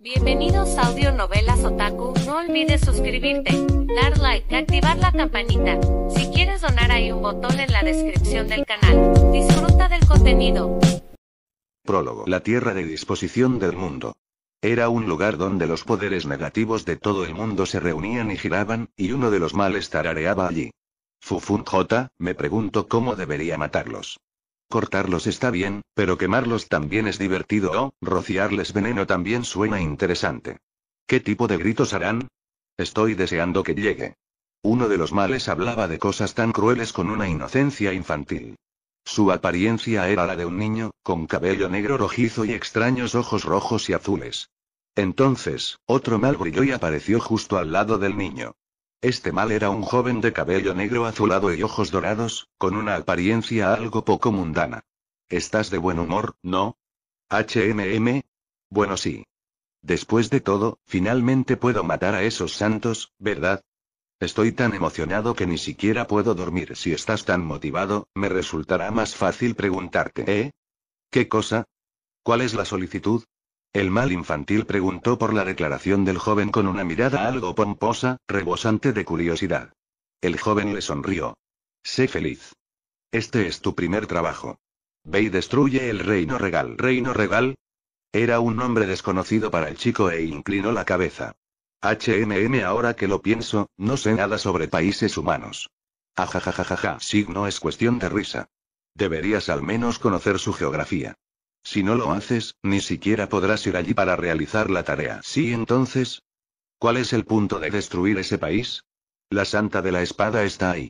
Bienvenidos a Audio Novelas Otaku. No olvides suscribirte, dar like, activar la campanita. Si quieres donar hay un botón en la descripción del canal. Disfruta del contenido. Prólogo. La tierra de disposición del mundo. Era un lugar donde los poderes negativos de todo el mundo se reunían y giraban, y uno de los males tarareaba allí. Fufun J, me pregunto cómo debería matarlos. Cortarlos está bien, pero quemarlos también es divertido o, rociarles veneno también suena interesante. ¿Qué tipo de gritos harán? Estoy deseando que llegue. Uno de los males hablaba de cosas tan crueles con una inocencia infantil. Su apariencia era la de un niño, con cabello negro rojizo y extraños ojos rojos y azules. Entonces, otro mal brilló y apareció justo al lado del niño. Este mal era un joven de cabello negro azulado y ojos dorados, con una apariencia algo poco mundana. ¿Estás de buen humor, no? HMM. Bueno, sí. Después de todo, finalmente puedo matar a esos santos, ¿verdad? Estoy tan emocionado que ni siquiera puedo dormir. Si estás tan motivado, me resultará más fácil preguntarte, ¿eh? ¿Qué cosa? ¿Cuál es la solicitud? El mal infantil preguntó por la declaración del joven con una mirada algo pomposa, rebosante de curiosidad. El joven le sonrió. Sé feliz. Este es tu primer trabajo. Ve y destruye el reino regal. ¿Reino regal? Era un nombre desconocido para el chico e inclinó la cabeza. HMM ahora que lo pienso, no sé nada sobre países humanos. Ajajajajaja, signo es cuestión de risa. Deberías al menos conocer su geografía. Si no lo haces, ni siquiera podrás ir allí para realizar la tarea. Sí, entonces. ¿Cuál es el punto de destruir ese país? La Santa de la Espada está ahí.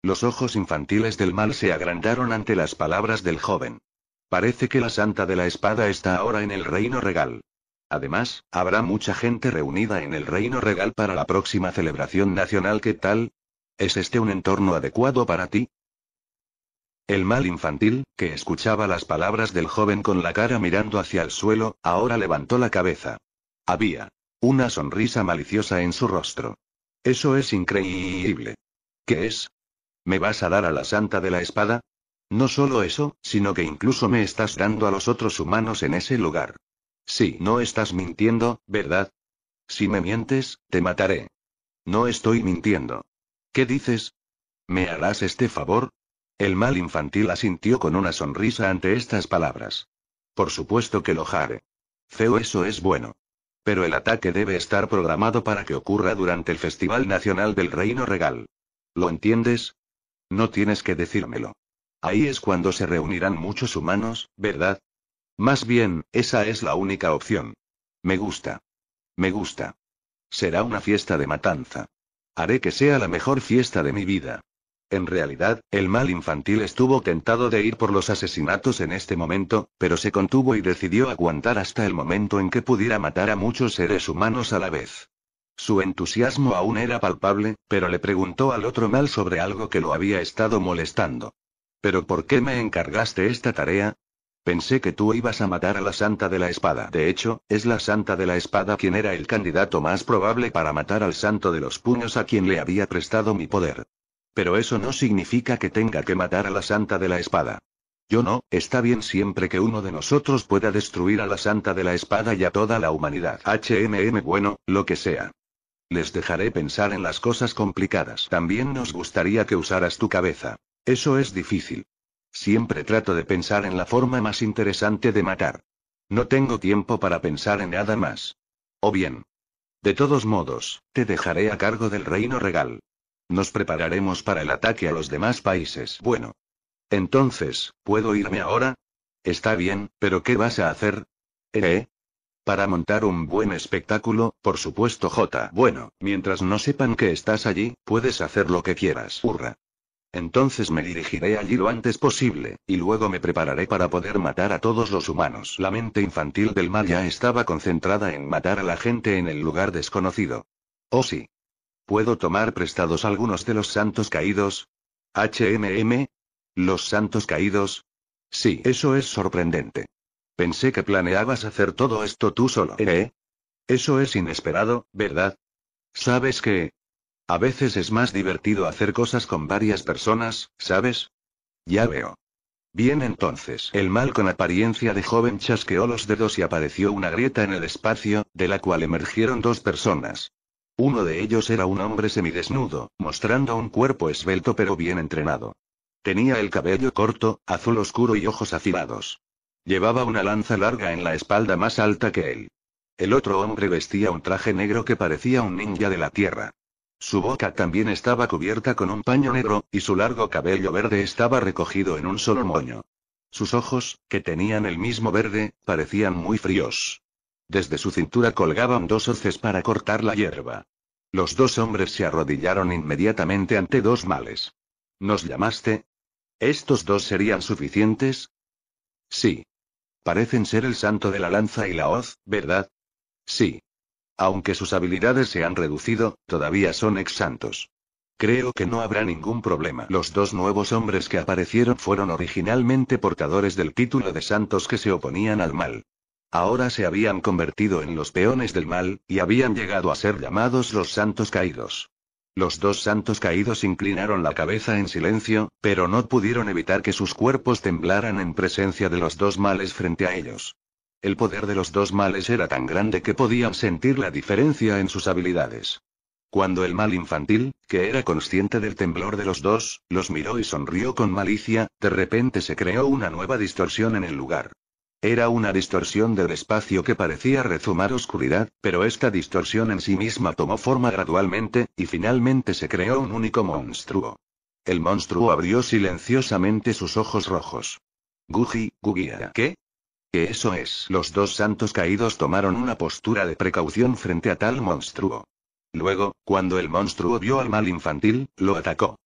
Los ojos infantiles del mal se agrandaron ante las palabras del joven. Parece que la Santa de la Espada está ahora en el reino regal. Además, habrá mucha gente reunida en el reino regal para la próxima celebración nacional. ¿Qué tal? ¿Es este un entorno adecuado para ti? El mal infantil, que escuchaba las palabras del joven con la cara mirando hacia el suelo, ahora levantó la cabeza. Había una sonrisa maliciosa en su rostro. Eso es increíble. ¿Qué es? ¿Me vas a dar a la santa de la espada? No solo eso, sino que incluso me estás dando a los otros humanos en ese lugar. Sí, no estás mintiendo, ¿verdad? Si me mientes, te mataré. No estoy mintiendo. ¿Qué dices? ¿Me harás este favor? El mal infantil asintió con una sonrisa ante estas palabras. Por supuesto que lo haré. Feo eso es bueno. Pero el ataque debe estar programado para que ocurra durante el Festival Nacional del Reino Regal. ¿Lo entiendes? No tienes que decírmelo. Ahí es cuando se reunirán muchos humanos, ¿verdad? Más bien, esa es la única opción. Me gusta. Me gusta. Será una fiesta de matanza. Haré que sea la mejor fiesta de mi vida. En realidad, el mal infantil estuvo tentado de ir por los asesinatos en este momento, pero se contuvo y decidió aguantar hasta el momento en que pudiera matar a muchos seres humanos a la vez. Su entusiasmo aún era palpable, pero le preguntó al otro mal sobre algo que lo había estado molestando. ¿Pero por qué me encargaste esta tarea? Pensé que tú ibas a matar a la Santa de la Espada. De hecho, es la Santa de la Espada quien era el candidato más probable para matar al Santo de los Puños a quien le había prestado mi poder. Pero eso no significa que tenga que matar a la Santa de la Espada. Yo no, está bien siempre que uno de nosotros pueda destruir a la Santa de la Espada y a toda la humanidad. HMM bueno, lo que sea. Les dejaré pensar en las cosas complicadas. También nos gustaría que usaras tu cabeza. Eso es difícil. Siempre trato de pensar en la forma más interesante de matar. No tengo tiempo para pensar en nada más. O bien. De todos modos, te dejaré a cargo del reino regal. Nos prepararemos para el ataque a los demás países. Bueno. Entonces, ¿puedo irme ahora? Está bien, pero ¿qué vas a hacer? Eh, ¿Eh? Para montar un buen espectáculo, por supuesto, J. Bueno, mientras no sepan que estás allí, puedes hacer lo que quieras. Hurra. Entonces me dirigiré allí lo antes posible, y luego me prepararé para poder matar a todos los humanos. La mente infantil del mal ya estaba concentrada en matar a la gente en el lugar desconocido. Oh sí. ¿Puedo tomar prestados algunos de los santos caídos? HMM. ¿Los santos caídos? Sí, eso es sorprendente. Pensé que planeabas hacer todo esto tú solo. ¿Eh? Eso es inesperado, ¿verdad? ¿Sabes que... A veces es más divertido hacer cosas con varias personas, ¿sabes? Ya veo. Bien entonces. El mal con apariencia de joven chasqueó los dedos y apareció una grieta en el espacio, de la cual emergieron dos personas. Uno de ellos era un hombre semidesnudo, mostrando un cuerpo esbelto pero bien entrenado. Tenía el cabello corto, azul oscuro y ojos afilados. Llevaba una lanza larga en la espalda más alta que él. El otro hombre vestía un traje negro que parecía un ninja de la tierra. Su boca también estaba cubierta con un paño negro, y su largo cabello verde estaba recogido en un solo moño. Sus ojos, que tenían el mismo verde, parecían muy fríos. Desde su cintura colgaban dos hoces para cortar la hierba. Los dos hombres se arrodillaron inmediatamente ante dos males. ¿Nos llamaste? ¿Estos dos serían suficientes? Sí. Parecen ser el santo de la lanza y la hoz, ¿verdad? Sí. Aunque sus habilidades se han reducido, todavía son ex santos. Creo que no habrá ningún problema. Los dos nuevos hombres que aparecieron fueron originalmente portadores del título de santos que se oponían al mal. Ahora se habían convertido en los peones del mal, y habían llegado a ser llamados los santos caídos. Los dos santos caídos inclinaron la cabeza en silencio, pero no pudieron evitar que sus cuerpos temblaran en presencia de los dos males frente a ellos. El poder de los dos males era tan grande que podían sentir la diferencia en sus habilidades. Cuando el mal infantil, que era consciente del temblor de los dos, los miró y sonrió con malicia, de repente se creó una nueva distorsión en el lugar. Era una distorsión del espacio que parecía rezumar oscuridad, pero esta distorsión en sí misma tomó forma gradualmente, y finalmente se creó un único monstruo. El monstruo abrió silenciosamente sus ojos rojos. Guji, Gugia. ¿Qué? ¿Qué eso es? Los dos santos caídos tomaron una postura de precaución frente a tal monstruo. Luego, cuando el monstruo vio al mal infantil, lo atacó.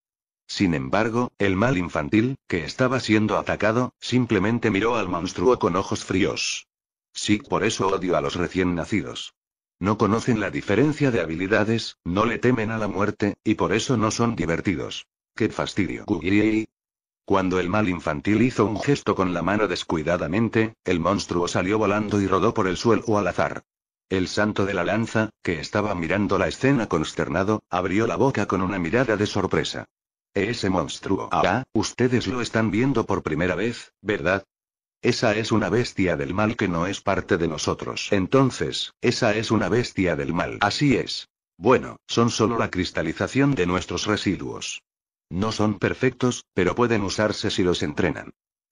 Sin embargo, el mal infantil, que estaba siendo atacado, simplemente miró al monstruo con ojos fríos. Sí, por eso odio a los recién nacidos. No conocen la diferencia de habilidades, no le temen a la muerte, y por eso no son divertidos. ¡Qué fastidio! Cuando el mal infantil hizo un gesto con la mano descuidadamente, el monstruo salió volando y rodó por el suelo al azar. El santo de la lanza, que estaba mirando la escena consternado, abrió la boca con una mirada de sorpresa. Ese monstruo. Ah, ustedes lo están viendo por primera vez, ¿verdad? Esa es una bestia del mal que no es parte de nosotros. Entonces, esa es una bestia del mal. Así es. Bueno, son solo la cristalización de nuestros residuos. No son perfectos, pero pueden usarse si los entrenan.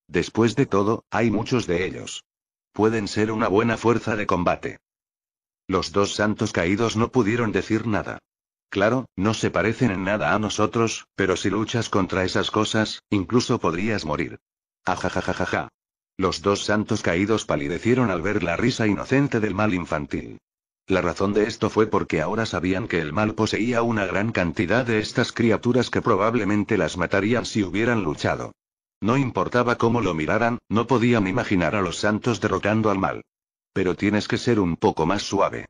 Después de todo, hay muchos de ellos. Pueden ser una buena fuerza de combate. Los dos santos caídos no pudieron decir nada. Claro, no se parecen en nada a nosotros, pero si luchas contra esas cosas, incluso podrías morir. Ajajajajaja. Los dos santos caídos palidecieron al ver la risa inocente del mal infantil. La razón de esto fue porque ahora sabían que el mal poseía una gran cantidad de estas criaturas que probablemente las matarían si hubieran luchado. No importaba cómo lo miraran, no podían imaginar a los santos derrotando al mal. Pero tienes que ser un poco más suave.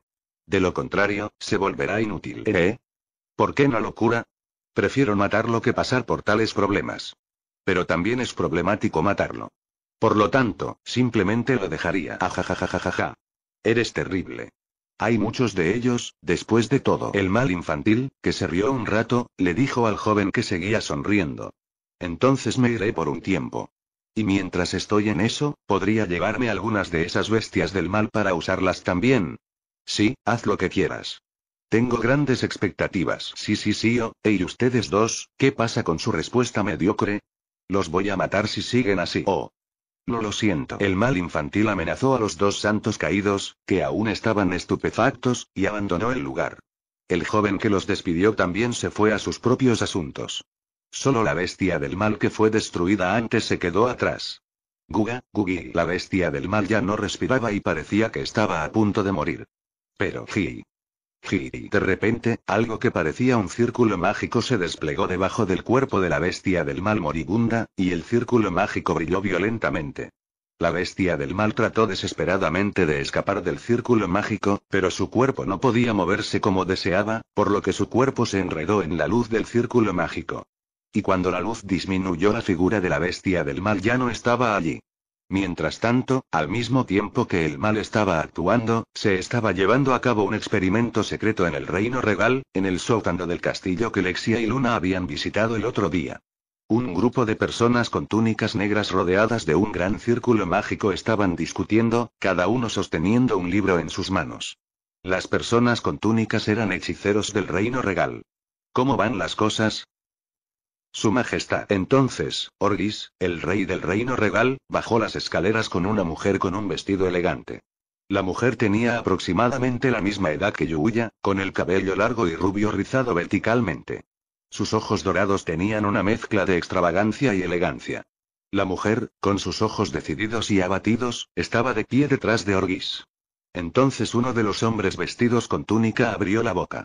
De lo contrario, se volverá inútil. ¿Eh? eh. ¿Por qué no locura? Prefiero matarlo que pasar por tales problemas. Pero también es problemático matarlo. Por lo tanto, simplemente lo dejaría. Ajajajajaja. Eres terrible. Hay muchos de ellos, después de todo. El mal infantil, que se rió un rato, le dijo al joven que seguía sonriendo. Entonces me iré por un tiempo. Y mientras estoy en eso, podría llevarme algunas de esas bestias del mal para usarlas también. Sí, haz lo que quieras. Tengo grandes expectativas. Sí, sí, sí, yo, oh, Y ustedes dos, ¿qué pasa con su respuesta mediocre? Los voy a matar si siguen así. Oh. Lo, lo siento. El mal infantil amenazó a los dos santos caídos, que aún estaban estupefactos, y abandonó el lugar. El joven que los despidió también se fue a sus propios asuntos. Solo la bestia del mal que fue destruida antes se quedó atrás. Guga, Gugi, la bestia del mal ya no respiraba y parecía que estaba a punto de morir. Pero Gi de repente, algo que parecía un círculo mágico se desplegó debajo del cuerpo de la bestia del mal moribunda, y el círculo mágico brilló violentamente. La bestia del mal trató desesperadamente de escapar del círculo mágico, pero su cuerpo no podía moverse como deseaba, por lo que su cuerpo se enredó en la luz del círculo mágico. Y cuando la luz disminuyó la figura de la bestia del mal ya no estaba allí. Mientras tanto, al mismo tiempo que el mal estaba actuando, se estaba llevando a cabo un experimento secreto en el reino regal, en el sótano del castillo que Lexia y Luna habían visitado el otro día. Un grupo de personas con túnicas negras rodeadas de un gran círculo mágico estaban discutiendo, cada uno sosteniendo un libro en sus manos. Las personas con túnicas eran hechiceros del reino regal. ¿Cómo van las cosas? Su Majestad. Entonces, Orgis, el rey del reino regal, bajó las escaleras con una mujer con un vestido elegante. La mujer tenía aproximadamente la misma edad que Yuya, con el cabello largo y rubio rizado verticalmente. Sus ojos dorados tenían una mezcla de extravagancia y elegancia. La mujer, con sus ojos decididos y abatidos, estaba de pie detrás de Orgis. Entonces uno de los hombres vestidos con túnica abrió la boca.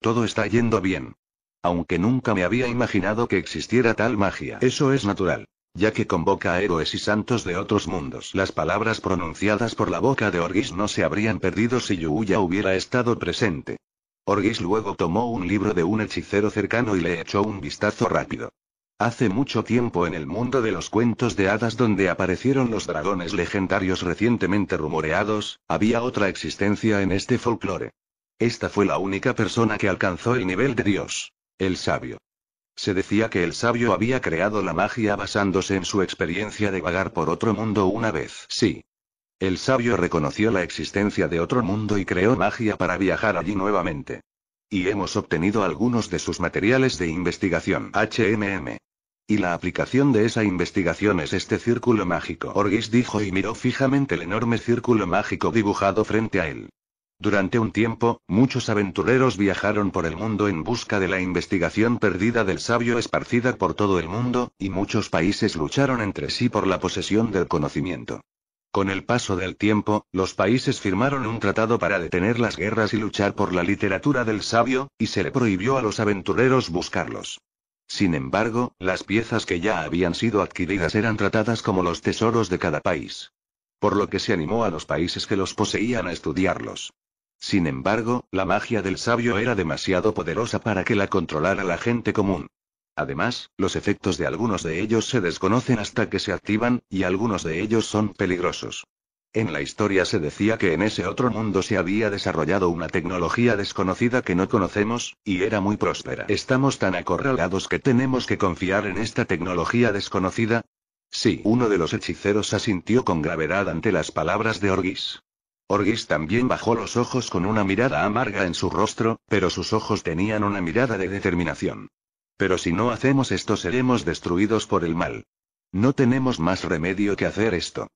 Todo está yendo bien aunque nunca me había imaginado que existiera tal magia. Eso es natural, ya que convoca a héroes y santos de otros mundos. Las palabras pronunciadas por la boca de Orgis no se habrían perdido si Yuuya hubiera estado presente. Orgis luego tomó un libro de un hechicero cercano y le echó un vistazo rápido. Hace mucho tiempo en el mundo de los cuentos de hadas donde aparecieron los dragones legendarios recientemente rumoreados, había otra existencia en este folclore. Esta fue la única persona que alcanzó el nivel de Dios. El sabio. Se decía que el sabio había creado la magia basándose en su experiencia de vagar por otro mundo una vez. Sí. El sabio reconoció la existencia de otro mundo y creó magia para viajar allí nuevamente. Y hemos obtenido algunos de sus materiales de investigación. HMM. Y la aplicación de esa investigación es este círculo mágico. Orgis dijo y miró fijamente el enorme círculo mágico dibujado frente a él. Durante un tiempo, muchos aventureros viajaron por el mundo en busca de la investigación perdida del sabio esparcida por todo el mundo, y muchos países lucharon entre sí por la posesión del conocimiento. Con el paso del tiempo, los países firmaron un tratado para detener las guerras y luchar por la literatura del sabio, y se le prohibió a los aventureros buscarlos. Sin embargo, las piezas que ya habían sido adquiridas eran tratadas como los tesoros de cada país por lo que se animó a los países que los poseían a estudiarlos. Sin embargo, la magia del sabio era demasiado poderosa para que la controlara la gente común. Además, los efectos de algunos de ellos se desconocen hasta que se activan, y algunos de ellos son peligrosos. En la historia se decía que en ese otro mundo se había desarrollado una tecnología desconocida que no conocemos, y era muy próspera. ¿Estamos tan acorralados que tenemos que confiar en esta tecnología desconocida? Sí, uno de los hechiceros asintió con gravedad ante las palabras de Orgis. Orgis también bajó los ojos con una mirada amarga en su rostro, pero sus ojos tenían una mirada de determinación. Pero si no hacemos esto seremos destruidos por el mal. No tenemos más remedio que hacer esto.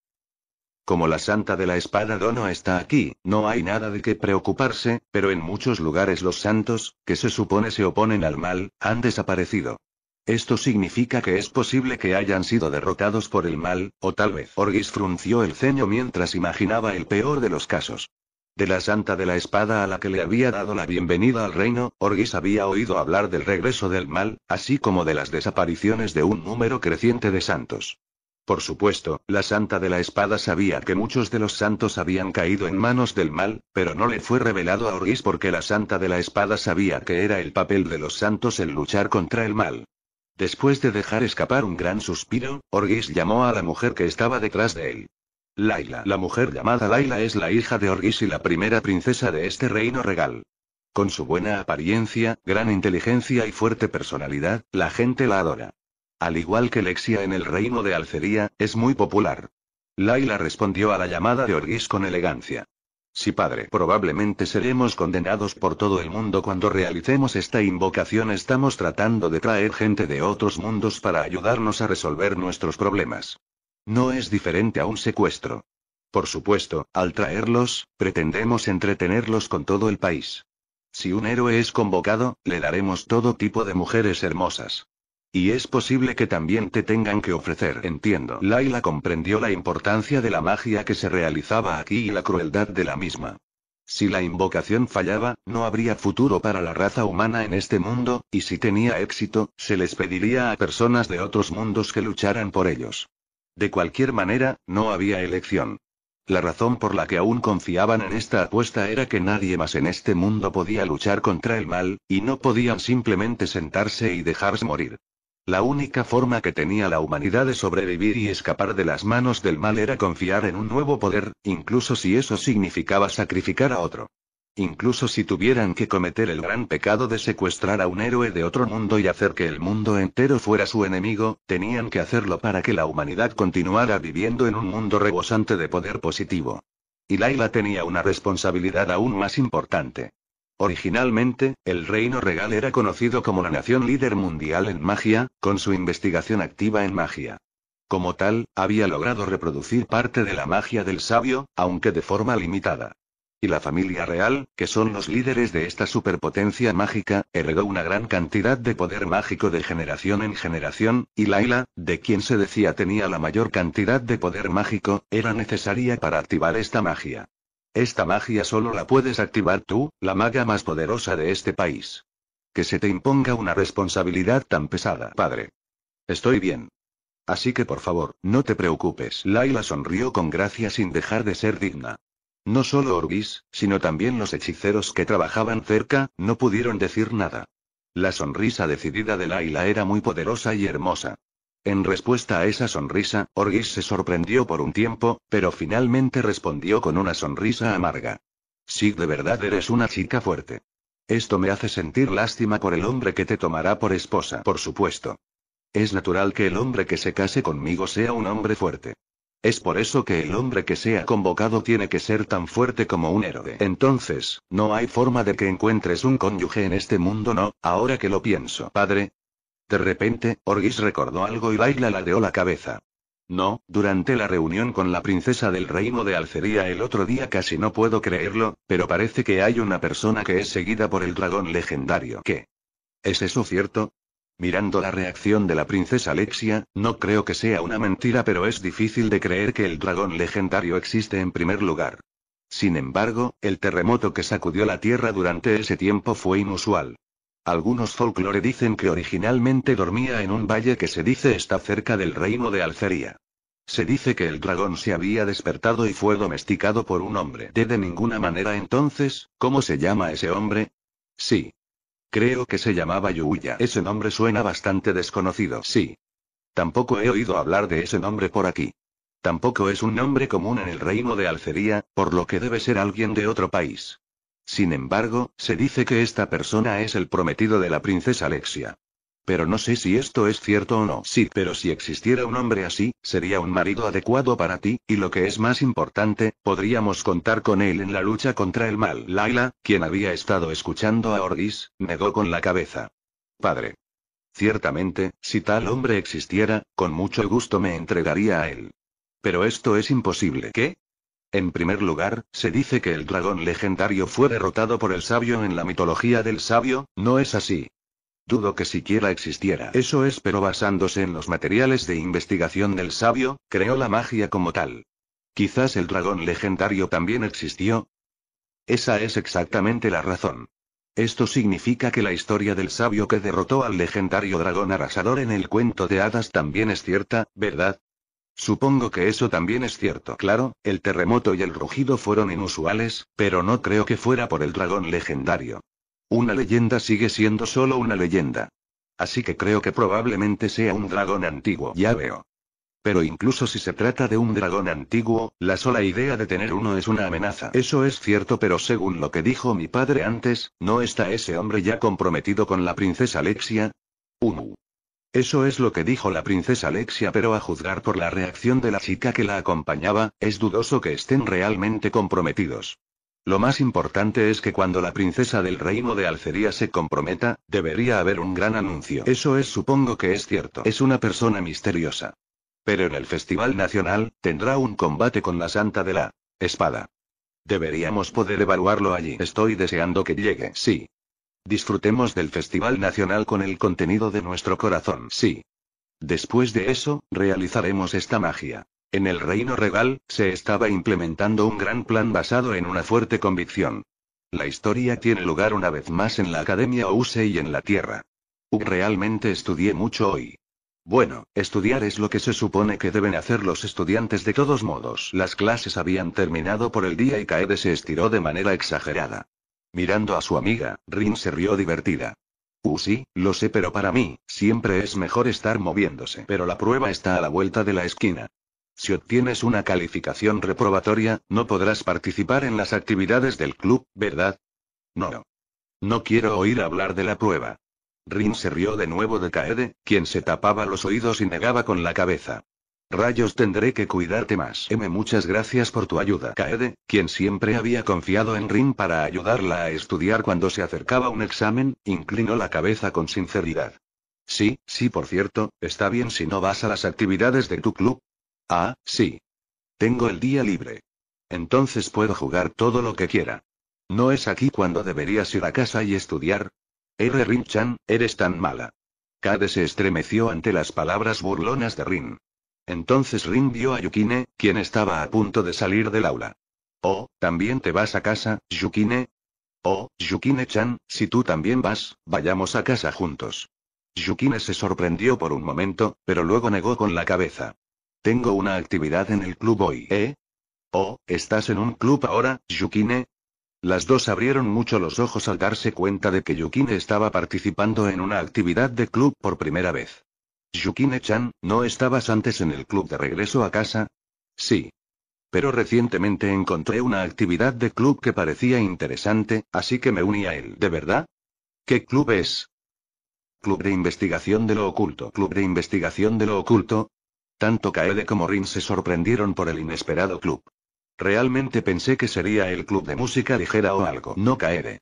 Como la Santa de la Espada Dono está aquí, no hay nada de qué preocuparse, pero en muchos lugares los santos, que se supone se oponen al mal, han desaparecido. Esto significa que es posible que hayan sido derrotados por el mal, o tal vez. Orgis frunció el ceño mientras imaginaba el peor de los casos. De la Santa de la Espada a la que le había dado la bienvenida al reino, Orgis había oído hablar del regreso del mal, así como de las desapariciones de un número creciente de santos. Por supuesto, la Santa de la Espada sabía que muchos de los santos habían caído en manos del mal, pero no le fue revelado a Orgis porque la Santa de la Espada sabía que era el papel de los santos el luchar contra el mal. Después de dejar escapar un gran suspiro, Orgis llamó a la mujer que estaba detrás de él. Laila. La mujer llamada Laila es la hija de Orgis y la primera princesa de este reino regal. Con su buena apariencia, gran inteligencia y fuerte personalidad, la gente la adora. Al igual que Lexia en el reino de Alcería, es muy popular. Laila respondió a la llamada de Orgis con elegancia. Sí, padre. Probablemente seremos condenados por todo el mundo cuando realicemos esta invocación. Estamos tratando de traer gente de otros mundos para ayudarnos a resolver nuestros problemas. No es diferente a un secuestro. Por supuesto, al traerlos, pretendemos entretenerlos con todo el país. Si un héroe es convocado, le daremos todo tipo de mujeres hermosas. Y es posible que también te tengan que ofrecer. Entiendo. Laila comprendió la importancia de la magia que se realizaba aquí y la crueldad de la misma. Si la invocación fallaba, no habría futuro para la raza humana en este mundo, y si tenía éxito, se les pediría a personas de otros mundos que lucharan por ellos. De cualquier manera, no había elección. La razón por la que aún confiaban en esta apuesta era que nadie más en este mundo podía luchar contra el mal, y no podían simplemente sentarse y dejarse morir. La única forma que tenía la humanidad de sobrevivir y escapar de las manos del mal era confiar en un nuevo poder, incluso si eso significaba sacrificar a otro. Incluso si tuvieran que cometer el gran pecado de secuestrar a un héroe de otro mundo y hacer que el mundo entero fuera su enemigo, tenían que hacerlo para que la humanidad continuara viviendo en un mundo rebosante de poder positivo. Y Laila tenía una responsabilidad aún más importante. Originalmente, el Reino Regal era conocido como la nación líder mundial en magia, con su investigación activa en magia. Como tal, había logrado reproducir parte de la magia del sabio, aunque de forma limitada. Y la familia real, que son los líderes de esta superpotencia mágica, heredó una gran cantidad de poder mágico de generación en generación, y Laila, de quien se decía tenía la mayor cantidad de poder mágico, era necesaria para activar esta magia. Esta magia solo la puedes activar tú, la maga más poderosa de este país. Que se te imponga una responsabilidad tan pesada, padre. Estoy bien. Así que por favor, no te preocupes. Laila sonrió con gracia sin dejar de ser digna. No solo Orbis, sino también los hechiceros que trabajaban cerca, no pudieron decir nada. La sonrisa decidida de Laila era muy poderosa y hermosa. En respuesta a esa sonrisa, Orgis se sorprendió por un tiempo, pero finalmente respondió con una sonrisa amarga. Sí, de verdad eres una chica fuerte. Esto me hace sentir lástima por el hombre que te tomará por esposa, por supuesto. Es natural que el hombre que se case conmigo sea un hombre fuerte. Es por eso que el hombre que sea convocado tiene que ser tan fuerte como un héroe. Entonces, no hay forma de que encuentres un cónyuge en este mundo, no, ahora que lo pienso. Padre, de repente, Orgis recordó algo y Laila ladeó la cabeza. No, durante la reunión con la princesa del reino de Alcería el otro día casi no puedo creerlo, pero parece que hay una persona que es seguida por el dragón legendario. ¿Qué? ¿Es eso cierto? Mirando la reacción de la princesa Alexia, no creo que sea una mentira, pero es difícil de creer que el dragón legendario existe en primer lugar. Sin embargo, el terremoto que sacudió la Tierra durante ese tiempo fue inusual. Algunos folclore dicen que originalmente dormía en un valle que se dice está cerca del reino de Alcería. Se dice que el dragón se había despertado y fue domesticado por un hombre. De de ninguna manera entonces, ¿cómo se llama ese hombre? Sí. Creo que se llamaba Yuya. Ese nombre suena bastante desconocido. Sí. Tampoco he oído hablar de ese nombre por aquí. Tampoco es un nombre común en el reino de Alcería, por lo que debe ser alguien de otro país. Sin embargo, se dice que esta persona es el prometido de la princesa Alexia. Pero no sé si esto es cierto o no. Sí, pero si existiera un hombre así, sería un marido adecuado para ti, y lo que es más importante, podríamos contar con él en la lucha contra el mal. Laila, quien había estado escuchando a Orgis, negó con la cabeza. Padre. Ciertamente, si tal hombre existiera, con mucho gusto me entregaría a él. Pero esto es imposible. ¿Qué? En primer lugar, se dice que el dragón legendario fue derrotado por el sabio en la mitología del sabio, ¿no es así? Dudo que siquiera existiera. Eso es, pero basándose en los materiales de investigación del sabio, creó la magia como tal. Quizás el dragón legendario también existió. Esa es exactamente la razón. Esto significa que la historia del sabio que derrotó al legendario dragón arrasador en el cuento de hadas también es cierta, ¿verdad? Supongo que eso también es cierto. Claro, el terremoto y el rugido fueron inusuales, pero no creo que fuera por el dragón legendario. Una leyenda sigue siendo solo una leyenda. Así que creo que probablemente sea un dragón antiguo. Ya veo. Pero incluso si se trata de un dragón antiguo, la sola idea de tener uno es una amenaza. Eso es cierto, pero según lo que dijo mi padre antes, ¿no está ese hombre ya comprometido con la princesa Alexia? Umu. Eso es lo que dijo la princesa Alexia, pero a juzgar por la reacción de la chica que la acompañaba, es dudoso que estén realmente comprometidos. Lo más importante es que cuando la princesa del reino de Alcería se comprometa, debería haber un gran anuncio. Eso es supongo que es cierto. Es una persona misteriosa. Pero en el Festival Nacional, tendrá un combate con la Santa de la Espada. Deberíamos poder evaluarlo allí. Estoy deseando que llegue. Sí, Disfrutemos del Festival Nacional con el contenido de nuestro corazón. Sí. Después de eso, realizaremos esta magia. En el reino regal, se estaba implementando un gran plan basado en una fuerte convicción. La historia tiene lugar una vez más en la Academia Ouse y en la Tierra. Uh, realmente estudié mucho hoy. Bueno, estudiar es lo que se supone que deben hacer los estudiantes de todos modos. Las clases habían terminado por el día y Kaede se estiró de manera exagerada. Mirando a su amiga, Rin se rió divertida. Uh, sí, lo sé, pero para mí, siempre es mejor estar moviéndose. Pero la prueba está a la vuelta de la esquina. Si obtienes una calificación reprobatoria, no podrás participar en las actividades del club, ¿verdad? No. No quiero oír hablar de la prueba. Rin se rió de nuevo de Kaede, quien se tapaba los oídos y negaba con la cabeza. Rayos tendré que cuidarte más. M muchas gracias por tu ayuda. Kaede, quien siempre había confiado en Rin para ayudarla a estudiar cuando se acercaba un examen, inclinó la cabeza con sinceridad. Sí, sí por cierto, está bien si no vas a las actividades de tu club. Ah, sí. Tengo el día libre. Entonces puedo jugar todo lo que quiera. ¿No es aquí cuando deberías ir a casa y estudiar? R. Rin-chan, eres tan mala. Kade se estremeció ante las palabras burlonas de Rin. Entonces Rin vio a Yukine, quien estaba a punto de salir del aula. Oh, ¿también te vas a casa, Yukine? Oh, Yukine-chan, si tú también vas, vayamos a casa juntos. Yukine se sorprendió por un momento, pero luego negó con la cabeza. Tengo una actividad en el club hoy, ¿eh? Oh, ¿estás en un club ahora, Yukine? Las dos abrieron mucho los ojos al darse cuenta de que Yukine estaba participando en una actividad de club por primera vez. Yukine-chan, ¿no estabas antes en el club de regreso a casa? Sí. Pero recientemente encontré una actividad de club que parecía interesante, así que me uní a él. ¿De verdad? ¿Qué club es? Club de investigación de lo oculto. Club de investigación de lo oculto. Tanto Kaede como Rin se sorprendieron por el inesperado club. Realmente pensé que sería el club de música ligera o algo. No Kaede.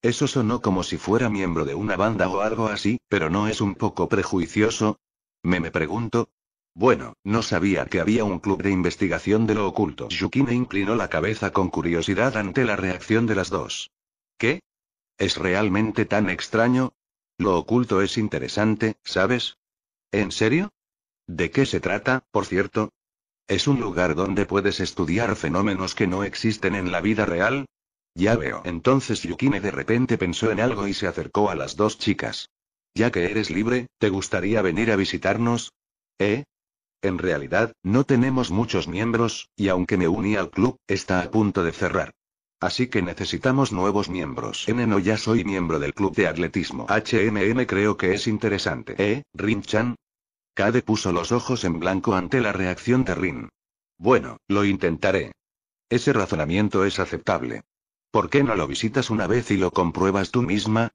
Eso sonó como si fuera miembro de una banda o algo así, pero no es un poco prejuicioso. Me me pregunto. Bueno, no sabía que había un club de investigación de lo oculto. Yukine inclinó la cabeza con curiosidad ante la reacción de las dos. ¿Qué? ¿Es realmente tan extraño? Lo oculto es interesante, ¿sabes? ¿En serio? ¿De qué se trata, por cierto? ¿Es un lugar donde puedes estudiar fenómenos que no existen en la vida real? Ya veo. Entonces Yukine de repente pensó en algo y se acercó a las dos chicas. Ya que eres libre, ¿te gustaría venir a visitarnos? ¿Eh? En realidad, no tenemos muchos miembros, y aunque me uní al club, está a punto de cerrar. Así que necesitamos nuevos miembros. NNO ya soy miembro del club de atletismo. HMM creo que es interesante. ¿Eh, Rin-chan? Kade puso los ojos en blanco ante la reacción de Rin. Bueno, lo intentaré. Ese razonamiento es aceptable. ¿Por qué no lo visitas una vez y lo compruebas tú misma?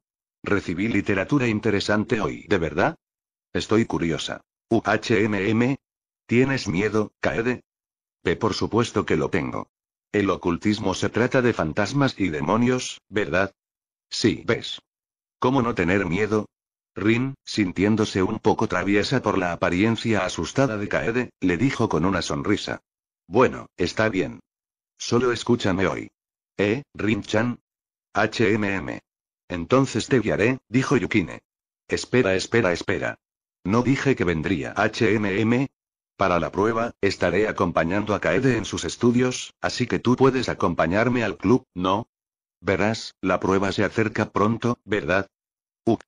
Recibí literatura interesante hoy, ¿de verdad? Estoy curiosa. UHMM. ¿Tienes miedo, Kaede? P. Por supuesto que lo tengo. El ocultismo se trata de fantasmas y demonios, ¿verdad? Sí, ves. ¿Cómo no tener miedo? Rin, sintiéndose un poco traviesa por la apariencia asustada de Kaede, le dijo con una sonrisa. Bueno, está bien. Solo escúchame hoy. ¿Eh, HMM. Entonces te guiaré, dijo Yukine. Espera, espera, espera. ¿No dije que vendría HMM? Para la prueba, estaré acompañando a Kaede en sus estudios, así que tú puedes acompañarme al club, ¿no? Verás, la prueba se acerca pronto, ¿verdad? U.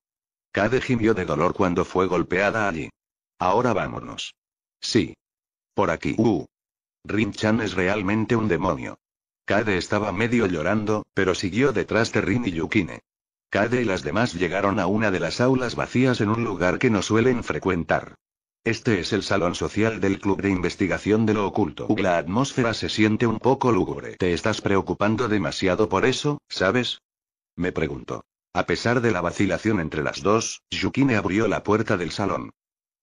Kade gimió de dolor cuando fue golpeada allí. Ahora vámonos. Sí. Por aquí. Uh. Rin-chan es realmente un demonio. Kade estaba medio llorando, pero siguió detrás de Rin y Yukine. Kade y las demás llegaron a una de las aulas vacías en un lugar que no suelen frecuentar. Este es el salón social del Club de Investigación de lo Oculto. La atmósfera se siente un poco lúgubre. ¿Te estás preocupando demasiado por eso, sabes? Me preguntó. A pesar de la vacilación entre las dos, Yukine abrió la puerta del salón.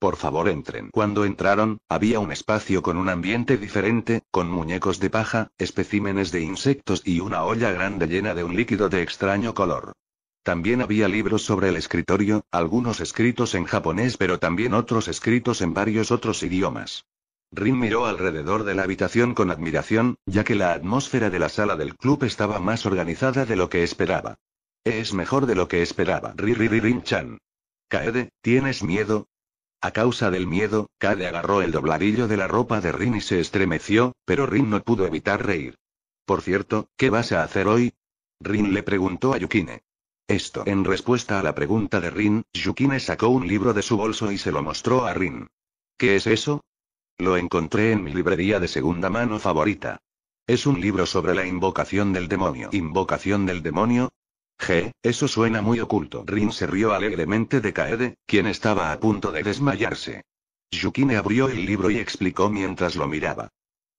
Por favor entren. Cuando entraron, había un espacio con un ambiente diferente, con muñecos de paja, especímenes de insectos y una olla grande llena de un líquido de extraño color. También había libros sobre el escritorio, algunos escritos en japonés pero también otros escritos en varios otros idiomas. Rin miró alrededor de la habitación con admiración, ya que la atmósfera de la sala del club estaba más organizada de lo que esperaba. Es mejor de lo que esperaba. Rin-chan. Kaede, ¿tienes miedo? A causa del miedo, Kade agarró el dobladillo de la ropa de Rin y se estremeció, pero Rin no pudo evitar reír. Por cierto, ¿qué vas a hacer hoy? Rin le preguntó a Yukine. Esto en respuesta a la pregunta de Rin, Yukine sacó un libro de su bolso y se lo mostró a Rin. ¿Qué es eso? Lo encontré en mi librería de segunda mano favorita. Es un libro sobre la invocación del demonio. ¿Invocación del demonio? Je, eso suena muy oculto. Rin se rió alegremente de Kaede, quien estaba a punto de desmayarse. Yukine abrió el libro y explicó mientras lo miraba.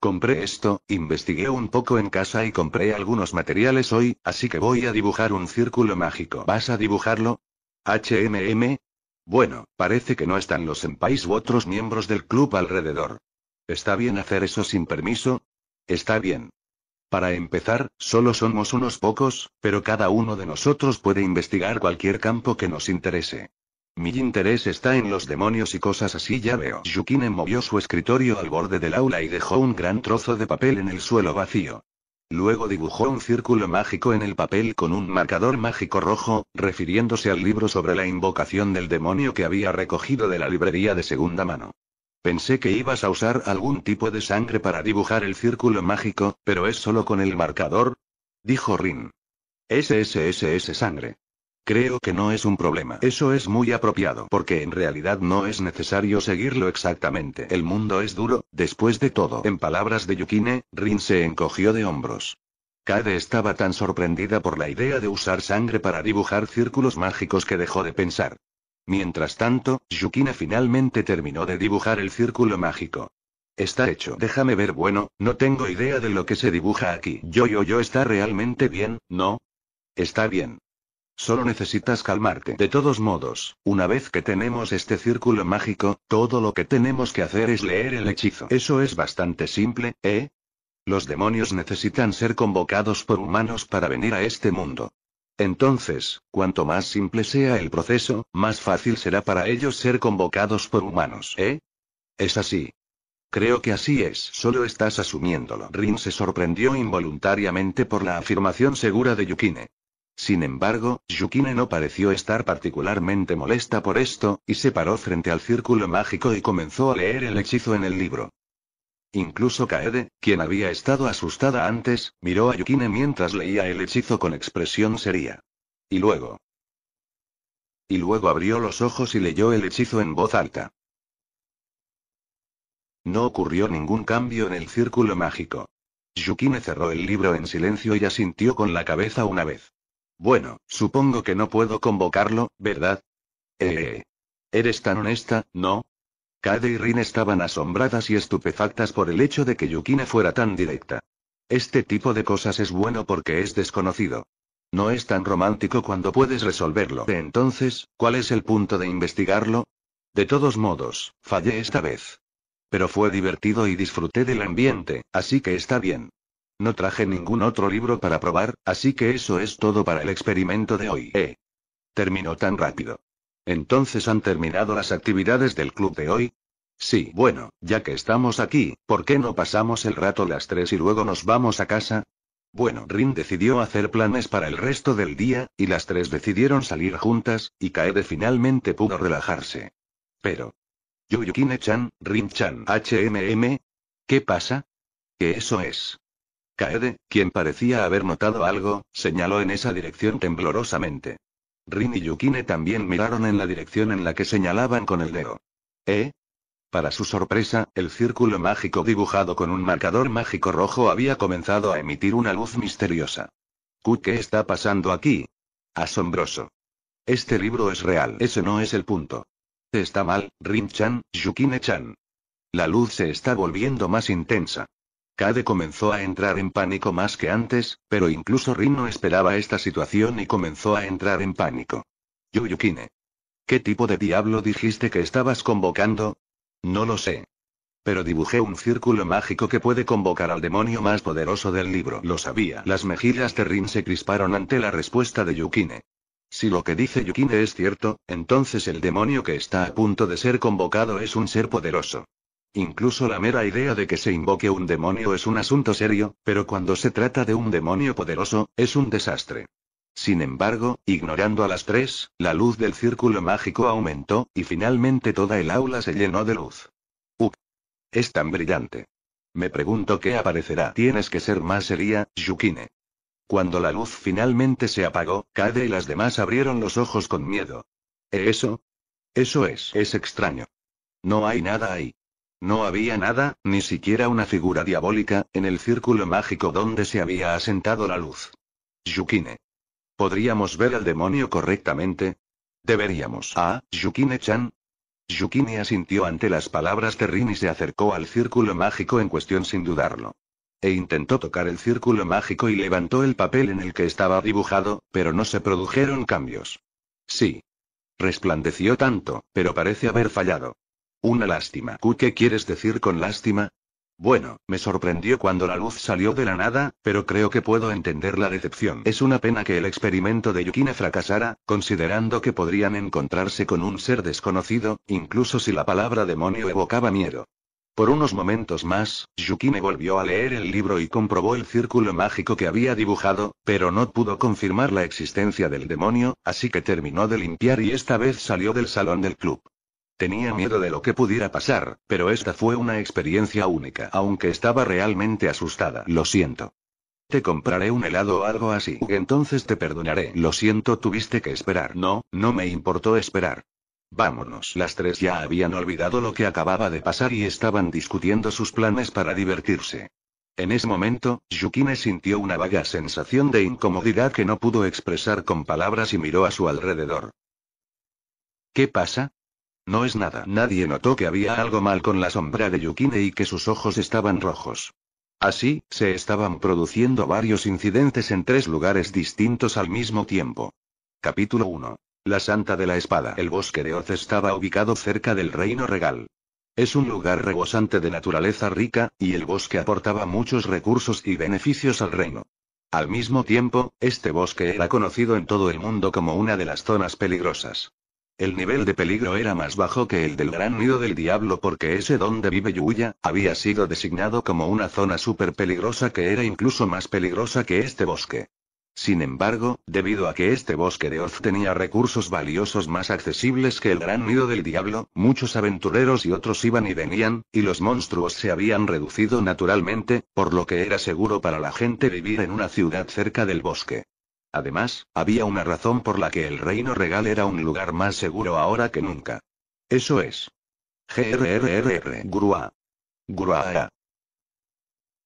Compré esto, investigué un poco en casa y compré algunos materiales hoy, así que voy a dibujar un círculo mágico. ¿Vas a dibujarlo? HMM. Bueno, parece que no están los empais u otros miembros del club alrededor. ¿Está bien hacer eso sin permiso? Está bien. Para empezar, solo somos unos pocos, pero cada uno de nosotros puede investigar cualquier campo que nos interese. Mi interés está en los demonios y cosas así, ya veo. Yukine movió su escritorio al borde del aula y dejó un gran trozo de papel en el suelo vacío. Luego dibujó un círculo mágico en el papel con un marcador mágico rojo, refiriéndose al libro sobre la invocación del demonio que había recogido de la librería de segunda mano. Pensé que ibas a usar algún tipo de sangre para dibujar el círculo mágico, pero es solo con el marcador. Dijo Rin. SSS sangre. Creo que no es un problema. Eso es muy apropiado, porque en realidad no es necesario seguirlo exactamente. El mundo es duro, después de todo. En palabras de Yukine, Rin se encogió de hombros. Kade estaba tan sorprendida por la idea de usar sangre para dibujar círculos mágicos que dejó de pensar. Mientras tanto, Yukine finalmente terminó de dibujar el círculo mágico. Está hecho. Déjame ver. Bueno, no tengo idea de lo que se dibuja aquí. Yo, yo, yo está realmente bien, ¿no? Está bien. Solo necesitas calmarte. De todos modos, una vez que tenemos este círculo mágico, todo lo que tenemos que hacer es leer el hechizo. Eso es bastante simple, ¿eh? Los demonios necesitan ser convocados por humanos para venir a este mundo. Entonces, cuanto más simple sea el proceso, más fácil será para ellos ser convocados por humanos, ¿eh? Es así. Creo que así es, solo estás asumiéndolo. Rin se sorprendió involuntariamente por la afirmación segura de Yukine. Sin embargo, Yukine no pareció estar particularmente molesta por esto, y se paró frente al círculo mágico y comenzó a leer el hechizo en el libro. Incluso Kaede, quien había estado asustada antes, miró a Yukine mientras leía el hechizo con expresión seria. Y luego. Y luego abrió los ojos y leyó el hechizo en voz alta. No ocurrió ningún cambio en el círculo mágico. Yukine cerró el libro en silencio y asintió con la cabeza una vez. Bueno, supongo que no puedo convocarlo, ¿verdad? Eh. Eres tan honesta, ¿no? Kade y Rin estaban asombradas y estupefactas por el hecho de que Yukina fuera tan directa. Este tipo de cosas es bueno porque es desconocido. No es tan romántico cuando puedes resolverlo. Entonces, ¿cuál es el punto de investigarlo? De todos modos, fallé esta vez. Pero fue divertido y disfruté del ambiente, así que está bien. No traje ningún otro libro para probar, así que eso es todo para el experimento de hoy. Eh. Terminó tan rápido. Entonces han terminado las actividades del club de hoy. Sí, bueno, ya que estamos aquí, ¿por qué no pasamos el rato las tres y luego nos vamos a casa? Bueno, Rin decidió hacer planes para el resto del día, y las tres decidieron salir juntas, y Kaede finalmente pudo relajarse. Pero. Yuyukine-chan, Rin-chan, HMM. ¿Qué pasa? Que eso es? Kaede, quien parecía haber notado algo, señaló en esa dirección temblorosamente. Rin y Yukine también miraron en la dirección en la que señalaban con el dedo. ¿Eh? Para su sorpresa, el círculo mágico dibujado con un marcador mágico rojo había comenzado a emitir una luz misteriosa. ¿Qué está pasando aquí? Asombroso. Este libro es real. Ese no es el punto. Está mal, Rin-chan, Yukine-chan. La luz se está volviendo más intensa. Kade comenzó a entrar en pánico más que antes, pero incluso Rin no esperaba esta situación y comenzó a entrar en pánico. Yu-Yukine, ¿Qué tipo de diablo dijiste que estabas convocando? No lo sé. Pero dibujé un círculo mágico que puede convocar al demonio más poderoso del libro. Lo sabía. Las mejillas de Rin se crisparon ante la respuesta de Yukine. Si lo que dice Yukine es cierto, entonces el demonio que está a punto de ser convocado es un ser poderoso. Incluso la mera idea de que se invoque un demonio es un asunto serio, pero cuando se trata de un demonio poderoso, es un desastre. Sin embargo, ignorando a las tres, la luz del círculo mágico aumentó, y finalmente toda el aula se llenó de luz. ¡Uf! Es tan brillante. Me pregunto qué aparecerá. Tienes que ser más seria, Yukine. Cuando la luz finalmente se apagó, Kade y las demás abrieron los ojos con miedo. ¿E ¿Eso? Eso es. Es extraño. No hay nada ahí. No había nada, ni siquiera una figura diabólica, en el círculo mágico donde se había asentado la luz. Yukine. ¿Podríamos ver al demonio correctamente? Deberíamos. Ah, Yukine-chan. Yukine asintió ante las palabras de Rin y se acercó al círculo mágico en cuestión sin dudarlo. E intentó tocar el círculo mágico y levantó el papel en el que estaba dibujado, pero no se produjeron cambios. Sí. Resplandeció tanto, pero parece haber fallado. Una lástima. ¿Qué quieres decir con lástima? Bueno, me sorprendió cuando la luz salió de la nada, pero creo que puedo entender la decepción. Es una pena que el experimento de Yukine fracasara, considerando que podrían encontrarse con un ser desconocido, incluso si la palabra demonio evocaba miedo. Por unos momentos más, Yukine volvió a leer el libro y comprobó el círculo mágico que había dibujado, pero no pudo confirmar la existencia del demonio, así que terminó de limpiar y esta vez salió del salón del club. Tenía miedo de lo que pudiera pasar, pero esta fue una experiencia única, aunque estaba realmente asustada. Lo siento. Te compraré un helado o algo así. Entonces te perdonaré. Lo siento, tuviste que esperar. No, no me importó esperar. Vámonos. Las tres ya habían olvidado lo que acababa de pasar y estaban discutiendo sus planes para divertirse. En ese momento, Yukine sintió una vaga sensación de incomodidad que no pudo expresar con palabras y miró a su alrededor. ¿Qué pasa? No es nada. Nadie notó que había algo mal con la sombra de Yukine y que sus ojos estaban rojos. Así, se estaban produciendo varios incidentes en tres lugares distintos al mismo tiempo. Capítulo 1. La Santa de la Espada. El bosque de Oz estaba ubicado cerca del reino regal. Es un lugar rebosante de naturaleza rica, y el bosque aportaba muchos recursos y beneficios al reino. Al mismo tiempo, este bosque era conocido en todo el mundo como una de las zonas peligrosas. El nivel de peligro era más bajo que el del gran nido del diablo porque ese donde vive Yuya, había sido designado como una zona súper peligrosa que era incluso más peligrosa que este bosque. Sin embargo, debido a que este bosque de Oz tenía recursos valiosos más accesibles que el gran nido del diablo, muchos aventureros y otros iban y venían, y los monstruos se habían reducido naturalmente, por lo que era seguro para la gente vivir en una ciudad cerca del bosque. Además, había una razón por la que el reino regal era un lugar más seguro ahora que nunca. Eso es. GRRRR Grua. Grua.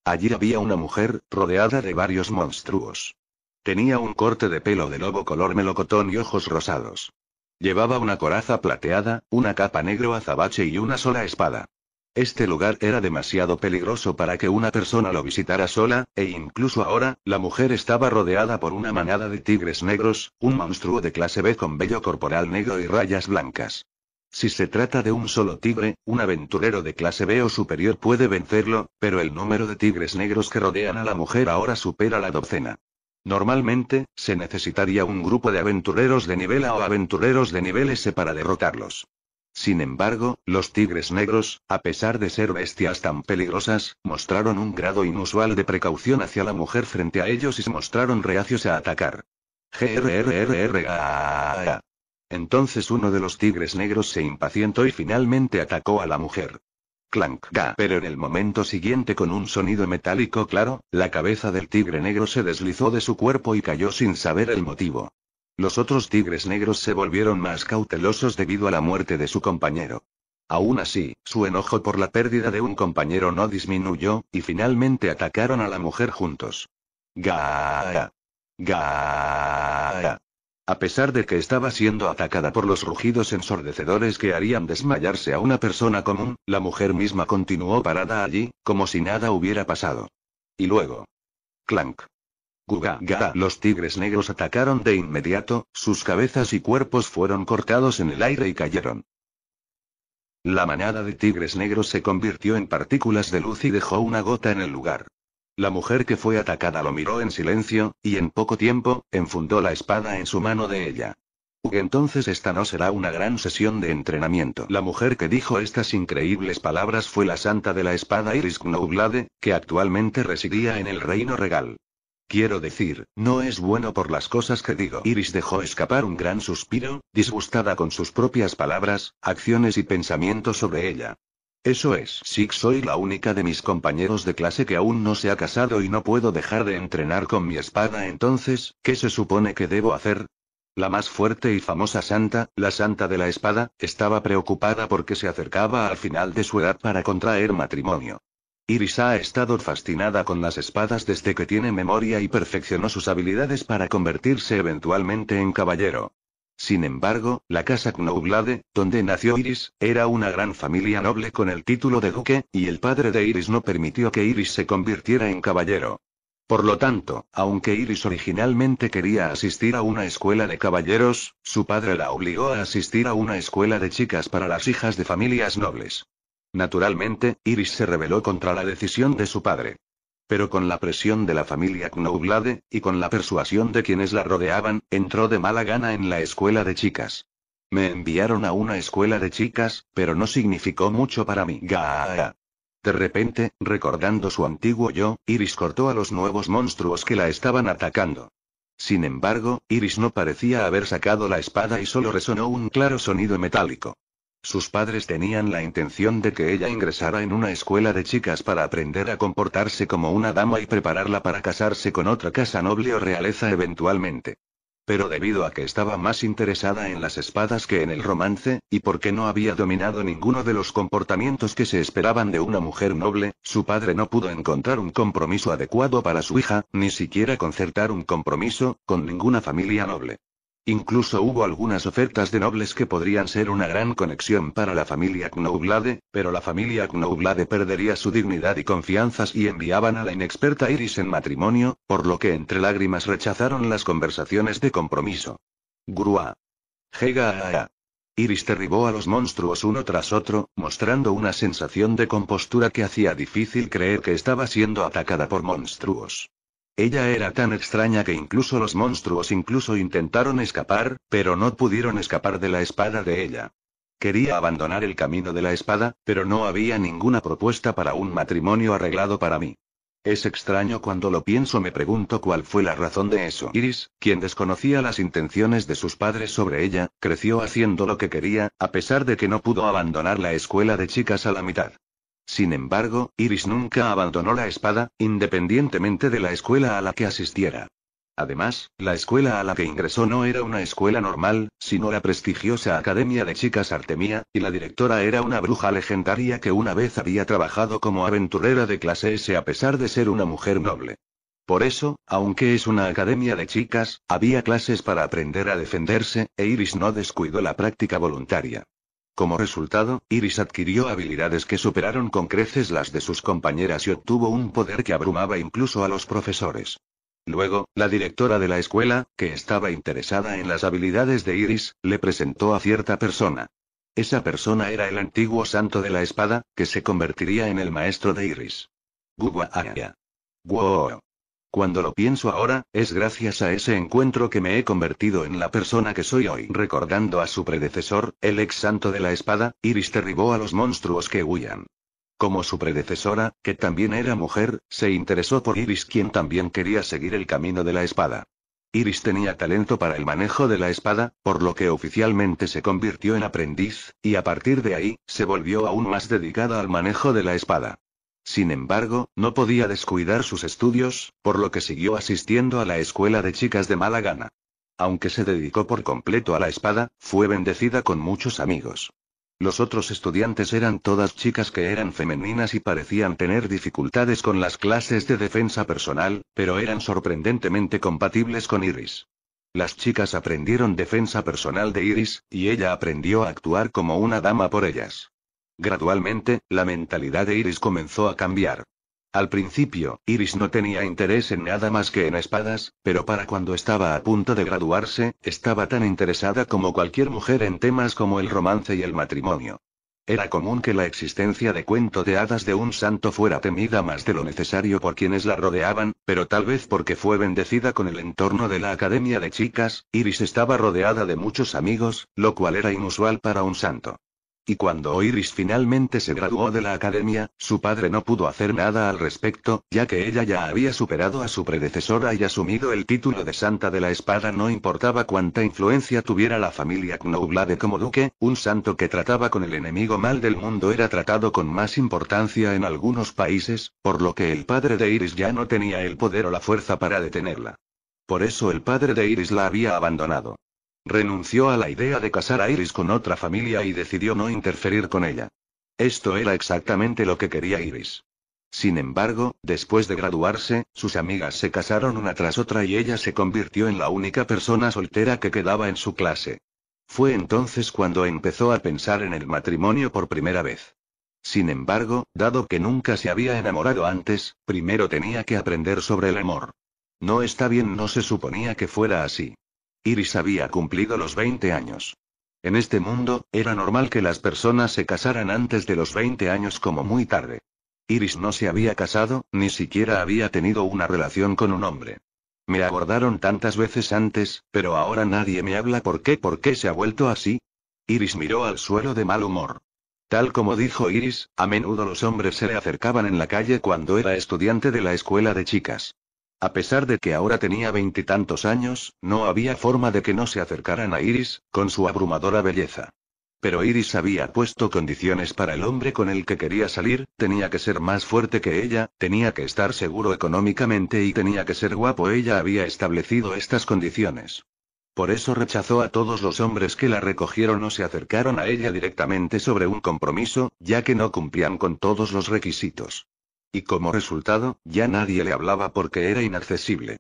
Allí había una mujer, rodeada de varios monstruos. Tenía un corte de pelo de lobo color melocotón y ojos rosados. Llevaba una coraza plateada, una capa negro azabache y una sola espada. Este lugar era demasiado peligroso para que una persona lo visitara sola, e incluso ahora, la mujer estaba rodeada por una manada de tigres negros, un monstruo de clase B con vello corporal negro y rayas blancas. Si se trata de un solo tigre, un aventurero de clase B o superior puede vencerlo, pero el número de tigres negros que rodean a la mujer ahora supera la docena. Normalmente, se necesitaría un grupo de aventureros de nivel A o aventureros de nivel S para derrotarlos. Sin embargo, los tigres negros, a pesar de ser bestias tan peligrosas, mostraron un grado inusual de precaución hacia la mujer frente a ellos y se mostraron reacios a atacar. GRRRR. Entonces uno de los tigres negros se impacientó y finalmente atacó a la mujer. Clank. Pero en el momento siguiente con un sonido metálico claro, la cabeza del tigre negro se deslizó de su cuerpo y cayó sin saber el motivo. Los otros tigres negros se volvieron más cautelosos debido a la muerte de su compañero. Aún así, su enojo por la pérdida de un compañero no disminuyó, y finalmente atacaron a la mujer juntos. Gaa, Gaaa. A pesar de que estaba siendo atacada por los rugidos ensordecedores que harían desmayarse a una persona común, la mujer misma continuó parada allí, como si nada hubiera pasado. Y luego. Clank gara. Los tigres negros atacaron de inmediato, sus cabezas y cuerpos fueron cortados en el aire y cayeron. La manada de tigres negros se convirtió en partículas de luz y dejó una gota en el lugar. La mujer que fue atacada lo miró en silencio, y en poco tiempo, enfundó la espada en su mano de ella. Entonces esta no será una gran sesión de entrenamiento. La mujer que dijo estas increíbles palabras fue la santa de la espada Iris Gnoulade, que actualmente residía en el reino regal. Quiero decir, no es bueno por las cosas que digo. Iris dejó escapar un gran suspiro, disgustada con sus propias palabras, acciones y pensamientos sobre ella. Eso es. Si soy la única de mis compañeros de clase que aún no se ha casado y no puedo dejar de entrenar con mi espada. Entonces, ¿qué se supone que debo hacer? La más fuerte y famosa santa, la santa de la espada, estaba preocupada porque se acercaba al final de su edad para contraer matrimonio. Iris ha estado fascinada con las espadas desde que tiene memoria y perfeccionó sus habilidades para convertirse eventualmente en caballero. Sin embargo, la casa Knowblade, donde nació Iris, era una gran familia noble con el título de duque, y el padre de Iris no permitió que Iris se convirtiera en caballero. Por lo tanto, aunque Iris originalmente quería asistir a una escuela de caballeros, su padre la obligó a asistir a una escuela de chicas para las hijas de familias nobles. Naturalmente, Iris se rebeló contra la decisión de su padre. Pero con la presión de la familia Knovlade y con la persuasión de quienes la rodeaban, entró de mala gana en la escuela de chicas. Me enviaron a una escuela de chicas, pero no significó mucho para mí. Gaaaa. De repente, recordando su antiguo yo, Iris cortó a los nuevos monstruos que la estaban atacando. Sin embargo, Iris no parecía haber sacado la espada y solo resonó un claro sonido metálico. Sus padres tenían la intención de que ella ingresara en una escuela de chicas para aprender a comportarse como una dama y prepararla para casarse con otra casa noble o realeza eventualmente. Pero debido a que estaba más interesada en las espadas que en el romance, y porque no había dominado ninguno de los comportamientos que se esperaban de una mujer noble, su padre no pudo encontrar un compromiso adecuado para su hija, ni siquiera concertar un compromiso, con ninguna familia noble. Incluso hubo algunas ofertas de nobles que podrían ser una gran conexión para la familia Knoublade, pero la familia Knoublade perdería su dignidad y confianzas y enviaban a la inexperta Iris en matrimonio, por lo que entre lágrimas rechazaron las conversaciones de compromiso. Grua. Hega. Ah, ah, ah. Iris derribó a los monstruos uno tras otro, mostrando una sensación de compostura que hacía difícil creer que estaba siendo atacada por monstruos. Ella era tan extraña que incluso los monstruos incluso intentaron escapar, pero no pudieron escapar de la espada de ella. Quería abandonar el camino de la espada, pero no había ninguna propuesta para un matrimonio arreglado para mí. Es extraño cuando lo pienso, me pregunto cuál fue la razón de eso. Iris, quien desconocía las intenciones de sus padres sobre ella, creció haciendo lo que quería, a pesar de que no pudo abandonar la escuela de chicas a la mitad. Sin embargo, Iris nunca abandonó la espada, independientemente de la escuela a la que asistiera. Además, la escuela a la que ingresó no era una escuela normal, sino la prestigiosa Academia de Chicas Artemia, y la directora era una bruja legendaria que una vez había trabajado como aventurera de clase S a pesar de ser una mujer noble. Por eso, aunque es una academia de chicas, había clases para aprender a defenderse, e Iris no descuidó la práctica voluntaria. Como resultado, Iris adquirió habilidades que superaron con creces las de sus compañeras y obtuvo un poder que abrumaba incluso a los profesores. Luego, la directora de la escuela, que estaba interesada en las habilidades de Iris, le presentó a cierta persona. Esa persona era el antiguo santo de la espada, que se convertiría en el maestro de Iris. Cuando lo pienso ahora, es gracias a ese encuentro que me he convertido en la persona que soy hoy. Recordando a su predecesor, el ex santo de la espada, Iris derribó a los monstruos que huían. Como su predecesora, que también era mujer, se interesó por Iris quien también quería seguir el camino de la espada. Iris tenía talento para el manejo de la espada, por lo que oficialmente se convirtió en aprendiz, y a partir de ahí, se volvió aún más dedicada al manejo de la espada. Sin embargo, no podía descuidar sus estudios, por lo que siguió asistiendo a la escuela de chicas de mala gana. Aunque se dedicó por completo a la espada, fue bendecida con muchos amigos. Los otros estudiantes eran todas chicas que eran femeninas y parecían tener dificultades con las clases de defensa personal, pero eran sorprendentemente compatibles con Iris. Las chicas aprendieron defensa personal de Iris, y ella aprendió a actuar como una dama por ellas. Gradualmente, la mentalidad de Iris comenzó a cambiar. Al principio, Iris no tenía interés en nada más que en espadas, pero para cuando estaba a punto de graduarse, estaba tan interesada como cualquier mujer en temas como el romance y el matrimonio. Era común que la existencia de cuento de hadas de un santo fuera temida más de lo necesario por quienes la rodeaban, pero tal vez porque fue bendecida con el entorno de la academia de chicas, Iris estaba rodeada de muchos amigos, lo cual era inusual para un santo. Y cuando Iris finalmente se graduó de la academia, su padre no pudo hacer nada al respecto, ya que ella ya había superado a su predecesora y asumido el título de Santa de la Espada no importaba cuánta influencia tuviera la familia de como duque, un santo que trataba con el enemigo mal del mundo era tratado con más importancia en algunos países, por lo que el padre de Iris ya no tenía el poder o la fuerza para detenerla. Por eso el padre de Iris la había abandonado. Renunció a la idea de casar a Iris con otra familia y decidió no interferir con ella. Esto era exactamente lo que quería Iris. Sin embargo, después de graduarse, sus amigas se casaron una tras otra y ella se convirtió en la única persona soltera que quedaba en su clase. Fue entonces cuando empezó a pensar en el matrimonio por primera vez. Sin embargo, dado que nunca se había enamorado antes, primero tenía que aprender sobre el amor. No está bien, no se suponía que fuera así. Iris había cumplido los 20 años. En este mundo, era normal que las personas se casaran antes de los 20 años como muy tarde. Iris no se había casado, ni siquiera había tenido una relación con un hombre. Me abordaron tantas veces antes, pero ahora nadie me habla por qué, por qué se ha vuelto así. Iris miró al suelo de mal humor. Tal como dijo Iris, a menudo los hombres se le acercaban en la calle cuando era estudiante de la escuela de chicas. A pesar de que ahora tenía veintitantos años, no había forma de que no se acercaran a Iris, con su abrumadora belleza. Pero Iris había puesto condiciones para el hombre con el que quería salir, tenía que ser más fuerte que ella, tenía que estar seguro económicamente y tenía que ser guapo. Ella había establecido estas condiciones. Por eso rechazó a todos los hombres que la recogieron o se acercaron a ella directamente sobre un compromiso, ya que no cumplían con todos los requisitos. Y como resultado, ya nadie le hablaba porque era inaccesible.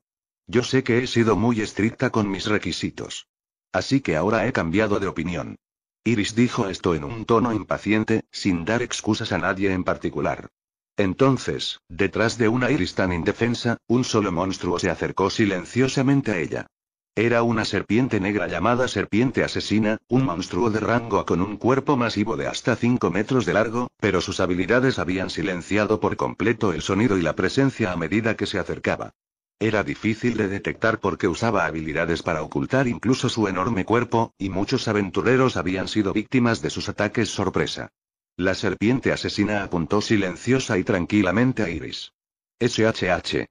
Yo sé que he sido muy estricta con mis requisitos. Así que ahora he cambiado de opinión. Iris dijo esto en un tono impaciente, sin dar excusas a nadie en particular. Entonces, detrás de una Iris tan indefensa, un solo monstruo se acercó silenciosamente a ella. Era una serpiente negra llamada serpiente asesina, un monstruo de rango con un cuerpo masivo de hasta 5 metros de largo, pero sus habilidades habían silenciado por completo el sonido y la presencia a medida que se acercaba. Era difícil de detectar porque usaba habilidades para ocultar incluso su enorme cuerpo, y muchos aventureros habían sido víctimas de sus ataques sorpresa. La serpiente asesina apuntó silenciosa y tranquilamente a Iris. SHH.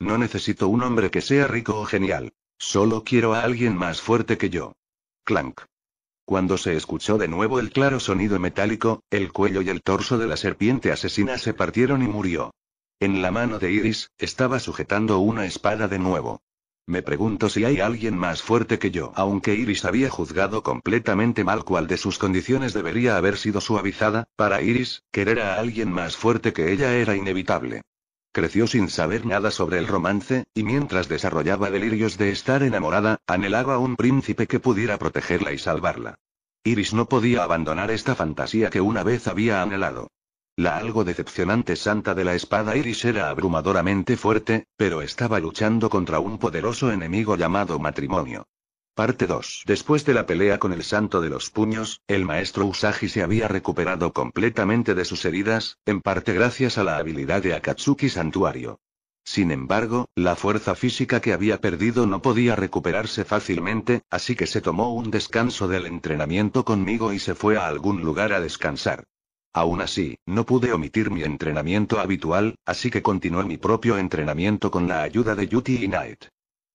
No necesito un hombre que sea rico o genial. Solo quiero a alguien más fuerte que yo. Clank. Cuando se escuchó de nuevo el claro sonido metálico, el cuello y el torso de la serpiente asesina se partieron y murió. En la mano de Iris, estaba sujetando una espada de nuevo. Me pregunto si hay alguien más fuerte que yo. Aunque Iris había juzgado completamente mal cuál de sus condiciones debería haber sido suavizada, para Iris, querer a alguien más fuerte que ella era inevitable. Creció sin saber nada sobre el romance, y mientras desarrollaba delirios de estar enamorada, anhelaba un príncipe que pudiera protegerla y salvarla. Iris no podía abandonar esta fantasía que una vez había anhelado. La algo decepcionante santa de la espada Iris era abrumadoramente fuerte, pero estaba luchando contra un poderoso enemigo llamado matrimonio. Parte 2. Después de la pelea con el santo de los puños, el maestro Usagi se había recuperado completamente de sus heridas, en parte gracias a la habilidad de Akatsuki Santuario. Sin embargo, la fuerza física que había perdido no podía recuperarse fácilmente, así que se tomó un descanso del entrenamiento conmigo y se fue a algún lugar a descansar. Aún así, no pude omitir mi entrenamiento habitual, así que continué mi propio entrenamiento con la ayuda de Yuti y Knight.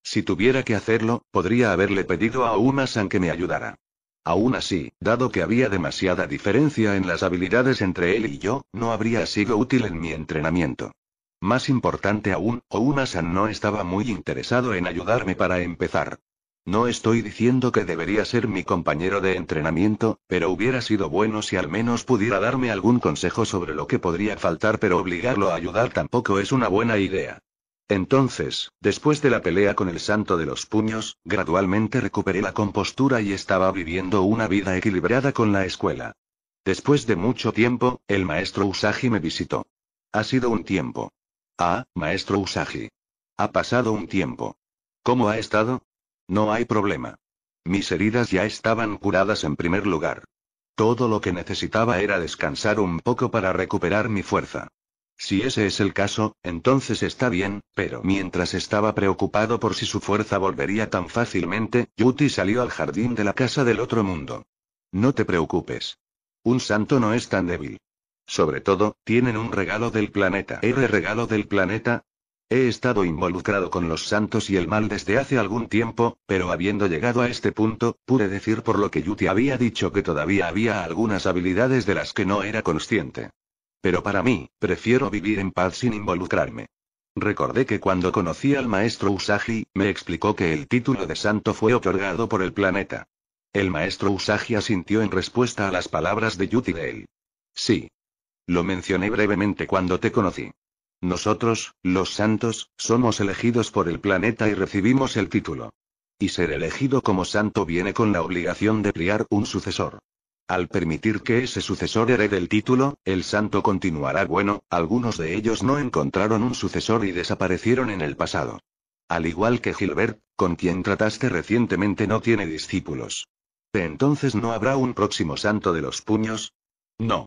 Si tuviera que hacerlo, podría haberle pedido a San que me ayudara. Aún así, dado que había demasiada diferencia en las habilidades entre él y yo, no habría sido útil en mi entrenamiento. Más importante aún, San no estaba muy interesado en ayudarme para empezar. No estoy diciendo que debería ser mi compañero de entrenamiento, pero hubiera sido bueno si al menos pudiera darme algún consejo sobre lo que podría faltar, pero obligarlo a ayudar tampoco es una buena idea. Entonces, después de la pelea con el santo de los puños, gradualmente recuperé la compostura y estaba viviendo una vida equilibrada con la escuela. Después de mucho tiempo, el maestro Usagi me visitó. Ha sido un tiempo. Ah, maestro Usagi. Ha pasado un tiempo. ¿Cómo ha estado? No hay problema. Mis heridas ya estaban curadas en primer lugar. Todo lo que necesitaba era descansar un poco para recuperar mi fuerza. Si ese es el caso, entonces está bien, pero mientras estaba preocupado por si su fuerza volvería tan fácilmente, Yuti salió al jardín de la casa del otro mundo. No te preocupes. Un santo no es tan débil. Sobre todo, tienen un regalo del planeta. ¿R regalo del planeta? He estado involucrado con los santos y el mal desde hace algún tiempo, pero habiendo llegado a este punto, pude decir por lo que Yuti había dicho que todavía había algunas habilidades de las que no era consciente. Pero para mí, prefiero vivir en paz sin involucrarme. Recordé que cuando conocí al maestro Usagi, me explicó que el título de santo fue otorgado por el planeta. El maestro Usagi asintió en respuesta a las palabras de Yuti Sí. Lo mencioné brevemente cuando te conocí. Nosotros, los santos, somos elegidos por el planeta y recibimos el título. Y ser elegido como santo viene con la obligación de criar un sucesor. Al permitir que ese sucesor herede el título, el santo continuará bueno, algunos de ellos no encontraron un sucesor y desaparecieron en el pasado. Al igual que Gilbert, con quien trataste recientemente no tiene discípulos. ¿De entonces no habrá un próximo santo de los puños? No.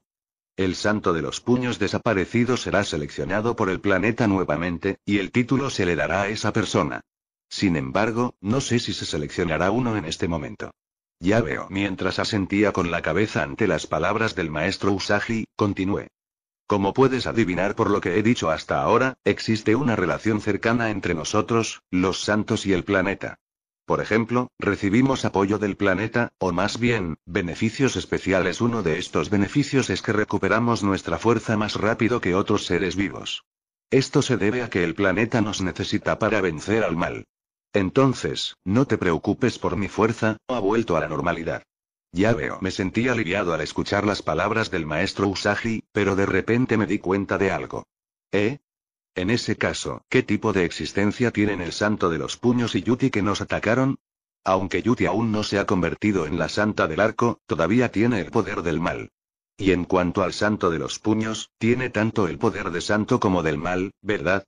El santo de los puños desaparecido será seleccionado por el planeta nuevamente, y el título se le dará a esa persona. Sin embargo, no sé si se seleccionará uno en este momento. Ya veo. Mientras asentía con la cabeza ante las palabras del maestro Usagi, continué. Como puedes adivinar por lo que he dicho hasta ahora, existe una relación cercana entre nosotros, los santos y el planeta. Por ejemplo, recibimos apoyo del planeta, o más bien, beneficios especiales. Uno de estos beneficios es que recuperamos nuestra fuerza más rápido que otros seres vivos. Esto se debe a que el planeta nos necesita para vencer al mal. Entonces, no te preocupes por mi fuerza, ha vuelto a la normalidad. Ya veo, me sentí aliviado al escuchar las palabras del maestro Usagi, pero de repente me di cuenta de algo. ¿Eh? En ese caso, ¿qué tipo de existencia tienen el santo de los puños y Yuti que nos atacaron? Aunque Yuti aún no se ha convertido en la santa del arco, todavía tiene el poder del mal. Y en cuanto al santo de los puños, tiene tanto el poder de santo como del mal, ¿verdad?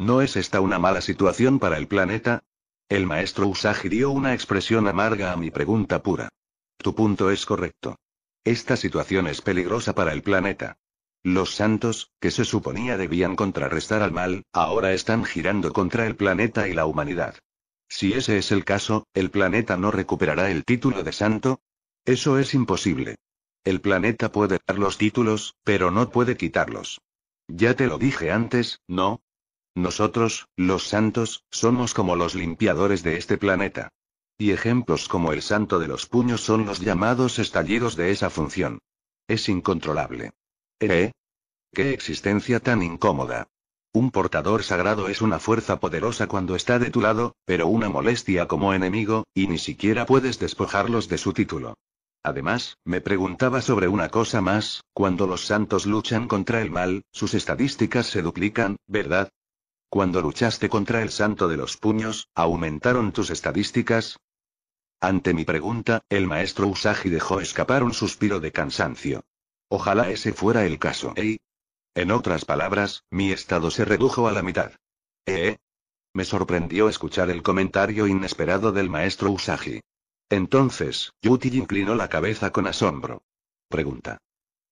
¿No es esta una mala situación para el planeta? El maestro Usagi dio una expresión amarga a mi pregunta pura. Tu punto es correcto. Esta situación es peligrosa para el planeta. Los santos, que se suponía debían contrarrestar al mal, ahora están girando contra el planeta y la humanidad. Si ese es el caso, ¿el planeta no recuperará el título de santo? Eso es imposible. El planeta puede dar los títulos, pero no puede quitarlos. Ya te lo dije antes, no, nosotros, los santos, somos como los limpiadores de este planeta. Y ejemplos como el santo de los puños son los llamados estallidos de esa función. Es incontrolable. Eh, ¿Eh? ¡Qué existencia tan incómoda! Un portador sagrado es una fuerza poderosa cuando está de tu lado, pero una molestia como enemigo, y ni siquiera puedes despojarlos de su título. Además, me preguntaba sobre una cosa más, cuando los santos luchan contra el mal, sus estadísticas se duplican, ¿verdad? Cuando luchaste contra el santo de los puños, ¿aumentaron tus estadísticas? Ante mi pregunta, el maestro Usagi dejó escapar un suspiro de cansancio. Ojalá ese fuera el caso, ¿eh? En otras palabras, mi estado se redujo a la mitad. ¿Eh? Me sorprendió escuchar el comentario inesperado del maestro Usagi. Entonces, Yuti inclinó la cabeza con asombro. Pregunta.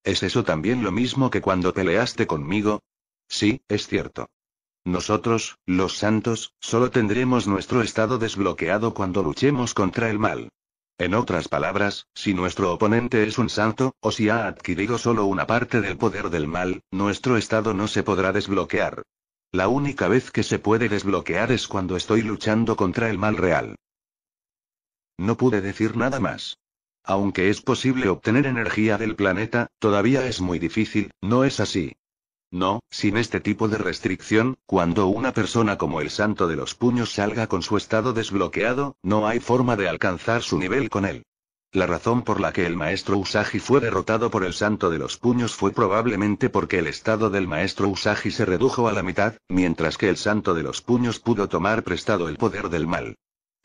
¿Es eso también lo mismo que cuando peleaste conmigo? Sí, es cierto. Nosotros, los santos, solo tendremos nuestro estado desbloqueado cuando luchemos contra el mal. En otras palabras, si nuestro oponente es un santo, o si ha adquirido solo una parte del poder del mal, nuestro estado no se podrá desbloquear. La única vez que se puede desbloquear es cuando estoy luchando contra el mal real. No pude decir nada más. Aunque es posible obtener energía del planeta, todavía es muy difícil, ¿no es así? No, sin este tipo de restricción, cuando una persona como el santo de los puños salga con su estado desbloqueado, no hay forma de alcanzar su nivel con él. La razón por la que el maestro Usagi fue derrotado por el santo de los puños fue probablemente porque el estado del maestro Usagi se redujo a la mitad, mientras que el santo de los puños pudo tomar prestado el poder del mal.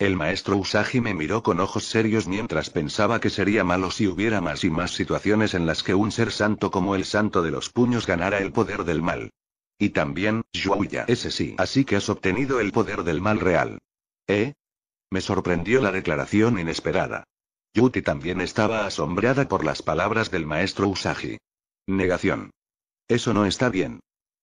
El maestro Usagi me miró con ojos serios mientras pensaba que sería malo si hubiera más y más situaciones en las que un ser santo como el santo de los puños ganara el poder del mal. Y también, Yuuya ese sí, así que has obtenido el poder del mal real. ¿Eh? Me sorprendió la declaración inesperada. Yuti también estaba asombrada por las palabras del maestro Usagi. Negación. Eso no está bien.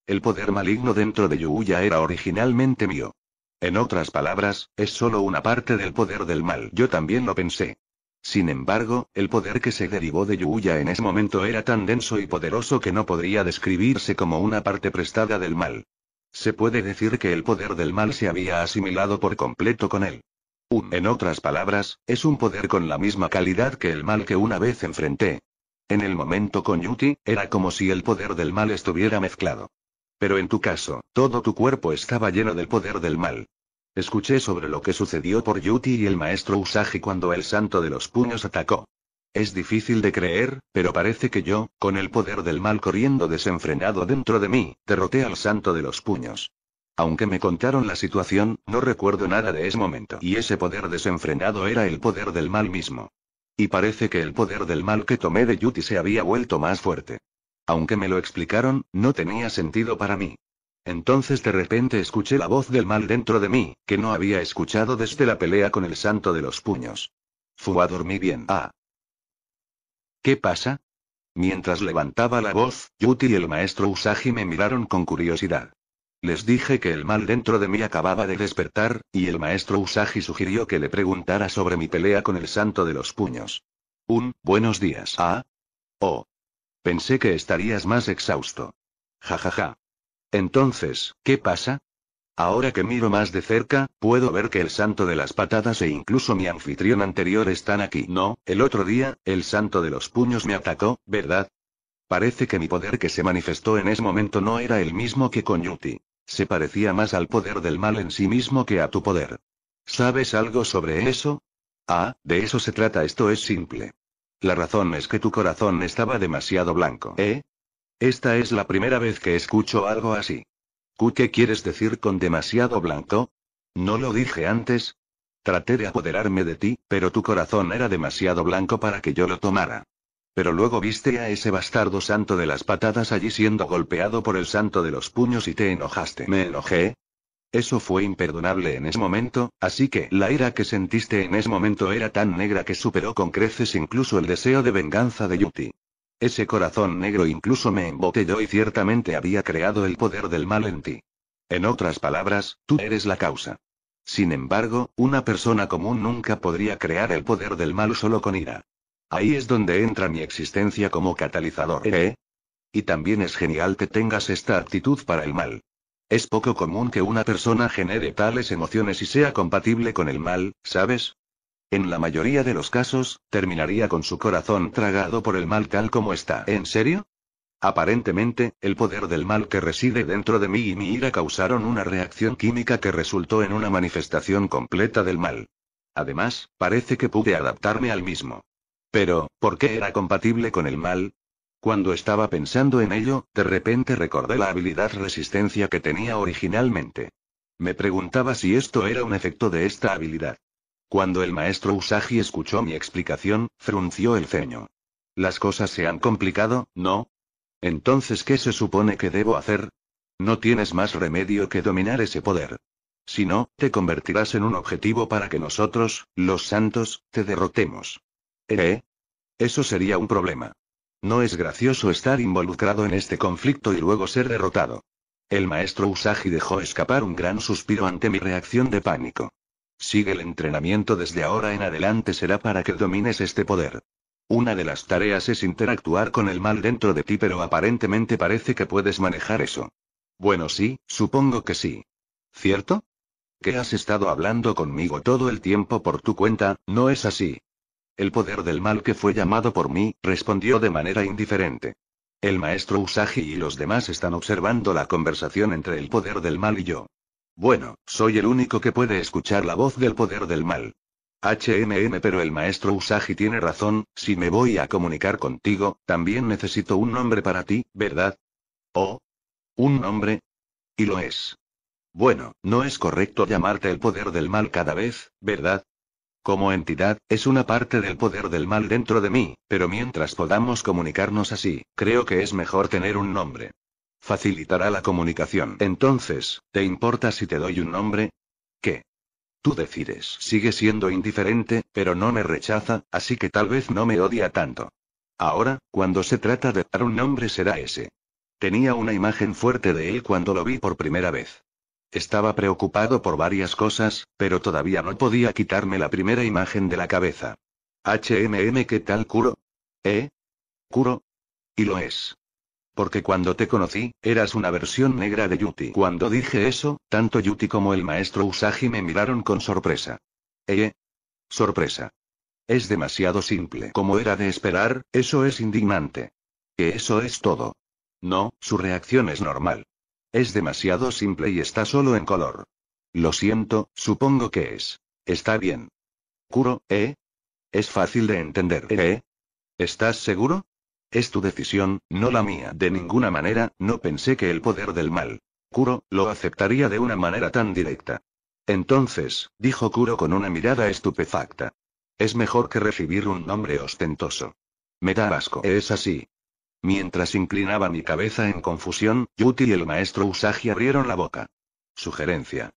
El poder maligno dentro de Yuuya era originalmente mío. En otras palabras, es solo una parte del poder del mal. Yo también lo pensé. Sin embargo, el poder que se derivó de Yuya en ese momento era tan denso y poderoso que no podría describirse como una parte prestada del mal. Se puede decir que el poder del mal se había asimilado por completo con él. Un, en otras palabras, es un poder con la misma calidad que el mal que una vez enfrenté. En el momento con Yuti, era como si el poder del mal estuviera mezclado. Pero en tu caso, todo tu cuerpo estaba lleno del poder del mal. Escuché sobre lo que sucedió por Yuti y el maestro Usagi cuando el santo de los puños atacó. Es difícil de creer, pero parece que yo, con el poder del mal corriendo desenfrenado dentro de mí, derroté al santo de los puños. Aunque me contaron la situación, no recuerdo nada de ese momento. Y ese poder desenfrenado era el poder del mal mismo. Y parece que el poder del mal que tomé de Yuti se había vuelto más fuerte. Aunque me lo explicaron, no tenía sentido para mí. Entonces de repente escuché la voz del mal dentro de mí, que no había escuchado desde la pelea con el santo de los puños. Fua ah, dormí bien. Ah. ¿Qué pasa? Mientras levantaba la voz, Yuti y el maestro Usagi me miraron con curiosidad. Les dije que el mal dentro de mí acababa de despertar, y el maestro Usagi sugirió que le preguntara sobre mi pelea con el santo de los puños. Un, buenos días. Ah. Oh. Pensé que estarías más exhausto. Ja ja ja. Entonces, ¿qué pasa? Ahora que miro más de cerca, puedo ver que el santo de las patadas e incluso mi anfitrión anterior están aquí. No, el otro día, el santo de los puños me atacó, ¿verdad? Parece que mi poder que se manifestó en ese momento no era el mismo que con Yuti. Se parecía más al poder del mal en sí mismo que a tu poder. ¿Sabes algo sobre eso? Ah, de eso se trata, esto es simple. La razón es que tu corazón estaba demasiado blanco, ¿eh? Esta es la primera vez que escucho algo así. ¿Qué quieres decir con demasiado blanco? ¿No lo dije antes? Traté de apoderarme de ti, pero tu corazón era demasiado blanco para que yo lo tomara. Pero luego viste a ese bastardo santo de las patadas allí siendo golpeado por el santo de los puños y te enojaste. ¿Me enojé? Eso fue imperdonable en ese momento, así que la ira que sentiste en ese momento era tan negra que superó con creces incluso el deseo de venganza de Yuti. Ese corazón negro incluso me embotelló y ciertamente había creado el poder del mal en ti. En otras palabras, tú eres la causa. Sin embargo, una persona común nunca podría crear el poder del mal solo con ira. Ahí es donde entra mi existencia como catalizador, ¿eh? Y también es genial que tengas esta actitud para el mal. Es poco común que una persona genere tales emociones y sea compatible con el mal, ¿sabes? En la mayoría de los casos, terminaría con su corazón tragado por el mal tal como está. ¿En serio? Aparentemente, el poder del mal que reside dentro de mí y mi ira causaron una reacción química que resultó en una manifestación completa del mal. Además, parece que pude adaptarme al mismo. Pero, ¿por qué era compatible con el mal? Cuando estaba pensando en ello, de repente recordé la habilidad resistencia que tenía originalmente. Me preguntaba si esto era un efecto de esta habilidad. Cuando el maestro Usagi escuchó mi explicación, frunció el ceño. Las cosas se han complicado, ¿no? Entonces, ¿qué se supone que debo hacer? No tienes más remedio que dominar ese poder. Si no, te convertirás en un objetivo para que nosotros, los santos, te derrotemos. ¿Eh? Eso sería un problema. No es gracioso estar involucrado en este conflicto y luego ser derrotado. El maestro Usagi dejó escapar un gran suspiro ante mi reacción de pánico. Sigue el entrenamiento desde ahora en adelante será para que domines este poder. Una de las tareas es interactuar con el mal dentro de ti pero aparentemente parece que puedes manejar eso. Bueno sí, supongo que sí. ¿Cierto? Que has estado hablando conmigo todo el tiempo por tu cuenta, ¿no es así? El poder del mal que fue llamado por mí, respondió de manera indiferente. El maestro Usagi y los demás están observando la conversación entre el poder del mal y yo. Bueno, soy el único que puede escuchar la voz del poder del mal. HMM pero el maestro Usagi tiene razón, si me voy a comunicar contigo, también necesito un nombre para ti, ¿verdad? ¿Oh? ¿Un nombre? Y lo es. Bueno, no es correcto llamarte el poder del mal cada vez, ¿verdad? Como entidad, es una parte del poder del mal dentro de mí, pero mientras podamos comunicarnos así, creo que es mejor tener un nombre. Facilitará la comunicación. Entonces, ¿te importa si te doy un nombre? ¿Qué? Tú decides. Sigue siendo indiferente, pero no me rechaza, así que tal vez no me odia tanto. Ahora, cuando se trata de dar un nombre será ese. Tenía una imagen fuerte de él cuando lo vi por primera vez. Estaba preocupado por varias cosas, pero todavía no podía quitarme la primera imagen de la cabeza. HMM, ¿qué tal, Kuro? ¿Eh? ¿Kuro? Y lo es. Porque cuando te conocí, eras una versión negra de Yuti. Cuando dije eso, tanto Yuti como el maestro Usagi me miraron con sorpresa. ¿Eh? Sorpresa. Es demasiado simple. Como era de esperar, eso es indignante. Que eso es todo. No, su reacción es normal. Es demasiado simple y está solo en color. Lo siento, supongo que es. Está bien. Kuro, ¿eh? Es fácil de entender, ¿eh? ¿Estás seguro? Es tu decisión, no la mía. De ninguna manera, no pensé que el poder del mal. Kuro, lo aceptaría de una manera tan directa. Entonces, dijo Kuro con una mirada estupefacta. Es mejor que recibir un nombre ostentoso. Me da asco. Es así. Mientras inclinaba mi cabeza en confusión, Yuti y el maestro Usagi abrieron la boca. Sugerencia.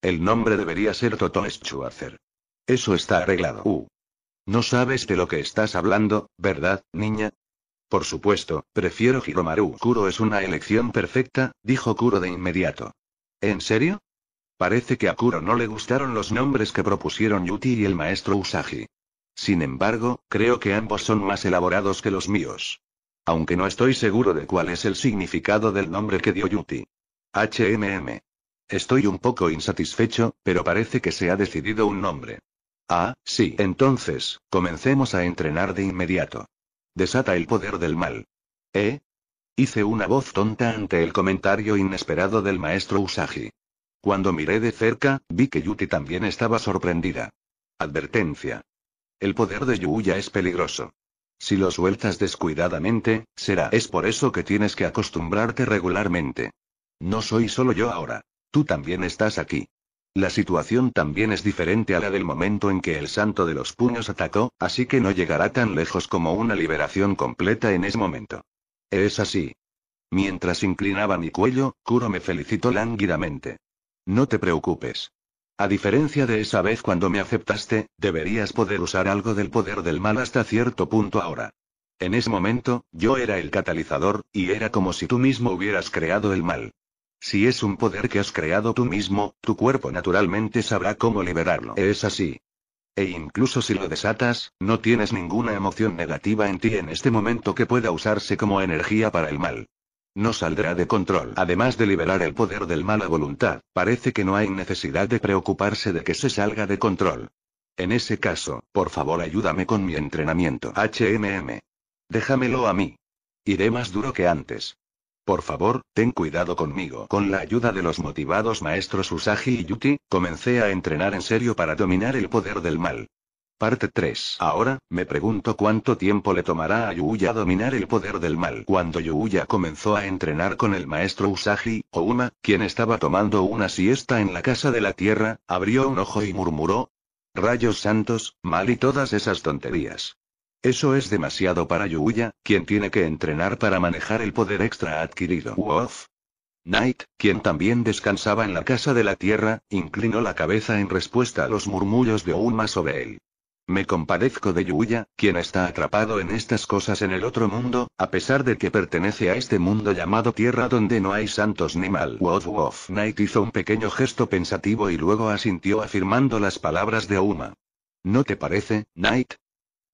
El nombre debería ser Totón Eso está arreglado. U. Uh. No sabes de lo que estás hablando, ¿verdad, niña? Por supuesto, prefiero Hiromaru. Kuro es una elección perfecta, dijo Kuro de inmediato. ¿En serio? Parece que a Kuro no le gustaron los nombres que propusieron Yuti y el maestro Usagi. Sin embargo, creo que ambos son más elaborados que los míos aunque no estoy seguro de cuál es el significado del nombre que dio Yuti. HMM. Estoy un poco insatisfecho, pero parece que se ha decidido un nombre. Ah, sí, entonces, comencemos a entrenar de inmediato. Desata el poder del mal. ¿Eh? Hice una voz tonta ante el comentario inesperado del maestro Usagi. Cuando miré de cerca, vi que Yuti también estaba sorprendida. Advertencia. El poder de Yuya es peligroso. Si lo sueltas descuidadamente, será. Es por eso que tienes que acostumbrarte regularmente. No soy solo yo ahora. Tú también estás aquí. La situación también es diferente a la del momento en que el santo de los puños atacó, así que no llegará tan lejos como una liberación completa en ese momento. Es así. Mientras inclinaba mi cuello, Kuro me felicitó lánguidamente. No te preocupes. A diferencia de esa vez cuando me aceptaste, deberías poder usar algo del poder del mal hasta cierto punto ahora. En ese momento, yo era el catalizador, y era como si tú mismo hubieras creado el mal. Si es un poder que has creado tú mismo, tu cuerpo naturalmente sabrá cómo liberarlo. Es así. E incluso si lo desatas, no tienes ninguna emoción negativa en ti en este momento que pueda usarse como energía para el mal. No saldrá de control. Además de liberar el poder del mal a voluntad, parece que no hay necesidad de preocuparse de que se salga de control. En ese caso, por favor ayúdame con mi entrenamiento. HMM. Déjamelo a mí. Iré más duro que antes. Por favor, ten cuidado conmigo. Con la ayuda de los motivados maestros Usagi y Yuti, comencé a entrenar en serio para dominar el poder del mal. Parte 3. Ahora, me pregunto cuánto tiempo le tomará a Yuya dominar el poder del mal. Cuando Yuya comenzó a entrenar con el maestro Usagi, Ouma, quien estaba tomando una siesta en la casa de la tierra, abrió un ojo y murmuró. Rayos santos, mal y todas esas tonterías. Eso es demasiado para Yuya, quien tiene que entrenar para manejar el poder extra adquirido. Uof. Knight, quien también descansaba en la casa de la tierra, inclinó la cabeza en respuesta a los murmullos de Ouma sobre él. Me compadezco de Yuya, quien está atrapado en estas cosas en el otro mundo, a pesar de que pertenece a este mundo llamado Tierra donde no hay santos ni mal. Wolf Wolf Knight hizo un pequeño gesto pensativo y luego asintió afirmando las palabras de Uma. ¿No te parece, Knight?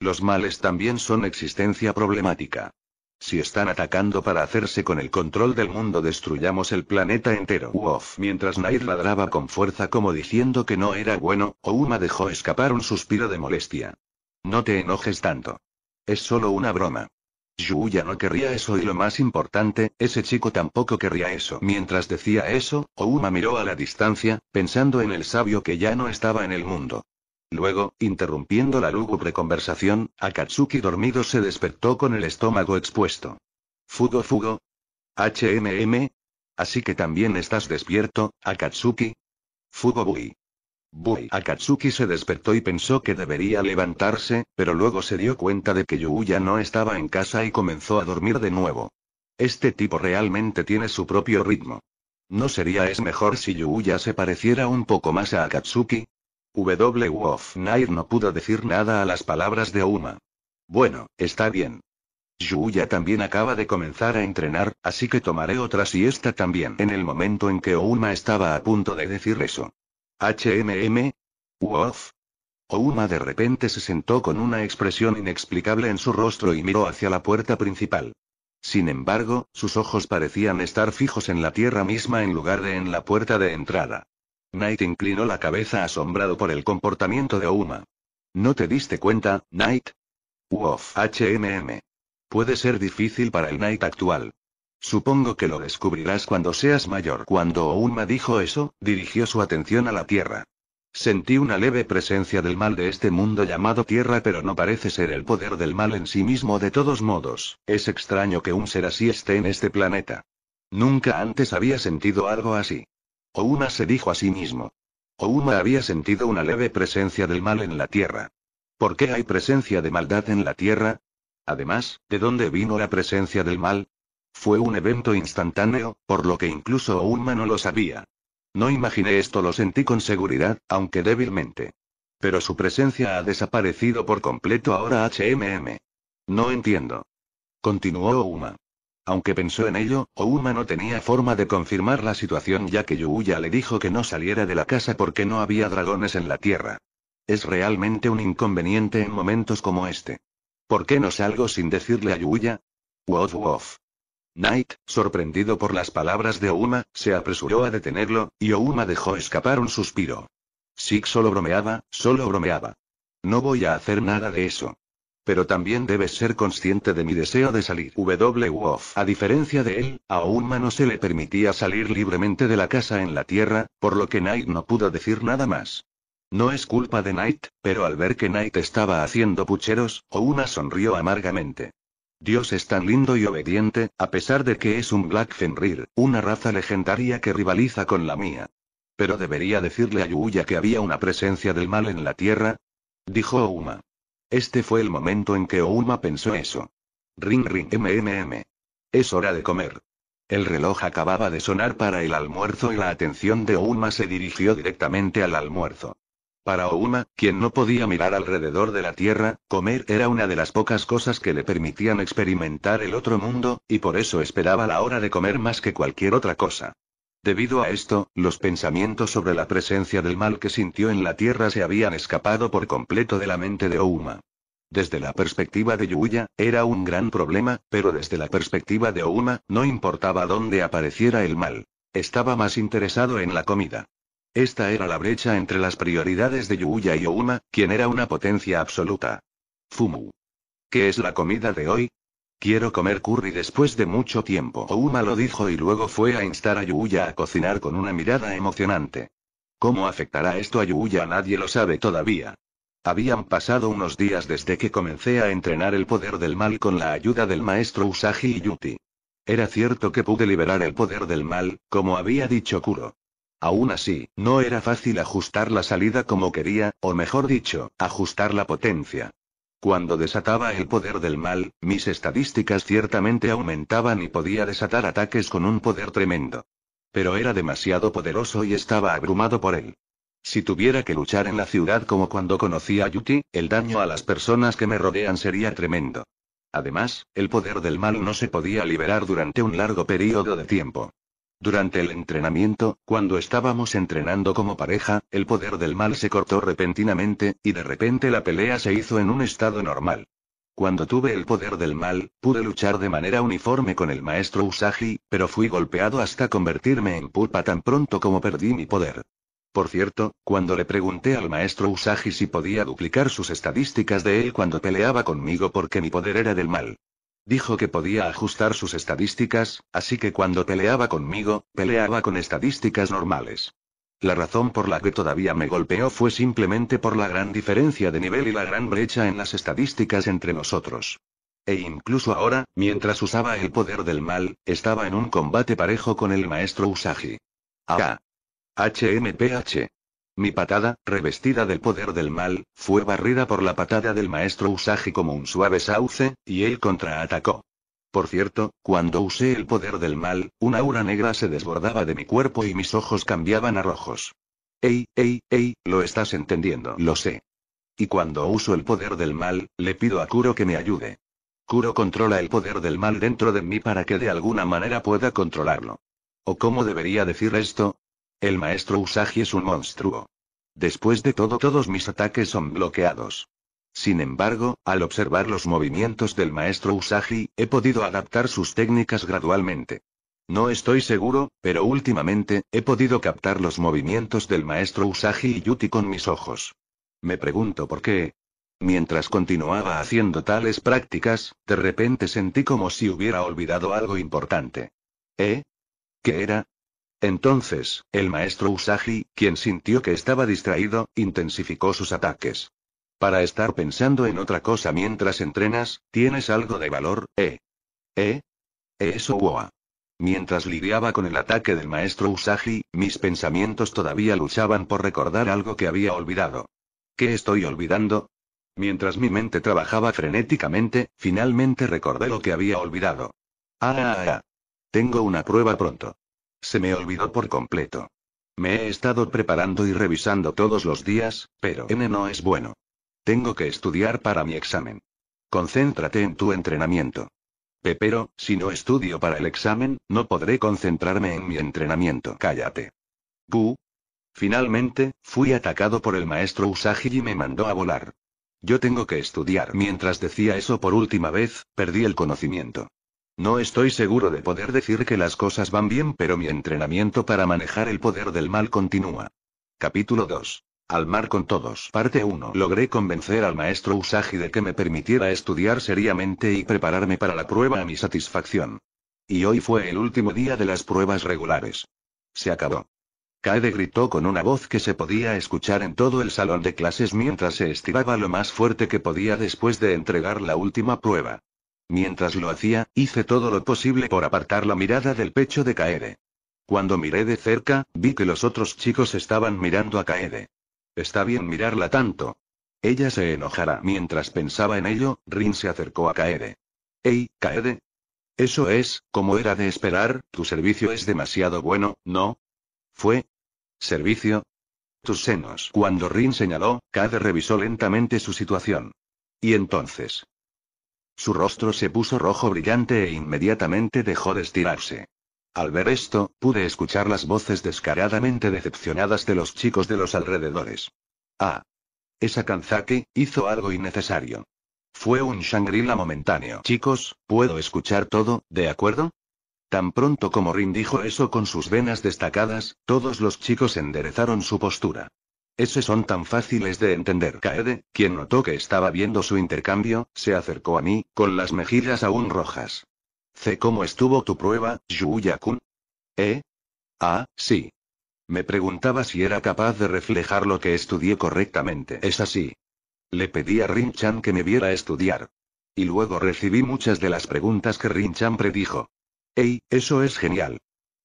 Los males también son existencia problemática. Si están atacando para hacerse con el control del mundo, destruyamos el planeta entero. Mientras Nair ladraba con fuerza como diciendo que no era bueno, Ouma dejó escapar un suspiro de molestia. No te enojes tanto. Es solo una broma. Yuya no querría eso y lo más importante, ese chico tampoco querría eso. Mientras decía eso, Ouma miró a la distancia, pensando en el sabio que ya no estaba en el mundo. Luego, interrumpiendo la lúgubre conversación, Akatsuki dormido se despertó con el estómago expuesto. Fugo Fugo. HMM. Así que también estás despierto, Akatsuki. Fugo Bui. Bui. Akatsuki se despertó y pensó que debería levantarse, pero luego se dio cuenta de que Yuya no estaba en casa y comenzó a dormir de nuevo. Este tipo realmente tiene su propio ritmo. ¿No sería es mejor si Yuya se pareciera un poco más a Akatsuki? W. Nair no pudo decir nada a las palabras de Uma. Bueno, está bien. Yuya también acaba de comenzar a entrenar, así que tomaré otra siesta también en el momento en que Ouma estaba a punto de decir eso. HMM? Uof. Ouma de repente se sentó con una expresión inexplicable en su rostro y miró hacia la puerta principal. Sin embargo, sus ojos parecían estar fijos en la tierra misma en lugar de en la puerta de entrada. Knight inclinó la cabeza asombrado por el comportamiento de Ouma. ¿No te diste cuenta, Knight? Uof, HMM. Puede ser difícil para el Knight actual. Supongo que lo descubrirás cuando seas mayor. Cuando Ouma dijo eso, dirigió su atención a la Tierra. Sentí una leve presencia del mal de este mundo llamado Tierra, pero no parece ser el poder del mal en sí mismo. De todos modos, es extraño que un ser así esté en este planeta. Nunca antes había sentido algo así. Ouma se dijo a sí mismo. Ouma había sentido una leve presencia del mal en la tierra. ¿Por qué hay presencia de maldad en la tierra? Además, ¿de dónde vino la presencia del mal? Fue un evento instantáneo, por lo que incluso Ouma no lo sabía. No imaginé esto, lo sentí con seguridad, aunque débilmente. Pero su presencia ha desaparecido por completo ahora HMM. No entiendo. Continuó Ouma. Aunque pensó en ello, Ouma no tenía forma de confirmar la situación ya que Yuya le dijo que no saliera de la casa porque no había dragones en la tierra. Es realmente un inconveniente en momentos como este. ¿Por qué no salgo sin decirle a Yuya? Wof wof. Knight, sorprendido por las palabras de Ouma, se apresuró a detenerlo, y Ouma dejó escapar un suspiro. Sig solo bromeaba, solo bromeaba. No voy a hacer nada de eso. Pero también debes ser consciente de mi deseo de salir. WOF. A diferencia de él, a Uma no se le permitía salir libremente de la casa en la Tierra, por lo que Knight no pudo decir nada más. No es culpa de Knight, pero al ver que Knight estaba haciendo pucheros, Ouma sonrió amargamente. Dios es tan lindo y obediente, a pesar de que es un Black Fenrir, una raza legendaria que rivaliza con la mía. Pero debería decirle a Yuya que había una presencia del mal en la tierra. Dijo Ouma. Este fue el momento en que Ouma pensó eso. Ring ring mmm. Es hora de comer. El reloj acababa de sonar para el almuerzo y la atención de Ouma se dirigió directamente al almuerzo. Para Ouma, quien no podía mirar alrededor de la Tierra, comer era una de las pocas cosas que le permitían experimentar el otro mundo, y por eso esperaba la hora de comer más que cualquier otra cosa. Debido a esto, los pensamientos sobre la presencia del mal que sintió en la Tierra se habían escapado por completo de la mente de Ouma. Desde la perspectiva de Yuya, era un gran problema, pero desde la perspectiva de Ouma, no importaba dónde apareciera el mal. Estaba más interesado en la comida. Esta era la brecha entre las prioridades de Yuya y Ouma, quien era una potencia absoluta. Fumu. ¿Qué es la comida de hoy? Quiero comer curry después de mucho tiempo. Ouma lo dijo y luego fue a instar a Yuya a cocinar con una mirada emocionante. ¿Cómo afectará esto a Yuya? Nadie lo sabe todavía. Habían pasado unos días desde que comencé a entrenar el poder del mal con la ayuda del maestro Usagi y Yuti. Era cierto que pude liberar el poder del mal, como había dicho Kuro. Aún así, no era fácil ajustar la salida como quería, o mejor dicho, ajustar la potencia. Cuando desataba el poder del mal, mis estadísticas ciertamente aumentaban y podía desatar ataques con un poder tremendo. Pero era demasiado poderoso y estaba abrumado por él. Si tuviera que luchar en la ciudad como cuando conocí a Yuti, el daño a las personas que me rodean sería tremendo. Además, el poder del mal no se podía liberar durante un largo periodo de tiempo. Durante el entrenamiento, cuando estábamos entrenando como pareja, el poder del mal se cortó repentinamente, y de repente la pelea se hizo en un estado normal. Cuando tuve el poder del mal, pude luchar de manera uniforme con el maestro Usagi, pero fui golpeado hasta convertirme en pulpa tan pronto como perdí mi poder. Por cierto, cuando le pregunté al maestro Usagi si podía duplicar sus estadísticas de él cuando peleaba conmigo porque mi poder era del mal. Dijo que podía ajustar sus estadísticas, así que cuando peleaba conmigo, peleaba con estadísticas normales. La razón por la que todavía me golpeó fue simplemente por la gran diferencia de nivel y la gran brecha en las estadísticas entre nosotros. E incluso ahora, mientras usaba el poder del mal, estaba en un combate parejo con el maestro Usagi. P. HMPH. Mi patada, revestida del poder del mal, fue barrida por la patada del maestro Usagi como un suave sauce, y él contraatacó. Por cierto, cuando usé el poder del mal, una aura negra se desbordaba de mi cuerpo y mis ojos cambiaban a rojos. Ey, ey, ey, lo estás entendiendo, lo sé. Y cuando uso el poder del mal, le pido a Kuro que me ayude. Kuro controla el poder del mal dentro de mí para que de alguna manera pueda controlarlo. ¿O cómo debería decir esto? El maestro Usagi es un monstruo. Después de todo todos mis ataques son bloqueados. Sin embargo, al observar los movimientos del maestro Usagi, he podido adaptar sus técnicas gradualmente. No estoy seguro, pero últimamente, he podido captar los movimientos del maestro Usagi y Yuti con mis ojos. Me pregunto por qué. Mientras continuaba haciendo tales prácticas, de repente sentí como si hubiera olvidado algo importante. ¿Eh? ¿Qué era? Entonces, el maestro Usagi, quien sintió que estaba distraído, intensificó sus ataques. Para estar pensando en otra cosa mientras entrenas, tienes algo de valor, ¿eh? ¿Eh? Eso Woa. Mientras lidiaba con el ataque del maestro Usagi, mis pensamientos todavía luchaban por recordar algo que había olvidado. ¿Qué estoy olvidando? Mientras mi mente trabajaba frenéticamente, finalmente recordé lo que había olvidado. Ah, ah, ah. Tengo una prueba pronto. Se me olvidó por completo. Me he estado preparando y revisando todos los días, pero N no es bueno. Tengo que estudiar para mi examen. Concéntrate en tu entrenamiento. Pero, si no estudio para el examen, no podré concentrarme en mi entrenamiento. Cállate. Pu. Finalmente, fui atacado por el maestro Usagi y me mandó a volar. Yo tengo que estudiar. Mientras decía eso por última vez, perdí el conocimiento. No estoy seguro de poder decir que las cosas van bien, pero mi entrenamiento para manejar el poder del mal continúa. Capítulo 2. Al mar con todos. Parte 1. Logré convencer al maestro Usagi de que me permitiera estudiar seriamente y prepararme para la prueba a mi satisfacción. Y hoy fue el último día de las pruebas regulares. Se acabó. Kaede gritó con una voz que se podía escuchar en todo el salón de clases mientras se estiraba lo más fuerte que podía después de entregar la última prueba. Mientras lo hacía, hice todo lo posible por apartar la mirada del pecho de Kaede. Cuando miré de cerca, vi que los otros chicos estaban mirando a Kaede. Está bien mirarla tanto. Ella se enojará. Mientras pensaba en ello, Rin se acercó a Kaede. ¡Ey, Kaede. Eso es, como era de esperar, tu servicio es demasiado bueno, ¿no? ¿Fue? ¿Servicio? Tus senos. Cuando Rin señaló, Kaede revisó lentamente su situación. Y entonces, su rostro se puso rojo brillante e inmediatamente dejó de estirarse. Al ver esto, pude escuchar las voces descaradamente decepcionadas de los chicos de los alrededores. Ah. Esa Kanzaki, hizo algo innecesario. Fue un Shangri-La momentáneo. Chicos, puedo escuchar todo, ¿de acuerdo? Tan pronto como Rin dijo eso con sus venas destacadas, todos los chicos enderezaron su postura. Ese son tan fáciles de entender. Kaede, quien notó que estaba viendo su intercambio, se acercó a mí, con las mejillas aún rojas. ¿C cómo estuvo tu prueba, Yu Yakun. ¿Eh? Ah, sí. Me preguntaba si era capaz de reflejar lo que estudié correctamente. Es así. Le pedí a Rin-chan que me viera estudiar. Y luego recibí muchas de las preguntas que Rin-chan predijo. ¡Ey, eso es genial!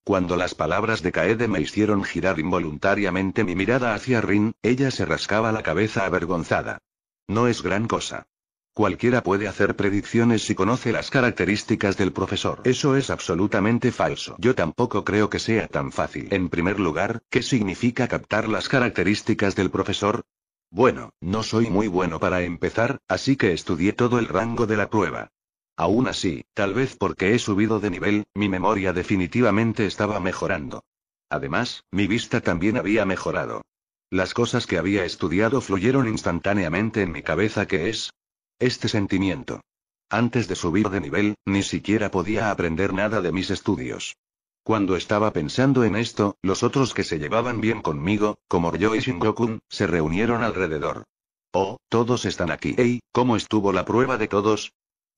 Cuando las palabras de Kaede me hicieron girar involuntariamente mi mirada hacia Rin, ella se rascaba la cabeza avergonzada. No es gran cosa. Cualquiera puede hacer predicciones si conoce las características del profesor. Eso es absolutamente falso. Yo tampoco creo que sea tan fácil. En primer lugar, ¿qué significa captar las características del profesor? Bueno, no soy muy bueno para empezar, así que estudié todo el rango de la prueba. Aún así, tal vez porque he subido de nivel, mi memoria definitivamente estaba mejorando. Además, mi vista también había mejorado. Las cosas que había estudiado fluyeron instantáneamente en mi cabeza que es este sentimiento. Antes de subir de nivel, ni siquiera podía aprender nada de mis estudios. Cuando estaba pensando en esto, los otros que se llevaban bien conmigo, como yo y Shingokun, se reunieron alrededor. Oh, todos están aquí. Ey, ¿cómo estuvo la prueba de todos?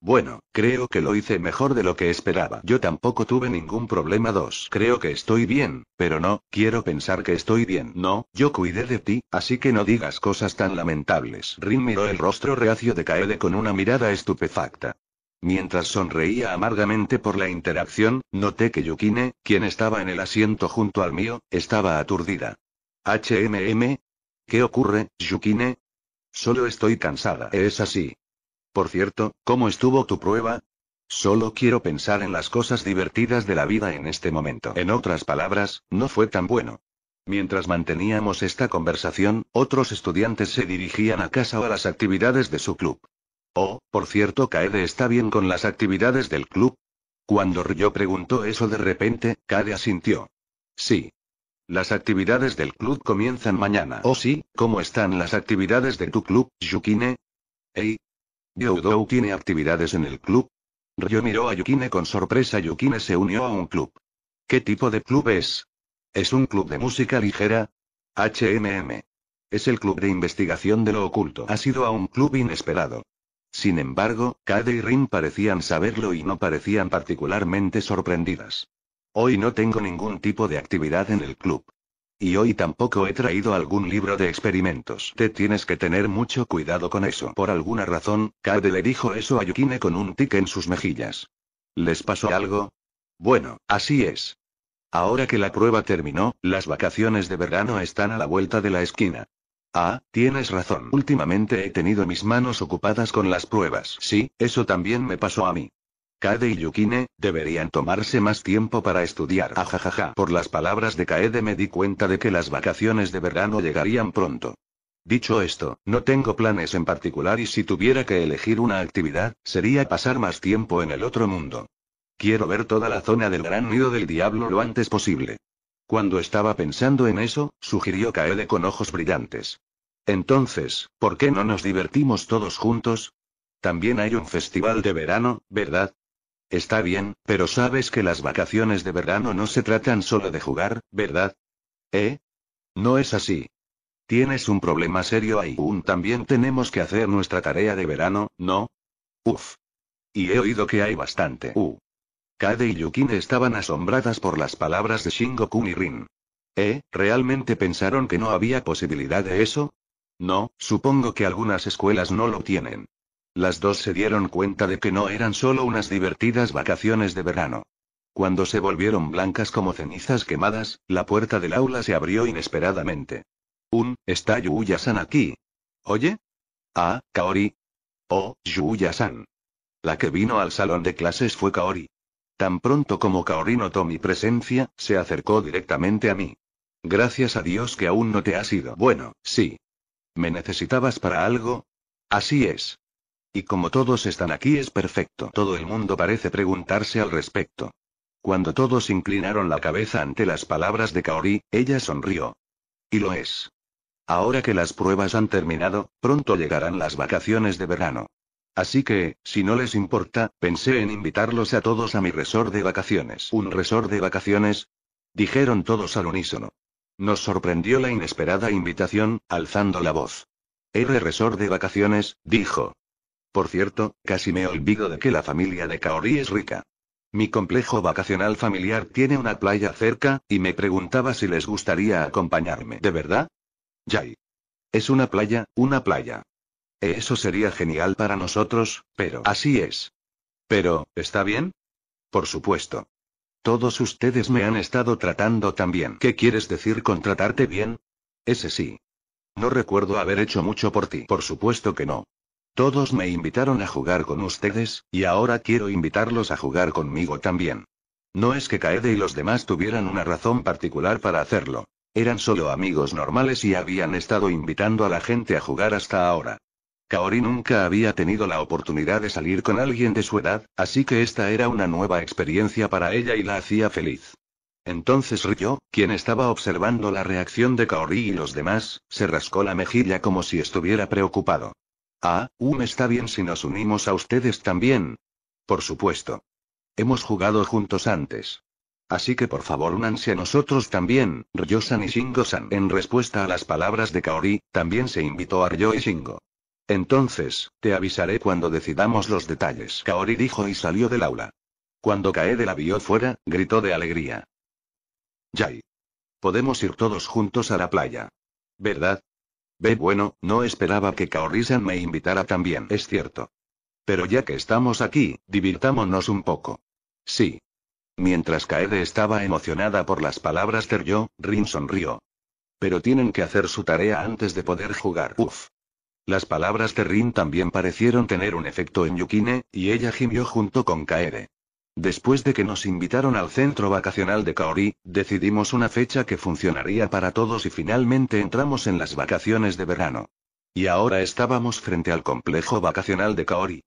Bueno, creo que lo hice mejor de lo que esperaba. Yo tampoco tuve ningún problema 2. Creo que estoy bien, pero no, quiero pensar que estoy bien. No, yo cuidé de ti, así que no digas cosas tan lamentables. Rin miró el rostro reacio de Kaede con una mirada estupefacta. Mientras sonreía amargamente por la interacción, noté que Yukine, quien estaba en el asiento junto al mío, estaba aturdida. HMM. ¿Qué ocurre, Yukine? Solo estoy cansada. Es así. Por cierto, ¿cómo estuvo tu prueba? Solo quiero pensar en las cosas divertidas de la vida en este momento. En otras palabras, no fue tan bueno. Mientras manteníamos esta conversación, otros estudiantes se dirigían a casa o a las actividades de su club. Oh, por cierto, Kaede está bien con las actividades del club. Cuando Ryo preguntó eso de repente, Kade asintió. Sí. Las actividades del club comienzan mañana. Oh sí, ¿cómo están las actividades de tu club, Yukine? Hey, Youdou tiene actividades en el club. Ryo miró a Yukine con sorpresa. Yukine se unió a un club. ¿Qué tipo de club es? ¿Es un club de música ligera? HMM. Es el club de investigación de lo oculto. Ha sido a un club inesperado. Sin embargo, Kade y Rin parecían saberlo y no parecían particularmente sorprendidas. Hoy no tengo ningún tipo de actividad en el club. Y hoy tampoco he traído algún libro de experimentos. Te tienes que tener mucho cuidado con eso. Por alguna razón, Kade le dijo eso a Yukine con un tic en sus mejillas. ¿Les pasó algo? Bueno, así es. Ahora que la prueba terminó, las vacaciones de verano están a la vuelta de la esquina. Ah, tienes razón. Últimamente he tenido mis manos ocupadas con las pruebas. Sí, eso también me pasó a mí. Kaede y Yukine, deberían tomarse más tiempo para estudiar. Ajajaja. Por las palabras de Kaede me di cuenta de que las vacaciones de verano llegarían pronto. Dicho esto, no tengo planes en particular y si tuviera que elegir una actividad, sería pasar más tiempo en el otro mundo. Quiero ver toda la zona del gran nido del diablo lo antes posible. Cuando estaba pensando en eso, sugirió Kaede con ojos brillantes. Entonces, ¿por qué no nos divertimos todos juntos? También hay un festival de verano, ¿verdad? Está bien, pero sabes que las vacaciones de verano no se tratan solo de jugar, ¿verdad? ¿Eh? No es así. Tienes un problema serio ahí. Un también tenemos que hacer nuestra tarea de verano, ¿no? Uf. Y he oído que hay bastante. Uh. Kade y Yukine estaban asombradas por las palabras de Shingo-kun y Rin. ¿Eh? ¿Realmente pensaron que no había posibilidad de eso? No, supongo que algunas escuelas no lo tienen. Las dos se dieron cuenta de que no eran solo unas divertidas vacaciones de verano. Cuando se volvieron blancas como cenizas quemadas, la puerta del aula se abrió inesperadamente. Un, está Yuya-san aquí. ¿Oye? Ah, Kaori. Oh, Yuya-san. La que vino al salón de clases fue Kaori. Tan pronto como Kaori notó mi presencia, se acercó directamente a mí. Gracias a Dios que aún no te has ido. Bueno, sí. ¿Me necesitabas para algo? Así es. Y como todos están aquí es perfecto. Todo el mundo parece preguntarse al respecto. Cuando todos inclinaron la cabeza ante las palabras de Kaori, ella sonrió. Y lo es. Ahora que las pruebas han terminado, pronto llegarán las vacaciones de verano. Así que, si no les importa, pensé en invitarlos a todos a mi resort de vacaciones. ¿Un resort de vacaciones? Dijeron todos al unísono. Nos sorprendió la inesperada invitación, alzando la voz. R resort de vacaciones, dijo. Por cierto, casi me olvido de que la familia de Kaori es rica. Mi complejo vacacional familiar tiene una playa cerca, y me preguntaba si les gustaría acompañarme. ¿De verdad? Yay. Es una playa, una playa. Eso sería genial para nosotros, pero así es. Pero, ¿está bien? Por supuesto. Todos ustedes me han estado tratando tan bien. ¿Qué quieres decir con tratarte bien? Ese sí. No recuerdo haber hecho mucho por ti. Por supuesto que no. Todos me invitaron a jugar con ustedes, y ahora quiero invitarlos a jugar conmigo también. No es que Kaede y los demás tuvieran una razón particular para hacerlo. Eran solo amigos normales y habían estado invitando a la gente a jugar hasta ahora. Kaori nunca había tenido la oportunidad de salir con alguien de su edad, así que esta era una nueva experiencia para ella y la hacía feliz. Entonces Ryo, quien estaba observando la reacción de Kaori y los demás, se rascó la mejilla como si estuviera preocupado. Ah, un uh, está bien si nos unimos a ustedes también. Por supuesto. Hemos jugado juntos antes. Así que por favor únanse a nosotros también, Ryo-san y Shingo-san. En respuesta a las palabras de Kaori, también se invitó a Ryo y Shingo. Entonces, te avisaré cuando decidamos los detalles. Kaori dijo y salió del aula. Cuando de la vio fuera, gritó de alegría. Yay. Podemos ir todos juntos a la playa. ¿Verdad? Ve bueno, no esperaba que Kaorisen me invitara también, es cierto. Pero ya que estamos aquí, divirtámonos un poco. Sí. Mientras Kaede estaba emocionada por las palabras de Ryo, Rin sonrió. Pero tienen que hacer su tarea antes de poder jugar. Uf. Las palabras de Rin también parecieron tener un efecto en Yukine, y ella gimió junto con Kaede. Después de que nos invitaron al centro vacacional de Kaori, decidimos una fecha que funcionaría para todos y finalmente entramos en las vacaciones de verano. Y ahora estábamos frente al complejo vacacional de Kaori.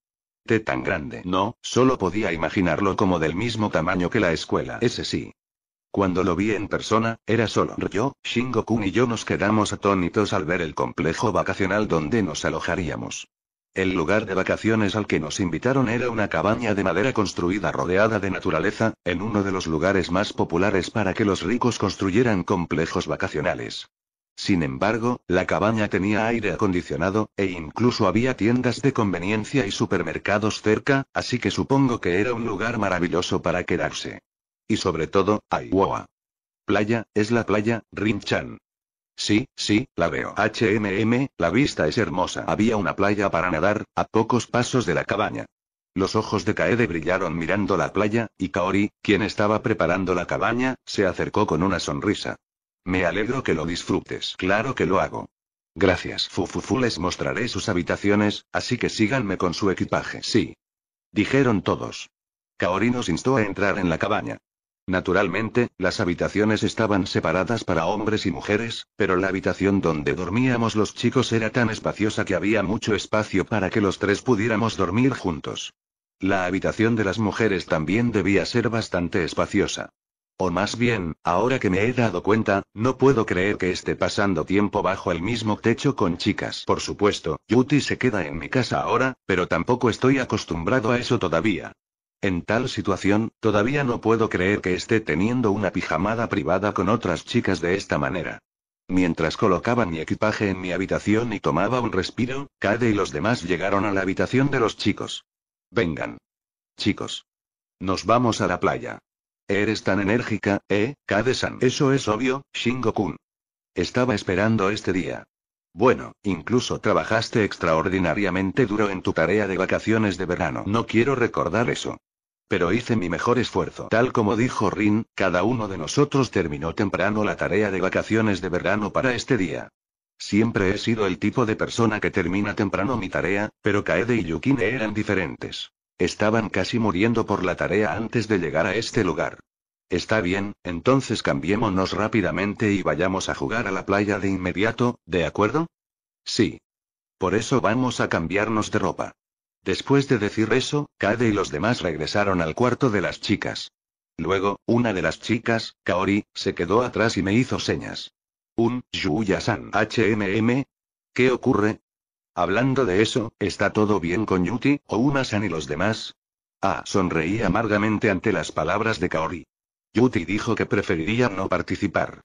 T tan grande, no, solo podía imaginarlo como del mismo tamaño que la escuela, ese sí. Cuando lo vi en persona, era solo yo, Shingo-kun y yo nos quedamos atónitos al ver el complejo vacacional donde nos alojaríamos. El lugar de vacaciones al que nos invitaron era una cabaña de madera construida rodeada de naturaleza, en uno de los lugares más populares para que los ricos construyeran complejos vacacionales. Sin embargo, la cabaña tenía aire acondicionado, e incluso había tiendas de conveniencia y supermercados cerca, así que supongo que era un lugar maravilloso para quedarse. Y sobre todo, Aiwoa. Playa, es la playa, Rinchan. Sí, sí, la veo. HMM, la vista es hermosa. Había una playa para nadar, a pocos pasos de la cabaña. Los ojos de Kaede brillaron mirando la playa, y Kaori, quien estaba preparando la cabaña, se acercó con una sonrisa. Me alegro que lo disfrutes. Claro que lo hago. Gracias. Fufufu les mostraré sus habitaciones, así que síganme con su equipaje. Sí. Dijeron todos. Kaori nos instó a entrar en la cabaña. Naturalmente, las habitaciones estaban separadas para hombres y mujeres, pero la habitación donde dormíamos los chicos era tan espaciosa que había mucho espacio para que los tres pudiéramos dormir juntos. La habitación de las mujeres también debía ser bastante espaciosa. O más bien, ahora que me he dado cuenta, no puedo creer que esté pasando tiempo bajo el mismo techo con chicas. Por supuesto, Yuti se queda en mi casa ahora, pero tampoco estoy acostumbrado a eso todavía. En tal situación, todavía no puedo creer que esté teniendo una pijamada privada con otras chicas de esta manera. Mientras colocaba mi equipaje en mi habitación y tomaba un respiro, Kade y los demás llegaron a la habitación de los chicos. Vengan. Chicos. Nos vamos a la playa. Eres tan enérgica, ¿eh, Kade-san? Eso es obvio, Shingo-kun. Estaba esperando este día. Bueno, incluso trabajaste extraordinariamente duro en tu tarea de vacaciones de verano. No quiero recordar eso. Pero hice mi mejor esfuerzo. Tal como dijo Rin, cada uno de nosotros terminó temprano la tarea de vacaciones de verano para este día. Siempre he sido el tipo de persona que termina temprano mi tarea, pero Kaede y Yukine eran diferentes. Estaban casi muriendo por la tarea antes de llegar a este lugar. Está bien, entonces cambiémonos rápidamente y vayamos a jugar a la playa de inmediato, ¿de acuerdo? Sí. Por eso vamos a cambiarnos de ropa. Después de decir eso, Kade y los demás regresaron al cuarto de las chicas. Luego, una de las chicas, Kaori, se quedó atrás y me hizo señas. Un, Yuya-san, HMM. ¿Qué ocurre? Hablando de eso, ¿está todo bien con Yuti, o Una-san y los demás? Ah, sonreí amargamente ante las palabras de Kaori. Yuti dijo que preferiría no participar.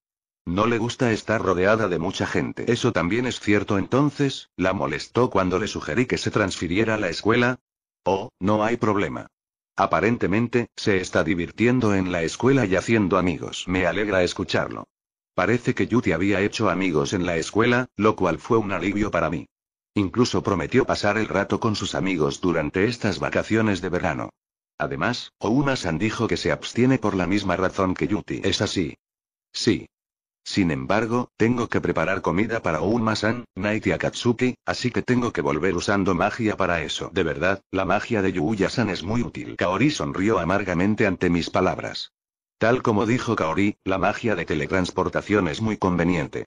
No le gusta estar rodeada de mucha gente. Eso también es cierto entonces, la molestó cuando le sugerí que se transfiriera a la escuela. Oh, no hay problema. Aparentemente, se está divirtiendo en la escuela y haciendo amigos. Me alegra escucharlo. Parece que Yuti había hecho amigos en la escuela, lo cual fue un alivio para mí. Incluso prometió pasar el rato con sus amigos durante estas vacaciones de verano. Además, Ouma-san dijo que se abstiene por la misma razón que Yuti. ¿Es así? Sí, sin embargo, tengo que preparar comida para Uma-san, Akatsuki, así que tengo que volver usando magia para eso. De verdad, la magia de Yuya-san es muy útil. Kaori sonrió amargamente ante mis palabras. Tal como dijo Kaori, la magia de teletransportación es muy conveniente.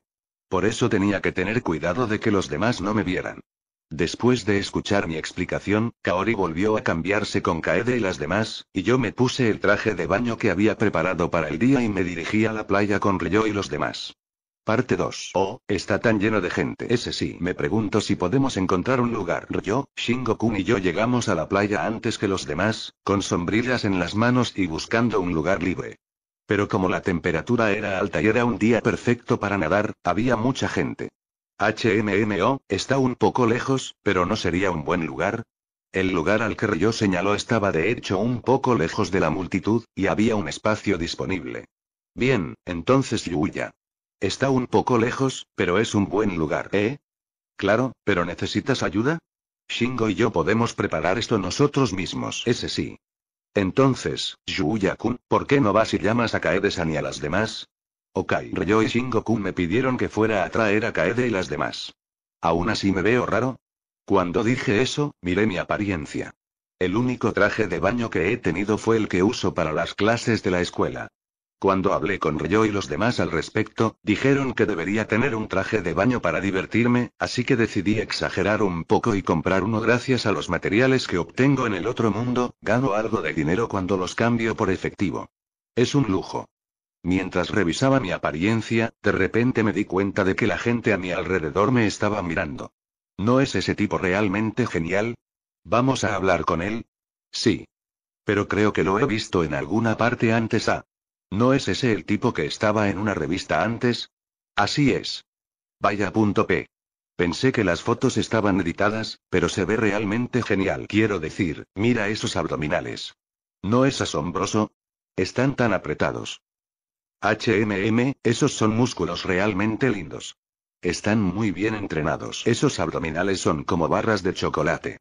Por eso tenía que tener cuidado de que los demás no me vieran. Después de escuchar mi explicación, Kaori volvió a cambiarse con Kaede y las demás, y yo me puse el traje de baño que había preparado para el día y me dirigí a la playa con Ryo y los demás. Parte 2. Oh, está tan lleno de gente. Ese sí, me pregunto si podemos encontrar un lugar. Ryo, Shingo-kun y yo llegamos a la playa antes que los demás, con sombrillas en las manos y buscando un lugar libre. Pero como la temperatura era alta y era un día perfecto para nadar, había mucha gente. HMMO, está un poco lejos, pero no sería un buen lugar. El lugar al que Ryo señaló estaba de hecho un poco lejos de la multitud, y había un espacio disponible. Bien, entonces Yuya. Está un poco lejos, pero es un buen lugar, ¿eh? Claro, pero ¿necesitas ayuda? Shingo y yo podemos preparar esto nosotros mismos, ese sí. Entonces, Yuya-kun, ¿por qué no vas y llamas a Kaede-san y a las demás? Okai Ryo y Shingoku me pidieron que fuera a traer a Kaede y las demás. ¿Aún así me veo raro? Cuando dije eso, miré mi apariencia. El único traje de baño que he tenido fue el que uso para las clases de la escuela. Cuando hablé con Ryo y los demás al respecto, dijeron que debería tener un traje de baño para divertirme, así que decidí exagerar un poco y comprar uno gracias a los materiales que obtengo en el otro mundo, gano algo de dinero cuando los cambio por efectivo. Es un lujo. Mientras revisaba mi apariencia, de repente me di cuenta de que la gente a mi alrededor me estaba mirando. ¿No es ese tipo realmente genial? ¿Vamos a hablar con él? Sí. Pero creo que lo he visto en alguna parte antes. A. Ah. ¿No es ese el tipo que estaba en una revista antes? Así es. Vaya punto P. Pensé que las fotos estaban editadas, pero se ve realmente genial. Quiero decir, mira esos abdominales. ¿No es asombroso? Están tan apretados. HMM, esos son músculos realmente lindos. Están muy bien entrenados. Esos abdominales son como barras de chocolate.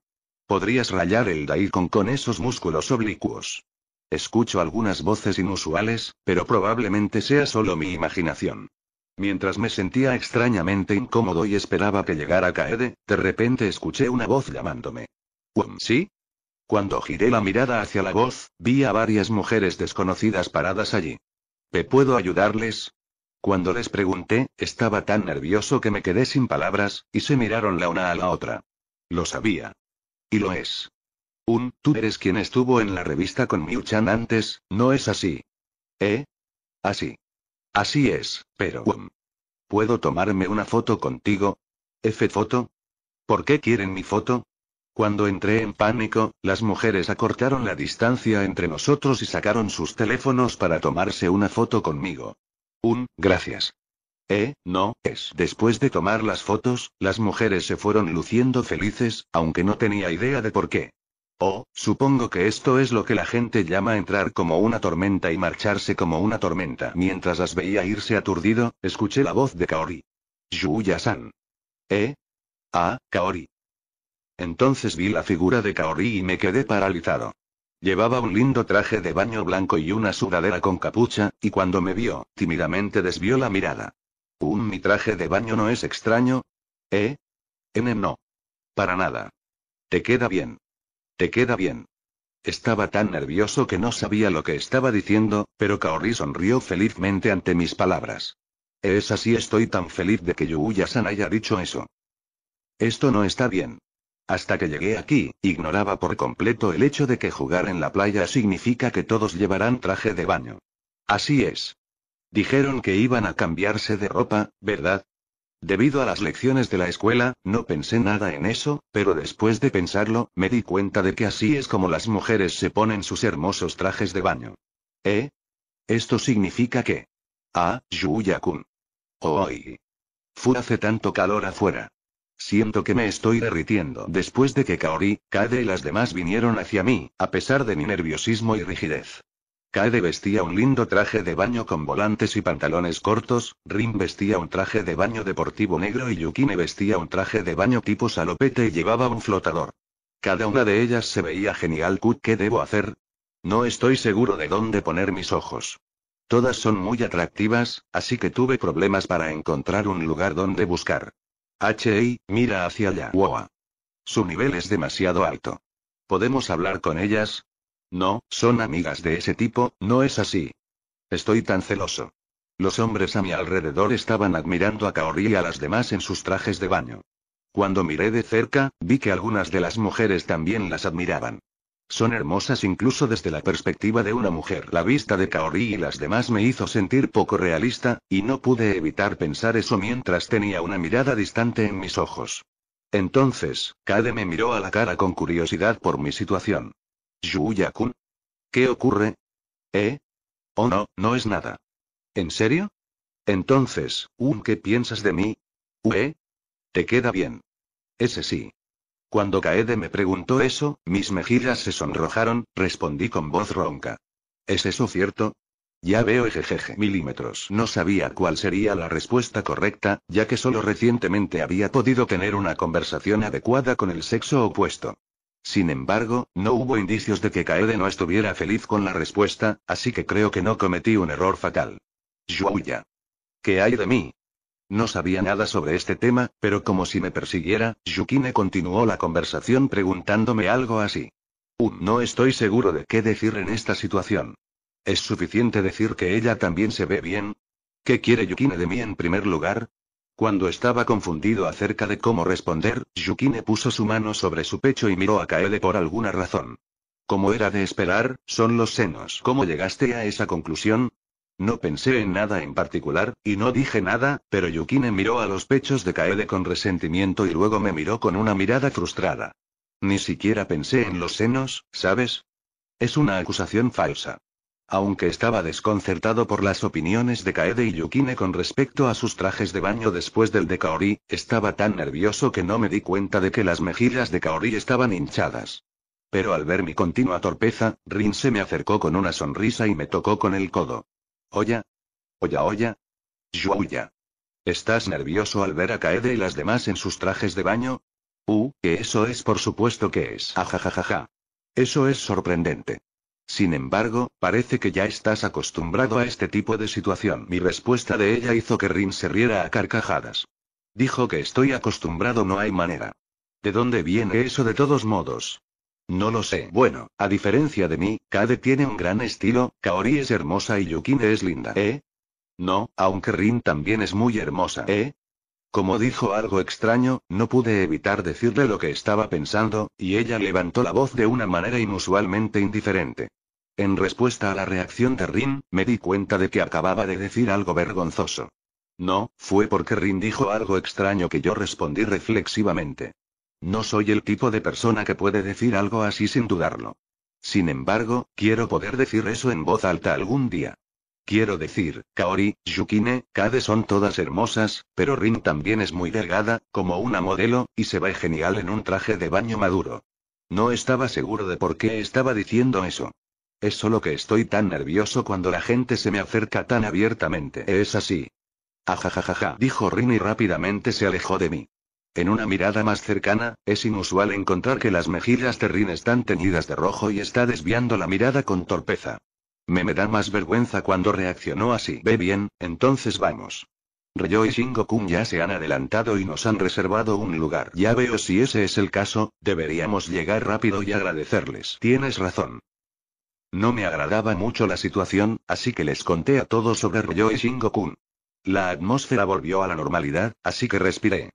Podrías rayar el daikon con esos músculos oblicuos. Escucho algunas voces inusuales, pero probablemente sea solo mi imaginación. Mientras me sentía extrañamente incómodo y esperaba que llegara Kaede, de repente escuché una voz llamándome. ¿Um, sí? Cuando giré la mirada hacia la voz, vi a varias mujeres desconocidas paradas allí puedo ayudarles? Cuando les pregunté, estaba tan nervioso que me quedé sin palabras, y se miraron la una a la otra. Lo sabía. Y lo es. Un, tú eres quien estuvo en la revista con Miuchan chan antes, ¿no es así? ¿Eh? Así. Así es, pero... Um, ¿Puedo tomarme una foto contigo? ¿F foto? ¿Por qué quieren mi foto? Cuando entré en pánico, las mujeres acortaron la distancia entre nosotros y sacaron sus teléfonos para tomarse una foto conmigo. Un, gracias. Eh, no, es. Después de tomar las fotos, las mujeres se fueron luciendo felices, aunque no tenía idea de por qué. Oh, supongo que esto es lo que la gente llama entrar como una tormenta y marcharse como una tormenta. Mientras las veía irse aturdido, escuché la voz de Kaori. Yuya-san. ¿Eh? Ah, Kaori. Entonces vi la figura de Kaori y me quedé paralizado. Llevaba un lindo traje de baño blanco y una sudadera con capucha, y cuando me vio, tímidamente desvió la mirada. ¿Un mi traje de baño no es extraño? ¿Eh? N no. Para nada. Te queda bien. Te queda bien. Estaba tan nervioso que no sabía lo que estaba diciendo, pero Kaori sonrió felizmente ante mis palabras. Es así, estoy tan feliz de que Yuya-san haya dicho eso. Esto no está bien. Hasta que llegué aquí, ignoraba por completo el hecho de que jugar en la playa significa que todos llevarán traje de baño. Así es. Dijeron que iban a cambiarse de ropa, ¿verdad? Debido a las lecciones de la escuela, no pensé nada en eso, pero después de pensarlo, me di cuenta de que así es como las mujeres se ponen sus hermosos trajes de baño. ¿Eh? Esto significa que... Ah, Yuya-kun. Hoy. Oh, Fue hace tanto calor afuera. Siento que me estoy derritiendo después de que Kaori, Kade y las demás vinieron hacia mí, a pesar de mi nerviosismo y rigidez. Kade vestía un lindo traje de baño con volantes y pantalones cortos, Rin vestía un traje de baño deportivo negro y Yukine vestía un traje de baño tipo salopete y llevaba un flotador. Cada una de ellas se veía genial. ¿Qué debo hacer? No estoy seguro de dónde poner mis ojos. Todas son muy atractivas, así que tuve problemas para encontrar un lugar donde buscar. Hey, mira hacia allá. Su nivel es demasiado alto. ¿Podemos hablar con ellas? No, son amigas de ese tipo, no es así. Estoy tan celoso. Los hombres a mi alrededor estaban admirando a Kaori y a las demás en sus trajes de baño. Cuando miré de cerca, vi que algunas de las mujeres también las admiraban. Son hermosas incluso desde la perspectiva de una mujer. La vista de Kaori y las demás me hizo sentir poco realista, y no pude evitar pensar eso mientras tenía una mirada distante en mis ojos. Entonces, Kade me miró a la cara con curiosidad por mi situación. Yuya-kun. ¿Qué ocurre? ¿Eh? Oh no, no es nada. ¿En serio? Entonces, ¿un qué piensas de mí? ¿Ue? ¿Eh? Te queda bien. Ese sí. Cuando Kaede me preguntó eso, mis mejillas se sonrojaron, respondí con voz ronca. ¿Es eso cierto? Ya veo ejejeje milímetros. No sabía cuál sería la respuesta correcta, ya que solo recientemente había podido tener una conversación adecuada con el sexo opuesto. Sin embargo, no hubo indicios de que Kaede no estuviera feliz con la respuesta, así que creo que no cometí un error fatal. Yuya. ¿Qué hay de mí? No sabía nada sobre este tema, pero como si me persiguiera, Yukine continuó la conversación preguntándome algo así. no estoy seguro de qué decir en esta situación. ¿Es suficiente decir que ella también se ve bien? ¿Qué quiere Yukine de mí en primer lugar? Cuando estaba confundido acerca de cómo responder, Yukine puso su mano sobre su pecho y miró a Kaede por alguna razón. Como era de esperar, son los senos. ¿Cómo llegaste a esa conclusión? No pensé en nada en particular, y no dije nada, pero Yukine miró a los pechos de Kaede con resentimiento y luego me miró con una mirada frustrada. Ni siquiera pensé en los senos, ¿sabes? Es una acusación falsa. Aunque estaba desconcertado por las opiniones de Kaede y Yukine con respecto a sus trajes de baño después del de Kaori, estaba tan nervioso que no me di cuenta de que las mejillas de Kaori estaban hinchadas. Pero al ver mi continua torpeza, Rin se me acercó con una sonrisa y me tocó con el codo. Oya. Oya, oya. Yuya. ¿Estás nervioso al ver a Kaede y las demás en sus trajes de baño? Uh, que eso es por supuesto que es. Ajajajaja. Ah, eso es sorprendente. Sin embargo, parece que ya estás acostumbrado a este tipo de situación. Mi respuesta de ella hizo que Rin se riera a carcajadas. Dijo que estoy acostumbrado, no hay manera. ¿De dónde viene eso de todos modos? No lo sé. Bueno, a diferencia de mí, Kade tiene un gran estilo, Kaori es hermosa y Yukine es linda, ¿eh? No, aunque Rin también es muy hermosa, ¿eh? Como dijo algo extraño, no pude evitar decirle lo que estaba pensando, y ella levantó la voz de una manera inusualmente indiferente. En respuesta a la reacción de Rin, me di cuenta de que acababa de decir algo vergonzoso. No, fue porque Rin dijo algo extraño que yo respondí reflexivamente. No soy el tipo de persona que puede decir algo así sin dudarlo. Sin embargo, quiero poder decir eso en voz alta algún día. Quiero decir, Kaori, Yukine, Kade son todas hermosas, pero Rin también es muy delgada, como una modelo, y se ve genial en un traje de baño maduro. No estaba seguro de por qué estaba diciendo eso. Es solo que estoy tan nervioso cuando la gente se me acerca tan abiertamente. Es así. Ajajajaja, dijo Rin y rápidamente se alejó de mí. En una mirada más cercana, es inusual encontrar que las mejillas de están teñidas de rojo y está desviando la mirada con torpeza. Me, me da más vergüenza cuando reaccionó así. Ve bien, entonces vamos. Ryo y Shingo-kun ya se han adelantado y nos han reservado un lugar. Ya veo si ese es el caso, deberíamos llegar rápido y agradecerles. Tienes razón. No me agradaba mucho la situación, así que les conté a todos sobre Ryo y Shingo-kun. La atmósfera volvió a la normalidad, así que respiré.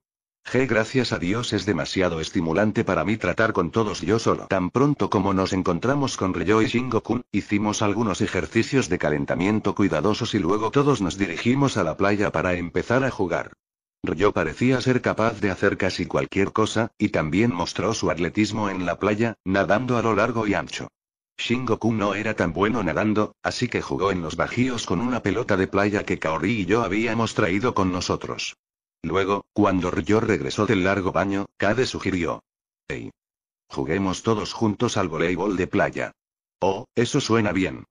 Gracias a Dios es demasiado estimulante para mí tratar con todos yo solo. Tan pronto como nos encontramos con Ryo y Shingo-kun, hicimos algunos ejercicios de calentamiento cuidadosos y luego todos nos dirigimos a la playa para empezar a jugar. Ryo parecía ser capaz de hacer casi cualquier cosa, y también mostró su atletismo en la playa, nadando a lo largo y ancho. Shingo-kun no era tan bueno nadando, así que jugó en los bajíos con una pelota de playa que Kaori y yo habíamos traído con nosotros. Luego, cuando Ryo regresó del largo baño, Kade sugirió. Hey. Juguemos todos juntos al voleibol de playa. Oh, eso suena bien.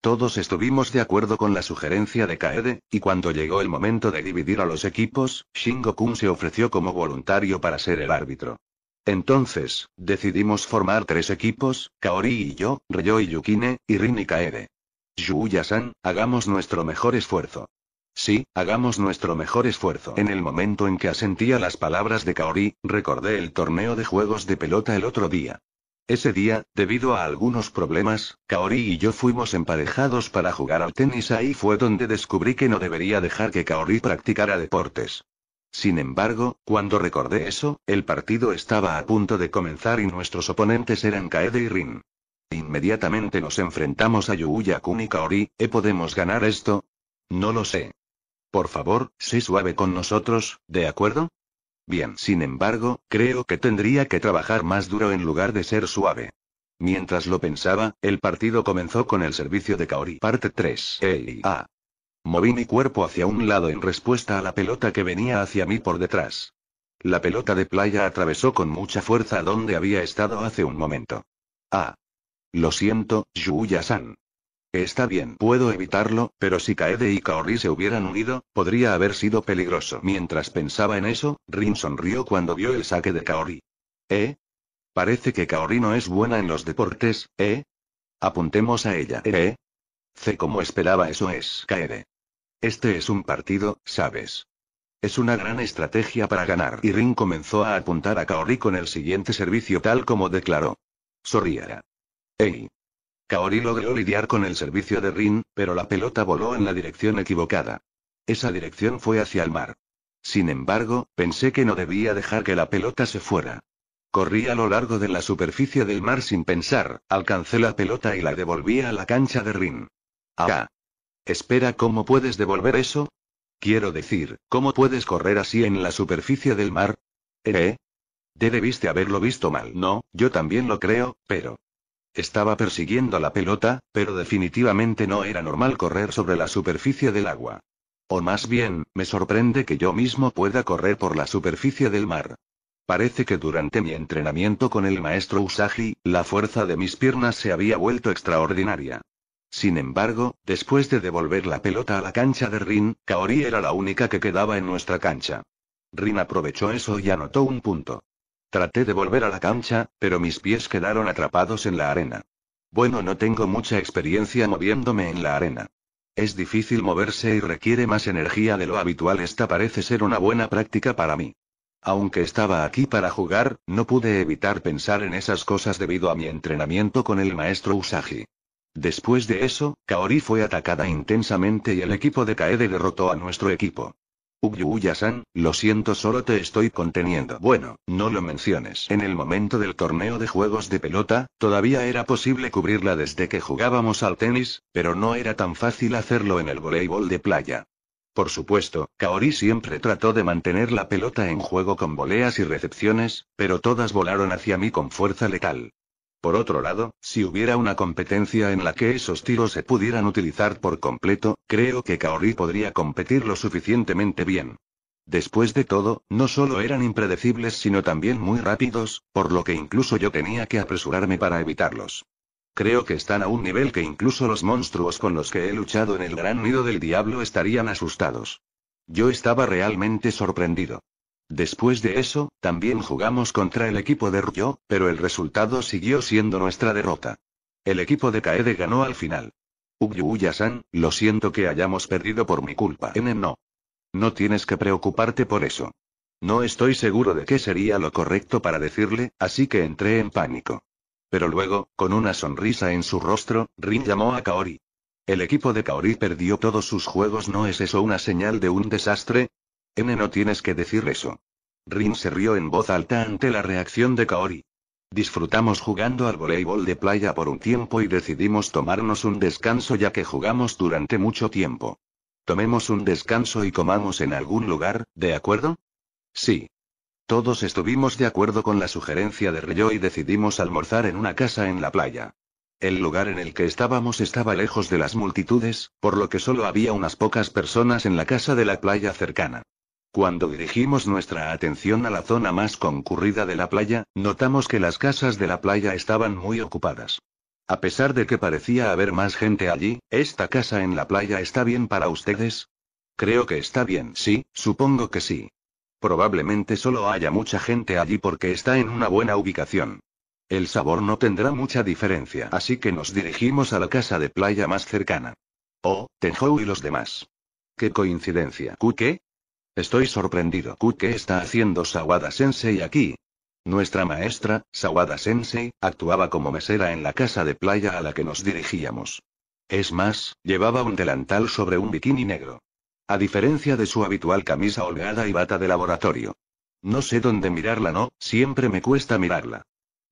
Todos estuvimos de acuerdo con la sugerencia de Kaede, y cuando llegó el momento de dividir a los equipos, Shingo-kun se ofreció como voluntario para ser el árbitro. Entonces, decidimos formar tres equipos, Kaori y yo, Ryo y Yukine, y Rin y Kaede. Yuya-san, hagamos nuestro mejor esfuerzo. Sí, hagamos nuestro mejor esfuerzo. En el momento en que asentía las palabras de Kaori, recordé el torneo de juegos de pelota el otro día. Ese día, debido a algunos problemas, Kaori y yo fuimos emparejados para jugar al tenis. Ahí fue donde descubrí que no debería dejar que Kaori practicara deportes. Sin embargo, cuando recordé eso, el partido estaba a punto de comenzar y nuestros oponentes eran Kaede y Rin. Inmediatamente nos enfrentamos a Yuuya, Kun y Kaori, ¿eh podemos ganar esto? No lo sé. Por favor, sé suave con nosotros, ¿de acuerdo? Bien, sin embargo, creo que tendría que trabajar más duro en lugar de ser suave. Mientras lo pensaba, el partido comenzó con el servicio de Kaori. Parte 3. Ey, ah. Moví mi cuerpo hacia un lado en respuesta a la pelota que venía hacia mí por detrás. La pelota de playa atravesó con mucha fuerza donde había estado hace un momento. Ah. Lo siento, Yuya-san. Está bien, puedo evitarlo, pero si Kaede y Kaori se hubieran unido, podría haber sido peligroso. Mientras pensaba en eso, Rin sonrió cuando vio el saque de Kaori. ¿Eh? Parece que Kaori no es buena en los deportes, ¿eh? Apuntemos a ella, ¿eh? C como esperaba eso es Kaede. Este es un partido, ¿sabes? Es una gran estrategia para ganar. Y Rin comenzó a apuntar a Kaori con el siguiente servicio tal como declaró. Sorriera. Ey. Kaori logró lidiar con el servicio de Rin, pero la pelota voló en la dirección equivocada. Esa dirección fue hacia el mar. Sin embargo, pensé que no debía dejar que la pelota se fuera. Corrí a lo largo de la superficie del mar sin pensar, alcancé la pelota y la devolví a la cancha de Rin. Ah. Espera, ¿cómo puedes devolver eso? Quiero decir, ¿cómo puedes correr así en la superficie del mar? ¿Eh? Te debiste haberlo visto mal. No, yo también lo creo, pero... Estaba persiguiendo la pelota, pero definitivamente no era normal correr sobre la superficie del agua. O más bien, me sorprende que yo mismo pueda correr por la superficie del mar. Parece que durante mi entrenamiento con el maestro Usagi, la fuerza de mis piernas se había vuelto extraordinaria. Sin embargo, después de devolver la pelota a la cancha de Rin, Kaori era la única que quedaba en nuestra cancha. Rin aprovechó eso y anotó un punto. Traté de volver a la cancha, pero mis pies quedaron atrapados en la arena. Bueno, no tengo mucha experiencia moviéndome en la arena. Es difícil moverse y requiere más energía de lo habitual. Esta parece ser una buena práctica para mí. Aunque estaba aquí para jugar, no pude evitar pensar en esas cosas debido a mi entrenamiento con el maestro Usagi. Después de eso, Kaori fue atacada intensamente y el equipo de Kaede derrotó a nuestro equipo. Uyuya-san, lo siento solo te estoy conteniendo. Bueno, no lo menciones. En el momento del torneo de juegos de pelota, todavía era posible cubrirla desde que jugábamos al tenis, pero no era tan fácil hacerlo en el voleibol de playa. Por supuesto, Kaori siempre trató de mantener la pelota en juego con voleas y recepciones, pero todas volaron hacia mí con fuerza letal. Por otro lado, si hubiera una competencia en la que esos tiros se pudieran utilizar por completo, creo que Kaori podría competir lo suficientemente bien. Después de todo, no solo eran impredecibles sino también muy rápidos, por lo que incluso yo tenía que apresurarme para evitarlos. Creo que están a un nivel que incluso los monstruos con los que he luchado en el gran nido del diablo estarían asustados. Yo estaba realmente sorprendido. Después de eso, también jugamos contra el equipo de Ryo, pero el resultado siguió siendo nuestra derrota. El equipo de Kaede ganó al final. Ugyuya-san, lo siento que hayamos perdido por mi culpa. N no. No tienes que preocuparte por eso. No estoy seguro de qué sería lo correcto para decirle, así que entré en pánico. Pero luego, con una sonrisa en su rostro, Rin llamó a Kaori. El equipo de Kaori perdió todos sus juegos, ¿no es eso una señal de un desastre? N no tienes que decir eso. Rin se rió en voz alta ante la reacción de Kaori. Disfrutamos jugando al voleibol de playa por un tiempo y decidimos tomarnos un descanso ya que jugamos durante mucho tiempo. Tomemos un descanso y comamos en algún lugar, ¿de acuerdo? Sí. Todos estuvimos de acuerdo con la sugerencia de Ryo y decidimos almorzar en una casa en la playa. El lugar en el que estábamos estaba lejos de las multitudes, por lo que solo había unas pocas personas en la casa de la playa cercana. Cuando dirigimos nuestra atención a la zona más concurrida de la playa, notamos que las casas de la playa estaban muy ocupadas. A pesar de que parecía haber más gente allí, ¿esta casa en la playa está bien para ustedes? Creo que está bien, sí, supongo que sí. Probablemente solo haya mucha gente allí porque está en una buena ubicación. El sabor no tendrá mucha diferencia, así que nos dirigimos a la casa de playa más cercana. Oh, Tenhou y los demás. ¡Qué coincidencia! ¿Qué? Estoy sorprendido. ¿Qué está haciendo Sawada-sensei aquí? Nuestra maestra, Sawada-sensei, actuaba como mesera en la casa de playa a la que nos dirigíamos. Es más, llevaba un delantal sobre un bikini negro. A diferencia de su habitual camisa holgada y bata de laboratorio. No sé dónde mirarla, no, siempre me cuesta mirarla.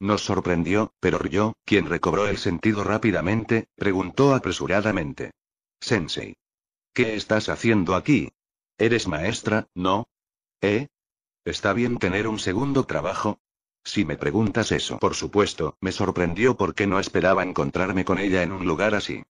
Nos sorprendió, pero Ryo, quien recobró el sentido rápidamente, preguntó apresuradamente. Sensei. ¿Qué estás haciendo aquí? Eres maestra, ¿no? ¿Eh? ¿Está bien tener un segundo trabajo? Si me preguntas eso, por supuesto, me sorprendió porque no esperaba encontrarme con ella en un lugar así.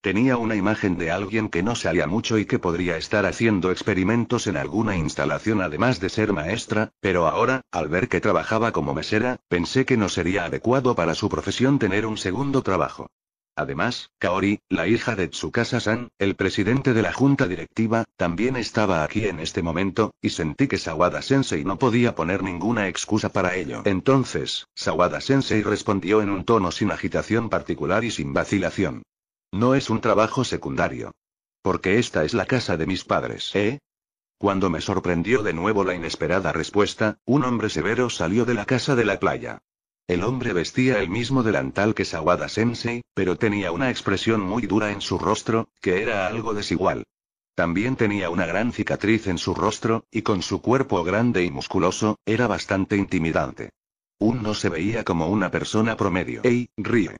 Tenía una imagen de alguien que no salía mucho y que podría estar haciendo experimentos en alguna instalación además de ser maestra, pero ahora, al ver que trabajaba como mesera, pensé que no sería adecuado para su profesión tener un segundo trabajo. Además, Kaori, la hija de Tsukasa-san, el presidente de la junta directiva, también estaba aquí en este momento, y sentí que Sawada-sensei no podía poner ninguna excusa para ello. Entonces, Sawada-sensei respondió en un tono sin agitación particular y sin vacilación. No es un trabajo secundario. Porque esta es la casa de mis padres, ¿eh? Cuando me sorprendió de nuevo la inesperada respuesta, un hombre severo salió de la casa de la playa. El hombre vestía el mismo delantal que Sawada Sensei, pero tenía una expresión muy dura en su rostro, que era algo desigual. También tenía una gran cicatriz en su rostro, y con su cuerpo grande y musculoso, era bastante intimidante. Uno no se veía como una persona promedio. ¡Ey, ríe!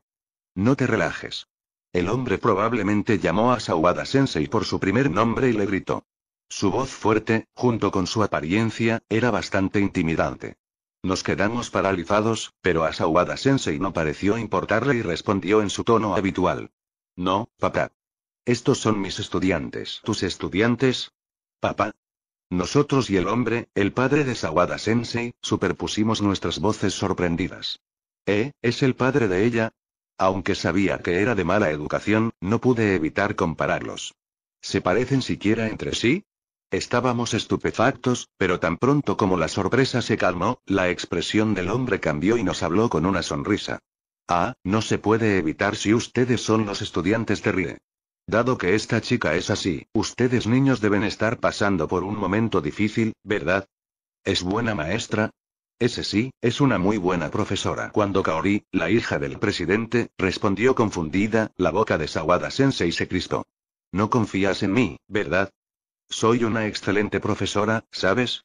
No te relajes. El hombre probablemente llamó a Sawada Sensei por su primer nombre y le gritó. Su voz fuerte, junto con su apariencia, era bastante intimidante. Nos quedamos paralizados, pero a Sawada Sensei no pareció importarle y respondió en su tono habitual. No, papá. Estos son mis estudiantes. ¿Tus estudiantes? Papá. Nosotros y el hombre, el padre de Sawada Sensei, superpusimos nuestras voces sorprendidas. ¿Eh? ¿Es el padre de ella? Aunque sabía que era de mala educación, no pude evitar compararlos. ¿Se parecen siquiera entre sí? Estábamos estupefactos, pero tan pronto como la sorpresa se calmó, la expresión del hombre cambió y nos habló con una sonrisa. Ah, no se puede evitar si ustedes son los estudiantes de Rie. Dado que esta chica es así, ustedes niños deben estar pasando por un momento difícil, ¿verdad? ¿Es buena maestra? Ese sí, es una muy buena profesora. Cuando Kaori, la hija del presidente, respondió confundida, la boca desaguada sensei se crispó. No confías en mí, ¿verdad? Soy una excelente profesora, ¿sabes?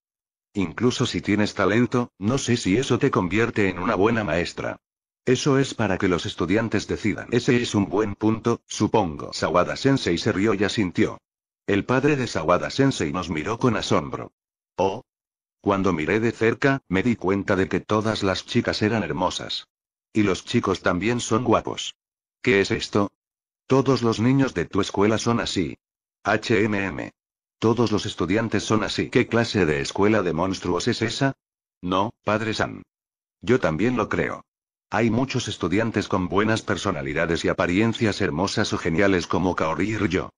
Incluso si tienes talento, no sé si eso te convierte en una buena maestra. Eso es para que los estudiantes decidan. Ese es un buen punto, supongo. Sawada Sensei se rió y asintió. El padre de Sawada Sensei nos miró con asombro. Oh. Cuando miré de cerca, me di cuenta de que todas las chicas eran hermosas. Y los chicos también son guapos. ¿Qué es esto? Todos los niños de tu escuela son así. HMM. Todos los estudiantes son así. ¿Qué clase de escuela de monstruos es esa? No, padre San. Yo también lo creo. Hay muchos estudiantes con buenas personalidades y apariencias hermosas o geniales como Kaori y yo.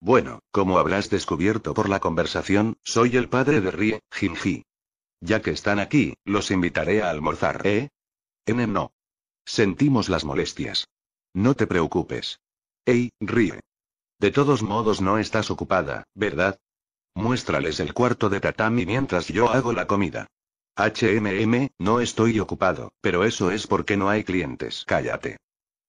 Bueno, como habrás descubierto por la conversación, soy el padre de Rie, Jinji. Ya que están aquí, los invitaré a almorzar, ¿eh? N no. Sentimos las molestias. No te preocupes. Ey, Rie. De todos modos no estás ocupada, ¿verdad? Muéstrales el cuarto de tatami mientras yo hago la comida. HMM, no estoy ocupado, pero eso es porque no hay clientes. Cállate.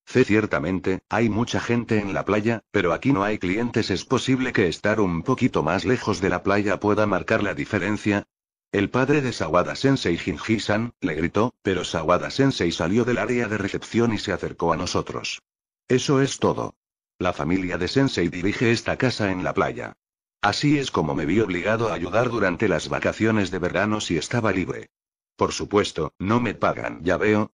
C. Ciertamente, hay mucha gente en la playa, pero aquí no hay clientes. Es posible que estar un poquito más lejos de la playa pueda marcar la diferencia. El padre de Sawada Sensei Jinji-san, le gritó, pero Sawada Sensei salió del área de recepción y se acercó a nosotros. Eso es todo. La familia de Sensei dirige esta casa en la playa. Así es como me vi obligado a ayudar durante las vacaciones de verano si estaba libre. Por supuesto, no me pagan, ya veo.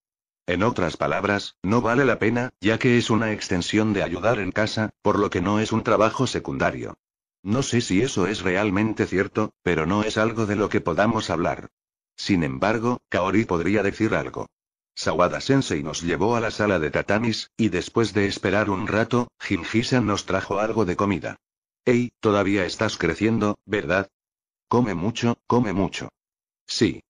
En otras palabras, no vale la pena, ya que es una extensión de ayudar en casa, por lo que no es un trabajo secundario. No sé si eso es realmente cierto, pero no es algo de lo que podamos hablar. Sin embargo, Kaori podría decir algo. Sawada Sensei nos llevó a la sala de tatamis, y después de esperar un rato, Jinji-san nos trajo algo de comida. Ey, todavía estás creciendo, ¿verdad? Come mucho, come mucho. Sí.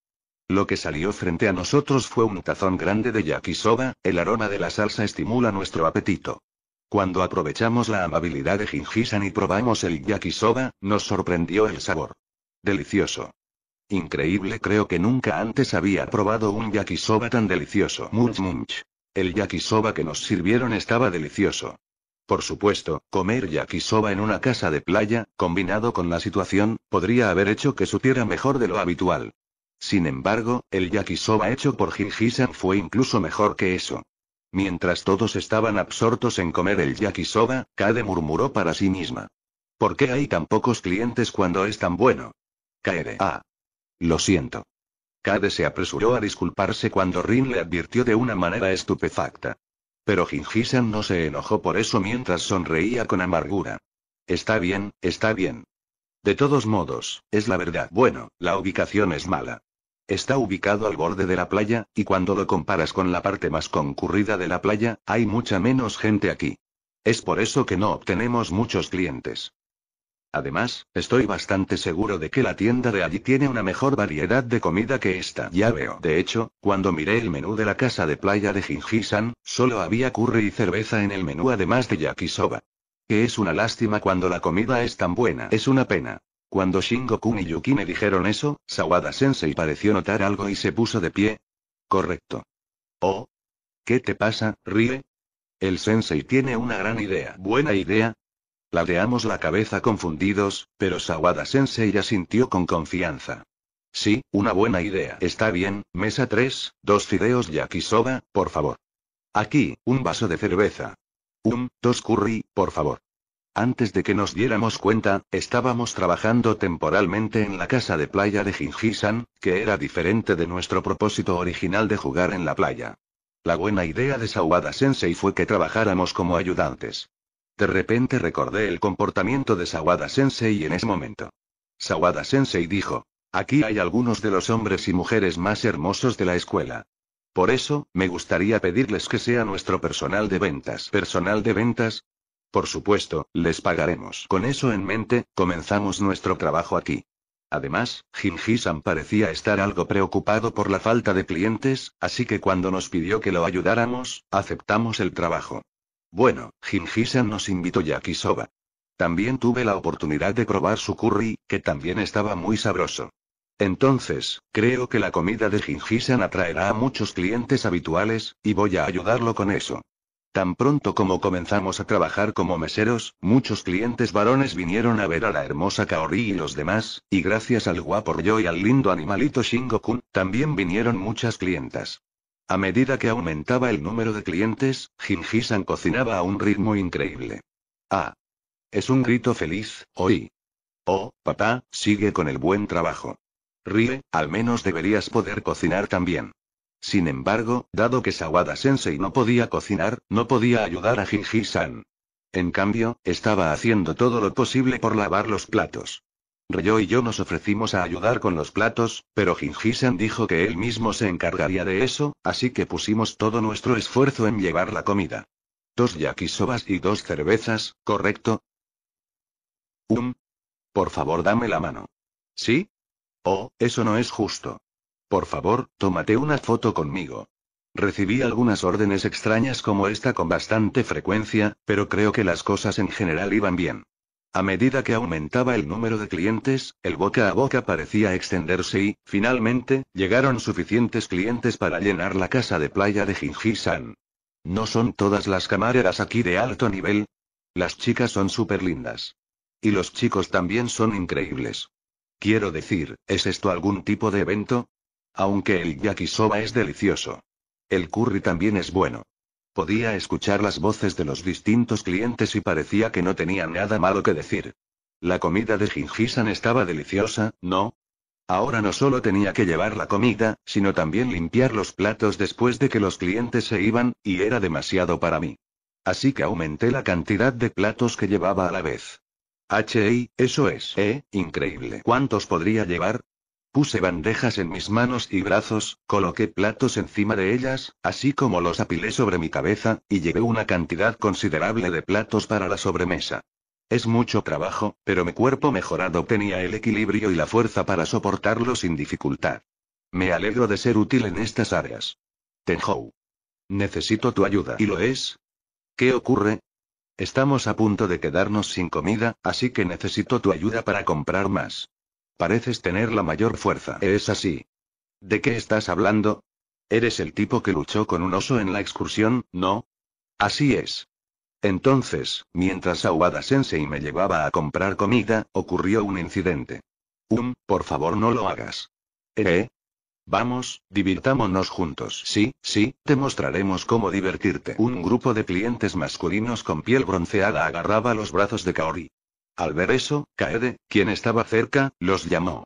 Lo que salió frente a nosotros fue un tazón grande de yakisoba, el aroma de la salsa estimula nuestro apetito. Cuando aprovechamos la amabilidad de Jinjisan y probamos el yakisoba, nos sorprendió el sabor. Delicioso. Increíble, creo que nunca antes había probado un yakisoba tan delicioso. Much much. El yakisoba que nos sirvieron estaba delicioso. Por supuesto, comer yakisoba en una casa de playa, combinado con la situación, podría haber hecho que supiera mejor de lo habitual. Sin embargo, el yakisoba hecho por Jinjisan fue incluso mejor que eso. Mientras todos estaban absortos en comer el yakisoba, Kade murmuró para sí misma. ¿Por qué hay tan pocos clientes cuando es tan bueno? Kade. Ah. Lo siento. Kade se apresuró a disculparse cuando Rin le advirtió de una manera estupefacta. Pero Gingisan no se enojó por eso mientras sonreía con amargura. Está bien, está bien. De todos modos, es la verdad. Bueno, la ubicación es mala. Está ubicado al borde de la playa, y cuando lo comparas con la parte más concurrida de la playa, hay mucha menos gente aquí. Es por eso que no obtenemos muchos clientes. Además, estoy bastante seguro de que la tienda de allí tiene una mejor variedad de comida que esta. Ya veo. De hecho, cuando miré el menú de la casa de playa de Jinjisan, solo había curry y cerveza en el menú además de yakisoba. Que es una lástima cuando la comida es tan buena. Es una pena. Cuando Shingo-kun y Yuki me dijeron eso, Sawada-sensei pareció notar algo y se puso de pie. Correcto. Oh. ¿Qué te pasa, Rie? El sensei tiene una gran idea. ¿Buena idea? Ladeamos la cabeza confundidos, pero Sawada-sensei sintió con confianza. Sí, una buena idea. Está bien, mesa 3, dos fideos yakisoba, por favor. Aquí, un vaso de cerveza. Un, dos curry, por favor. Antes de que nos diéramos cuenta, estábamos trabajando temporalmente en la casa de playa de Jinjisan, que era diferente de nuestro propósito original de jugar en la playa. La buena idea de Sawada Sensei fue que trabajáramos como ayudantes. De repente recordé el comportamiento de Sawada-sensei en ese momento. Sawada-sensei dijo, aquí hay algunos de los hombres y mujeres más hermosos de la escuela. Por eso, me gustaría pedirles que sea nuestro personal de ventas. ¿Personal de ventas? Por supuesto, les pagaremos. Con eso en mente, comenzamos nuestro trabajo aquí. Además, Jinji-san parecía estar algo preocupado por la falta de clientes, así que cuando nos pidió que lo ayudáramos, aceptamos el trabajo. Bueno, Jinjisan nos invitó yakisoba. También tuve la oportunidad de probar su curry, que también estaba muy sabroso. Entonces, creo que la comida de Gingisan atraerá a muchos clientes habituales, y voy a ayudarlo con eso. Tan pronto como comenzamos a trabajar como meseros, muchos clientes varones vinieron a ver a la hermosa Kaori y los demás, y gracias al guapo Ryo y al lindo animalito Shingo-kun, también vinieron muchas clientas. A medida que aumentaba el número de clientes, jinji san cocinaba a un ritmo increíble. Ah. Es un grito feliz, oí. Oh, papá, sigue con el buen trabajo. Ríe, al menos deberías poder cocinar también. Sin embargo, dado que Sawada Sensei no podía cocinar, no podía ayudar a jinji san En cambio, estaba haciendo todo lo posible por lavar los platos. Ryo y yo nos ofrecimos a ayudar con los platos, pero Jingisan dijo que él mismo se encargaría de eso, así que pusimos todo nuestro esfuerzo en llevar la comida. Dos yakisobas y dos cervezas, ¿correcto? Um. Por favor, dame la mano. ¿Sí? Oh, eso no es justo. Por favor, tómate una foto conmigo. Recibí algunas órdenes extrañas como esta con bastante frecuencia, pero creo que las cosas en general iban bien. A medida que aumentaba el número de clientes, el boca a boca parecía extenderse y, finalmente, llegaron suficientes clientes para llenar la casa de playa de Jinjisan. ¿No son todas las camareras aquí de alto nivel? Las chicas son súper lindas. Y los chicos también son increíbles. Quiero decir, ¿es esto algún tipo de evento? Aunque el yakisoba es delicioso. El curry también es bueno. Podía escuchar las voces de los distintos clientes y parecía que no tenía nada malo que decir. La comida de Jinjisan estaba deliciosa, ¿no? Ahora no solo tenía que llevar la comida, sino también limpiar los platos después de que los clientes se iban, y era demasiado para mí. Así que aumenté la cantidad de platos que llevaba a la vez. Hey, eso es, ¿eh? Increíble. ¿Cuántos podría llevar? Puse bandejas en mis manos y brazos, coloqué platos encima de ellas, así como los apilé sobre mi cabeza, y llevé una cantidad considerable de platos para la sobremesa. Es mucho trabajo, pero mi cuerpo mejorado tenía el equilibrio y la fuerza para soportarlo sin dificultad. Me alegro de ser útil en estas áreas. Tenhou. Necesito tu ayuda. ¿Y lo es? ¿Qué ocurre? Estamos a punto de quedarnos sin comida, así que necesito tu ayuda para comprar más. Pareces tener la mayor fuerza. Es así. ¿De qué estás hablando? Eres el tipo que luchó con un oso en la excursión, ¿no? Así es. Entonces, mientras Awada Sensei me llevaba a comprar comida, ocurrió un incidente. Um, por favor no lo hagas. Eh, ¿Eh? Vamos, divirtámonos juntos. Sí, sí, te mostraremos cómo divertirte. Un grupo de clientes masculinos con piel bronceada agarraba los brazos de Kaori. Al ver eso, Kaede, quien estaba cerca, los llamó.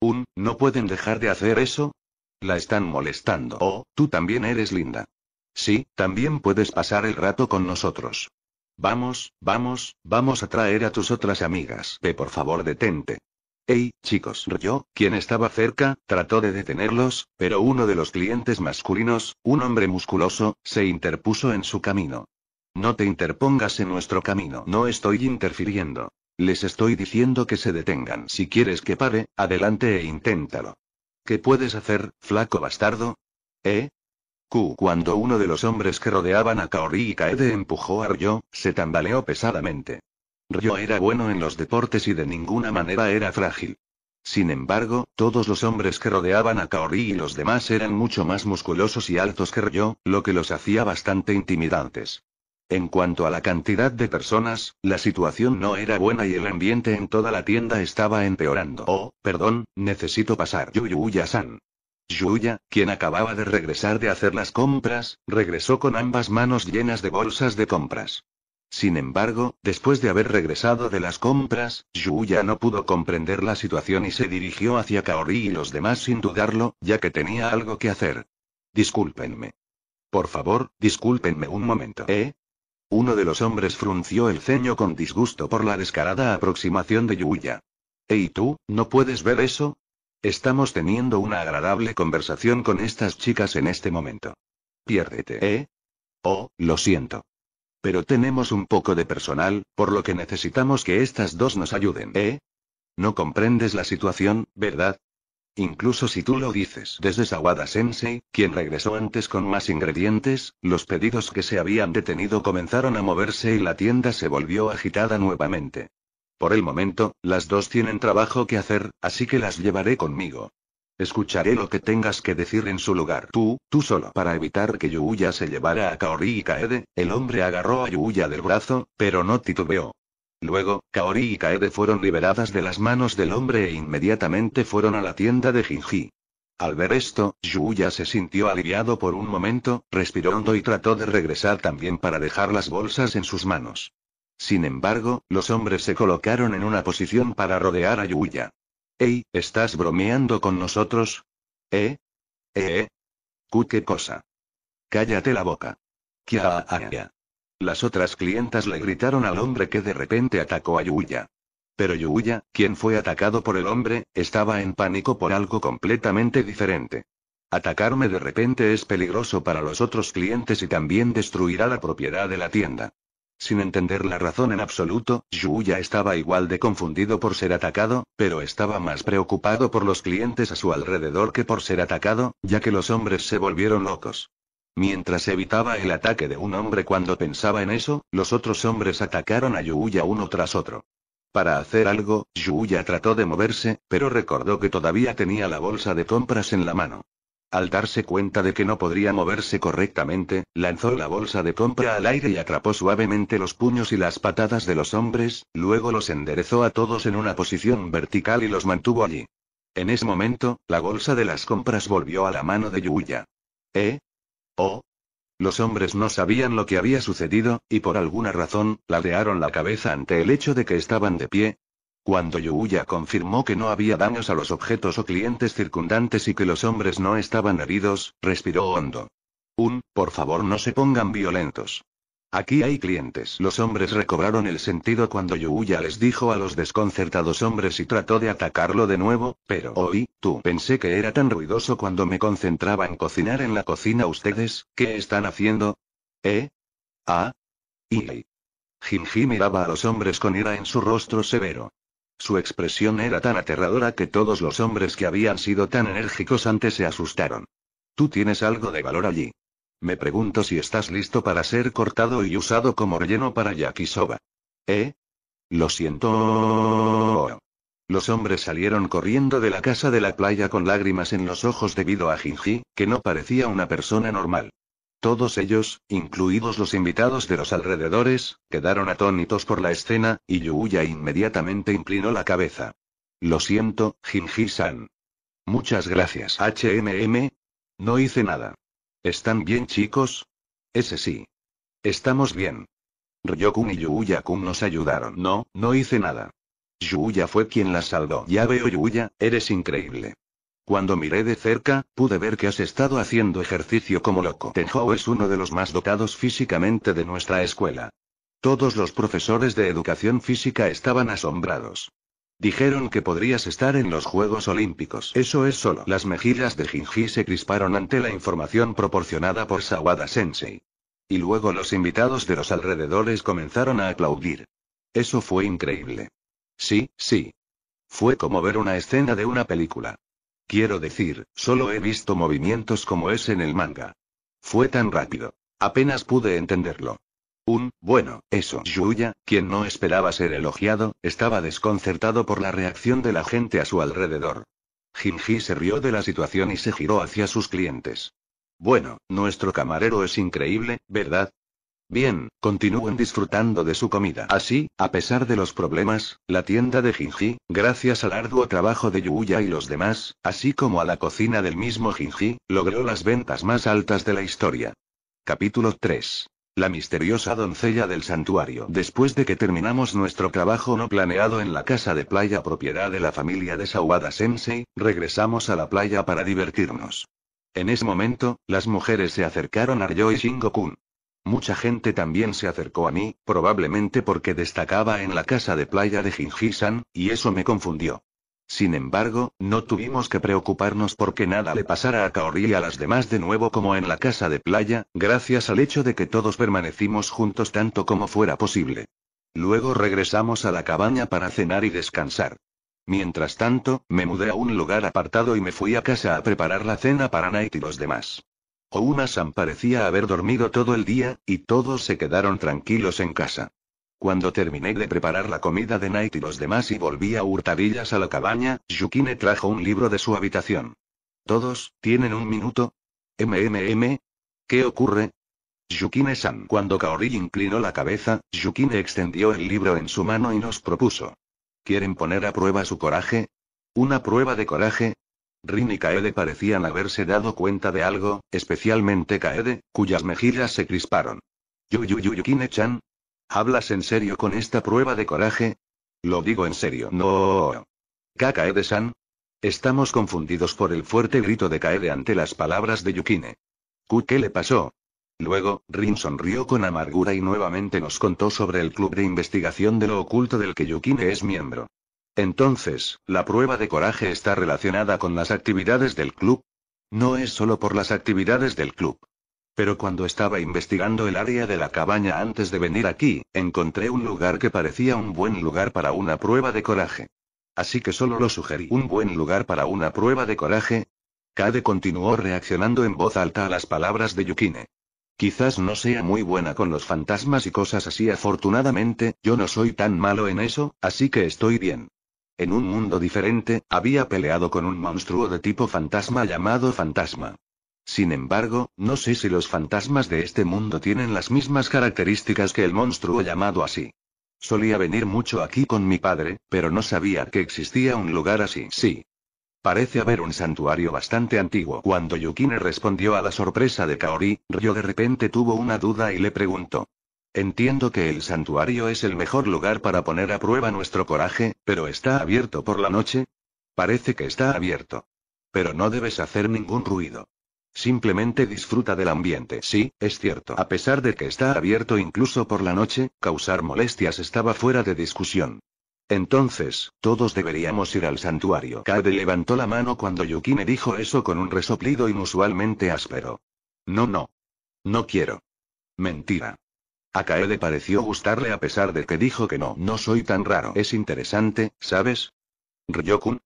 Un, no pueden dejar de hacer eso. La están molestando. Oh, tú también eres linda. Sí, también puedes pasar el rato con nosotros. Vamos, vamos, vamos a traer a tus otras amigas. Ve por favor detente. Ey, chicos, yo, quien estaba cerca, trató de detenerlos, pero uno de los clientes masculinos, un hombre musculoso, se interpuso en su camino. No te interpongas en nuestro camino. No estoy interfiriendo. Les estoy diciendo que se detengan. Si quieres que pare, adelante e inténtalo. ¿Qué puedes hacer, flaco bastardo? ¿Eh? Q. Cuando uno de los hombres que rodeaban a Kaori y Kaede empujó a Ryo, se tambaleó pesadamente. Ryo era bueno en los deportes y de ninguna manera era frágil. Sin embargo, todos los hombres que rodeaban a Kaori y los demás eran mucho más musculosos y altos que Ryo, lo que los hacía bastante intimidantes. En cuanto a la cantidad de personas, la situación no era buena y el ambiente en toda la tienda estaba empeorando. Oh, perdón, necesito pasar. Yuyuya-san. Yuya, quien acababa de regresar de hacer las compras, regresó con ambas manos llenas de bolsas de compras. Sin embargo, después de haber regresado de las compras, Yuya no pudo comprender la situación y se dirigió hacia Kaori y los demás sin dudarlo, ya que tenía algo que hacer. Discúlpenme. Por favor, discúlpenme un momento. ¿Eh? Uno de los hombres frunció el ceño con disgusto por la descarada aproximación de Yuya. ¿Y tú, no puedes ver eso? Estamos teniendo una agradable conversación con estas chicas en este momento. Piérdete, ¿eh? Oh, lo siento. Pero tenemos un poco de personal, por lo que necesitamos que estas dos nos ayuden, ¿eh? No comprendes la situación, ¿verdad? Incluso si tú lo dices desde Sawada Sensei, quien regresó antes con más ingredientes, los pedidos que se habían detenido comenzaron a moverse y la tienda se volvió agitada nuevamente. Por el momento, las dos tienen trabajo que hacer, así que las llevaré conmigo. Escucharé lo que tengas que decir en su lugar. Tú, tú solo. Para evitar que Yuya se llevara a Kaori y Kaede, el hombre agarró a Yuya del brazo, pero no titubeó. Luego, Kaori y Kaede fueron liberadas de las manos del hombre e inmediatamente fueron a la tienda de Jinji. Al ver esto, Yuya se sintió aliviado por un momento, respiró hondo y trató de regresar también para dejar las bolsas en sus manos. Sin embargo, los hombres se colocaron en una posición para rodear a Yuya. Ey, ¿estás bromeando con nosotros? Eh eh, ¿Eh? ¿Eh? ¿Qué cosa? Cállate la boca. Kia. Ah, ah, las otras clientas le gritaron al hombre que de repente atacó a Yuya. Pero Yuya, quien fue atacado por el hombre, estaba en pánico por algo completamente diferente. Atacarme de repente es peligroso para los otros clientes y también destruirá la propiedad de la tienda. Sin entender la razón en absoluto, Yuya estaba igual de confundido por ser atacado, pero estaba más preocupado por los clientes a su alrededor que por ser atacado, ya que los hombres se volvieron locos. Mientras evitaba el ataque de un hombre cuando pensaba en eso, los otros hombres atacaron a Yuya uno tras otro. Para hacer algo, Yuya trató de moverse, pero recordó que todavía tenía la bolsa de compras en la mano. Al darse cuenta de que no podría moverse correctamente, lanzó la bolsa de compra al aire y atrapó suavemente los puños y las patadas de los hombres, luego los enderezó a todos en una posición vertical y los mantuvo allí. En ese momento, la bolsa de las compras volvió a la mano de Yuya. ¿Eh? Oh. Los hombres no sabían lo que había sucedido, y por alguna razón, ladearon la cabeza ante el hecho de que estaban de pie. Cuando Yuya confirmó que no había daños a los objetos o clientes circundantes y que los hombres no estaban heridos, respiró hondo. Un, por favor no se pongan violentos. Aquí hay clientes. Los hombres recobraron el sentido cuando Yuya les dijo a los desconcertados hombres y trató de atacarlo de nuevo, pero hoy, tú pensé que era tan ruidoso cuando me concentraba en cocinar en la cocina. ¿Ustedes, qué están haciendo? ¿Eh? ¿Ah? Y. Jinji miraba a los hombres con ira en su rostro severo. Su expresión era tan aterradora que todos los hombres que habían sido tan enérgicos antes se asustaron. Tú tienes algo de valor allí. Me pregunto si estás listo para ser cortado y usado como relleno para yakisoba. ¿Eh? Lo siento. Los hombres salieron corriendo de la casa de la playa con lágrimas en los ojos debido a Jinji, que no parecía una persona normal. Todos ellos, incluidos los invitados de los alrededores, quedaron atónitos por la escena, y Yuya inmediatamente inclinó la cabeza. Lo siento, Jinji-san. Muchas gracias, HMM. No hice nada. ¿Están bien chicos? Ese sí. Estamos bien. Ryokun y yuya kun nos ayudaron. No, no hice nada. Yuuya fue quien la salvó. Ya veo Yuya, eres increíble. Cuando miré de cerca, pude ver que has estado haciendo ejercicio como loco. Tenhou es uno de los más dotados físicamente de nuestra escuela. Todos los profesores de educación física estaban asombrados. Dijeron que podrías estar en los Juegos Olímpicos. Eso es solo. Las mejillas de Jinji se crisparon ante la información proporcionada por Sawada Sensei. Y luego los invitados de los alrededores comenzaron a aplaudir. Eso fue increíble. Sí, sí. Fue como ver una escena de una película. Quiero decir, solo he visto movimientos como ese en el manga. Fue tan rápido. Apenas pude entenderlo. Un, bueno, eso. Yuya, quien no esperaba ser elogiado, estaba desconcertado por la reacción de la gente a su alrededor. Jinji se rió de la situación y se giró hacia sus clientes. Bueno, nuestro camarero es increíble, ¿verdad? Bien, continúen disfrutando de su comida. Así, a pesar de los problemas, la tienda de Jinji, gracias al arduo trabajo de Yuya y los demás, así como a la cocina del mismo Jinji, logró las ventas más altas de la historia. Capítulo 3 la misteriosa doncella del santuario. Después de que terminamos nuestro trabajo no planeado en la casa de playa propiedad de la familia de Sawada Sensei, regresamos a la playa para divertirnos. En ese momento, las mujeres se acercaron a Ryo y shingo Mucha gente también se acercó a mí, probablemente porque destacaba en la casa de playa de jinji y eso me confundió. Sin embargo, no tuvimos que preocuparnos porque nada le pasara a Kaori y a las demás de nuevo como en la casa de playa, gracias al hecho de que todos permanecimos juntos tanto como fuera posible. Luego regresamos a la cabaña para cenar y descansar. Mientras tanto, me mudé a un lugar apartado y me fui a casa a preparar la cena para Night y los demás. Ouna-san parecía haber dormido todo el día, y todos se quedaron tranquilos en casa. Cuando terminé de preparar la comida de Night y los demás y volví a hurtadillas a la cabaña, Yukine trajo un libro de su habitación. Todos, ¿tienen un minuto? MMM. ¿Qué ocurre? Yukine-san. Cuando Kaori inclinó la cabeza, Yukine extendió el libro en su mano y nos propuso. ¿Quieren poner a prueba su coraje? ¿Una prueba de coraje? Rin y Kaede parecían haberse dado cuenta de algo, especialmente Kaede, cuyas mejillas se crisparon. yukine chan ¿Hablas en serio con esta prueba de coraje? Lo digo en serio, no. Kakaede-san. Estamos confundidos por el fuerte grito de Kaede ante las palabras de Yukine. ¿Qué le pasó? Luego, Rin sonrió con amargura y nuevamente nos contó sobre el club de investigación de lo oculto del que Yukine es miembro. Entonces, la prueba de coraje está relacionada con las actividades del club. No es solo por las actividades del club. Pero cuando estaba investigando el área de la cabaña antes de venir aquí, encontré un lugar que parecía un buen lugar para una prueba de coraje. Así que solo lo sugerí. ¿Un buen lugar para una prueba de coraje? Kade continuó reaccionando en voz alta a las palabras de Yukine. Quizás no sea muy buena con los fantasmas y cosas así. Afortunadamente, yo no soy tan malo en eso, así que estoy bien. En un mundo diferente, había peleado con un monstruo de tipo fantasma llamado fantasma. Sin embargo, no sé si los fantasmas de este mundo tienen las mismas características que el monstruo llamado así. Solía venir mucho aquí con mi padre, pero no sabía que existía un lugar así. Sí. Parece haber un santuario bastante antiguo. Cuando Yukine respondió a la sorpresa de Kaori, Ryo de repente tuvo una duda y le preguntó. Entiendo que el santuario es el mejor lugar para poner a prueba nuestro coraje, pero ¿está abierto por la noche? Parece que está abierto. Pero no debes hacer ningún ruido. Simplemente disfruta del ambiente. Sí, es cierto. A pesar de que está abierto incluso por la noche, causar molestias estaba fuera de discusión. Entonces, todos deberíamos ir al santuario. Kaede levantó la mano cuando Yukine dijo eso con un resoplido inusualmente áspero. No, no. No quiero. Mentira. A Kaede pareció gustarle a pesar de que dijo que no. No soy tan raro. Es interesante, ¿sabes? Ryokun.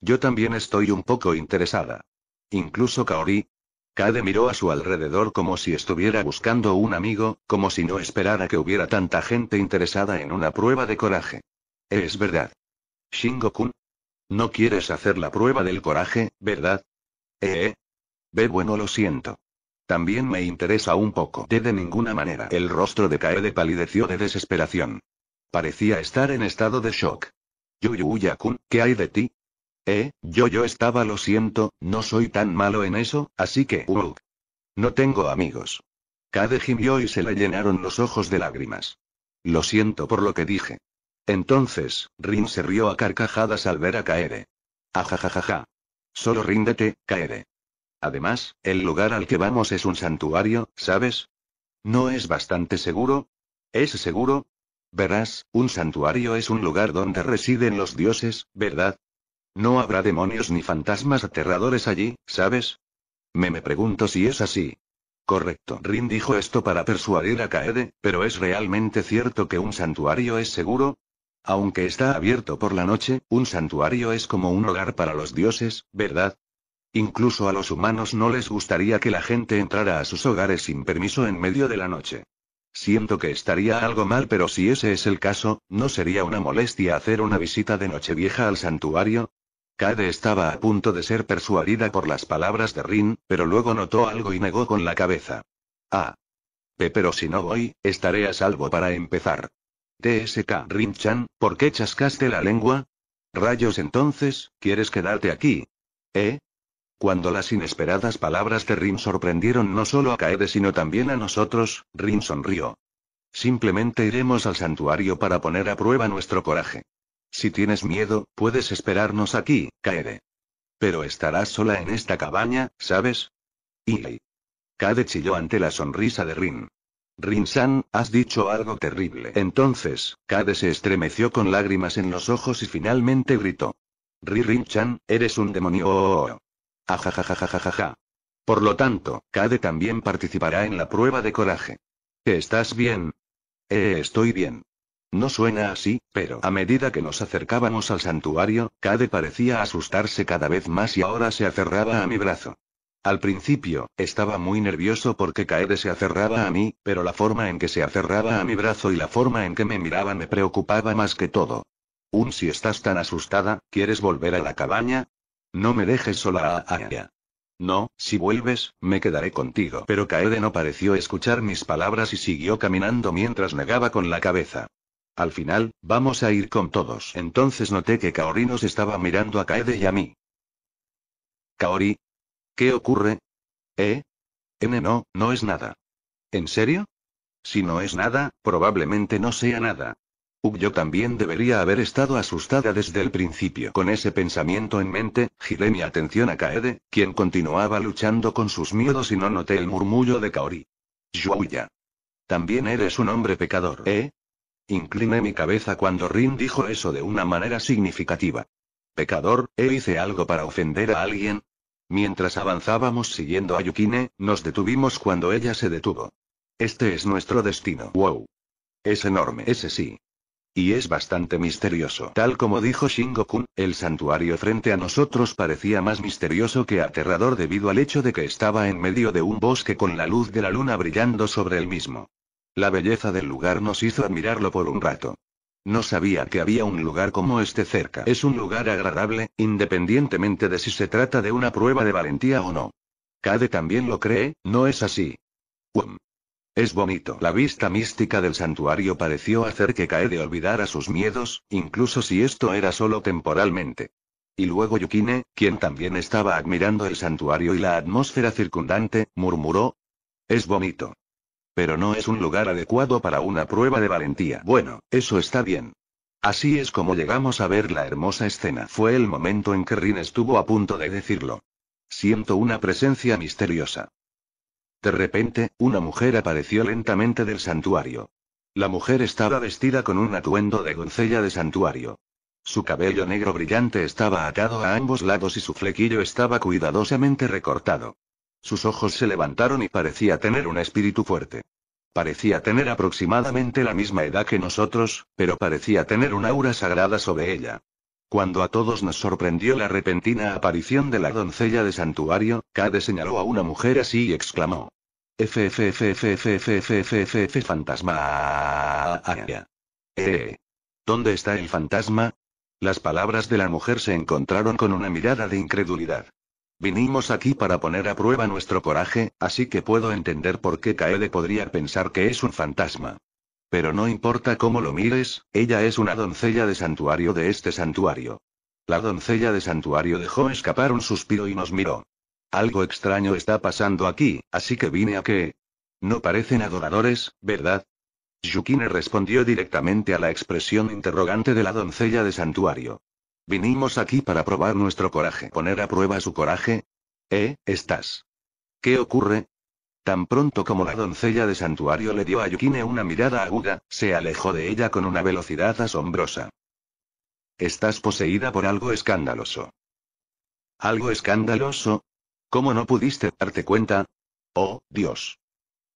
Yo también estoy un poco interesada. Incluso Kaori, Kade miró a su alrededor como si estuviera buscando un amigo, como si no esperara que hubiera tanta gente interesada en una prueba de coraje. Es verdad. Shingo-kun. No quieres hacer la prueba del coraje, ¿verdad? Eh, eh. Ve bueno lo siento. También me interesa un poco. De ninguna manera. El rostro de Kaede palideció de desesperación. Parecía estar en estado de shock. Yuyuya kun ¿qué hay de ti? Eh, yo yo estaba lo siento, no soy tan malo en eso, así que... no tengo amigos. Kade gimió y se le llenaron los ojos de lágrimas. Lo siento por lo que dije. Entonces, Rin se rió a carcajadas al ver a Kaede. Ajajajaja. Solo ríndete, Kaede. Además, el lugar al que vamos es un santuario, ¿sabes? ¿No es bastante seguro? ¿Es seguro? Verás, un santuario es un lugar donde residen los dioses, ¿verdad? No habrá demonios ni fantasmas aterradores allí, ¿sabes? Me me pregunto si es así. Correcto. Rin dijo esto para persuadir a Kaede, pero ¿es realmente cierto que un santuario es seguro? Aunque está abierto por la noche, un santuario es como un hogar para los dioses, ¿verdad? Incluso a los humanos no les gustaría que la gente entrara a sus hogares sin permiso en medio de la noche. Siento que estaría algo mal, pero si ese es el caso, ¿no sería una molestia hacer una visita de Nochevieja al santuario? Kaede estaba a punto de ser persuadida por las palabras de Rin, pero luego notó algo y negó con la cabeza. Ah. Pero si no voy, estaré a salvo para empezar. TSK Rin-chan, ¿por qué chascaste la lengua? Rayos entonces, ¿quieres quedarte aquí? ¿Eh? Cuando las inesperadas palabras de Rin sorprendieron no solo a Kaede sino también a nosotros, Rin sonrió. Simplemente iremos al santuario para poner a prueba nuestro coraje. Si tienes miedo, puedes esperarnos aquí, Kaede. Pero estarás sola en esta cabaña, ¿sabes? Y... Kade chilló ante la sonrisa de Rin. Rin-san, has dicho algo terrible. Entonces, Kade se estremeció con lágrimas en los ojos y finalmente gritó. rin chan eres un demonio. Oh, oh, oh. Ajajajajaja. Por lo tanto, Kade también participará en la prueba de coraje. ¿Estás bien? Eh, estoy bien. No suena así, pero a medida que nos acercábamos al santuario, Cade parecía asustarse cada vez más y ahora se aferraba a mi brazo. Al principio, estaba muy nervioso porque Kaede se aferraba a mí, pero la forma en que se aferraba a mi brazo y la forma en que me miraba me preocupaba más que todo. Un si estás tan asustada, ¿quieres volver a la cabaña? No me dejes sola a ah, ah, ah, No, si vuelves, me quedaré contigo. Pero Kaede no pareció escuchar mis palabras y siguió caminando mientras negaba con la cabeza. Al final, vamos a ir con todos. Entonces noté que Kaori nos estaba mirando a Kaede y a mí. Kaori. ¿Qué ocurre? ¿Eh? N no, no es nada. ¿En serio? Si no es nada, probablemente no sea nada. Ugyo yo también debería haber estado asustada desde el principio. Con ese pensamiento en mente, giré mi atención a Kaede, quien continuaba luchando con sus miedos y no noté el murmullo de Kaori. Yuya. También eres un hombre pecador, ¿eh? Incliné mi cabeza cuando Rin dijo eso de una manera significativa. Pecador, ¿eh hice algo para ofender a alguien? Mientras avanzábamos siguiendo a Yukine, nos detuvimos cuando ella se detuvo. Este es nuestro destino. Wow. Es enorme, ese sí. Y es bastante misterioso. Tal como dijo Shingo-kun, el santuario frente a nosotros parecía más misterioso que aterrador debido al hecho de que estaba en medio de un bosque con la luz de la luna brillando sobre el mismo. La belleza del lugar nos hizo admirarlo por un rato. No sabía que había un lugar como este cerca. Es un lugar agradable, independientemente de si se trata de una prueba de valentía o no. Cade también lo cree, ¿no es así? Es bonito. La vista mística del santuario pareció hacer que Kaede olvidara sus miedos, incluso si esto era solo temporalmente. Y luego Yukine, quien también estaba admirando el santuario y la atmósfera circundante, murmuró. Es bonito. Pero no es un lugar adecuado para una prueba de valentía. Bueno, eso está bien. Así es como llegamos a ver la hermosa escena. Fue el momento en que Rin estuvo a punto de decirlo. Siento una presencia misteriosa. De repente, una mujer apareció lentamente del santuario. La mujer estaba vestida con un atuendo de doncella de santuario. Su cabello negro brillante estaba atado a ambos lados y su flequillo estaba cuidadosamente recortado. Sus ojos se levantaron y parecía tener un espíritu fuerte. Parecía tener aproximadamente la misma edad que nosotros, pero parecía tener un aura sagrada sobre ella. Cuando a todos nos sorprendió la repentina aparición de la doncella de santuario, Cade señaló a una mujer así y exclamó. FFFFFFFFFF fantasma. Eh. ¿Dónde está el fantasma? Las palabras de la mujer se encontraron con una mirada de incredulidad. Vinimos aquí para poner a prueba nuestro coraje, así que puedo entender por qué Kaede podría pensar que es un fantasma. Pero no importa cómo lo mires, ella es una doncella de santuario de este santuario. La doncella de santuario dejó escapar un suspiro y nos miró. Algo extraño está pasando aquí, así que vine a que... No parecen adoradores, ¿verdad? Yukine respondió directamente a la expresión interrogante de la doncella de santuario. Vinimos aquí para probar nuestro coraje. ¿Poner a prueba su coraje? ¿Eh, estás? ¿Qué ocurre? Tan pronto como la doncella de santuario le dio a Yukine una mirada aguda, se alejó de ella con una velocidad asombrosa. Estás poseída por algo escandaloso. ¿Algo escandaloso? ¿Cómo no pudiste darte cuenta? Oh, Dios.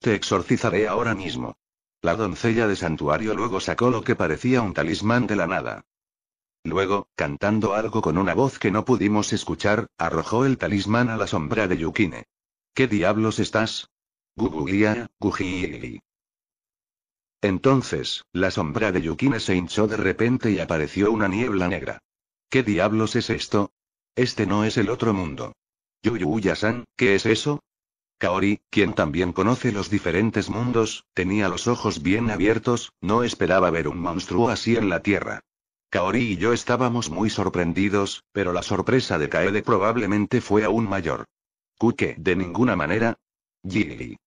Te exorcizaré ahora mismo. La doncella de santuario luego sacó lo que parecía un talismán de la nada. Luego, cantando algo con una voz que no pudimos escuchar, arrojó el talismán a la sombra de Yukine. ¿Qué diablos estás? Gugugia, Entonces, la sombra de Yukine se hinchó de repente y apareció una niebla negra. ¿Qué diablos es esto? Este no es el otro mundo. yuyuya ¿qué es eso? Kaori, quien también conoce los diferentes mundos, tenía los ojos bien abiertos, no esperaba ver un monstruo así en la tierra. Kaori y yo estábamos muy sorprendidos, pero la sorpresa de Kaede probablemente fue aún mayor. ¿Kuke? De ninguna manera. Jiri.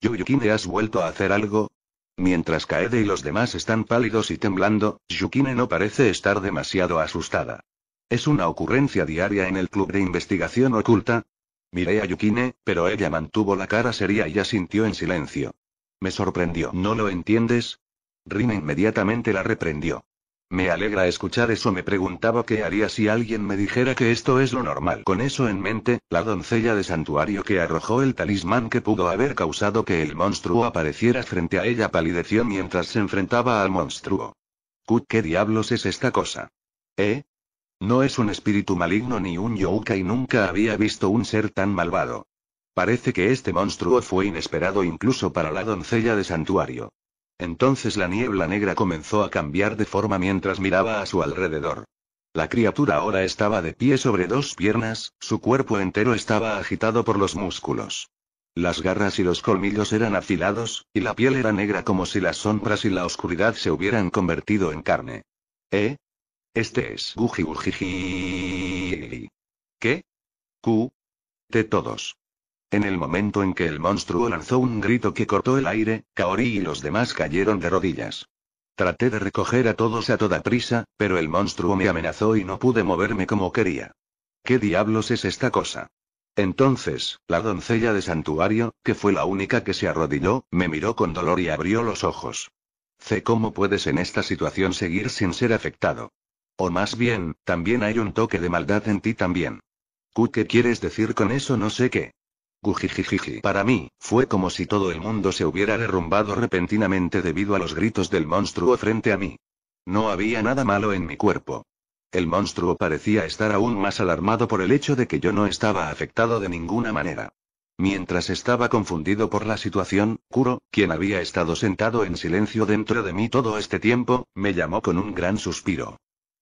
yukine ¿has vuelto a hacer algo? Mientras Kaede y los demás están pálidos y temblando, Yukine no parece estar demasiado asustada. ¿Es una ocurrencia diaria en el club de investigación oculta? Miré a Yukine, pero ella mantuvo la cara seria y asintió en silencio. Me sorprendió. ¿No lo entiendes? Rin inmediatamente la reprendió. Me alegra escuchar eso. Me preguntaba qué haría si alguien me dijera que esto es lo normal. Con eso en mente, la doncella de santuario que arrojó el talismán que pudo haber causado que el monstruo apareciera frente a ella palideció mientras se enfrentaba al monstruo. ¿Qué diablos es esta cosa? ¿Eh? No es un espíritu maligno ni un y nunca había visto un ser tan malvado. Parece que este monstruo fue inesperado incluso para la doncella de santuario. Entonces la niebla negra comenzó a cambiar de forma mientras miraba a su alrededor. La criatura ahora estaba de pie sobre dos piernas, su cuerpo entero estaba agitado por los músculos. Las garras y los colmillos eran afilados, y la piel era negra como si las sombras y la oscuridad se hubieran convertido en carne. ¿Eh? Este es Guji ¿Qué? Q. De todos. En el momento en que el monstruo lanzó un grito que cortó el aire, Kaori y los demás cayeron de rodillas. Traté de recoger a todos a toda prisa, pero el monstruo me amenazó y no pude moverme como quería. ¿Qué diablos es esta cosa? Entonces, la doncella de santuario, que fue la única que se arrodilló, me miró con dolor y abrió los ojos. C. ¿Cómo puedes en esta situación seguir sin ser afectado? O más bien, también hay un toque de maldad en ti también. ¿qué quieres decir con eso? No sé qué. Para mí, fue como si todo el mundo se hubiera derrumbado repentinamente debido a los gritos del monstruo frente a mí. No había nada malo en mi cuerpo. El monstruo parecía estar aún más alarmado por el hecho de que yo no estaba afectado de ninguna manera. Mientras estaba confundido por la situación, Kuro, quien había estado sentado en silencio dentro de mí todo este tiempo, me llamó con un gran suspiro.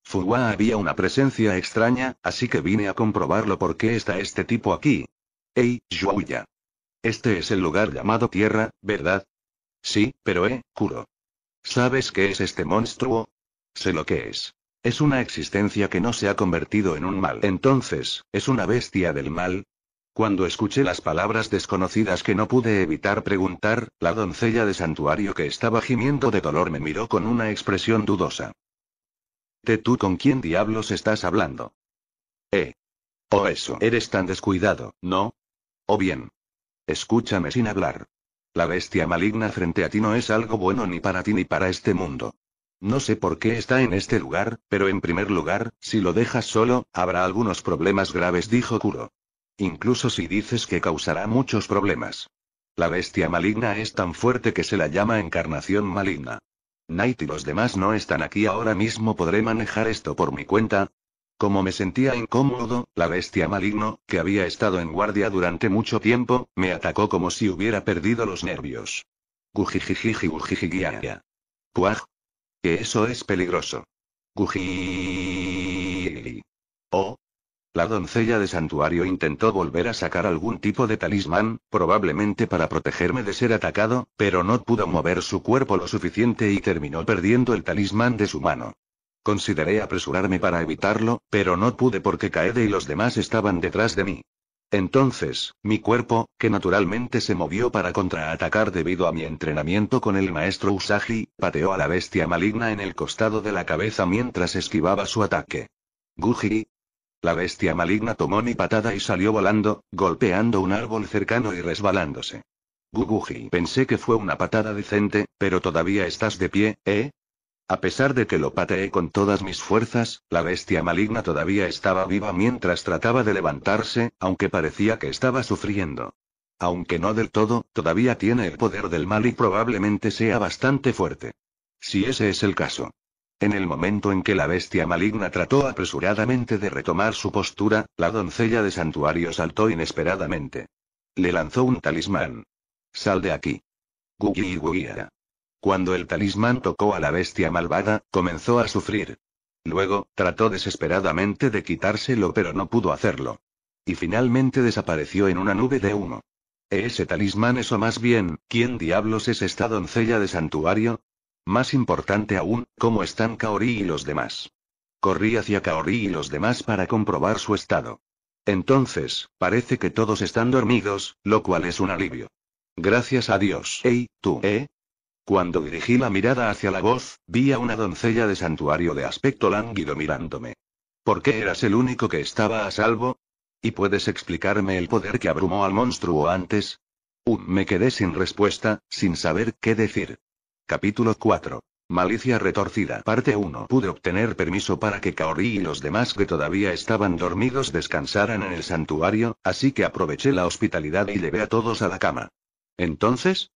Fuwa había una presencia extraña, así que vine a comprobarlo por qué está este tipo aquí, ¡Ey, Yuya. Este es el lugar llamado Tierra, ¿verdad? Sí, pero eh, Kuro. ¿Sabes qué es este monstruo? Sé lo que es. Es una existencia que no se ha convertido en un mal. Entonces, ¿es una bestia del mal? Cuando escuché las palabras desconocidas que no pude evitar preguntar, la doncella de santuario que estaba gimiendo de dolor me miró con una expresión dudosa. ¿Te tú con quién diablos estás hablando? Eh. oh, eso. Eres tan descuidado, ¿no? O bien. Escúchame sin hablar. La bestia maligna frente a ti no es algo bueno ni para ti ni para este mundo. No sé por qué está en este lugar, pero en primer lugar, si lo dejas solo, habrá algunos problemas graves, dijo Kuro. Incluso si dices que causará muchos problemas. La bestia maligna es tan fuerte que se la llama encarnación maligna. Knight y los demás no están aquí ahora mismo, podré manejar esto por mi cuenta, como me sentía incómodo, la bestia maligno, que había estado en guardia durante mucho tiempo, me atacó como si hubiera perdido los nervios. Gujijijiji gujijigiaya. Que eso es peligroso. Guji. Oh. La doncella de santuario intentó volver a sacar algún tipo de talismán, probablemente para protegerme de ser atacado, pero no pudo mover su cuerpo lo suficiente y terminó perdiendo el talismán de su mano. Consideré apresurarme para evitarlo, pero no pude porque Kaede y los demás estaban detrás de mí. Entonces, mi cuerpo, que naturalmente se movió para contraatacar debido a mi entrenamiento con el maestro Usagi, pateó a la bestia maligna en el costado de la cabeza mientras esquivaba su ataque. Guji. La bestia maligna tomó mi patada y salió volando, golpeando un árbol cercano y resbalándose. Guji, Pensé que fue una patada decente, pero todavía estás de pie, ¿eh? A pesar de que lo pateé con todas mis fuerzas, la bestia maligna todavía estaba viva mientras trataba de levantarse, aunque parecía que estaba sufriendo. Aunque no del todo, todavía tiene el poder del mal y probablemente sea bastante fuerte. Si ese es el caso. En el momento en que la bestia maligna trató apresuradamente de retomar su postura, la doncella de santuario saltó inesperadamente. Le lanzó un talismán. Sal de aquí. Gugi y cuando el talismán tocó a la bestia malvada, comenzó a sufrir. Luego, trató desesperadamente de quitárselo pero no pudo hacerlo. Y finalmente desapareció en una nube de humo. Ese talismán eso o más bien, ¿quién diablos es esta doncella de santuario? Más importante aún, ¿cómo están Kaori y los demás? Corrí hacia Kaori y los demás para comprobar su estado. Entonces, parece que todos están dormidos, lo cual es un alivio. Gracias a Dios. Ey, tú, ¿eh? Cuando dirigí la mirada hacia la voz, vi a una doncella de santuario de aspecto lánguido mirándome. ¿Por qué eras el único que estaba a salvo? ¿Y puedes explicarme el poder que abrumó al monstruo antes? me quedé sin respuesta, sin saber qué decir. Capítulo 4. Malicia retorcida. Parte 1. Pude obtener permiso para que Kaori y los demás que todavía estaban dormidos descansaran en el santuario, así que aproveché la hospitalidad y llevé a todos a la cama. Entonces,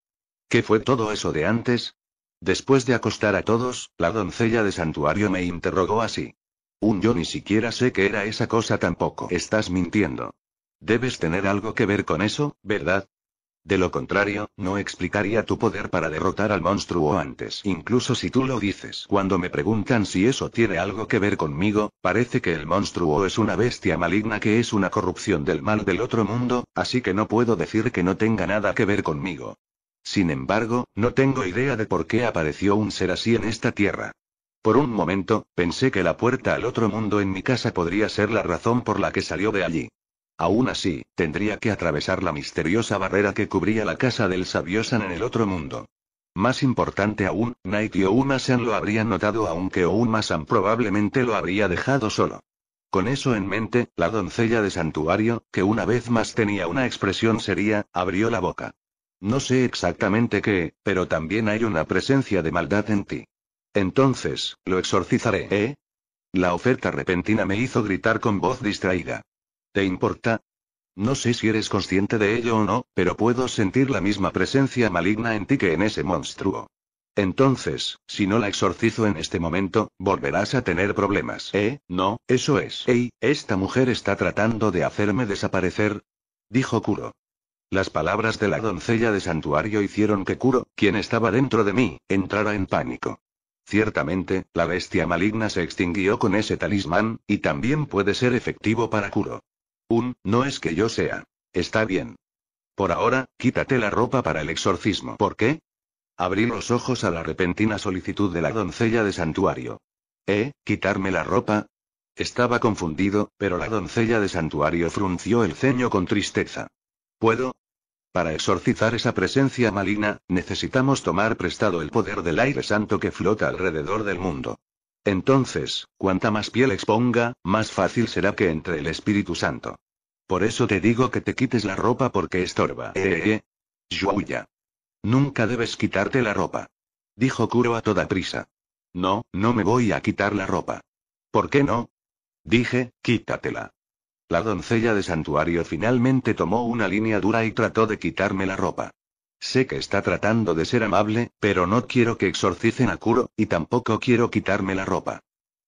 ¿Qué fue todo eso de antes? Después de acostar a todos, la doncella de santuario me interrogó así. Un yo ni siquiera sé qué era esa cosa tampoco. Estás mintiendo. Debes tener algo que ver con eso, ¿verdad? De lo contrario, no explicaría tu poder para derrotar al monstruo antes. Incluso si tú lo dices. Cuando me preguntan si eso tiene algo que ver conmigo, parece que el monstruo es una bestia maligna que es una corrupción del mal del otro mundo, así que no puedo decir que no tenga nada que ver conmigo. Sin embargo, no tengo idea de por qué apareció un ser así en esta tierra. Por un momento, pensé que la puerta al otro mundo en mi casa podría ser la razón por la que salió de allí. Aún así, tendría que atravesar la misteriosa barrera que cubría la casa del Sabiosan en el otro mundo. Más importante aún, Night y san lo habrían notado aunque san probablemente lo habría dejado solo. Con eso en mente, la doncella de santuario, que una vez más tenía una expresión seria, abrió la boca. No sé exactamente qué, pero también hay una presencia de maldad en ti. Entonces, lo exorcizaré, ¿eh? La oferta repentina me hizo gritar con voz distraída. ¿Te importa? No sé si eres consciente de ello o no, pero puedo sentir la misma presencia maligna en ti que en ese monstruo. Entonces, si no la exorcizo en este momento, volverás a tener problemas. ¿Eh? No, eso es. Ey, esta mujer está tratando de hacerme desaparecer. Dijo Kuro. Las palabras de la doncella de santuario hicieron que Kuro, quien estaba dentro de mí, entrara en pánico. Ciertamente, la bestia maligna se extinguió con ese talismán, y también puede ser efectivo para Kuro. Un, no es que yo sea. Está bien. Por ahora, quítate la ropa para el exorcismo. ¿Por qué? Abrí los ojos a la repentina solicitud de la doncella de santuario. ¿Eh? ¿Quitarme la ropa? Estaba confundido, pero la doncella de santuario frunció el ceño con tristeza. ¿Puedo? Para exorcizar esa presencia maligna, necesitamos tomar prestado el poder del aire santo que flota alrededor del mundo. Entonces, cuanta más piel exponga, más fácil será que entre el Espíritu Santo. Por eso te digo que te quites la ropa porque estorba. Eh, eh, eh. Nunca debes quitarte la ropa. Dijo Kuro a toda prisa. No, no me voy a quitar la ropa. ¿Por qué no? Dije, quítatela. La doncella de santuario finalmente tomó una línea dura y trató de quitarme la ropa. Sé que está tratando de ser amable, pero no quiero que exorcicen a Kuro, y tampoco quiero quitarme la ropa.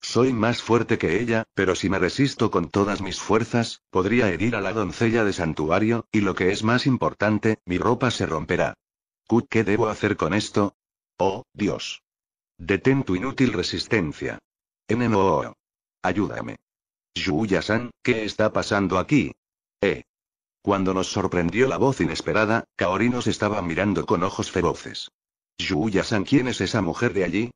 Soy más fuerte que ella, pero si me resisto con todas mis fuerzas, podría herir a la doncella de santuario, y lo que es más importante, mi ropa se romperá. ¿Qué debo hacer con esto? Oh, Dios. Detén tu inútil resistencia. NNO. Ayúdame. Yuya-san, ¿qué está pasando aquí? Eh. Cuando nos sorprendió la voz inesperada, Kaori nos estaba mirando con ojos feroces. Yuya-san, ¿quién es esa mujer de allí?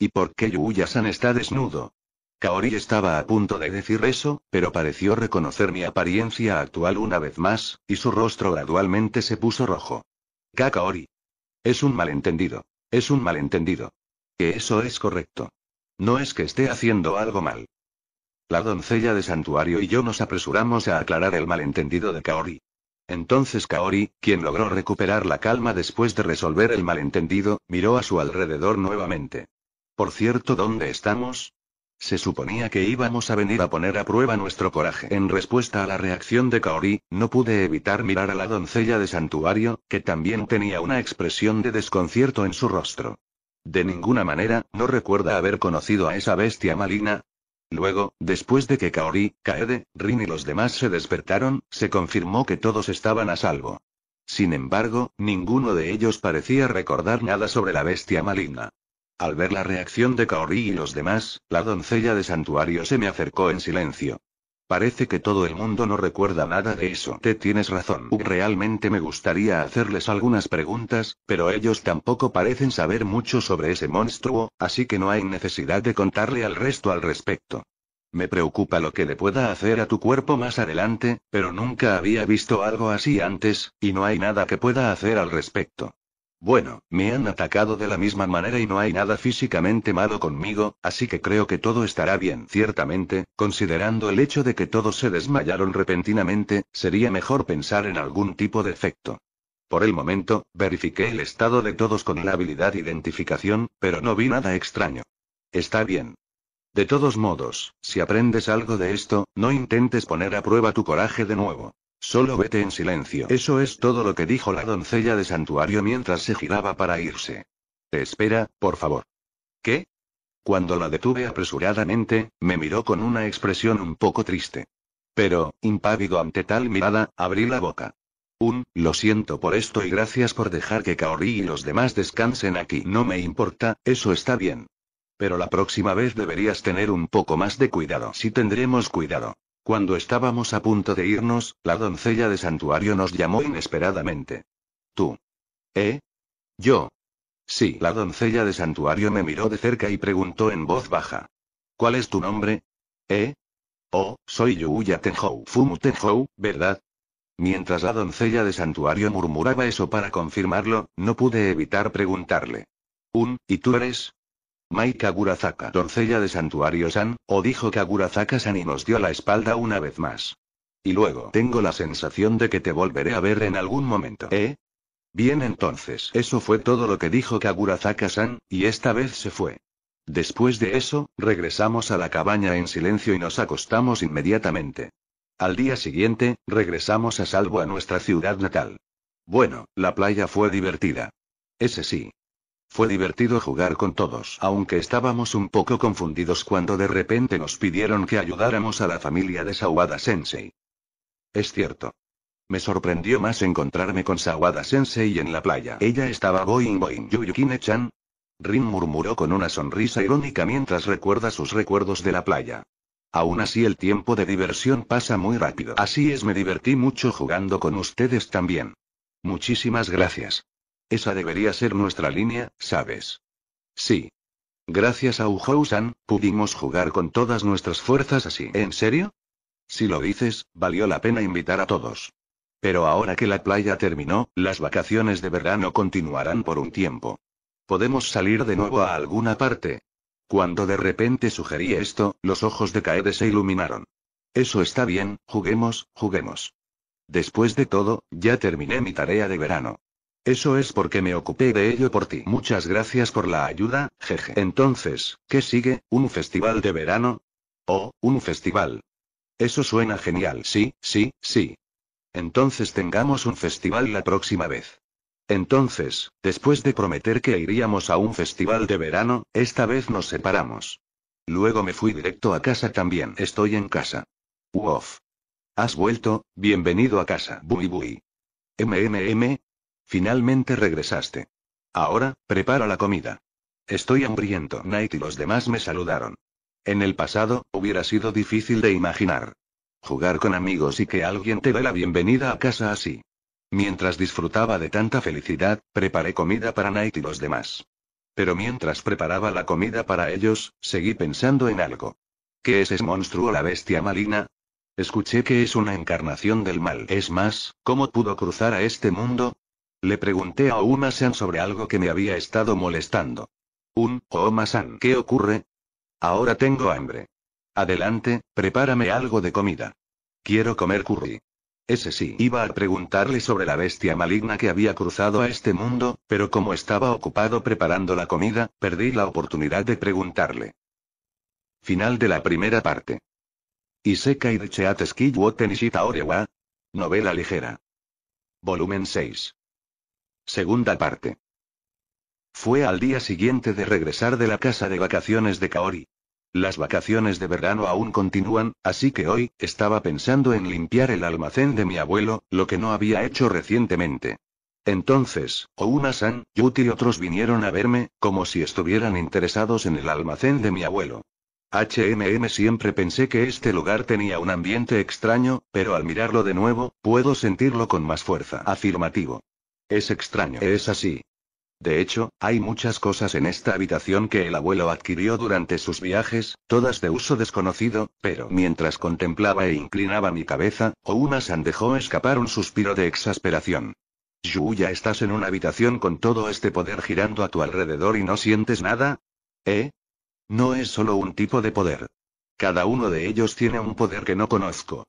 ¿Y por qué Yuya-san está desnudo? Kaori estaba a punto de decir eso, pero pareció reconocer mi apariencia actual una vez más, y su rostro gradualmente se puso rojo. Kakaori. Es un malentendido. Es un malentendido. Que eso es correcto. No es que esté haciendo algo mal. La doncella de santuario y yo nos apresuramos a aclarar el malentendido de Kaori. Entonces Kaori, quien logró recuperar la calma después de resolver el malentendido, miró a su alrededor nuevamente. Por cierto, ¿dónde estamos? Se suponía que íbamos a venir a poner a prueba nuestro coraje. En respuesta a la reacción de Kaori, no pude evitar mirar a la doncella de santuario, que también tenía una expresión de desconcierto en su rostro. De ninguna manera, no recuerda haber conocido a esa bestia maligna, Luego, después de que Kaori, Kaede, Rin y los demás se despertaron, se confirmó que todos estaban a salvo. Sin embargo, ninguno de ellos parecía recordar nada sobre la bestia maligna. Al ver la reacción de Kaori y los demás, la doncella de santuario se me acercó en silencio. Parece que todo el mundo no recuerda nada de eso. Te tienes razón. Uh, realmente me gustaría hacerles algunas preguntas, pero ellos tampoco parecen saber mucho sobre ese monstruo, así que no hay necesidad de contarle al resto al respecto. Me preocupa lo que le pueda hacer a tu cuerpo más adelante, pero nunca había visto algo así antes, y no hay nada que pueda hacer al respecto. Bueno, me han atacado de la misma manera y no hay nada físicamente malo conmigo, así que creo que todo estará bien. Ciertamente, considerando el hecho de que todos se desmayaron repentinamente, sería mejor pensar en algún tipo de efecto. Por el momento, verifiqué el estado de todos con la habilidad identificación, pero no vi nada extraño. Está bien. De todos modos, si aprendes algo de esto, no intentes poner a prueba tu coraje de nuevo. Solo vete en silencio. Eso es todo lo que dijo la doncella de santuario mientras se giraba para irse. Te espera, por favor. ¿Qué? Cuando la detuve apresuradamente, me miró con una expresión un poco triste. Pero, impávido ante tal mirada, abrí la boca. Un, lo siento por esto y gracias por dejar que Kaori y los demás descansen aquí. No me importa, eso está bien. Pero la próxima vez deberías tener un poco más de cuidado. Sí tendremos cuidado. Cuando estábamos a punto de irnos, la doncella de santuario nos llamó inesperadamente. ¿Tú? ¿Eh? ¿Yo? Sí, la doncella de santuario me miró de cerca y preguntó en voz baja. ¿Cuál es tu nombre? ¿Eh? Oh, soy Yuya Tenhou Fumu Tenhou, ¿verdad? Mientras la doncella de santuario murmuraba eso para confirmarlo, no pude evitar preguntarle. Un, ¿y tú eres? Mai Kagurazaka, doncella de Santuario San, o dijo Kagurazaka San y nos dio la espalda una vez más. Y luego tengo la sensación de que te volveré a ver en algún momento, ¿eh? Bien entonces, eso fue todo lo que dijo Kagurazaka-san, y esta vez se fue. Después de eso, regresamos a la cabaña en silencio y nos acostamos inmediatamente. Al día siguiente, regresamos a salvo a nuestra ciudad natal. Bueno, la playa fue divertida. Ese sí, fue divertido jugar con todos, aunque estábamos un poco confundidos cuando de repente nos pidieron que ayudáramos a la familia de Sawada Sensei. Es cierto. Me sorprendió más encontrarme con Sawada Sensei en la playa. Ella estaba boing boing Yuyukine-chan. Rin murmuró con una sonrisa irónica mientras recuerda sus recuerdos de la playa. Aún así el tiempo de diversión pasa muy rápido. Así es, me divertí mucho jugando con ustedes también. Muchísimas gracias. Esa debería ser nuestra línea, ¿sabes? Sí. Gracias a Ujo-san, pudimos jugar con todas nuestras fuerzas así. ¿En serio? Si lo dices, valió la pena invitar a todos. Pero ahora que la playa terminó, las vacaciones de verano continuarán por un tiempo. ¿Podemos salir de nuevo a alguna parte? Cuando de repente sugerí esto, los ojos de Kaede se iluminaron. Eso está bien, juguemos, juguemos. Después de todo, ya terminé mi tarea de verano. Eso es porque me ocupé de ello por ti. Muchas gracias por la ayuda, jeje. Entonces, ¿qué sigue? ¿Un festival de verano? Oh, un festival. Eso suena genial. Sí, sí, sí. Entonces tengamos un festival la próxima vez. Entonces, después de prometer que iríamos a un festival de verano, esta vez nos separamos. Luego me fui directo a casa también. Estoy en casa. Uof. Has vuelto, bienvenido a casa. Bui bui. MMM, Finalmente regresaste. Ahora, prepara la comida. Estoy hambriento. Knight y los demás me saludaron. En el pasado, hubiera sido difícil de imaginar. Jugar con amigos y que alguien te dé la bienvenida a casa así. Mientras disfrutaba de tanta felicidad, preparé comida para Knight y los demás. Pero mientras preparaba la comida para ellos, seguí pensando en algo. ¿Qué es ese monstruo la bestia maligna? Escuché que es una encarnación del mal. Es más, ¿cómo pudo cruzar a este mundo? Le pregunté a Uma san sobre algo que me había estado molestando. Un, oma oh, san ¿qué ocurre? Ahora tengo hambre. Adelante, prepárame algo de comida. Quiero comer curry. Ese sí, iba a preguntarle sobre la bestia maligna que había cruzado a este mundo, pero como estaba ocupado preparando la comida, perdí la oportunidad de preguntarle. Final de la primera parte. Iseka y de Orewa. Orewa. Novela ligera. Volumen 6. Segunda parte. Fue al día siguiente de regresar de la casa de vacaciones de Kaori. Las vacaciones de verano aún continúan, así que hoy, estaba pensando en limpiar el almacén de mi abuelo, lo que no había hecho recientemente. Entonces, Ouna-san, Yuti y otros vinieron a verme, como si estuvieran interesados en el almacén de mi abuelo. HMM siempre pensé que este lugar tenía un ambiente extraño, pero al mirarlo de nuevo, puedo sentirlo con más fuerza. Afirmativo. Es extraño, es así. De hecho, hay muchas cosas en esta habitación que el abuelo adquirió durante sus viajes, todas de uso desconocido, pero mientras contemplaba e inclinaba mi cabeza, Ouma-san dejó escapar un suspiro de exasperación. Yuya, ¿estás en una habitación con todo este poder girando a tu alrededor y no sientes nada? ¿Eh? No es solo un tipo de poder. Cada uno de ellos tiene un poder que no conozco.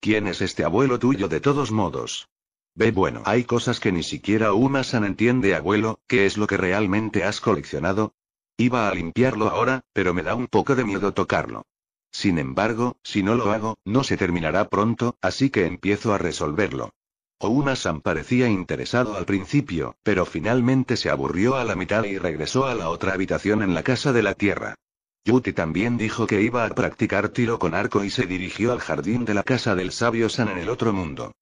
¿Quién es este abuelo tuyo de todos modos? Ve bueno, hay cosas que ni siquiera Uma-san entiende, abuelo, ¿qué es lo que realmente has coleccionado? Iba a limpiarlo ahora, pero me da un poco de miedo tocarlo. Sin embargo, si no lo hago, no se terminará pronto, así que empiezo a resolverlo. Ouma-san parecía interesado al principio, pero finalmente se aburrió a la mitad y regresó a la otra habitación en la casa de la tierra. Yuti también dijo que iba a practicar tiro con arco y se dirigió al jardín de la casa del sabio San en el otro mundo.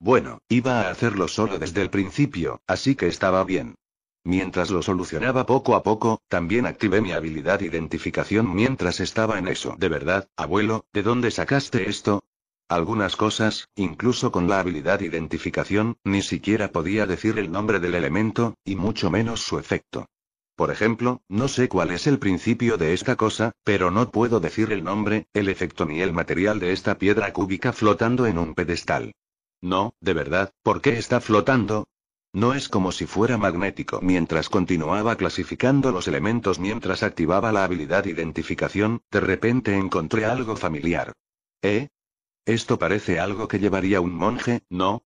Bueno, iba a hacerlo solo desde el principio, así que estaba bien. Mientras lo solucionaba poco a poco, también activé mi habilidad identificación mientras estaba en eso. De verdad, abuelo, ¿de dónde sacaste esto? Algunas cosas, incluso con la habilidad identificación, ni siquiera podía decir el nombre del elemento, y mucho menos su efecto. Por ejemplo, no sé cuál es el principio de esta cosa, pero no puedo decir el nombre, el efecto ni el material de esta piedra cúbica flotando en un pedestal. No, de verdad, ¿por qué está flotando? No es como si fuera magnético mientras continuaba clasificando los elementos mientras activaba la habilidad identificación, de repente encontré algo familiar. ¿Eh? Esto parece algo que llevaría un monje, ¿no?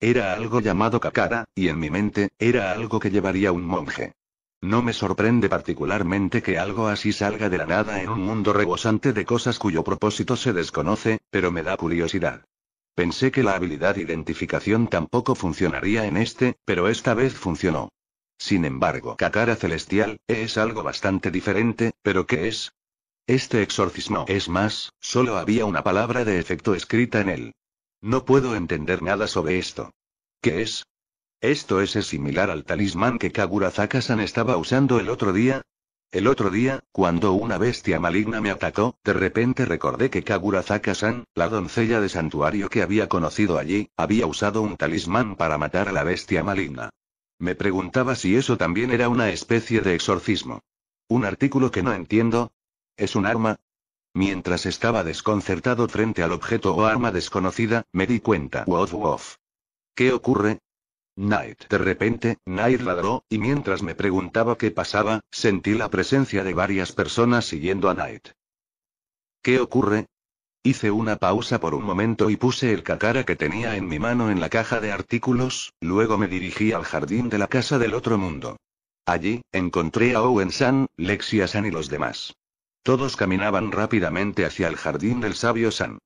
Era algo llamado Kakara, y en mi mente, era algo que llevaría un monje. No me sorprende particularmente que algo así salga de la nada en un mundo rebosante de cosas cuyo propósito se desconoce, pero me da curiosidad. Pensé que la habilidad identificación tampoco funcionaría en este, pero esta vez funcionó. Sin embargo, Kakara Celestial, es algo bastante diferente, pero ¿qué es? Este exorcismo es más, solo había una palabra de efecto escrita en él. No puedo entender nada sobre esto. ¿Qué es? Esto es similar al talismán que Kagura Zakasan estaba usando el otro día, el otro día, cuando una bestia maligna me atacó, de repente recordé que Kagurazaka-san, la doncella de santuario que había conocido allí, había usado un talismán para matar a la bestia maligna. Me preguntaba si eso también era una especie de exorcismo. Un artículo que no entiendo. ¿Es un arma? Mientras estaba desconcertado frente al objeto o arma desconocida, me di cuenta. woof woof ¿Qué ocurre? Knight. De repente, Night ladró, y mientras me preguntaba qué pasaba, sentí la presencia de varias personas siguiendo a Night. ¿Qué ocurre? Hice una pausa por un momento y puse el cacara que tenía en mi mano en la caja de artículos, luego me dirigí al jardín de la casa del otro mundo. Allí, encontré a Owen San, Lexia San y los demás. Todos caminaban rápidamente hacia el jardín del sabio San.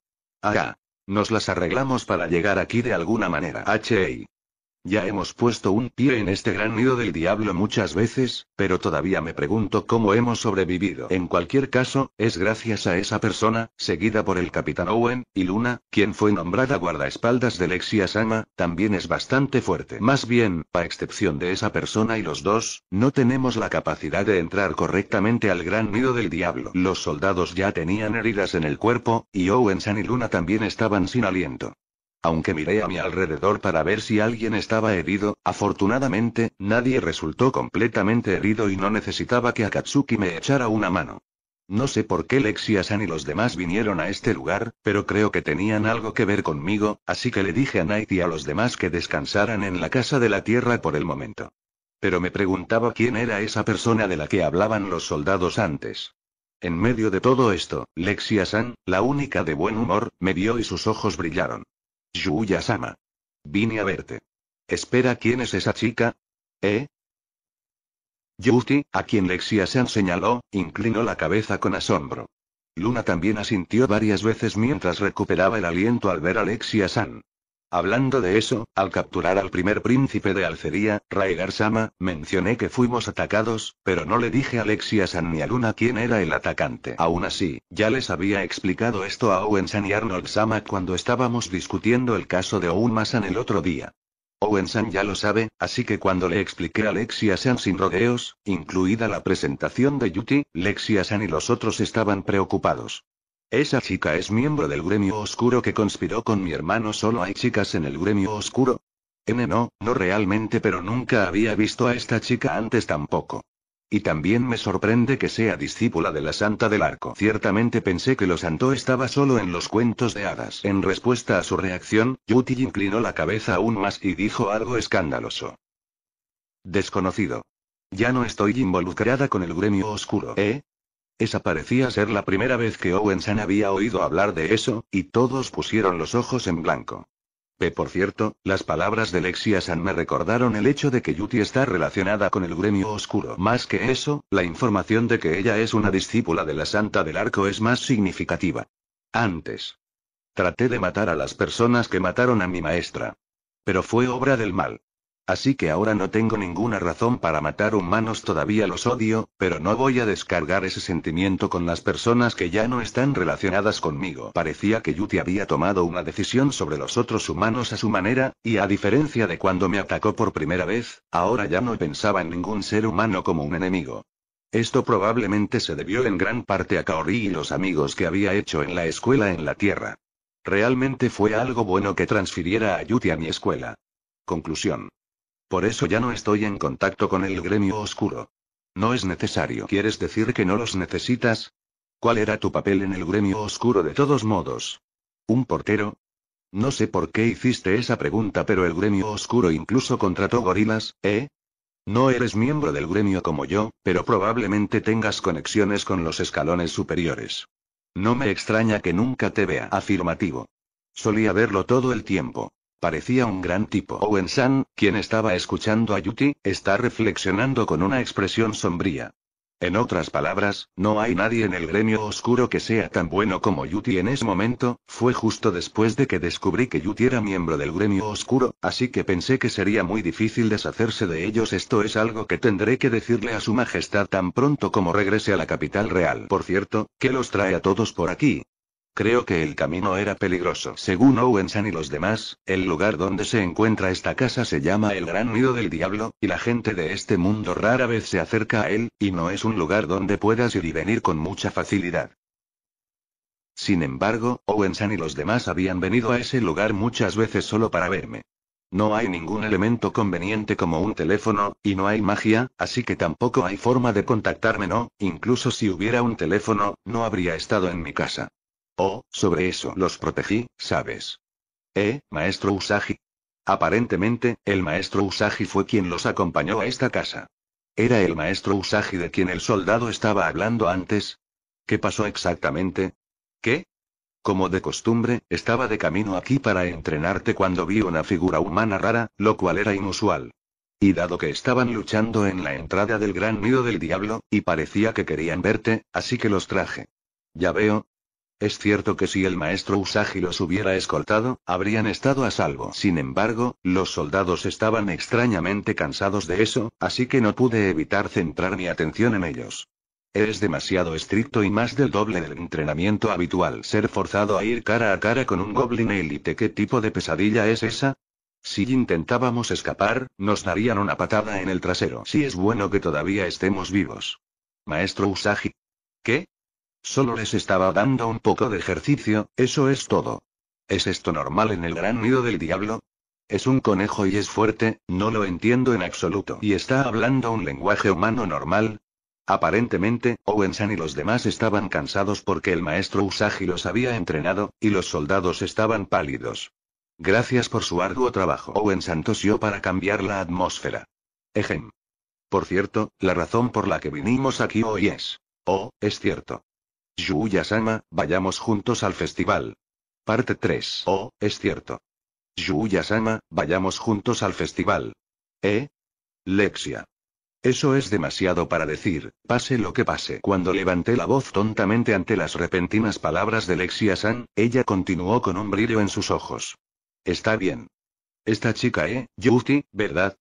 Ah, nos las arreglamos para llegar aquí de alguna manera. H.A. Ya hemos puesto un pie en este gran nido del diablo muchas veces, pero todavía me pregunto cómo hemos sobrevivido. En cualquier caso, es gracias a esa persona, seguida por el capitán Owen, y Luna, quien fue nombrada guardaespaldas de Lexia Sama, también es bastante fuerte. Más bien, a excepción de esa persona y los dos, no tenemos la capacidad de entrar correctamente al gran nido del diablo. Los soldados ya tenían heridas en el cuerpo, y Owen, y Luna también estaban sin aliento. Aunque miré a mi alrededor para ver si alguien estaba herido, afortunadamente, nadie resultó completamente herido y no necesitaba que Akatsuki me echara una mano. No sé por qué Lexia-san y los demás vinieron a este lugar, pero creo que tenían algo que ver conmigo, así que le dije a Night y a los demás que descansaran en la casa de la tierra por el momento. Pero me preguntaba quién era esa persona de la que hablaban los soldados antes. En medio de todo esto, Lexia-san, la única de buen humor, me vio y sus ojos brillaron. Yuya-sama. Vine a verte. Espera, ¿quién es esa chica? ¿Eh? Yuti, a quien Lexia-san señaló, inclinó la cabeza con asombro. Luna también asintió varias veces mientras recuperaba el aliento al ver a Lexia-san. Hablando de eso, al capturar al primer príncipe de Alcería, Raegar-sama, mencioné que fuimos atacados, pero no le dije a Lexia-san ni a Luna quién era el atacante. Aún así, ya les había explicado esto a Owen-san y Arnold-sama cuando estábamos discutiendo el caso de Owen-masan el otro día. Owen-san ya lo sabe, así que cuando le expliqué a Lexia-san sin rodeos, incluida la presentación de Yuti, Lexia-san y los otros estaban preocupados. Esa chica es miembro del gremio oscuro que conspiró con mi hermano. Solo hay chicas en el gremio oscuro. N no, no realmente, pero nunca había visto a esta chica antes tampoco. Y también me sorprende que sea discípula de la Santa del Arco. Ciertamente pensé que lo santo estaba solo en los cuentos de hadas. En respuesta a su reacción, Yuti inclinó la cabeza aún más y dijo algo escandaloso. Desconocido. Ya no estoy involucrada con el gremio oscuro. ¿Eh? Esa parecía ser la primera vez que Owensan había oído hablar de eso, y todos pusieron los ojos en blanco. P. Por cierto, las palabras de Lexia San me recordaron el hecho de que Yuti está relacionada con el gremio oscuro. Más que eso, la información de que ella es una discípula de la Santa del Arco es más significativa. Antes. Traté de matar a las personas que mataron a mi maestra. Pero fue obra del mal. Así que ahora no tengo ninguna razón para matar humanos, todavía los odio, pero no voy a descargar ese sentimiento con las personas que ya no están relacionadas conmigo. Parecía que Yuti había tomado una decisión sobre los otros humanos a su manera, y a diferencia de cuando me atacó por primera vez, ahora ya no pensaba en ningún ser humano como un enemigo. Esto probablemente se debió en gran parte a Kaori y los amigos que había hecho en la escuela en la Tierra. Realmente fue algo bueno que transfiriera a Yuti a mi escuela. Conclusión. Por eso ya no estoy en contacto con el gremio oscuro. No es necesario. ¿Quieres decir que no los necesitas? ¿Cuál era tu papel en el gremio oscuro de todos modos? ¿Un portero? No sé por qué hiciste esa pregunta, pero el gremio oscuro incluso contrató gorilas, ¿eh? No eres miembro del gremio como yo, pero probablemente tengas conexiones con los escalones superiores. No me extraña que nunca te vea afirmativo. Solía verlo todo el tiempo. Parecía un gran tipo. Owen San, quien estaba escuchando a Yuti, está reflexionando con una expresión sombría. En otras palabras, no hay nadie en el gremio oscuro que sea tan bueno como Yuti en ese momento, fue justo después de que descubrí que Yuti era miembro del gremio oscuro, así que pensé que sería muy difícil deshacerse de ellos. Esto es algo que tendré que decirle a su majestad tan pronto como regrese a la capital real. Por cierto, ¿qué los trae a todos por aquí? Creo que el camino era peligroso. Según Owensan y los demás, el lugar donde se encuentra esta casa se llama el Gran Nido del Diablo, y la gente de este mundo rara vez se acerca a él, y no es un lugar donde puedas ir y venir con mucha facilidad. Sin embargo, Owensan y los demás habían venido a ese lugar muchas veces solo para verme. No hay ningún elemento conveniente como un teléfono, y no hay magia, así que tampoco hay forma de contactarme, no, incluso si hubiera un teléfono, no habría estado en mi casa. Oh, sobre eso los protegí, ¿sabes? ¿Eh, maestro Usagi? Aparentemente, el maestro Usagi fue quien los acompañó a esta casa. ¿Era el maestro Usagi de quien el soldado estaba hablando antes? ¿Qué pasó exactamente? ¿Qué? Como de costumbre, estaba de camino aquí para entrenarte cuando vi una figura humana rara, lo cual era inusual. Y dado que estaban luchando en la entrada del gran nido del diablo, y parecía que querían verte, así que los traje. Ya veo, es cierto que si el maestro Usagi los hubiera escoltado, habrían estado a salvo. Sin embargo, los soldados estaban extrañamente cansados de eso, así que no pude evitar centrar mi atención en ellos. Es demasiado estricto y más del doble del entrenamiento habitual ser forzado a ir cara a cara con un goblin élite. ¿Qué tipo de pesadilla es esa? Si intentábamos escapar, nos darían una patada en el trasero. Si sí es bueno que todavía estemos vivos. Maestro Usagi. ¿Qué? Solo les estaba dando un poco de ejercicio, eso es todo. ¿Es esto normal en el gran nido del diablo? Es un conejo y es fuerte, no lo entiendo en absoluto. ¿Y está hablando un lenguaje humano normal? Aparentemente, Owensan y los demás estaban cansados porque el maestro Usagi los había entrenado, y los soldados estaban pálidos. Gracias por su arduo trabajo. Owensan tosió para cambiar la atmósfera. Ejem. Por cierto, la razón por la que vinimos aquí hoy es. Oh, es cierto. Yuya-sama, vayamos juntos al festival. Parte 3. Oh, es cierto. Yuya-sama, vayamos juntos al festival. ¿Eh? Lexia. Eso es demasiado para decir, pase lo que pase. Cuando levanté la voz tontamente ante las repentinas palabras de Lexia-san, ella continuó con un brillo en sus ojos. Está bien. Esta chica, ¿eh? Yuti, ¿verdad?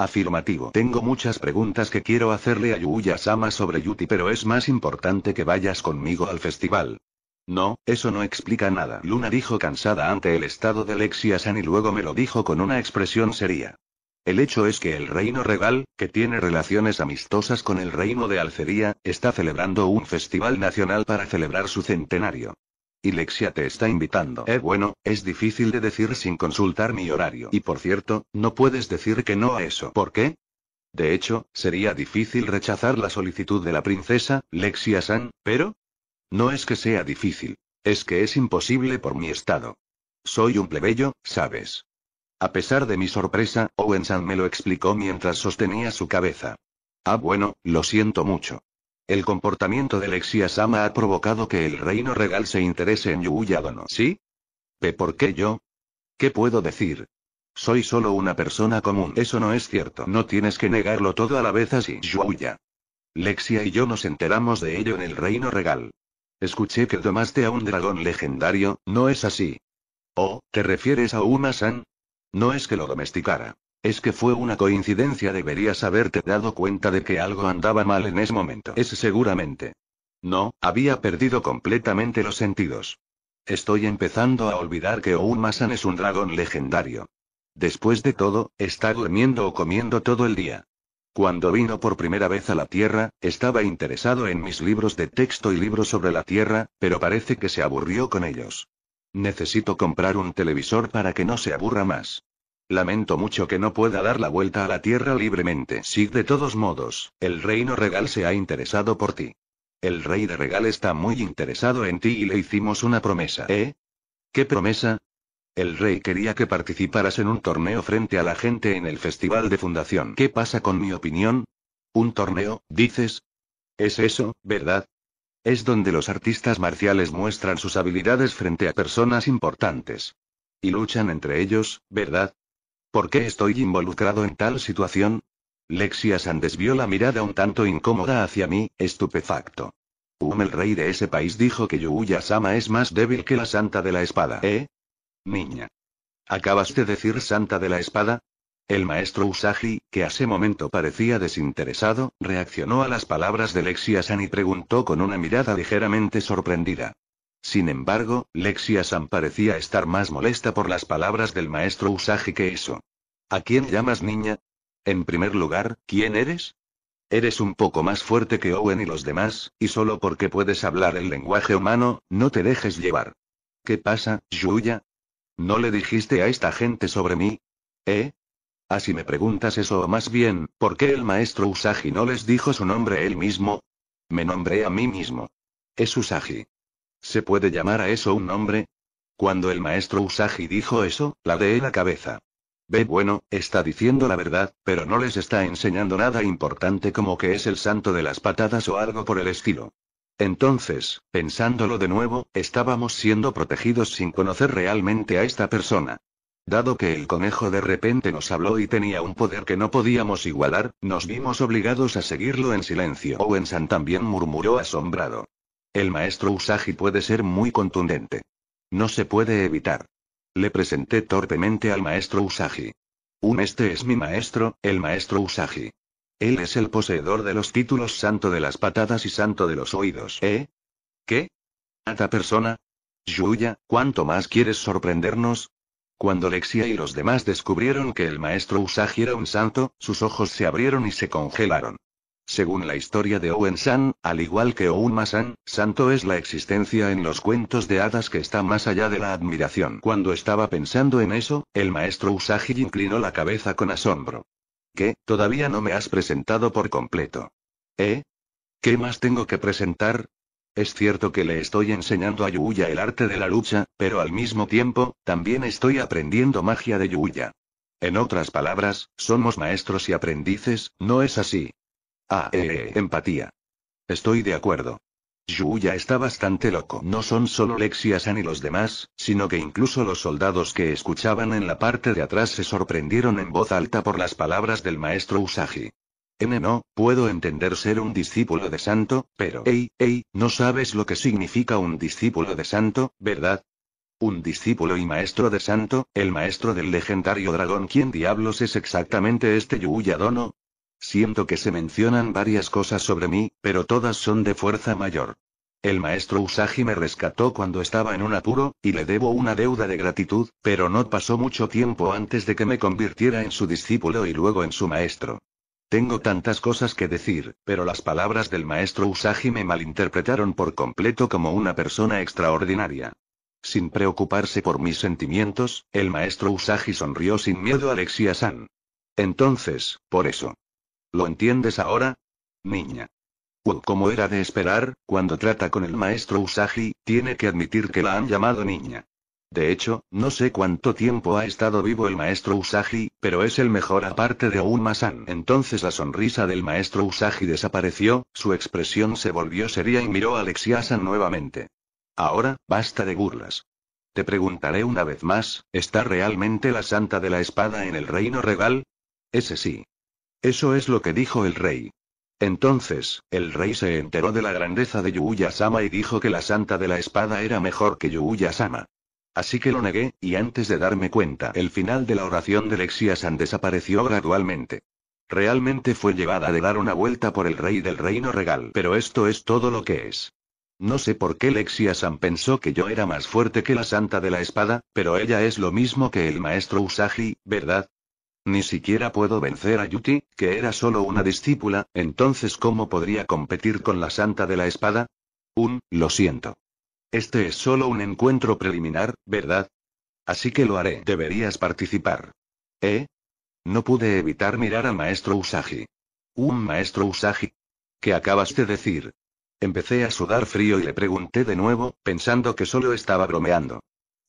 Afirmativo. Tengo muchas preguntas que quiero hacerle a Yuya Sama sobre Yuti, pero es más importante que vayas conmigo al festival. No, eso no explica nada. Luna dijo cansada ante el estado de Lexia-san y luego me lo dijo con una expresión seria. El hecho es que el reino regal, que tiene relaciones amistosas con el reino de Alcería, está celebrando un festival nacional para celebrar su centenario. Y Lexia te está invitando. Eh, bueno, es difícil de decir sin consultar mi horario. Y por cierto, no puedes decir que no a eso. ¿Por qué? De hecho, sería difícil rechazar la solicitud de la princesa, Lexia-san, pero... No es que sea difícil. Es que es imposible por mi estado. Soy un plebeyo, ¿sabes? A pesar de mi sorpresa, Owen-san me lo explicó mientras sostenía su cabeza. Ah, bueno, lo siento mucho. El comportamiento de Lexia-sama ha provocado que el reino regal se interese en Yuya Dono. ¿Sí? por qué yo? ¿Qué puedo decir? Soy solo una persona común. Eso no es cierto. No tienes que negarlo todo a la vez así, Yuya. Lexia y yo nos enteramos de ello en el reino regal. Escuché que domaste a un dragón legendario, ¿no es así? Oh, ¿te refieres a uma san? No es que lo domesticara. Es que fue una coincidencia, deberías haberte dado cuenta de que algo andaba mal en ese momento. Es seguramente. No, había perdido completamente los sentidos. Estoy empezando a olvidar que Oumasan es un dragón legendario. Después de todo, está durmiendo o comiendo todo el día. Cuando vino por primera vez a la Tierra, estaba interesado en mis libros de texto y libros sobre la Tierra, pero parece que se aburrió con ellos. Necesito comprar un televisor para que no se aburra más. Lamento mucho que no pueda dar la vuelta a la tierra libremente. Sí, de todos modos, el reino regal se ha interesado por ti. El rey de regal está muy interesado en ti y le hicimos una promesa. ¿Eh? ¿Qué promesa? El rey quería que participaras en un torneo frente a la gente en el festival de fundación. ¿Qué pasa con mi opinión? ¿Un torneo, dices? Es eso, ¿verdad? Es donde los artistas marciales muestran sus habilidades frente a personas importantes. Y luchan entre ellos, ¿verdad? ¿Por qué estoy involucrado en tal situación? Lexia San desvió la mirada un tanto incómoda hacia mí, estupefacto. Hum, el rey de ese país dijo que Yuya Sama es más débil que la Santa de la Espada, ¿eh? Niña. ¿Acabas de decir Santa de la Espada? El maestro Usagi, que hace momento parecía desinteresado, reaccionó a las palabras de Lexia San y preguntó con una mirada ligeramente sorprendida. Sin embargo, Lexia San parecía estar más molesta por las palabras del maestro Usagi que eso. ¿A quién llamas niña? En primer lugar, ¿quién eres? Eres un poco más fuerte que Owen y los demás, y solo porque puedes hablar el lenguaje humano, no te dejes llevar. ¿Qué pasa, Yuya? ¿No le dijiste a esta gente sobre mí? ¿Eh? Así me preguntas eso o más bien, ¿por qué el maestro Usagi no les dijo su nombre él mismo? Me nombré a mí mismo. Es Usagi. ¿Se puede llamar a eso un nombre? Cuando el maestro Usagi dijo eso, la de la cabeza. Ve bueno, está diciendo la verdad, pero no les está enseñando nada importante como que es el santo de las patadas o algo por el estilo. Entonces, pensándolo de nuevo, estábamos siendo protegidos sin conocer realmente a esta persona. Dado que el conejo de repente nos habló y tenía un poder que no podíamos igualar, nos vimos obligados a seguirlo en silencio. Owensan también murmuró asombrado. El maestro Usagi puede ser muy contundente. No se puede evitar. Le presenté torpemente al maestro Usagi. Un este es mi maestro, el maestro Usagi. Él es el poseedor de los títulos santo de las patadas y santo de los oídos, ¿eh? ¿Qué? ¿Ata persona? Yuya, ¿cuánto más quieres sorprendernos? Cuando Lexia y los demás descubrieron que el maestro Usagi era un santo, sus ojos se abrieron y se congelaron. Según la historia de Owen San, al igual que Owen San, santo es la existencia en los cuentos de hadas que está más allá de la admiración. Cuando estaba pensando en eso, el maestro Usagi inclinó la cabeza con asombro. ¿Qué? Todavía no me has presentado por completo. ¿Eh? ¿Qué más tengo que presentar? Es cierto que le estoy enseñando a Yuya el arte de la lucha, pero al mismo tiempo, también estoy aprendiendo magia de Yuya. En otras palabras, somos maestros y aprendices, ¿no es así? Ah, eh, eh, eh, empatía. Estoy de acuerdo. Yuya está bastante loco. No son solo Lexia-san y los demás, sino que incluso los soldados que escuchaban en la parte de atrás se sorprendieron en voz alta por las palabras del maestro Usagi. N no, puedo entender ser un discípulo de santo, pero Ey, ey, no sabes lo que significa un discípulo de santo, ¿verdad? Un discípulo y maestro de santo, el maestro del legendario dragón. ¿Quién diablos es exactamente este Yuya Dono? Siento que se mencionan varias cosas sobre mí, pero todas son de fuerza mayor. El maestro Usagi me rescató cuando estaba en un apuro, y le debo una deuda de gratitud, pero no pasó mucho tiempo antes de que me convirtiera en su discípulo y luego en su maestro. Tengo tantas cosas que decir, pero las palabras del maestro Usagi me malinterpretaron por completo como una persona extraordinaria. Sin preocuparse por mis sentimientos, el maestro Usagi sonrió sin miedo a Alexia-san. Entonces, por eso. ¿Lo entiendes ahora? Niña. como era de esperar, cuando trata con el maestro Usagi, tiene que admitir que la han llamado niña. De hecho, no sé cuánto tiempo ha estado vivo el maestro Usagi, pero es el mejor aparte de un Masan. Entonces la sonrisa del maestro Usagi desapareció, su expresión se volvió seria y miró a Alexia-san nuevamente. Ahora, basta de burlas. Te preguntaré una vez más, ¿está realmente la santa de la espada en el reino regal? Ese sí. Eso es lo que dijo el rey. Entonces, el rey se enteró de la grandeza de Yuuya-sama y dijo que la santa de la espada era mejor que Yuuya-sama. Así que lo negué, y antes de darme cuenta, el final de la oración de Lexia-san desapareció gradualmente. Realmente fue llevada de dar una vuelta por el rey del reino regal, pero esto es todo lo que es. No sé por qué Lexia-san pensó que yo era más fuerte que la santa de la espada, pero ella es lo mismo que el maestro Usagi, ¿verdad? Ni siquiera puedo vencer a Yuti, que era solo una discípula, entonces ¿cómo podría competir con la Santa de la Espada? Un, lo siento. Este es solo un encuentro preliminar, ¿verdad? Así que lo haré. Deberías participar. ¿Eh? No pude evitar mirar a maestro Usagi. ¿Un maestro Usagi? ¿Qué acabas de decir? Empecé a sudar frío y le pregunté de nuevo, pensando que solo estaba bromeando.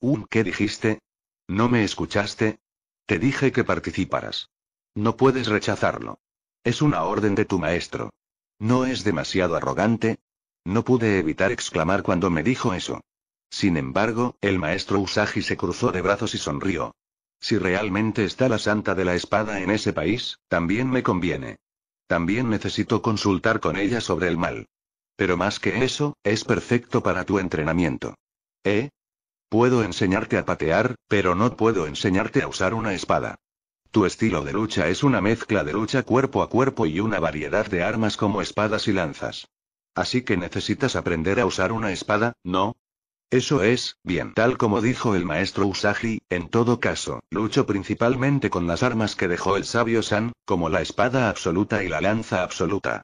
¿Un qué dijiste? ¿No me escuchaste? Te dije que participaras. No puedes rechazarlo. Es una orden de tu maestro. ¿No es demasiado arrogante? No pude evitar exclamar cuando me dijo eso. Sin embargo, el maestro Usagi se cruzó de brazos y sonrió. Si realmente está la santa de la espada en ese país, también me conviene. También necesito consultar con ella sobre el mal. Pero más que eso, es perfecto para tu entrenamiento. ¿Eh? Puedo enseñarte a patear, pero no puedo enseñarte a usar una espada. Tu estilo de lucha es una mezcla de lucha cuerpo a cuerpo y una variedad de armas como espadas y lanzas. Así que necesitas aprender a usar una espada, ¿no? Eso es, bien, tal como dijo el maestro Usagi, en todo caso, lucho principalmente con las armas que dejó el sabio San, como la espada absoluta y la lanza absoluta.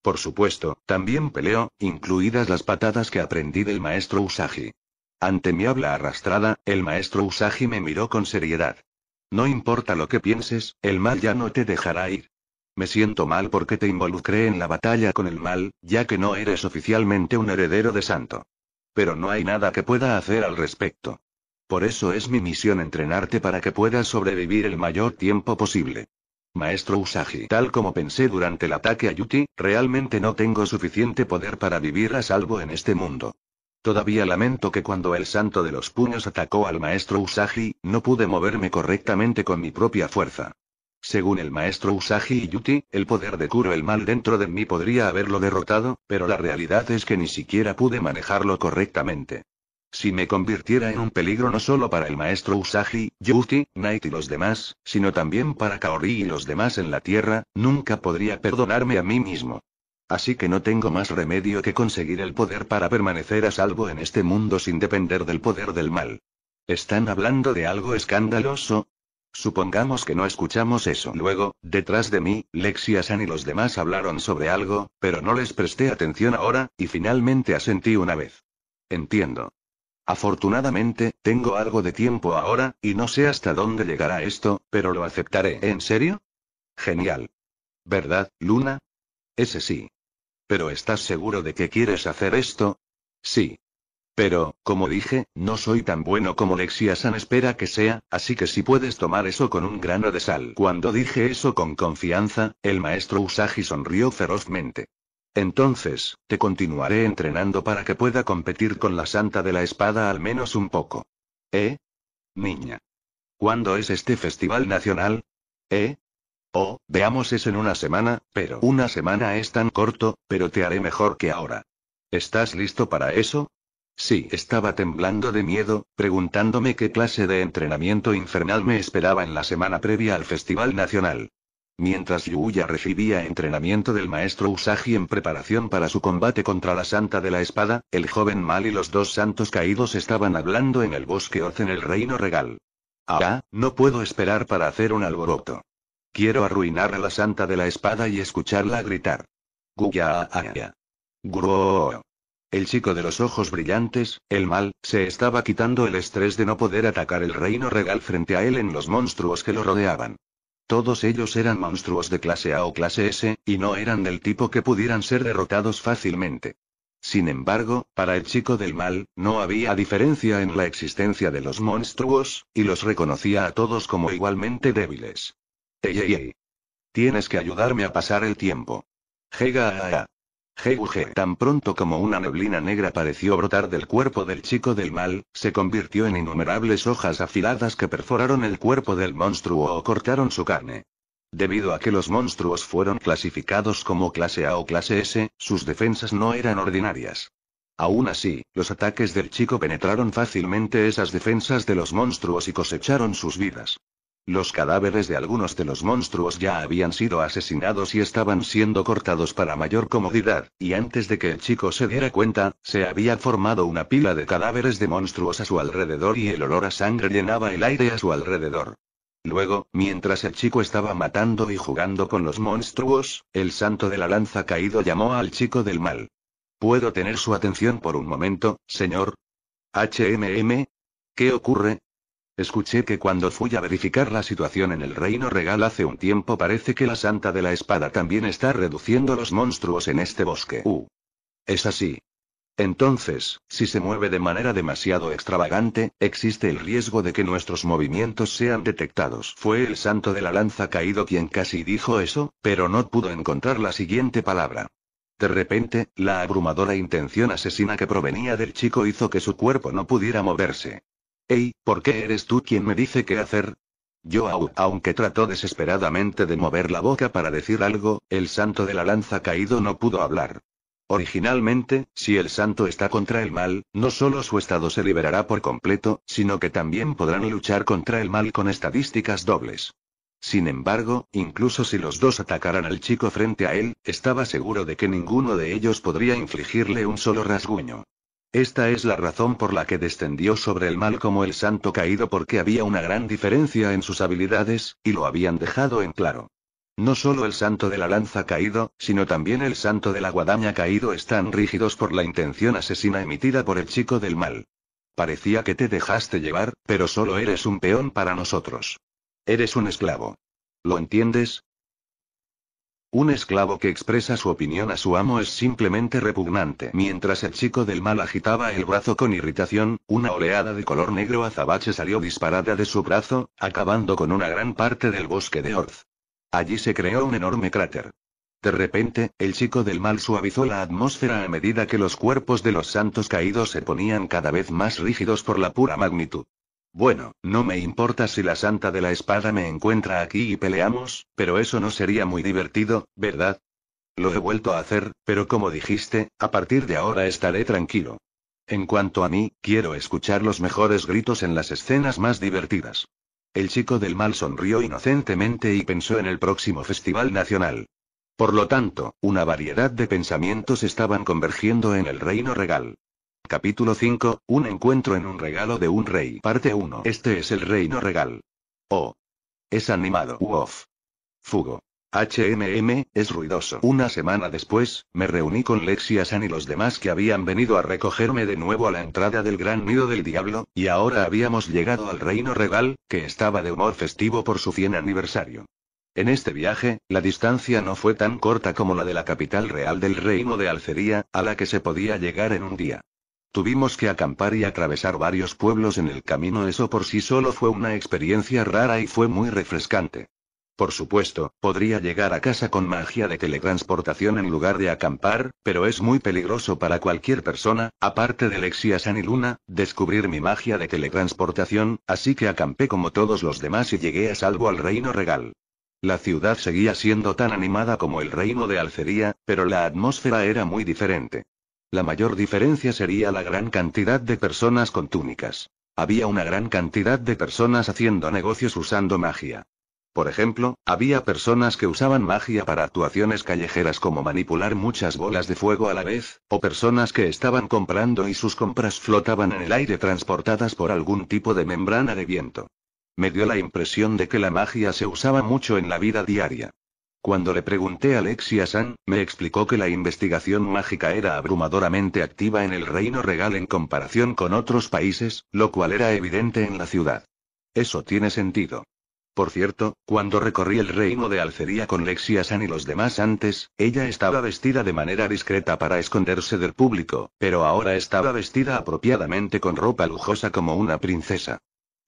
Por supuesto, también peleo, incluidas las patadas que aprendí del maestro Usagi. Ante mi habla arrastrada, el maestro Usagi me miró con seriedad. No importa lo que pienses, el mal ya no te dejará ir. Me siento mal porque te involucré en la batalla con el mal, ya que no eres oficialmente un heredero de santo. Pero no hay nada que pueda hacer al respecto. Por eso es mi misión entrenarte para que puedas sobrevivir el mayor tiempo posible. Maestro Usagi, tal como pensé durante el ataque a Yuti, realmente no tengo suficiente poder para vivir a salvo en este mundo. Todavía lamento que cuando el santo de los puños atacó al maestro Usagi, no pude moverme correctamente con mi propia fuerza. Según el maestro Usagi y Yuti, el poder de curo el mal dentro de mí podría haberlo derrotado, pero la realidad es que ni siquiera pude manejarlo correctamente. Si me convirtiera en un peligro no solo para el maestro Usagi, Yuti, Knight y los demás, sino también para Kaori y los demás en la Tierra, nunca podría perdonarme a mí mismo. Así que no tengo más remedio que conseguir el poder para permanecer a salvo en este mundo sin depender del poder del mal. ¿Están hablando de algo escandaloso? Supongamos que no escuchamos eso. Luego, detrás de mí, Lexia San y los demás hablaron sobre algo, pero no les presté atención ahora, y finalmente asentí una vez. Entiendo. Afortunadamente, tengo algo de tiempo ahora, y no sé hasta dónde llegará esto, pero lo aceptaré. ¿En serio? Genial. ¿Verdad, Luna? Ese sí. ¿Pero estás seguro de que quieres hacer esto? Sí. Pero, como dije, no soy tan bueno como San espera que sea, así que si puedes tomar eso con un grano de sal. Cuando dije eso con confianza, el maestro Usagi sonrió ferozmente. Entonces, te continuaré entrenando para que pueda competir con la Santa de la Espada al menos un poco. ¿Eh? Niña. ¿Cuándo es este festival nacional? ¿Eh? Oh, veamos eso en una semana, pero una semana es tan corto, pero te haré mejor que ahora. ¿Estás listo para eso? Sí, estaba temblando de miedo, preguntándome qué clase de entrenamiento infernal me esperaba en la semana previa al Festival Nacional. Mientras Yuya recibía entrenamiento del maestro Usagi en preparación para su combate contra la Santa de la Espada, el joven Mal y los dos santos caídos estaban hablando en el bosque Oz en el Reino Regal. Ah, no puedo esperar para hacer un alboroto. Quiero arruinar a la santa de la espada y escucharla gritar. Guya. Gruo. El chico de los ojos brillantes, el mal, se estaba quitando el estrés de no poder atacar el reino regal frente a él en los monstruos que lo rodeaban. Todos ellos eran monstruos de clase A o clase S, y no eran del tipo que pudieran ser derrotados fácilmente. Sin embargo, para el chico del mal, no había diferencia en la existencia de los monstruos, y los reconocía a todos como igualmente débiles. Tienes que ayudarme a pasar el tiempo. Jega. Jeguje. tan pronto como una neblina negra pareció brotar del cuerpo del chico del mal, se convirtió en innumerables hojas afiladas que perforaron el cuerpo del monstruo o cortaron su carne. Debido a que los monstruos fueron clasificados como clase A o clase S, sus defensas no eran ordinarias. Aún así, los ataques del chico penetraron fácilmente esas defensas de los monstruos y cosecharon sus vidas. Los cadáveres de algunos de los monstruos ya habían sido asesinados y estaban siendo cortados para mayor comodidad, y antes de que el chico se diera cuenta, se había formado una pila de cadáveres de monstruos a su alrededor y el olor a sangre llenaba el aire a su alrededor. Luego, mientras el chico estaba matando y jugando con los monstruos, el santo de la lanza caído llamó al chico del mal. ¿Puedo tener su atención por un momento, señor? HMM. ¿Qué ocurre? Escuché que cuando fui a verificar la situación en el Reino Regal hace un tiempo parece que la Santa de la Espada también está reduciendo los monstruos en este bosque. Uh. Es así. Entonces, si se mueve de manera demasiado extravagante, existe el riesgo de que nuestros movimientos sean detectados. Fue el santo de la lanza caído quien casi dijo eso, pero no pudo encontrar la siguiente palabra. De repente, la abrumadora intención asesina que provenía del chico hizo que su cuerpo no pudiera moverse. Ey, ¿por qué eres tú quien me dice qué hacer? Yo, aunque trató desesperadamente de mover la boca para decir algo, el santo de la lanza caído no pudo hablar. Originalmente, si el santo está contra el mal, no solo su estado se liberará por completo, sino que también podrán luchar contra el mal con estadísticas dobles. Sin embargo, incluso si los dos atacaran al chico frente a él, estaba seguro de que ninguno de ellos podría infligirle un solo rasguño. Esta es la razón por la que descendió sobre el mal como el santo caído porque había una gran diferencia en sus habilidades, y lo habían dejado en claro. No solo el santo de la lanza caído, sino también el santo de la guadaña caído están rígidos por la intención asesina emitida por el chico del mal. Parecía que te dejaste llevar, pero solo eres un peón para nosotros. Eres un esclavo. ¿Lo entiendes? Un esclavo que expresa su opinión a su amo es simplemente repugnante. Mientras el chico del mal agitaba el brazo con irritación, una oleada de color negro azabache salió disparada de su brazo, acabando con una gran parte del bosque de Orz. Allí se creó un enorme cráter. De repente, el chico del mal suavizó la atmósfera a medida que los cuerpos de los santos caídos se ponían cada vez más rígidos por la pura magnitud. Bueno, no me importa si la Santa de la Espada me encuentra aquí y peleamos, pero eso no sería muy divertido, ¿verdad? Lo he vuelto a hacer, pero como dijiste, a partir de ahora estaré tranquilo. En cuanto a mí, quiero escuchar los mejores gritos en las escenas más divertidas. El chico del mal sonrió inocentemente y pensó en el próximo Festival Nacional. Por lo tanto, una variedad de pensamientos estaban convergiendo en el reino regal. Capítulo 5, Un encuentro en un regalo de un rey. Parte 1. Este es el reino regal. Oh. Es animado. Uof. Fugo. HMM, es ruidoso. Una semana después, me reuní con Lexia San y los demás que habían venido a recogerme de nuevo a la entrada del gran nido del diablo, y ahora habíamos llegado al reino regal, que estaba de humor festivo por su 100 aniversario. En este viaje, la distancia no fue tan corta como la de la capital real del reino de Alcería, a la que se podía llegar en un día. Tuvimos que acampar y atravesar varios pueblos en el camino. Eso por sí solo fue una experiencia rara y fue muy refrescante. Por supuesto, podría llegar a casa con magia de teletransportación en lugar de acampar, pero es muy peligroso para cualquier persona, aparte de Lexia San y Luna, descubrir mi magia de teletransportación, así que acampé como todos los demás y llegué a salvo al reino regal. La ciudad seguía siendo tan animada como el reino de Alcería, pero la atmósfera era muy diferente. La mayor diferencia sería la gran cantidad de personas con túnicas. Había una gran cantidad de personas haciendo negocios usando magia. Por ejemplo, había personas que usaban magia para actuaciones callejeras como manipular muchas bolas de fuego a la vez, o personas que estaban comprando y sus compras flotaban en el aire transportadas por algún tipo de membrana de viento. Me dio la impresión de que la magia se usaba mucho en la vida diaria. Cuando le pregunté a Lexia San, me explicó que la investigación mágica era abrumadoramente activa en el reino regal en comparación con otros países, lo cual era evidente en la ciudad. Eso tiene sentido. Por cierto, cuando recorrí el reino de Alcería con Lexia San y los demás antes, ella estaba vestida de manera discreta para esconderse del público, pero ahora estaba vestida apropiadamente con ropa lujosa como una princesa.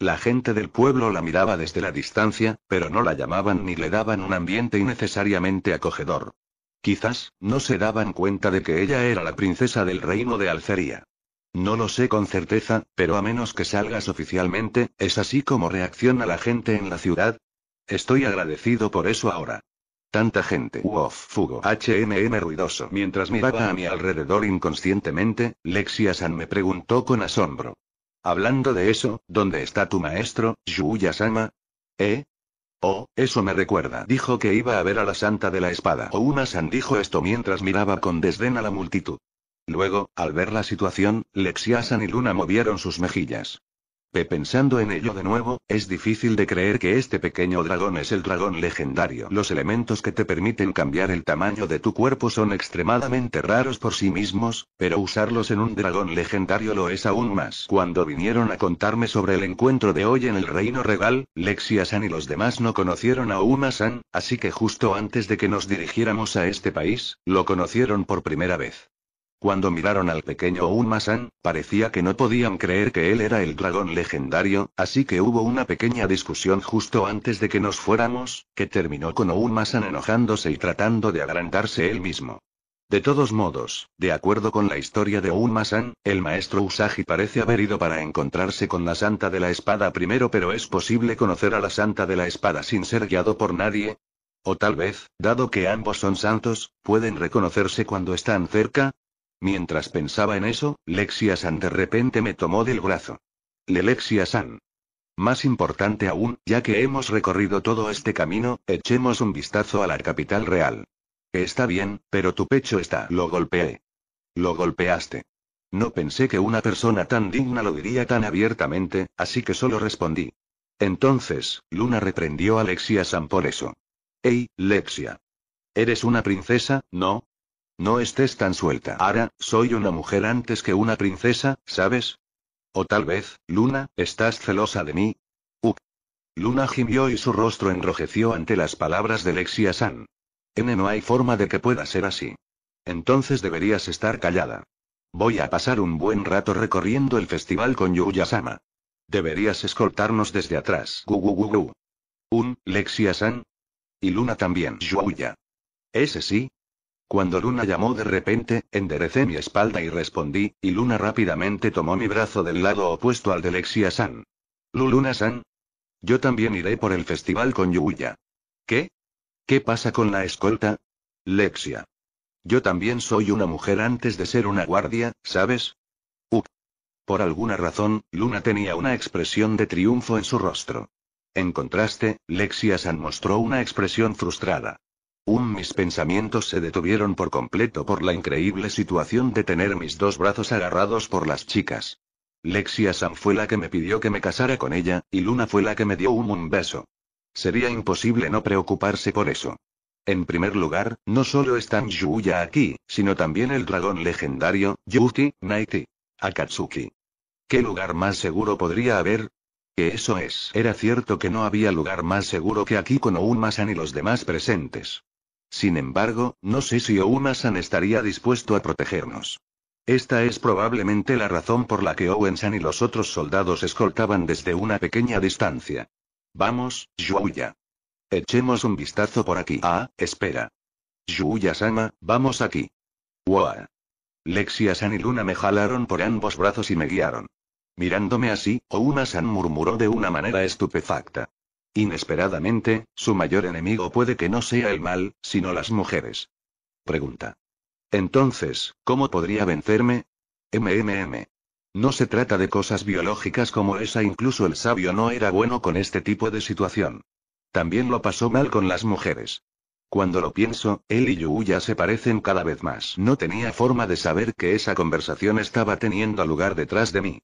La gente del pueblo la miraba desde la distancia, pero no la llamaban ni le daban un ambiente innecesariamente acogedor. Quizás, no se daban cuenta de que ella era la princesa del reino de Alcería. No lo sé con certeza, pero a menos que salgas oficialmente, ¿es así como reacciona la gente en la ciudad? Estoy agradecido por eso ahora. Tanta gente. Uof, fugo. HMM ruidoso. Mientras miraba a mi alrededor inconscientemente, Lexia San me preguntó con asombro. Hablando de eso, ¿dónde está tu maestro, Yuya-sama? ¿Eh? Oh, eso me recuerda. Dijo que iba a ver a la Santa de la Espada. Ouna-san dijo esto mientras miraba con desdén a la multitud. Luego, al ver la situación, Lexiasan y Luna movieron sus mejillas pensando en ello de nuevo, es difícil de creer que este pequeño dragón es el dragón legendario. Los elementos que te permiten cambiar el tamaño de tu cuerpo son extremadamente raros por sí mismos, pero usarlos en un dragón legendario lo es aún más. Cuando vinieron a contarme sobre el encuentro de hoy en el reino regal, Lexia-san y los demás no conocieron a Uma-san, así que justo antes de que nos dirigiéramos a este país, lo conocieron por primera vez. Cuando miraron al pequeño Uma-san, parecía que no podían creer que él era el dragón legendario, así que hubo una pequeña discusión justo antes de que nos fuéramos, que terminó con Uma-san enojándose y tratando de agrandarse él mismo. De todos modos, de acuerdo con la historia de Uma-san, el maestro Usagi parece haber ido para encontrarse con la Santa de la Espada primero, pero es posible conocer a la Santa de la Espada sin ser guiado por nadie. O tal vez, dado que ambos son santos, pueden reconocerse cuando están cerca, Mientras pensaba en eso, Lexia San de repente me tomó del brazo. ¡Lexia San. Más importante aún, ya que hemos recorrido todo este camino, echemos un vistazo a la capital real. Está bien, pero tu pecho está. Lo golpeé. Lo golpeaste. No pensé que una persona tan digna lo diría tan abiertamente, así que solo respondí. Entonces, Luna reprendió a Lexia San por eso. Ey, Lexia. Eres una princesa, ¿no? No estés tan suelta. Ara, soy una mujer antes que una princesa, ¿sabes? O tal vez, Luna, ¿estás celosa de mí? Uh. Luna gimió y su rostro enrojeció ante las palabras de Lexia San. N no hay forma de que pueda ser así. Entonces deberías estar callada. Voy a pasar un buen rato recorriendo el festival con Yuya-sama. Deberías escoltarnos desde atrás. Gugugugu. Un, Lexia-san. Y Luna también. Yuya. Ese sí, cuando Luna llamó de repente, enderecé mi espalda y respondí, y Luna rápidamente tomó mi brazo del lado opuesto al de Lexia-san. ¿Luluna-san? Yo también iré por el festival con Yuya. ¿Qué? ¿Qué pasa con la escolta? Lexia. Yo también soy una mujer antes de ser una guardia, ¿sabes? Uh. Por alguna razón, Luna tenía una expresión de triunfo en su rostro. En contraste, Lexia San mostró una expresión frustrada. Un mis pensamientos se detuvieron por completo por la increíble situación de tener mis dos brazos agarrados por las chicas. Lexia Sam fue la que me pidió que me casara con ella, y Luna fue la que me dio un beso. Sería imposible no preocuparse por eso. En primer lugar, no solo están Yuya aquí, sino también el dragón legendario, Yuki, Naiti, Akatsuki. ¿Qué lugar más seguro podría haber? Que eso es, era cierto que no había lugar más seguro que aquí con Ounmasan y los demás presentes. Sin embargo, no sé si Ouma-san estaría dispuesto a protegernos. Esta es probablemente la razón por la que Owen-san y los otros soldados escoltaban desde una pequeña distancia. Vamos, Yuya. Echemos un vistazo por aquí. Ah, espera. Yuya-sama, ah, vamos aquí. Wow. Lexia-san y Luna me jalaron por ambos brazos y me guiaron. Mirándome así, Ouma-san murmuró de una manera estupefacta. Inesperadamente, su mayor enemigo puede que no sea el mal, sino las mujeres. Pregunta. Entonces, ¿cómo podría vencerme? MMM. No se trata de cosas biológicas como esa, incluso el sabio no era bueno con este tipo de situación. También lo pasó mal con las mujeres. Cuando lo pienso, él y Yuya se parecen cada vez más. No tenía forma de saber que esa conversación estaba teniendo lugar detrás de mí.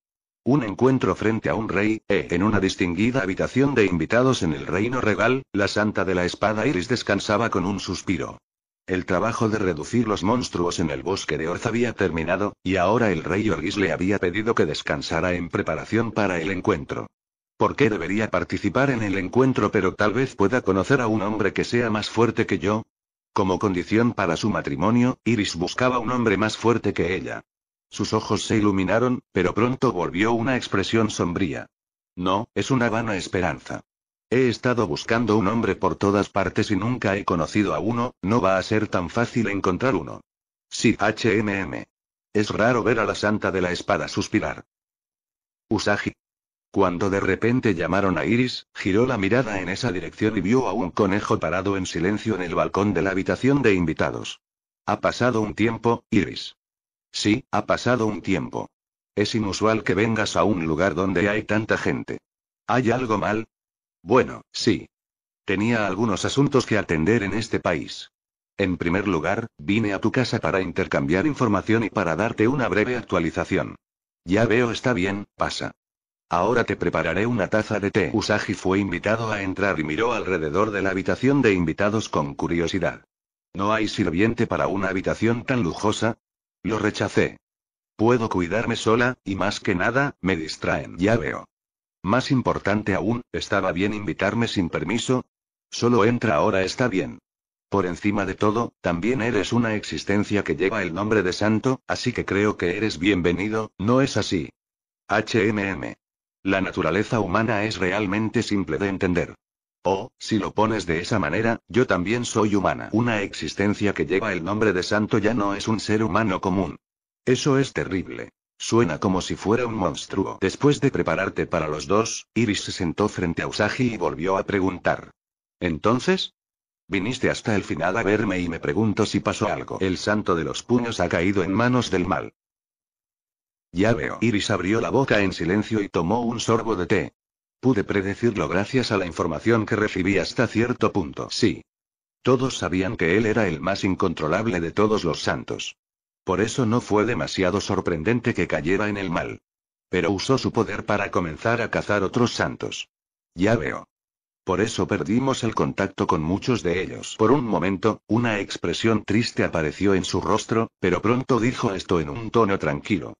Un encuentro frente a un rey, e en una distinguida habitación de invitados en el reino regal, la santa de la espada iris descansaba con un suspiro. El trabajo de reducir los monstruos en el bosque de Orz había terminado, y ahora el rey Orgis le había pedido que descansara en preparación para el encuentro. ¿Por qué debería participar en el encuentro pero tal vez pueda conocer a un hombre que sea más fuerte que yo? Como condición para su matrimonio, Iris buscaba un hombre más fuerte que ella. Sus ojos se iluminaron, pero pronto volvió una expresión sombría. No, es una vana esperanza. He estado buscando un hombre por todas partes y nunca he conocido a uno, no va a ser tan fácil encontrar uno. Sí, HMM. Es raro ver a la santa de la espada suspirar. Usagi. Cuando de repente llamaron a Iris, giró la mirada en esa dirección y vio a un conejo parado en silencio en el balcón de la habitación de invitados. Ha pasado un tiempo, Iris. Sí, ha pasado un tiempo. Es inusual que vengas a un lugar donde hay tanta gente. ¿Hay algo mal? Bueno, sí. Tenía algunos asuntos que atender en este país. En primer lugar, vine a tu casa para intercambiar información y para darte una breve actualización. Ya veo, está bien, pasa. Ahora te prepararé una taza de té. Usagi fue invitado a entrar y miró alrededor de la habitación de invitados con curiosidad. No hay sirviente para una habitación tan lujosa, lo rechacé. Puedo cuidarme sola, y más que nada, me distraen, ya veo. Más importante aún, ¿estaba bien invitarme sin permiso? Solo entra ahora está bien. Por encima de todo, también eres una existencia que lleva el nombre de santo, así que creo que eres bienvenido, ¿no es así? HMM. La naturaleza humana es realmente simple de entender. Oh, si lo pones de esa manera, yo también soy humana. Una existencia que lleva el nombre de santo ya no es un ser humano común. Eso es terrible. Suena como si fuera un monstruo. Después de prepararte para los dos, Iris se sentó frente a Usagi y volvió a preguntar. ¿Entonces? Viniste hasta el final a verme y me pregunto si pasó algo. El santo de los puños ha caído en manos del mal. Ya veo. Iris abrió la boca en silencio y tomó un sorbo de té. Pude predecirlo gracias a la información que recibí hasta cierto punto. Sí. Todos sabían que él era el más incontrolable de todos los santos. Por eso no fue demasiado sorprendente que cayera en el mal. Pero usó su poder para comenzar a cazar otros santos. Ya veo. Por eso perdimos el contacto con muchos de ellos. Por un momento, una expresión triste apareció en su rostro, pero pronto dijo esto en un tono tranquilo.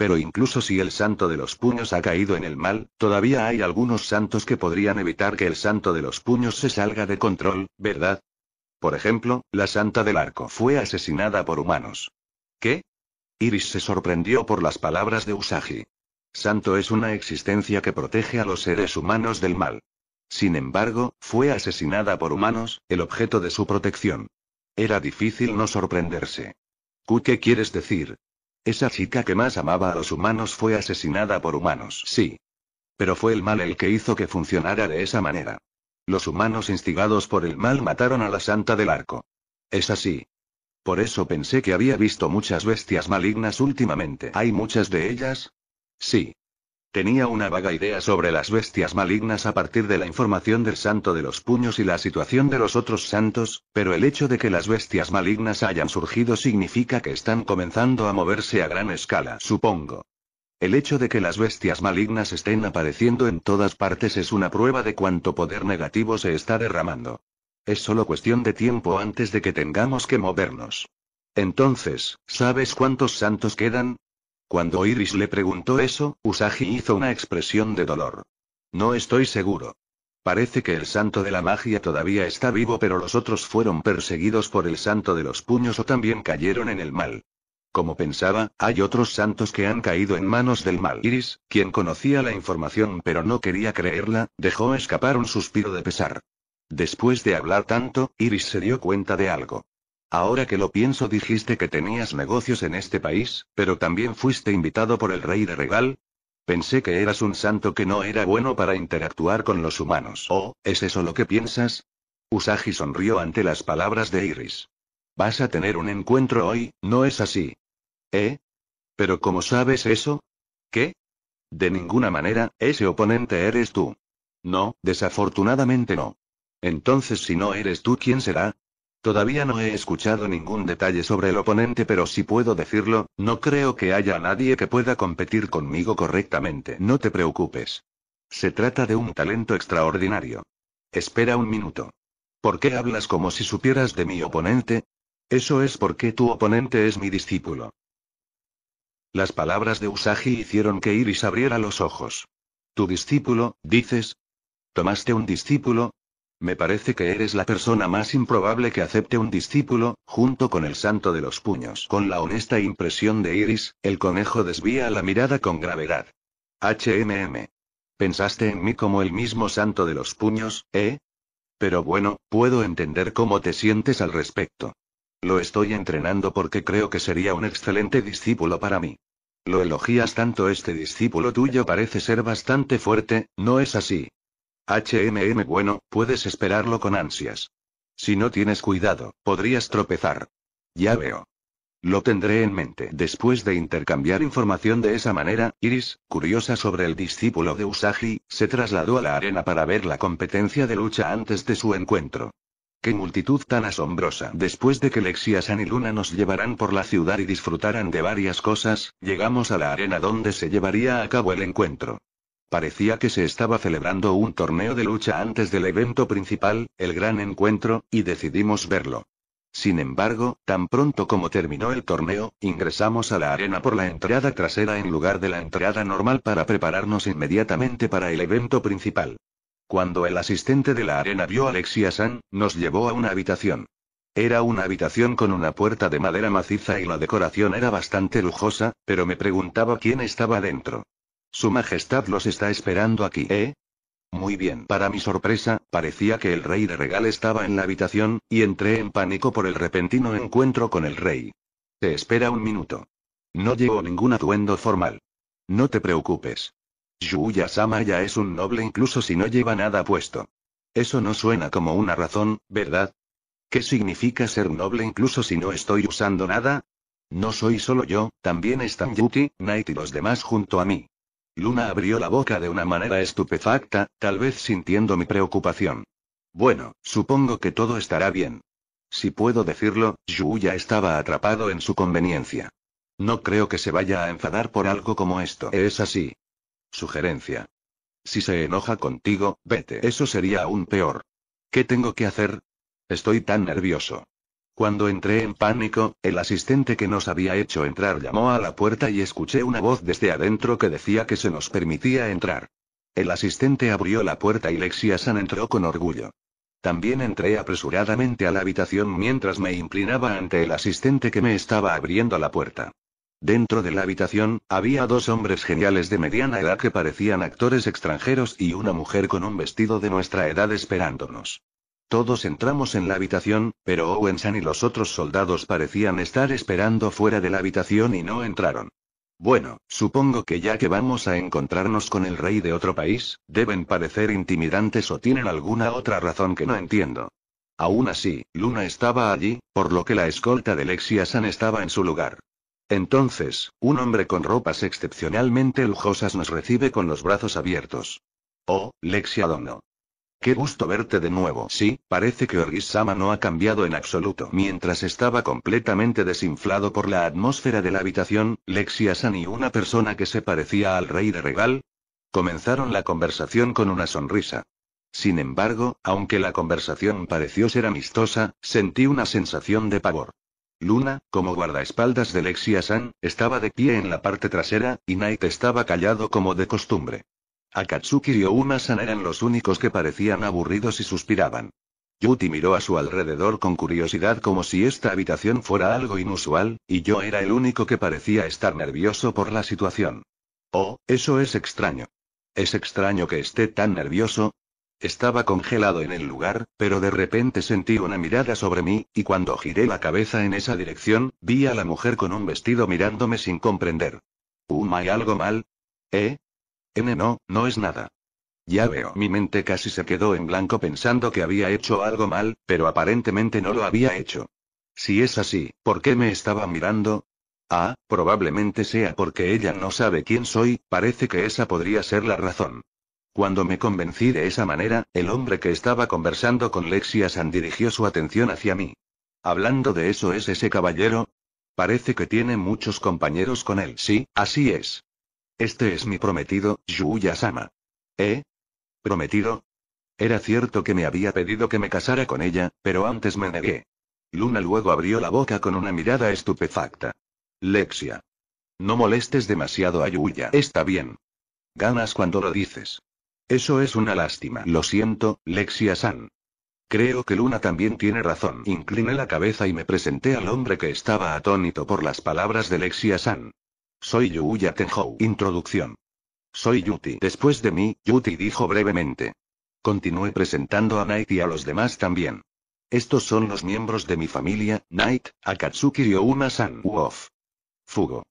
Pero incluso si el santo de los puños ha caído en el mal, todavía hay algunos santos que podrían evitar que el santo de los puños se salga de control, ¿verdad? Por ejemplo, la santa del arco fue asesinada por humanos. ¿Qué? Iris se sorprendió por las palabras de Usagi. Santo es una existencia que protege a los seres humanos del mal. Sin embargo, fue asesinada por humanos, el objeto de su protección. Era difícil no sorprenderse. ¿Qué quieres decir? Esa chica que más amaba a los humanos fue asesinada por humanos, sí. Pero fue el mal el que hizo que funcionara de esa manera. Los humanos instigados por el mal mataron a la Santa del Arco. Es así. Por eso pensé que había visto muchas bestias malignas últimamente. ¿Hay muchas de ellas? Sí. Tenía una vaga idea sobre las bestias malignas a partir de la información del santo de los puños y la situación de los otros santos, pero el hecho de que las bestias malignas hayan surgido significa que están comenzando a moverse a gran escala, supongo. El hecho de que las bestias malignas estén apareciendo en todas partes es una prueba de cuánto poder negativo se está derramando. Es solo cuestión de tiempo antes de que tengamos que movernos. Entonces, ¿sabes cuántos santos quedan? Cuando Iris le preguntó eso, Usagi hizo una expresión de dolor. No estoy seguro. Parece que el santo de la magia todavía está vivo, pero los otros fueron perseguidos por el santo de los puños o también cayeron en el mal. Como pensaba, hay otros santos que han caído en manos del mal. Iris, quien conocía la información pero no quería creerla, dejó escapar un suspiro de pesar. Después de hablar tanto, Iris se dio cuenta de algo. Ahora que lo pienso dijiste que tenías negocios en este país, pero también fuiste invitado por el rey de Regal. Pensé que eras un santo que no era bueno para interactuar con los humanos. ¿Oh, es eso lo que piensas? Usagi sonrió ante las palabras de Iris. Vas a tener un encuentro hoy, ¿no es así? ¿Eh? ¿Pero cómo sabes eso? ¿Qué? De ninguna manera, ese oponente eres tú. No, desafortunadamente no. Entonces si no eres tú, ¿quién será? Todavía no he escuchado ningún detalle sobre el oponente, pero si puedo decirlo, no creo que haya nadie que pueda competir conmigo correctamente. No te preocupes. Se trata de un talento extraordinario. Espera un minuto. ¿Por qué hablas como si supieras de mi oponente? Eso es porque tu oponente es mi discípulo. Las palabras de Usagi hicieron que Iris abriera los ojos. Tu discípulo, dices. ¿Tomaste un discípulo? Me parece que eres la persona más improbable que acepte un discípulo, junto con el santo de los puños. Con la honesta impresión de Iris, el conejo desvía la mirada con gravedad. HMM. Pensaste en mí como el mismo santo de los puños, ¿eh? Pero bueno, puedo entender cómo te sientes al respecto. Lo estoy entrenando porque creo que sería un excelente discípulo para mí. Lo elogías tanto este discípulo tuyo parece ser bastante fuerte, ¿no es así? HMM bueno, puedes esperarlo con ansias. Si no tienes cuidado, podrías tropezar. Ya veo. Lo tendré en mente. Después de intercambiar información de esa manera, Iris, curiosa sobre el discípulo de Usagi, se trasladó a la arena para ver la competencia de lucha antes de su encuentro. ¡Qué multitud tan asombrosa! Después de que Lexia San y Luna nos llevarán por la ciudad y disfrutarán de varias cosas, llegamos a la arena donde se llevaría a cabo el encuentro. Parecía que se estaba celebrando un torneo de lucha antes del evento principal, el gran encuentro, y decidimos verlo. Sin embargo, tan pronto como terminó el torneo, ingresamos a la arena por la entrada trasera en lugar de la entrada normal para prepararnos inmediatamente para el evento principal. Cuando el asistente de la arena vio a Alexia San, nos llevó a una habitación. Era una habitación con una puerta de madera maciza y la decoración era bastante lujosa, pero me preguntaba quién estaba dentro. Su Majestad los está esperando aquí, ¿eh? Muy bien. Para mi sorpresa, parecía que el rey de regal estaba en la habitación, y entré en pánico por el repentino encuentro con el rey. Te espera un minuto. No llevo ningún atuendo formal. No te preocupes. Yuya Sama ya es un noble incluso si no lleva nada puesto. Eso no suena como una razón, ¿verdad? ¿Qué significa ser noble incluso si no estoy usando nada? No soy solo yo, también están Yuki, Knight y los demás junto a mí. Luna abrió la boca de una manera estupefacta, tal vez sintiendo mi preocupación. Bueno, supongo que todo estará bien. Si puedo decirlo, Yuya estaba atrapado en su conveniencia. No creo que se vaya a enfadar por algo como esto. Es así. Sugerencia. Si se enoja contigo, vete. Eso sería aún peor. ¿Qué tengo que hacer? Estoy tan nervioso. Cuando entré en pánico, el asistente que nos había hecho entrar llamó a la puerta y escuché una voz desde adentro que decía que se nos permitía entrar. El asistente abrió la puerta y Lexia San entró con orgullo. También entré apresuradamente a la habitación mientras me inclinaba ante el asistente que me estaba abriendo la puerta. Dentro de la habitación, había dos hombres geniales de mediana edad que parecían actores extranjeros y una mujer con un vestido de nuestra edad esperándonos. Todos entramos en la habitación, pero Owensan y los otros soldados parecían estar esperando fuera de la habitación y no entraron. Bueno, supongo que ya que vamos a encontrarnos con el rey de otro país, deben parecer intimidantes o tienen alguna otra razón que no entiendo. Aún así, Luna estaba allí, por lo que la escolta de Lexia-san estaba en su lugar. Entonces, un hombre con ropas excepcionalmente lujosas nos recibe con los brazos abiertos. Oh, Lexia Dono. Qué gusto verte de nuevo. Sí, parece que Orgis-sama no ha cambiado en absoluto. Mientras estaba completamente desinflado por la atmósfera de la habitación, Lexia-san y una persona que se parecía al rey de Regal comenzaron la conversación con una sonrisa. Sin embargo, aunque la conversación pareció ser amistosa, sentí una sensación de pavor. Luna, como guardaespaldas de Lexia-san, estaba de pie en la parte trasera, y Knight estaba callado como de costumbre. Akatsuki y Ouma-san eran los únicos que parecían aburridos y suspiraban. Yuti miró a su alrededor con curiosidad como si esta habitación fuera algo inusual, y yo era el único que parecía estar nervioso por la situación. Oh, eso es extraño. Es extraño que esté tan nervioso. Estaba congelado en el lugar, pero de repente sentí una mirada sobre mí, y cuando giré la cabeza en esa dirección, vi a la mujer con un vestido mirándome sin comprender. ¿Uma oh, hay algo mal? ¿Eh? N no, no es nada. Ya veo, mi mente casi se quedó en blanco pensando que había hecho algo mal, pero aparentemente no lo había hecho. Si es así, ¿por qué me estaba mirando? Ah, probablemente sea porque ella no sabe quién soy, parece que esa podría ser la razón. Cuando me convencí de esa manera, el hombre que estaba conversando con Lexia San dirigió su atención hacia mí. Hablando de eso es ese caballero. Parece que tiene muchos compañeros con él. Sí, así es. Este es mi prometido, Yuya-sama. ¿Eh? ¿Prometido? Era cierto que me había pedido que me casara con ella, pero antes me negué. Luna luego abrió la boca con una mirada estupefacta. Lexia. No molestes demasiado a Yuya. Está bien. Ganas cuando lo dices. Eso es una lástima. Lo siento, Lexia-san. Creo que Luna también tiene razón. Incliné la cabeza y me presenté al hombre que estaba atónito por las palabras de Lexia-san. Soy Yuya Tenhou. Introducción. Soy Yuti. Después de mí, Yuti dijo brevemente. Continué presentando a Knight y a los demás también. Estos son los miembros de mi familia, Knight, Akatsuki ouma san Wolf. Fugo.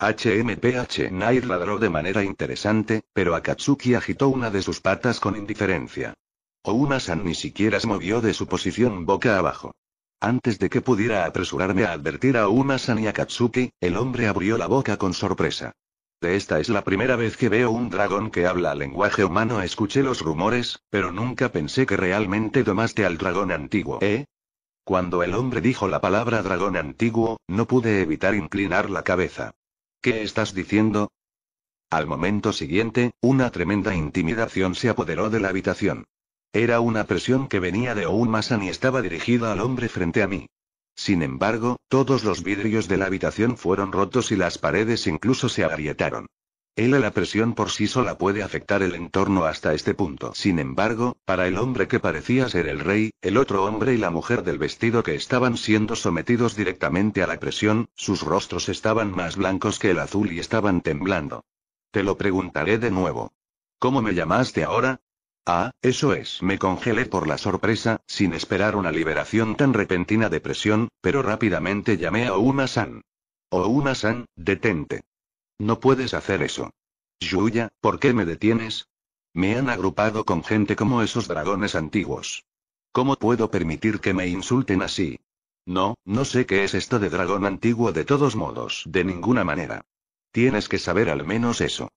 HMPH Knight ladró de manera interesante, pero Akatsuki agitó una de sus patas con indiferencia. ouma san ni siquiera se movió de su posición boca abajo. Antes de que pudiera apresurarme a advertir a Uma-san y Katsuki, el hombre abrió la boca con sorpresa. De esta es la primera vez que veo un dragón que habla lenguaje humano. Escuché los rumores, pero nunca pensé que realmente domaste al dragón antiguo, ¿eh? Cuando el hombre dijo la palabra dragón antiguo, no pude evitar inclinar la cabeza. ¿Qué estás diciendo? Al momento siguiente, una tremenda intimidación se apoderó de la habitación. Era una presión que venía de Ounmasan y estaba dirigida al hombre frente a mí. Sin embargo, todos los vidrios de la habitación fueron rotos y las paredes incluso se agrietaron. Él la presión por sí sola puede afectar el entorno hasta este punto. Sin embargo, para el hombre que parecía ser el rey, el otro hombre y la mujer del vestido que estaban siendo sometidos directamente a la presión, sus rostros estaban más blancos que el azul y estaban temblando. Te lo preguntaré de nuevo. ¿Cómo me llamaste ahora? Ah, eso es. Me congelé por la sorpresa, sin esperar una liberación tan repentina de presión, pero rápidamente llamé a una san una san detente. No puedes hacer eso. Yuya, ¿por qué me detienes? Me han agrupado con gente como esos dragones antiguos. ¿Cómo puedo permitir que me insulten así? No, no sé qué es esto de dragón antiguo de todos modos, de ninguna manera. Tienes que saber al menos eso.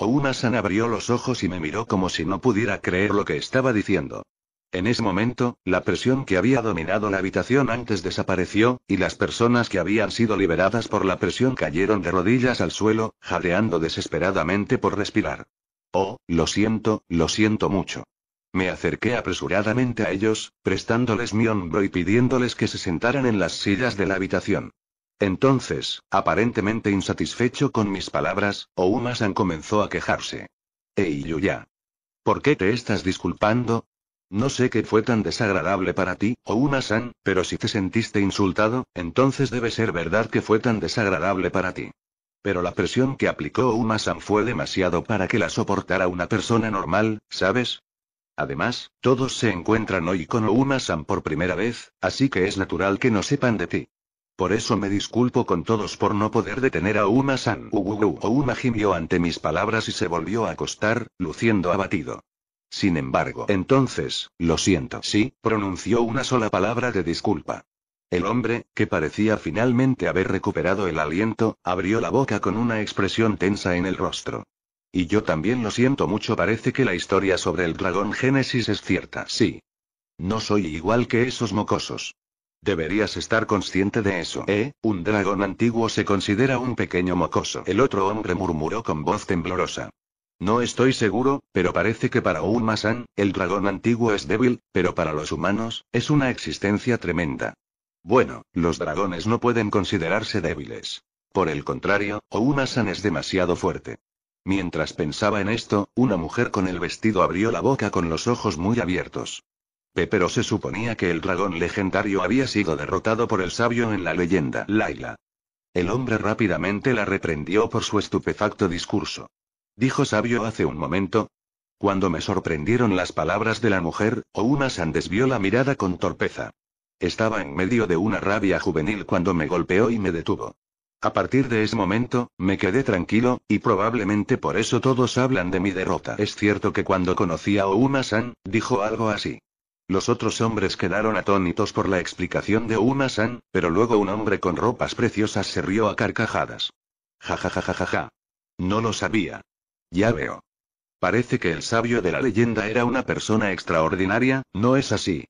Ouma-san abrió los ojos y me miró como si no pudiera creer lo que estaba diciendo. En ese momento, la presión que había dominado la habitación antes desapareció, y las personas que habían sido liberadas por la presión cayeron de rodillas al suelo, jadeando desesperadamente por respirar. Oh, lo siento, lo siento mucho. Me acerqué apresuradamente a ellos, prestándoles mi hombro y pidiéndoles que se sentaran en las sillas de la habitación. Entonces, aparentemente insatisfecho con mis palabras, Oumasan comenzó a quejarse. Ey Yuya. ¿Por qué te estás disculpando? No sé qué fue tan desagradable para ti, Oumasan, pero si te sentiste insultado, entonces debe ser verdad que fue tan desagradable para ti. Pero la presión que aplicó Oumasan fue demasiado para que la soportara una persona normal, ¿sabes? Además, todos se encuentran hoy con Ouma-san por primera vez, así que es natural que no sepan de ti. Por eso me disculpo con todos por no poder detener a Uma-san. Uma gimió ante mis palabras y se volvió a acostar, luciendo abatido. Sin embargo, entonces, lo siento. Sí, pronunció una sola palabra de disculpa. El hombre, que parecía finalmente haber recuperado el aliento, abrió la boca con una expresión tensa en el rostro. Y yo también lo siento mucho, parece que la historia sobre el dragón Génesis es cierta. Sí. No soy igual que esos mocosos. Deberías estar consciente de eso, ¿eh? Un dragón antiguo se considera un pequeño mocoso. El otro hombre murmuró con voz temblorosa. No estoy seguro, pero parece que para un el dragón antiguo es débil, pero para los humanos, es una existencia tremenda. Bueno, los dragones no pueden considerarse débiles. Por el contrario, Oumasan es demasiado fuerte. Mientras pensaba en esto, una mujer con el vestido abrió la boca con los ojos muy abiertos. Pero se suponía que el dragón legendario había sido derrotado por el sabio en la leyenda Laila. El hombre rápidamente la reprendió por su estupefacto discurso. Dijo sabio hace un momento. Cuando me sorprendieron las palabras de la mujer, Ouma-san desvió la mirada con torpeza. Estaba en medio de una rabia juvenil cuando me golpeó y me detuvo. A partir de ese momento, me quedé tranquilo, y probablemente por eso todos hablan de mi derrota. Es cierto que cuando conocí a Ouma-san, dijo algo así. Los otros hombres quedaron atónitos por la explicación de Una San, pero luego un hombre con ropas preciosas se rió a carcajadas. Ja ja ja ja ja No lo sabía. Ya veo. Parece que el sabio de la leyenda era una persona extraordinaria, ¿no es así?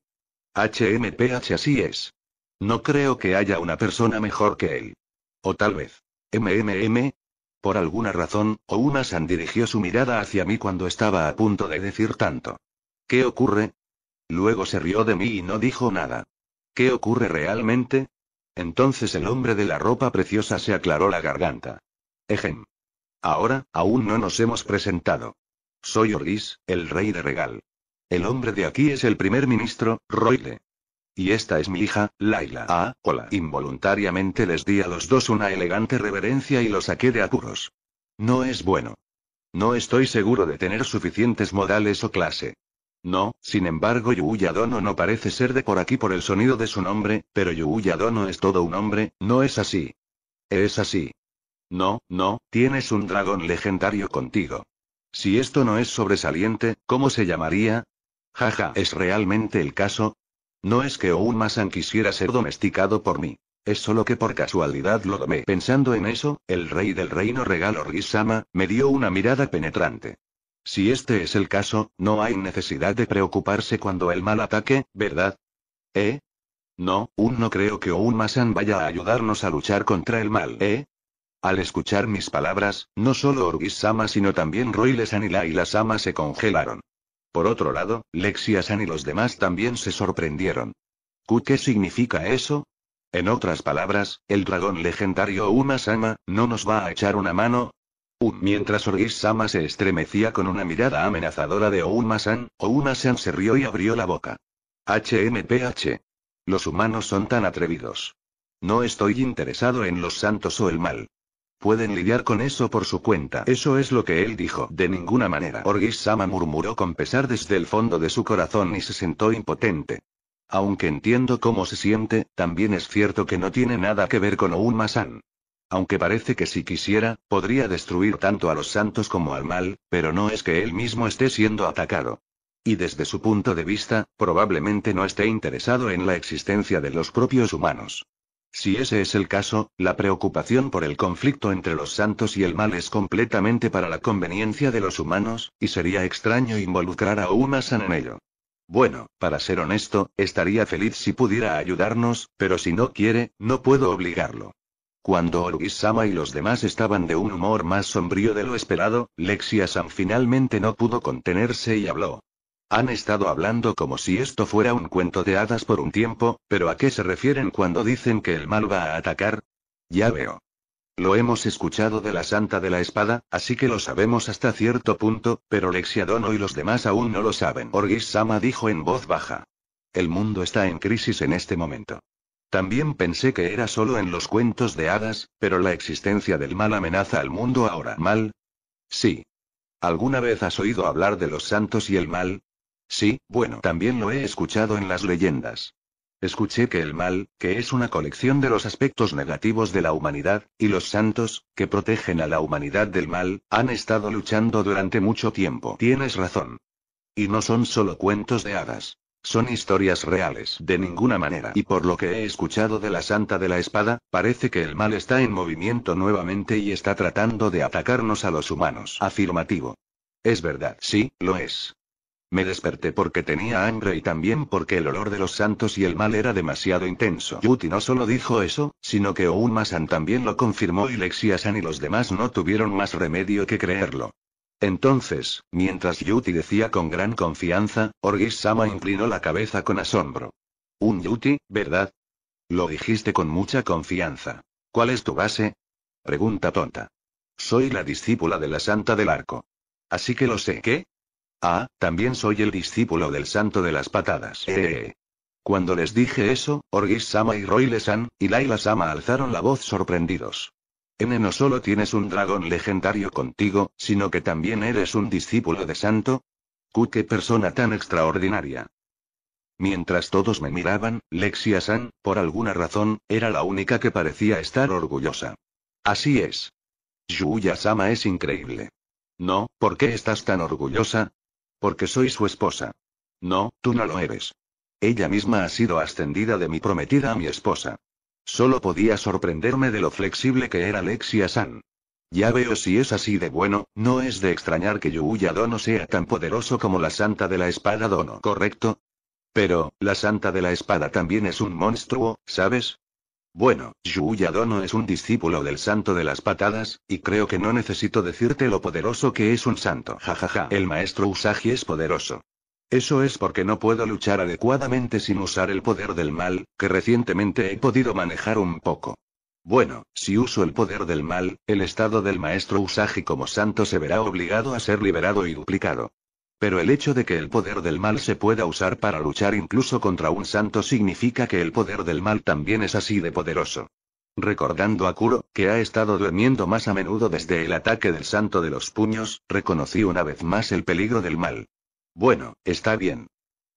HMPH así es. No creo que haya una persona mejor que él. O tal vez. MMM. Por alguna razón, una san dirigió su mirada hacia mí cuando estaba a punto de decir tanto. ¿Qué ocurre? Luego se rió de mí y no dijo nada. ¿Qué ocurre realmente? Entonces el hombre de la ropa preciosa se aclaró la garganta. Ejem. Ahora, aún no nos hemos presentado. Soy Orgis, el rey de Regal. El hombre de aquí es el primer ministro, Royle. Y esta es mi hija, Laila. Ah, hola. Involuntariamente les di a los dos una elegante reverencia y los saqué de apuros. No es bueno. No estoy seguro de tener suficientes modales o clase. No, sin embargo Yuya Dono no parece ser de por aquí por el sonido de su nombre, pero Yuya Dono es todo un hombre, ¿no es así? Es así. No, no, tienes un dragón legendario contigo. Si esto no es sobresaliente, ¿cómo se llamaría? Jaja, ¿es realmente el caso? No es que Oumasan quisiera ser domesticado por mí. Es solo que por casualidad lo domé. Pensando en eso, el rey del reino regalo Rizama, me dio una mirada penetrante. Si este es el caso, no hay necesidad de preocuparse cuando el mal ataque, ¿verdad? ¿Eh? No, un no creo que un vaya a ayudarnos a luchar contra el mal, ¿eh? Al escuchar mis palabras, no solo Orgis-sama sino también Roile-san y las Sama se congelaron. Por otro lado, Lexia-san y los demás también se sorprendieron. ¿Qué significa eso? En otras palabras, el dragón legendario Uma-sama, ¿no nos va a echar una mano? mientras Orgis-sama se estremecía con una mirada amenazadora de Ouma-san, san se rió y abrió la boca. HMPH. Los humanos son tan atrevidos. No estoy interesado en los santos o el mal. Pueden lidiar con eso por su cuenta. Eso es lo que él dijo. De ninguna manera. Orgis-sama murmuró con pesar desde el fondo de su corazón y se sentó impotente. Aunque entiendo cómo se siente, también es cierto que no tiene nada que ver con ouma aunque parece que si quisiera, podría destruir tanto a los santos como al mal, pero no es que él mismo esté siendo atacado. Y desde su punto de vista, probablemente no esté interesado en la existencia de los propios humanos. Si ese es el caso, la preocupación por el conflicto entre los santos y el mal es completamente para la conveniencia de los humanos, y sería extraño involucrar a Uma-san en ello. Bueno, para ser honesto, estaría feliz si pudiera ayudarnos, pero si no quiere, no puedo obligarlo. Cuando Sama y los demás estaban de un humor más sombrío de lo esperado, lexia Sam finalmente no pudo contenerse y habló. Han estado hablando como si esto fuera un cuento de hadas por un tiempo, pero ¿a qué se refieren cuando dicen que el mal va a atacar? Ya veo. Lo hemos escuchado de la Santa de la Espada, así que lo sabemos hasta cierto punto, pero Lexia-dono y los demás aún no lo saben. Orgis dijo en voz baja. El mundo está en crisis en este momento. También pensé que era solo en los cuentos de hadas, pero la existencia del mal amenaza al mundo ahora. ¿Mal? Sí. ¿Alguna vez has oído hablar de los santos y el mal? Sí, bueno, también lo he escuchado en las leyendas. Escuché que el mal, que es una colección de los aspectos negativos de la humanidad, y los santos, que protegen a la humanidad del mal, han estado luchando durante mucho tiempo. Tienes razón. Y no son solo cuentos de hadas. Son historias reales de ninguna manera. Y por lo que he escuchado de la Santa de la Espada, parece que el mal está en movimiento nuevamente y está tratando de atacarnos a los humanos. Afirmativo. Es verdad, sí, lo es. Me desperté porque tenía hambre y también porque el olor de los santos y el mal era demasiado intenso. Yuti no solo dijo eso, sino que Oumasan también lo confirmó y San y los demás no tuvieron más remedio que creerlo. Entonces, mientras Yuti decía con gran confianza, Orgis-sama inclinó la cabeza con asombro. Un Yuti, ¿verdad? Lo dijiste con mucha confianza. ¿Cuál es tu base? Pregunta tonta. Soy la discípula de la Santa del Arco. Así que lo sé. ¿Qué? Ah, también soy el discípulo del Santo de las Patadas. Eh. eh. Cuando les dije eso, Orgis-sama y Roilesan, san y Laila-sama alzaron la voz sorprendidos. N no solo tienes un dragón legendario contigo, sino que también eres un discípulo de santo. qué persona tan extraordinaria! Mientras todos me miraban, Lexia San, por alguna razón, era la única que parecía estar orgullosa. Así es. Yuya Sama es increíble. No, ¿por qué estás tan orgullosa? Porque soy su esposa. No, tú no lo eres. Ella misma ha sido ascendida de mi prometida a mi esposa. Solo podía sorprenderme de lo flexible que era alexia san Ya veo si es así de bueno, no es de extrañar que Yuya Dono sea tan poderoso como la Santa de la Espada Dono, ¿correcto? Pero, la Santa de la Espada también es un monstruo, ¿sabes? Bueno, Yuya Dono es un discípulo del Santo de las Patadas, y creo que no necesito decirte lo poderoso que es un santo. Jajaja, el maestro Usagi es poderoso. Eso es porque no puedo luchar adecuadamente sin usar el poder del mal, que recientemente he podido manejar un poco. Bueno, si uso el poder del mal, el estado del maestro Usagi como santo se verá obligado a ser liberado y duplicado. Pero el hecho de que el poder del mal se pueda usar para luchar incluso contra un santo significa que el poder del mal también es así de poderoso. Recordando a Kuro, que ha estado durmiendo más a menudo desde el ataque del santo de los puños, reconocí una vez más el peligro del mal. Bueno, está bien.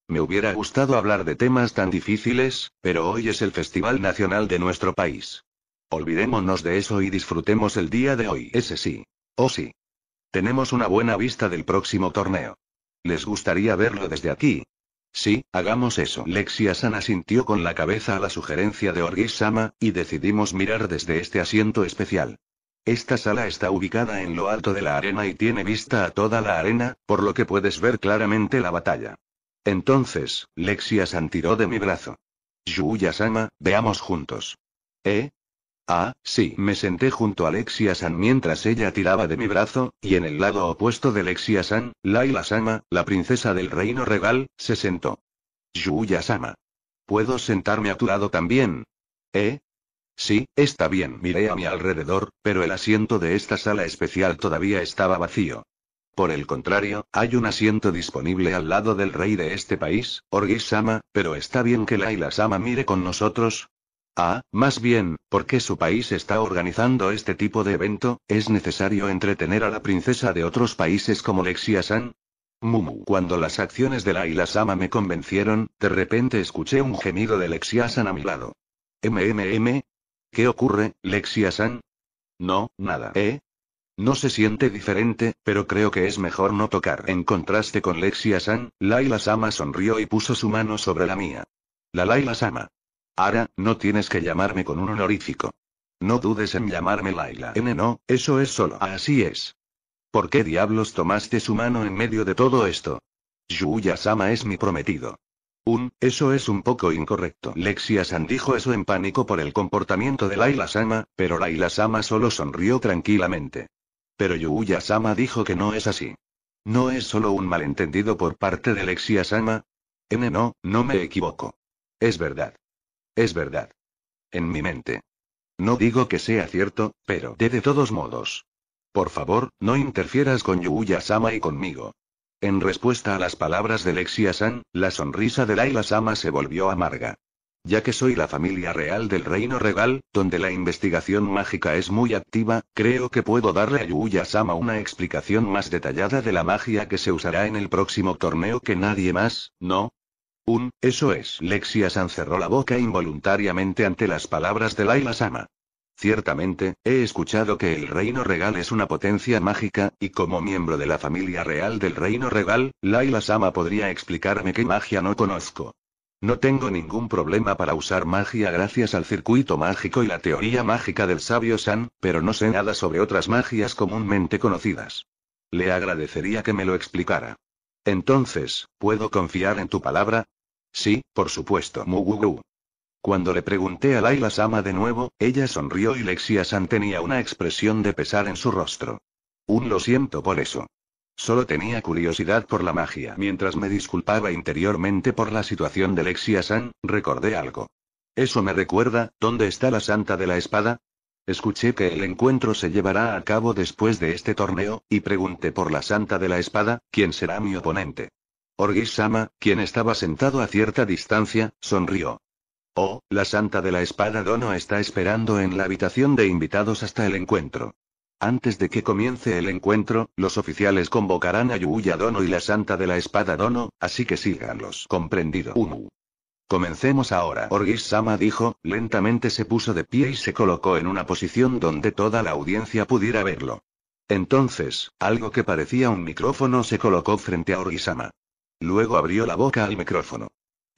Me hubiera gustado hablar de temas tan difíciles, pero hoy es el Festival Nacional de nuestro país. Olvidémonos de eso y disfrutemos el día de hoy. Ese sí. Oh sí. Tenemos una buena vista del próximo torneo. ¿Les gustaría verlo desde aquí? Sí, hagamos eso. Lexia sana sintió con la cabeza a la sugerencia de Orgis Sama, y decidimos mirar desde este asiento especial. Esta sala está ubicada en lo alto de la arena y tiene vista a toda la arena, por lo que puedes ver claramente la batalla. Entonces, Lexia tiró de mi brazo. Yuya-sama, veamos juntos. ¿Eh? Ah, sí, me senté junto a Lexia-san mientras ella tiraba de mi brazo, y en el lado opuesto de Lexia-san, Laila-sama, la princesa del reino regal, se sentó. Yuya-sama. ¿Puedo sentarme a tu lado también? ¿Eh? Sí, está bien, miré a mi alrededor, pero el asiento de esta sala especial todavía estaba vacío. Por el contrario, hay un asiento disponible al lado del rey de este país, Orgisama, pero está bien que Laila-sama mire con nosotros. Ah, más bien, porque su país está organizando este tipo de evento, es necesario entretener a la princesa de otros países como Lexia-san, Mumu. Cuando las acciones de Laila Sama me convencieron, de repente escuché un gemido de Lexiasan a mi lado. MMM, ¿Qué ocurre, Lexia-san? No, nada, ¿eh? No se siente diferente, pero creo que es mejor no tocar. En contraste con Lexia-san, Laila-sama sonrió y puso su mano sobre la mía. La Laila-sama. Ara, no tienes que llamarme con un honorífico. No dudes en llamarme Laila. N no, eso es solo. Así es. ¿Por qué diablos tomaste su mano en medio de todo esto? Yuya-sama es mi prometido. Un, eso es un poco incorrecto. Lexia San dijo eso en pánico por el comportamiento de Laila Sama, pero Laila Sama solo sonrió tranquilamente. Pero Yuya Sama dijo que no es así. No es solo un malentendido por parte de Lexia Sama. N no, no me equivoco. Es verdad. Es verdad. En mi mente. No digo que sea cierto, pero de todos modos. Por favor, no interfieras con Yuya Sama y conmigo. En respuesta a las palabras de Lexia-san, la sonrisa de Laila-sama se volvió amarga. Ya que soy la familia real del reino regal, donde la investigación mágica es muy activa, creo que puedo darle a Yuya-sama una explicación más detallada de la magia que se usará en el próximo torneo que nadie más, ¿no? Un, eso es. Lexia-san cerró la boca involuntariamente ante las palabras de Laila-sama. Ciertamente, he escuchado que el reino regal es una potencia mágica, y como miembro de la familia real del reino regal, Laila Sama podría explicarme qué magia no conozco. No tengo ningún problema para usar magia gracias al circuito mágico y la teoría mágica del sabio San, pero no sé nada sobre otras magias comúnmente conocidas. Le agradecería que me lo explicara. Entonces, ¿puedo confiar en tu palabra? Sí, por supuesto, Mugugu. Cuando le pregunté a Laila Sama de nuevo, ella sonrió y Lexia San tenía una expresión de pesar en su rostro. Un lo siento por eso. Solo tenía curiosidad por la magia. Mientras me disculpaba interiormente por la situación de Lexia San, recordé algo. Eso me recuerda, ¿dónde está la Santa de la Espada? Escuché que el encuentro se llevará a cabo después de este torneo, y pregunté por la Santa de la Espada, ¿quién será mi oponente? Orgis Sama, quien estaba sentado a cierta distancia, sonrió. Oh, la Santa de la Espada Dono está esperando en la habitación de invitados hasta el encuentro. Antes de que comience el encuentro, los oficiales convocarán a Yuya Dono y la Santa de la Espada Dono, así que síganlos. Comprendido. Comencemos ahora. Orgisama dijo, lentamente se puso de pie y se colocó en una posición donde toda la audiencia pudiera verlo. Entonces, algo que parecía un micrófono se colocó frente a Orgisama. Luego abrió la boca al micrófono.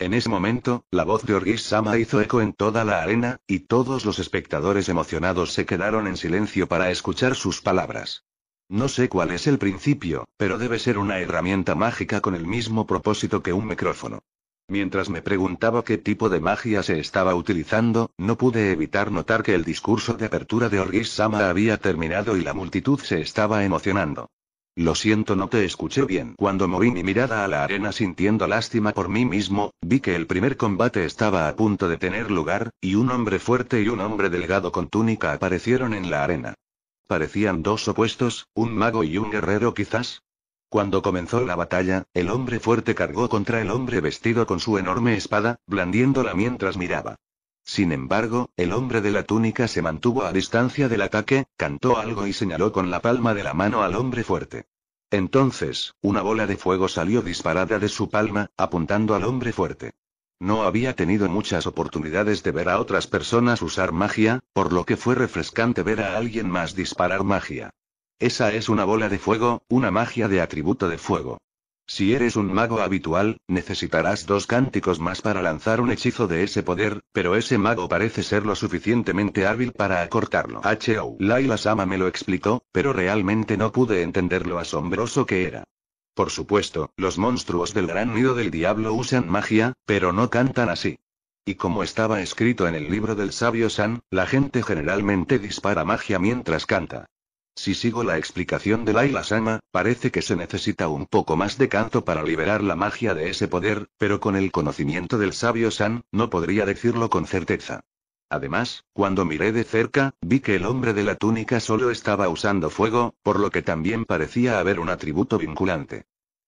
En ese momento, la voz de Orgis Sama hizo eco en toda la arena, y todos los espectadores emocionados se quedaron en silencio para escuchar sus palabras. No sé cuál es el principio, pero debe ser una herramienta mágica con el mismo propósito que un micrófono. Mientras me preguntaba qué tipo de magia se estaba utilizando, no pude evitar notar que el discurso de apertura de Orgis Sama había terminado y la multitud se estaba emocionando. Lo siento, no te escuché bien. Cuando moví mi mirada a la arena sintiendo lástima por mí mismo, vi que el primer combate estaba a punto de tener lugar, y un hombre fuerte y un hombre delgado con túnica aparecieron en la arena. Parecían dos opuestos, un mago y un guerrero quizás. Cuando comenzó la batalla, el hombre fuerte cargó contra el hombre vestido con su enorme espada, blandiéndola mientras miraba. Sin embargo, el hombre de la túnica se mantuvo a distancia del ataque, cantó algo y señaló con la palma de la mano al hombre fuerte. Entonces, una bola de fuego salió disparada de su palma, apuntando al hombre fuerte. No había tenido muchas oportunidades de ver a otras personas usar magia, por lo que fue refrescante ver a alguien más disparar magia. Esa es una bola de fuego, una magia de atributo de fuego. Si eres un mago habitual, necesitarás dos cánticos más para lanzar un hechizo de ese poder, pero ese mago parece ser lo suficientemente hábil para acortarlo. H.O. Laila Sama me lo explicó, pero realmente no pude entender lo asombroso que era. Por supuesto, los monstruos del gran nido del diablo usan magia, pero no cantan así. Y como estaba escrito en el libro del sabio San, la gente generalmente dispara magia mientras canta. Si sigo la explicación de Laila Sama, parece que se necesita un poco más de canto para liberar la magia de ese poder, pero con el conocimiento del sabio San, no podría decirlo con certeza. Además, cuando miré de cerca, vi que el hombre de la túnica solo estaba usando fuego, por lo que también parecía haber un atributo vinculante.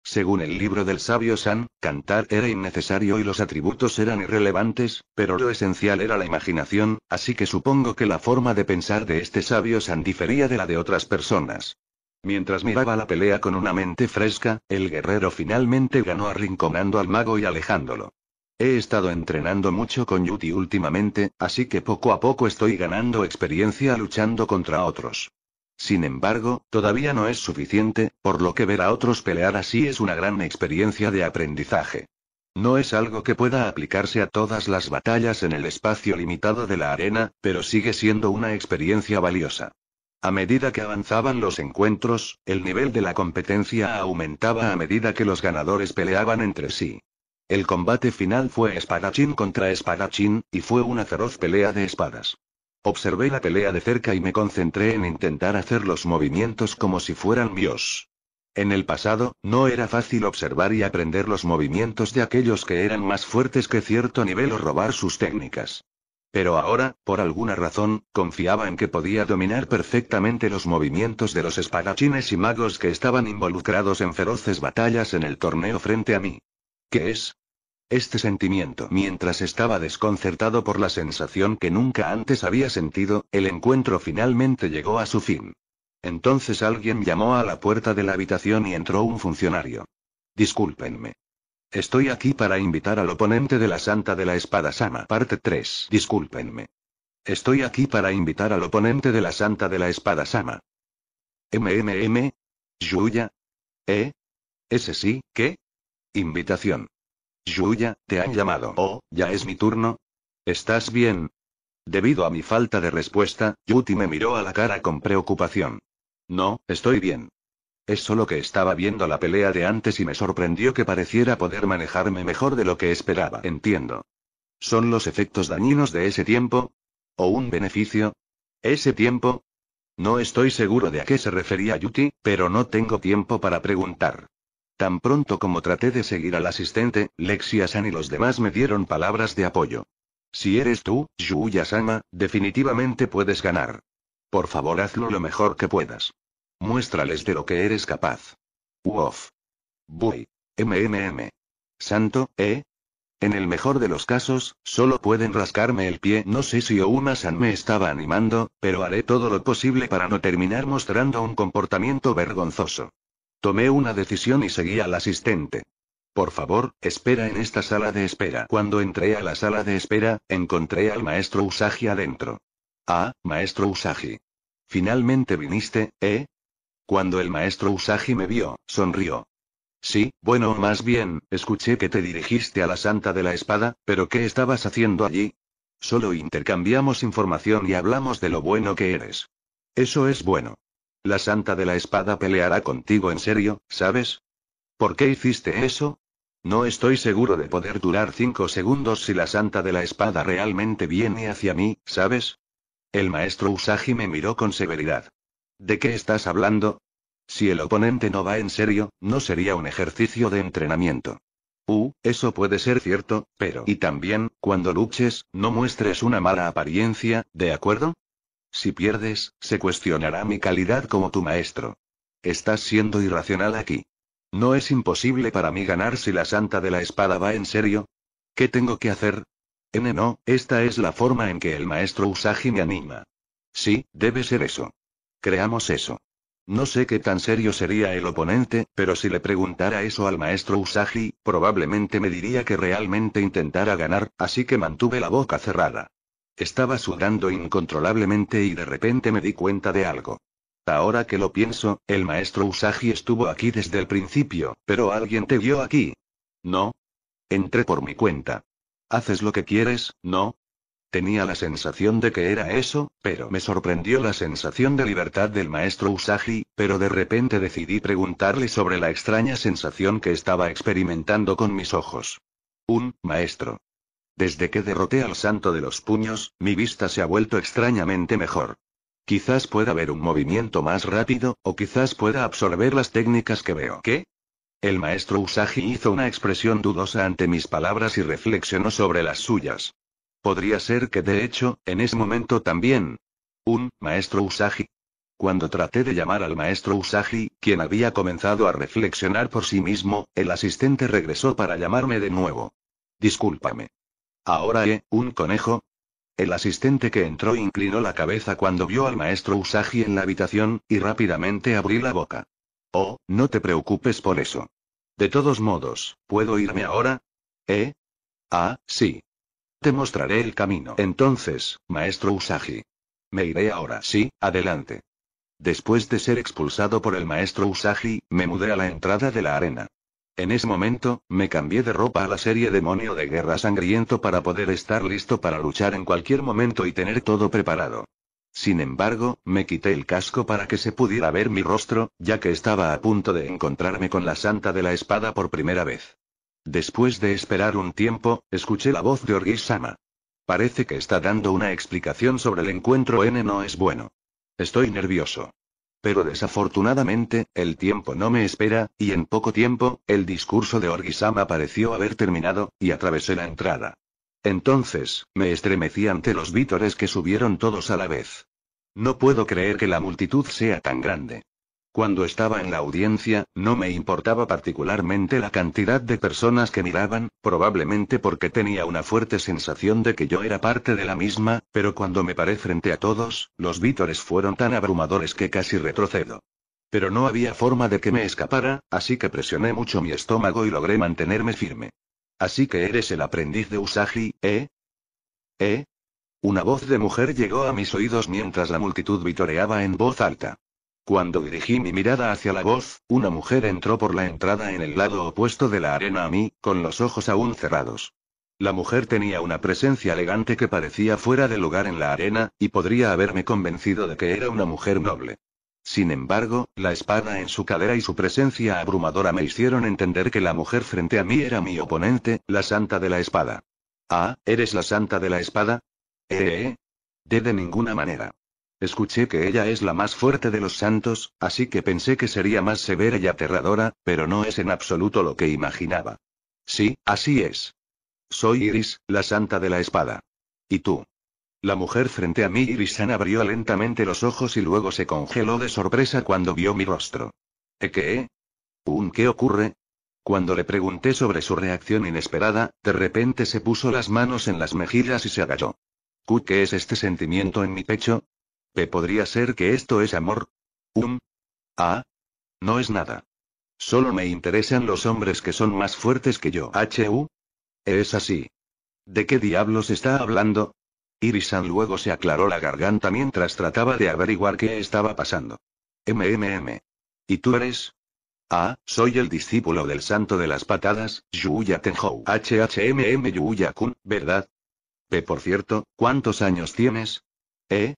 Según el libro del sabio San, cantar era innecesario y los atributos eran irrelevantes, pero lo esencial era la imaginación, así que supongo que la forma de pensar de este sabio San difería de la de otras personas. Mientras miraba la pelea con una mente fresca, el guerrero finalmente ganó arrinconando al mago y alejándolo. He estado entrenando mucho con Yuti últimamente, así que poco a poco estoy ganando experiencia luchando contra otros. Sin embargo, todavía no es suficiente, por lo que ver a otros pelear así es una gran experiencia de aprendizaje. No es algo que pueda aplicarse a todas las batallas en el espacio limitado de la arena, pero sigue siendo una experiencia valiosa. A medida que avanzaban los encuentros, el nivel de la competencia aumentaba a medida que los ganadores peleaban entre sí. El combate final fue espadachín contra espadachín, y fue una feroz pelea de espadas. Observé la pelea de cerca y me concentré en intentar hacer los movimientos como si fueran míos. En el pasado, no era fácil observar y aprender los movimientos de aquellos que eran más fuertes que cierto nivel o robar sus técnicas. Pero ahora, por alguna razón, confiaba en que podía dominar perfectamente los movimientos de los espadachines y magos que estaban involucrados en feroces batallas en el torneo frente a mí. ¿Qué es? Este sentimiento, mientras estaba desconcertado por la sensación que nunca antes había sentido, el encuentro finalmente llegó a su fin. Entonces alguien llamó a la puerta de la habitación y entró un funcionario. Discúlpenme. Estoy aquí para invitar al oponente de la Santa de la Espada Sama. Parte 3. Discúlpenme. Estoy aquí para invitar al oponente de la Santa de la Espada Sama. MMM. Yuya. ¿Eh? Ese sí, ¿qué? Invitación. Yuya, te han llamado. Oh, ya es mi turno. ¿Estás bien? Debido a mi falta de respuesta, Yuti me miró a la cara con preocupación. No, estoy bien. Es solo que estaba viendo la pelea de antes y me sorprendió que pareciera poder manejarme mejor de lo que esperaba. Entiendo. ¿Son los efectos dañinos de ese tiempo? ¿O un beneficio? ¿Ese tiempo? No estoy seguro de a qué se refería Yuti, pero no tengo tiempo para preguntar. Tan pronto como traté de seguir al asistente, Lexia-san y los demás me dieron palabras de apoyo. Si eres tú, Yuya-sama, definitivamente puedes ganar. Por favor, hazlo lo mejor que puedas. Muéstrales de lo que eres capaz. Uof. Bui. MMM. Santo, ¿eh? En el mejor de los casos, solo pueden rascarme el pie. No sé si Ouma-san me estaba animando, pero haré todo lo posible para no terminar mostrando un comportamiento vergonzoso. Tomé una decisión y seguí al asistente. Por favor, espera en esta sala de espera. Cuando entré a la sala de espera, encontré al maestro Usagi adentro. Ah, maestro Usagi. Finalmente viniste, ¿eh? Cuando el maestro Usagi me vio, sonrió. Sí, bueno, más bien, escuché que te dirigiste a la Santa de la Espada, pero ¿qué estabas haciendo allí? Solo intercambiamos información y hablamos de lo bueno que eres. Eso es bueno. La Santa de la Espada peleará contigo en serio, ¿sabes? ¿Por qué hiciste eso? No estoy seguro de poder durar cinco segundos si la Santa de la Espada realmente viene hacia mí, ¿sabes? El maestro Usagi me miró con severidad. ¿De qué estás hablando? Si el oponente no va en serio, no sería un ejercicio de entrenamiento. Uh, eso puede ser cierto, pero... Y también, cuando luches, no muestres una mala apariencia, ¿de acuerdo? Si pierdes, se cuestionará mi calidad como tu maestro. Estás siendo irracional aquí. No es imposible para mí ganar si la Santa de la Espada va en serio. ¿Qué tengo que hacer? N no, esta es la forma en que el maestro Usagi me anima. Sí, debe ser eso. Creamos eso. No sé qué tan serio sería el oponente, pero si le preguntara eso al maestro Usagi, probablemente me diría que realmente intentara ganar, así que mantuve la boca cerrada. Estaba sudando incontrolablemente y de repente me di cuenta de algo. Ahora que lo pienso, el maestro Usagi estuvo aquí desde el principio, pero alguien te vio aquí. ¿No? Entré por mi cuenta. Haces lo que quieres, ¿no? Tenía la sensación de que era eso, pero me sorprendió la sensación de libertad del maestro Usagi, pero de repente decidí preguntarle sobre la extraña sensación que estaba experimentando con mis ojos. Un, maestro. Desde que derroté al santo de los puños, mi vista se ha vuelto extrañamente mejor. Quizás pueda ver un movimiento más rápido, o quizás pueda absorber las técnicas que veo. ¿Qué? El maestro Usagi hizo una expresión dudosa ante mis palabras y reflexionó sobre las suyas. Podría ser que de hecho, en ese momento también. Un, maestro Usagi. Cuando traté de llamar al maestro Usagi, quien había comenzado a reflexionar por sí mismo, el asistente regresó para llamarme de nuevo. Discúlpame. ¿Ahora ¿eh, un conejo? El asistente que entró inclinó la cabeza cuando vio al maestro Usagi en la habitación, y rápidamente abrí la boca. Oh, no te preocupes por eso. De todos modos, ¿puedo irme ahora? ¿Eh? Ah, sí. Te mostraré el camino. Entonces, maestro Usagi. Me iré ahora. Sí, adelante. Después de ser expulsado por el maestro Usagi, me mudé a la entrada de la arena. En ese momento, me cambié de ropa a la serie Demonio de Guerra Sangriento para poder estar listo para luchar en cualquier momento y tener todo preparado. Sin embargo, me quité el casco para que se pudiera ver mi rostro, ya que estaba a punto de encontrarme con la Santa de la Espada por primera vez. Después de esperar un tiempo, escuché la voz de Orgisama. Parece que está dando una explicación sobre el encuentro N no es bueno. Estoy nervioso. Pero desafortunadamente, el tiempo no me espera, y en poco tiempo, el discurso de Orgisama pareció haber terminado, y atravesé la entrada. Entonces, me estremecí ante los vítores que subieron todos a la vez. No puedo creer que la multitud sea tan grande. Cuando estaba en la audiencia, no me importaba particularmente la cantidad de personas que miraban, probablemente porque tenía una fuerte sensación de que yo era parte de la misma, pero cuando me paré frente a todos, los vítores fueron tan abrumadores que casi retrocedo. Pero no había forma de que me escapara, así que presioné mucho mi estómago y logré mantenerme firme. Así que eres el aprendiz de Usagi, ¿eh? ¿Eh? Una voz de mujer llegó a mis oídos mientras la multitud vitoreaba en voz alta. Cuando dirigí mi mirada hacia la voz, una mujer entró por la entrada en el lado opuesto de la arena a mí, con los ojos aún cerrados. La mujer tenía una presencia elegante que parecía fuera de lugar en la arena, y podría haberme convencido de que era una mujer noble. Sin embargo, la espada en su cadera y su presencia abrumadora me hicieron entender que la mujer frente a mí era mi oponente, la santa de la espada. Ah, ¿eres la santa de la espada? Eh, De, eh, eh. de ninguna manera. Escuché que ella es la más fuerte de los santos, así que pensé que sería más severa y aterradora, pero no es en absoluto lo que imaginaba. Sí, así es. Soy Iris, la santa de la espada. ¿Y tú? La mujer frente a mí Irisan abrió lentamente los ojos y luego se congeló de sorpresa cuando vio mi rostro. ¿E qué? ¿Un qué ocurre? Cuando le pregunté sobre su reacción inesperada, de repente se puso las manos en las mejillas y se agachó. ¿Qué es este sentimiento en mi pecho? podría ser que esto es amor? un um, Ah. No es nada. Solo me interesan los hombres que son más fuertes que yo. H.U. Es así. ¿De qué diablos está hablando? Irisan luego se aclaró la garganta mientras trataba de averiguar qué estaba pasando. MMM. ¿Y tú eres? Ah, soy el discípulo del santo de las patadas, Yuya Tenhou. HHMM Yuya Kun, ¿verdad? P. Por cierto, ¿cuántos años tienes? ¿Eh?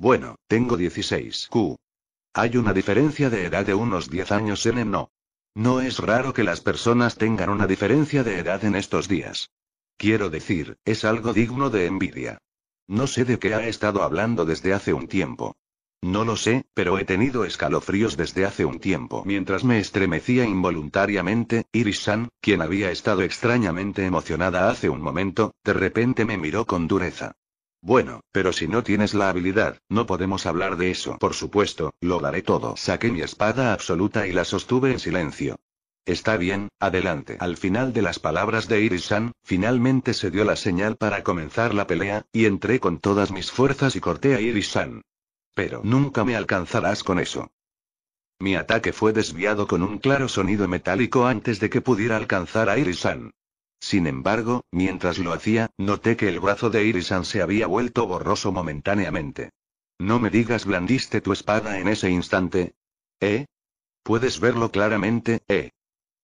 Bueno, tengo 16 Q. Hay una diferencia de edad de unos 10 años en el no. No es raro que las personas tengan una diferencia de edad en estos días. Quiero decir, es algo digno de envidia. No sé de qué ha estado hablando desde hace un tiempo. No lo sé, pero he tenido escalofríos desde hace un tiempo. Mientras me estremecía involuntariamente, iris quien había estado extrañamente emocionada hace un momento, de repente me miró con dureza. Bueno, pero si no tienes la habilidad, no podemos hablar de eso. Por supuesto, lo daré todo. Saqué mi espada absoluta y la sostuve en silencio. Está bien, adelante. Al final de las palabras de Irisan, finalmente se dio la señal para comenzar la pelea, y entré con todas mis fuerzas y corté a Irisan. Pero nunca me alcanzarás con eso. Mi ataque fue desviado con un claro sonido metálico antes de que pudiera alcanzar a Irisan. Sin embargo, mientras lo hacía, noté que el brazo de Irisan se había vuelto borroso momentáneamente. No me digas blandiste tu espada en ese instante. ¿Eh? Puedes verlo claramente, ¿eh?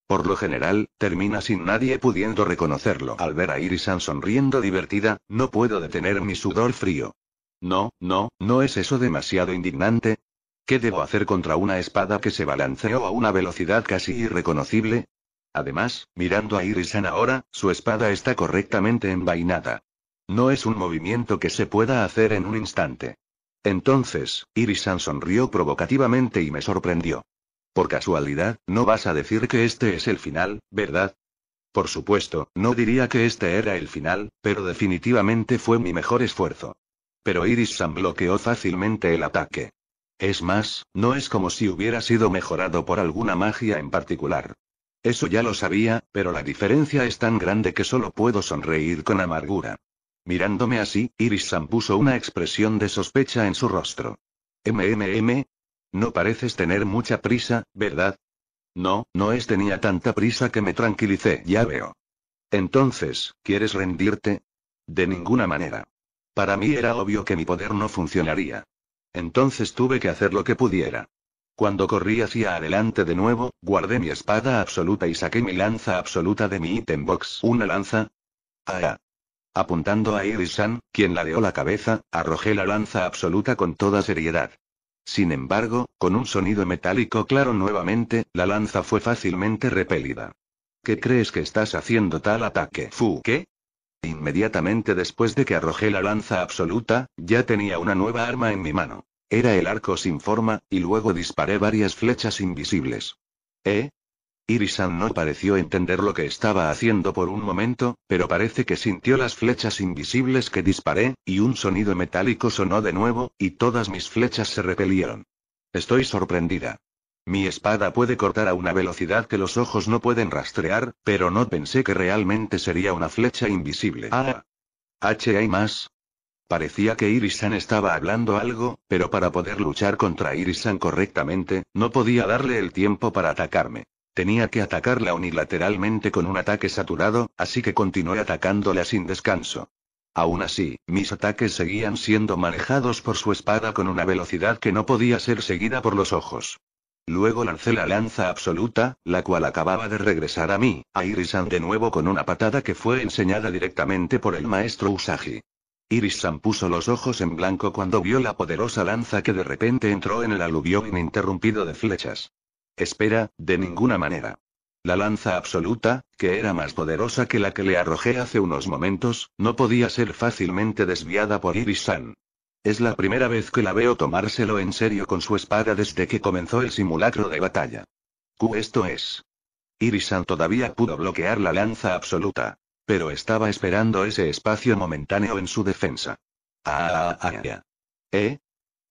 Por lo general, termina sin nadie pudiendo reconocerlo. Al ver a Irisan sonriendo divertida, no puedo detener mi sudor frío. No, no, ¿no es eso demasiado indignante? ¿Qué debo hacer contra una espada que se balanceó a una velocidad casi irreconocible? Además, mirando a Irisan ahora, su espada está correctamente envainada. No es un movimiento que se pueda hacer en un instante. Entonces, Irisan sonrió provocativamente y me sorprendió. Por casualidad, no vas a decir que este es el final, ¿verdad? Por supuesto, no diría que este era el final, pero definitivamente fue mi mejor esfuerzo. Pero Irisan bloqueó fácilmente el ataque. Es más, no es como si hubiera sido mejorado por alguna magia en particular. Eso ya lo sabía, pero la diferencia es tan grande que solo puedo sonreír con amargura. Mirándome así, Iris Sam puso una expresión de sospecha en su rostro. MMM. No pareces tener mucha prisa, ¿verdad? No, no es tenía tanta prisa que me tranquilicé, ya veo. Entonces, ¿quieres rendirte? De ninguna manera. Para mí era obvio que mi poder no funcionaría. Entonces tuve que hacer lo que pudiera. Cuando corrí hacia adelante de nuevo, guardé mi espada absoluta y saqué mi lanza absoluta de mi ítem box. ¿Una lanza? Ah. Apuntando a Irisan, quien quien ladeó la cabeza, arrojé la lanza absoluta con toda seriedad. Sin embargo, con un sonido metálico claro nuevamente, la lanza fue fácilmente repelida. ¿Qué crees que estás haciendo tal ataque? Fu, ¿qué? Inmediatamente después de que arrojé la lanza absoluta, ya tenía una nueva arma en mi mano. Era el arco sin forma, y luego disparé varias flechas invisibles. ¿Eh? Irisan no pareció entender lo que estaba haciendo por un momento, pero parece que sintió las flechas invisibles que disparé, y un sonido metálico sonó de nuevo, y todas mis flechas se repelieron. Estoy sorprendida. Mi espada puede cortar a una velocidad que los ojos no pueden rastrear, pero no pensé que realmente sería una flecha invisible. Ah. H hay más, Parecía que Irisan estaba hablando algo, pero para poder luchar contra Irisan correctamente, no podía darle el tiempo para atacarme. Tenía que atacarla unilateralmente con un ataque saturado, así que continué atacándola sin descanso. Aún así, mis ataques seguían siendo manejados por su espada con una velocidad que no podía ser seguida por los ojos. Luego lancé la lanza absoluta, la cual acababa de regresar a mí, a Irisan de nuevo con una patada que fue enseñada directamente por el maestro Usagi. Iris puso los ojos en blanco cuando vio la poderosa lanza que de repente entró en el aluvión ininterrumpido de flechas. Espera, de ninguna manera. La lanza absoluta, que era más poderosa que la que le arrojé hace unos momentos, no podía ser fácilmente desviada por Iris San. Es la primera vez que la veo tomárselo en serio con su espada desde que comenzó el simulacro de batalla. Q esto es. Irisan todavía pudo bloquear la lanza absoluta. Pero estaba esperando ese espacio momentáneo en su defensa. Ah, ah, ah, ah ¿Eh?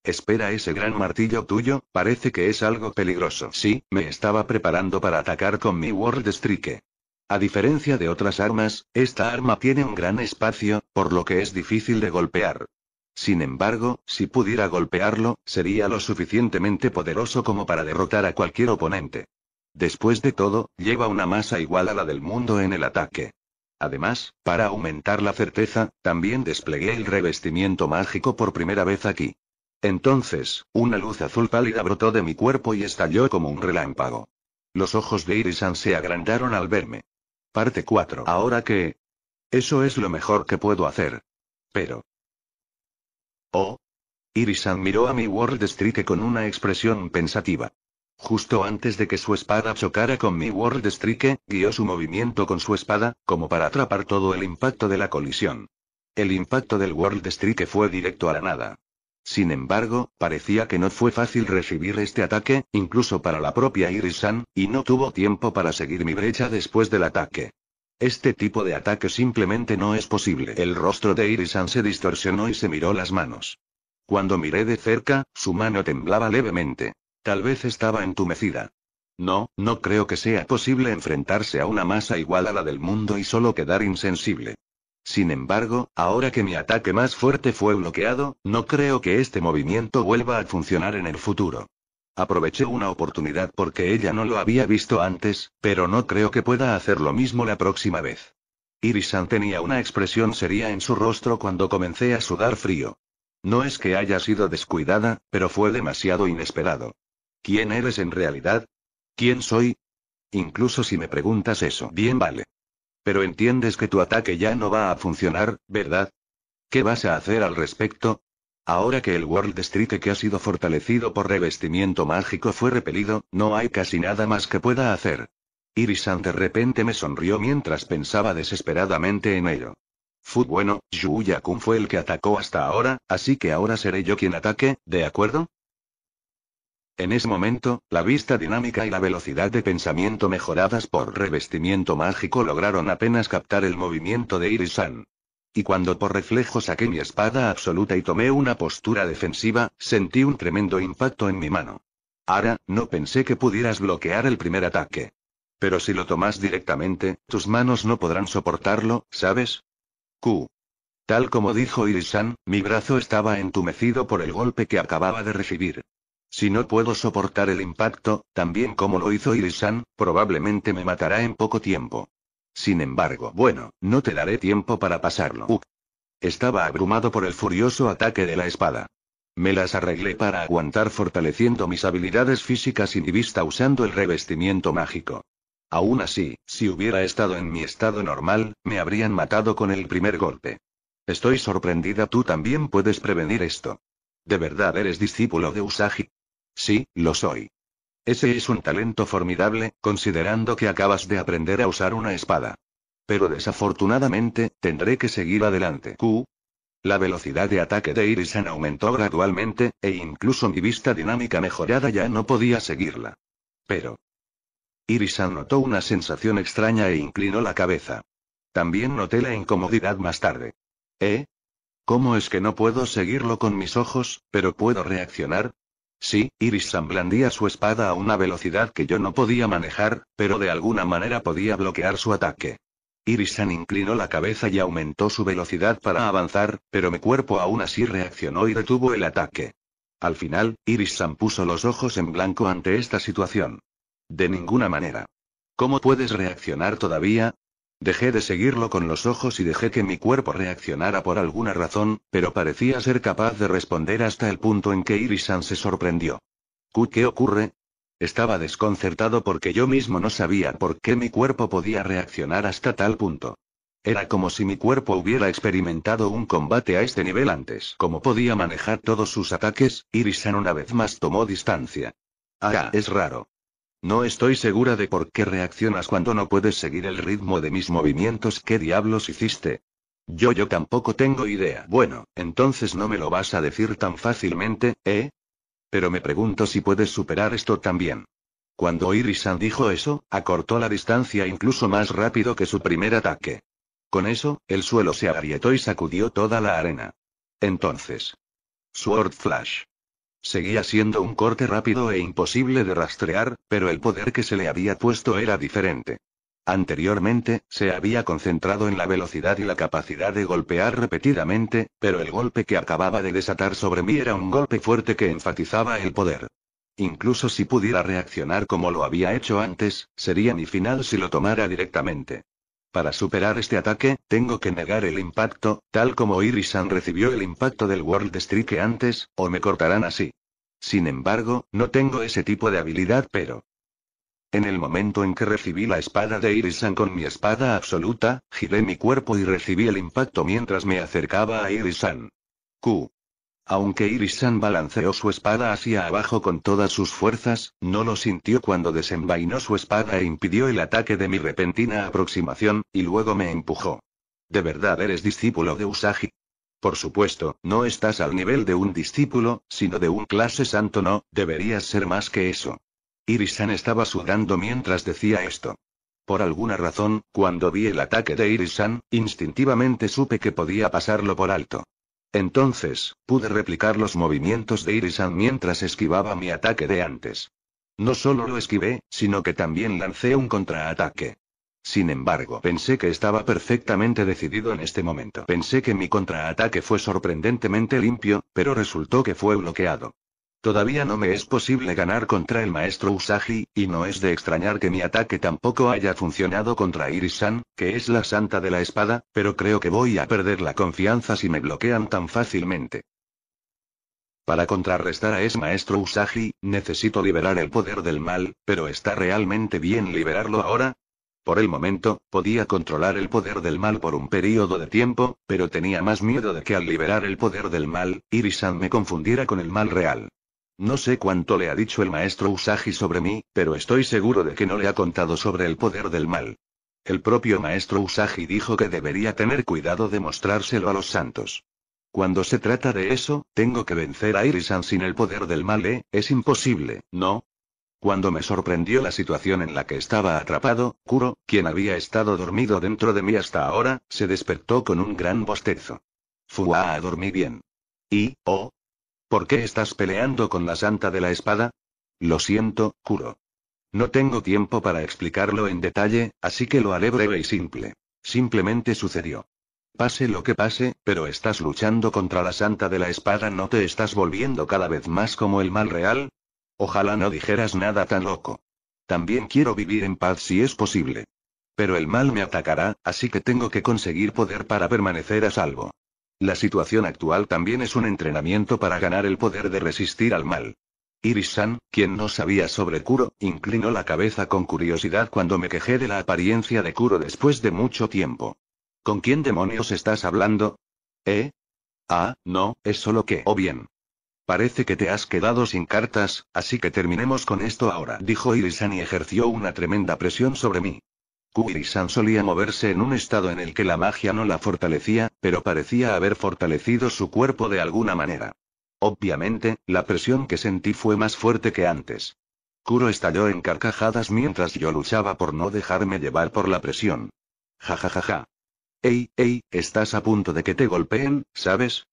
Espera ese gran martillo tuyo, parece que es algo peligroso. Sí, me estaba preparando para atacar con mi World Strike. A diferencia de otras armas, esta arma tiene un gran espacio, por lo que es difícil de golpear. Sin embargo, si pudiera golpearlo, sería lo suficientemente poderoso como para derrotar a cualquier oponente. Después de todo, lleva una masa igual a la del mundo en el ataque. Además, para aumentar la certeza, también desplegué el revestimiento mágico por primera vez aquí. Entonces, una luz azul pálida brotó de mi cuerpo y estalló como un relámpago. Los ojos de Irisan se agrandaron al verme. Parte 4. Ahora que... Eso es lo mejor que puedo hacer. Pero... Oh. Irisan miró a mi World Street con una expresión pensativa. Justo antes de que su espada chocara con mi World Strike, guió su movimiento con su espada, como para atrapar todo el impacto de la colisión. El impacto del World Strike fue directo a la nada. Sin embargo, parecía que no fue fácil recibir este ataque, incluso para la propia Irisan, y no tuvo tiempo para seguir mi brecha después del ataque. Este tipo de ataque simplemente no es posible. El rostro de Irisan se distorsionó y se miró las manos. Cuando miré de cerca, su mano temblaba levemente. Tal vez estaba entumecida. No, no creo que sea posible enfrentarse a una masa igual a la del mundo y solo quedar insensible. Sin embargo, ahora que mi ataque más fuerte fue bloqueado, no creo que este movimiento vuelva a funcionar en el futuro. Aproveché una oportunidad porque ella no lo había visto antes, pero no creo que pueda hacer lo mismo la próxima vez. Irisan tenía una expresión seria en su rostro cuando comencé a sudar frío. No es que haya sido descuidada, pero fue demasiado inesperado. ¿Quién eres en realidad? ¿Quién soy? Incluso si me preguntas eso, bien vale. Pero entiendes que tu ataque ya no va a funcionar, ¿verdad? ¿Qué vas a hacer al respecto? Ahora que el World Street que ha sido fortalecido por revestimiento mágico fue repelido, no hay casi nada más que pueda hacer. Irisan de repente me sonrió mientras pensaba desesperadamente en ello. Fu bueno, Yuya Kun fue el que atacó hasta ahora, así que ahora seré yo quien ataque, ¿de acuerdo? En ese momento, la vista dinámica y la velocidad de pensamiento mejoradas por revestimiento mágico lograron apenas captar el movimiento de Irisan. Y cuando por reflejo saqué mi espada absoluta y tomé una postura defensiva, sentí un tremendo impacto en mi mano. Ara, no pensé que pudieras bloquear el primer ataque. Pero si lo tomas directamente, tus manos no podrán soportarlo, ¿sabes? Q. Tal como dijo Irisan, mi brazo estaba entumecido por el golpe que acababa de recibir. Si no puedo soportar el impacto, también como lo hizo Irisan, probablemente me matará en poco tiempo. Sin embargo, bueno, no te daré tiempo para pasarlo. Estaba abrumado por el furioso ataque de la espada. Me las arreglé para aguantar fortaleciendo mis habilidades físicas y mi vista usando el revestimiento mágico. Aún así, si hubiera estado en mi estado normal, me habrían matado con el primer golpe. Estoy sorprendida, tú también puedes prevenir esto. ¿De verdad eres discípulo de Usagi? Sí, lo soy. Ese es un talento formidable, considerando que acabas de aprender a usar una espada. Pero desafortunadamente, tendré que seguir adelante. Q. La velocidad de ataque de Irisan aumentó gradualmente, e incluso mi vista dinámica mejorada ya no podía seguirla. Pero. Irisan notó una sensación extraña e inclinó la cabeza. También noté la incomodidad más tarde. ¿Eh? ¿Cómo es que no puedo seguirlo con mis ojos, pero puedo reaccionar? Sí, Iris blandía su espada a una velocidad que yo no podía manejar, pero de alguna manera podía bloquear su ataque. Irisan inclinó la cabeza y aumentó su velocidad para avanzar, pero mi cuerpo aún así reaccionó y detuvo el ataque. Al final, Irisan puso los ojos en blanco ante esta situación. De ninguna manera. ¿Cómo puedes reaccionar todavía? Dejé de seguirlo con los ojos y dejé que mi cuerpo reaccionara por alguna razón, pero parecía ser capaz de responder hasta el punto en que Irisan se sorprendió. ¿Qué ocurre? Estaba desconcertado porque yo mismo no sabía por qué mi cuerpo podía reaccionar hasta tal punto. Era como si mi cuerpo hubiera experimentado un combate a este nivel antes. Como podía manejar todos sus ataques, Irisan una vez más tomó distancia. Ah, es raro. No estoy segura de por qué reaccionas cuando no puedes seguir el ritmo de mis movimientos. ¿Qué diablos hiciste? Yo yo tampoco tengo idea. Bueno, entonces no me lo vas a decir tan fácilmente, ¿eh? Pero me pregunto si puedes superar esto también. Cuando Irisan dijo eso, acortó la distancia incluso más rápido que su primer ataque. Con eso, el suelo se agrietó y sacudió toda la arena. Entonces. Sword Flash. Seguía siendo un corte rápido e imposible de rastrear, pero el poder que se le había puesto era diferente. Anteriormente, se había concentrado en la velocidad y la capacidad de golpear repetidamente, pero el golpe que acababa de desatar sobre mí era un golpe fuerte que enfatizaba el poder. Incluso si pudiera reaccionar como lo había hecho antes, sería mi final si lo tomara directamente. Para superar este ataque, tengo que negar el impacto, tal como Irisan recibió el impacto del World Strike antes, o me cortarán así. Sin embargo, no tengo ese tipo de habilidad, pero... En el momento en que recibí la espada de Irisan con mi espada absoluta, giré mi cuerpo y recibí el impacto mientras me acercaba a Irisan. Q. Aunque Irisan balanceó su espada hacia abajo con todas sus fuerzas, no lo sintió cuando desenvainó su espada e impidió el ataque de mi repentina aproximación, y luego me empujó. ¿De verdad eres discípulo de Usagi? Por supuesto, no estás al nivel de un discípulo, sino de un clase santo no, deberías ser más que eso. Irisan estaba sudando mientras decía esto. Por alguna razón, cuando vi el ataque de Irisan, instintivamente supe que podía pasarlo por alto. Entonces, pude replicar los movimientos de Irisan mientras esquivaba mi ataque de antes. No solo lo esquivé, sino que también lancé un contraataque. Sin embargo, pensé que estaba perfectamente decidido en este momento. Pensé que mi contraataque fue sorprendentemente limpio, pero resultó que fue bloqueado. Todavía no me es posible ganar contra el maestro Usagi, y no es de extrañar que mi ataque tampoco haya funcionado contra Irisan, que es la santa de la espada, pero creo que voy a perder la confianza si me bloquean tan fácilmente. Para contrarrestar a ese maestro Usagi, necesito liberar el poder del mal, pero ¿está realmente bien liberarlo ahora? Por el momento, podía controlar el poder del mal por un período de tiempo, pero tenía más miedo de que al liberar el poder del mal, Irisan me confundiera con el mal real. No sé cuánto le ha dicho el maestro Usagi sobre mí, pero estoy seguro de que no le ha contado sobre el poder del mal. El propio maestro Usagi dijo que debería tener cuidado de mostrárselo a los santos. Cuando se trata de eso, tengo que vencer a Irisan sin el poder del mal, ¿eh? Es imposible, ¿no? Cuando me sorprendió la situación en la que estaba atrapado, Kuro, quien había estado dormido dentro de mí hasta ahora, se despertó con un gran bostezo. Fua, dormí bien. Y, oh. ¿Por qué estás peleando con la santa de la espada? Lo siento, Kuro. No tengo tiempo para explicarlo en detalle, así que lo haré breve y simple. Simplemente sucedió. Pase lo que pase, pero estás luchando contra la santa de la espada, no te estás volviendo cada vez más como el mal real, Ojalá no dijeras nada tan loco. También quiero vivir en paz si es posible. Pero el mal me atacará, así que tengo que conseguir poder para permanecer a salvo. La situación actual también es un entrenamiento para ganar el poder de resistir al mal. iris quien no sabía sobre Kuro, inclinó la cabeza con curiosidad cuando me quejé de la apariencia de Kuro después de mucho tiempo. ¿Con quién demonios estás hablando? ¿Eh? Ah, no, es solo que, o bien, Parece que te has quedado sin cartas, así que terminemos con esto ahora, dijo Irisan y ejerció una tremenda presión sobre mí. Kuirisan solía moverse en un estado en el que la magia no la fortalecía, pero parecía haber fortalecido su cuerpo de alguna manera. Obviamente, la presión que sentí fue más fuerte que antes. Kuro estalló en carcajadas mientras yo luchaba por no dejarme llevar por la presión. Ja ja ja ja. Ey, ey, estás a punto de que te golpeen, ¿sabes?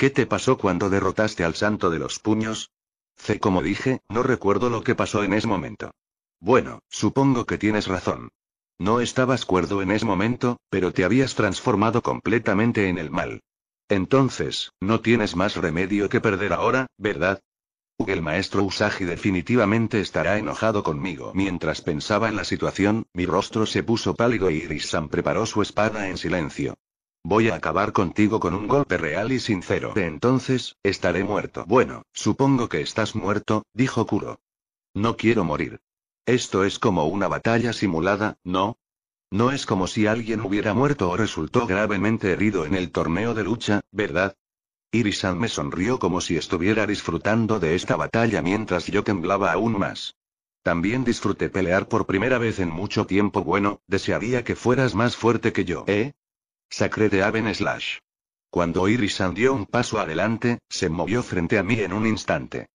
¿Qué te pasó cuando derrotaste al santo de los puños? C. Como dije, no recuerdo lo que pasó en ese momento. Bueno, supongo que tienes razón. No estabas cuerdo en ese momento, pero te habías transformado completamente en el mal. Entonces, no tienes más remedio que perder ahora, ¿verdad? El maestro Usagi definitivamente estará enojado conmigo. Mientras pensaba en la situación, mi rostro se puso pálido y iris preparó su espada en silencio. Voy a acabar contigo con un golpe real y sincero. De entonces, estaré muerto. Bueno, supongo que estás muerto, dijo Kuro. No quiero morir. Esto es como una batalla simulada, ¿no? No es como si alguien hubiera muerto o resultó gravemente herido en el torneo de lucha, ¿verdad? Irisan me sonrió como si estuviera disfrutando de esta batalla mientras yo temblaba aún más. También disfruté pelear por primera vez en mucho tiempo. Bueno, desearía que fueras más fuerte que yo. ¿Eh? de Aven Slash. Cuando Irisan dio un paso adelante, se movió frente a mí en un instante.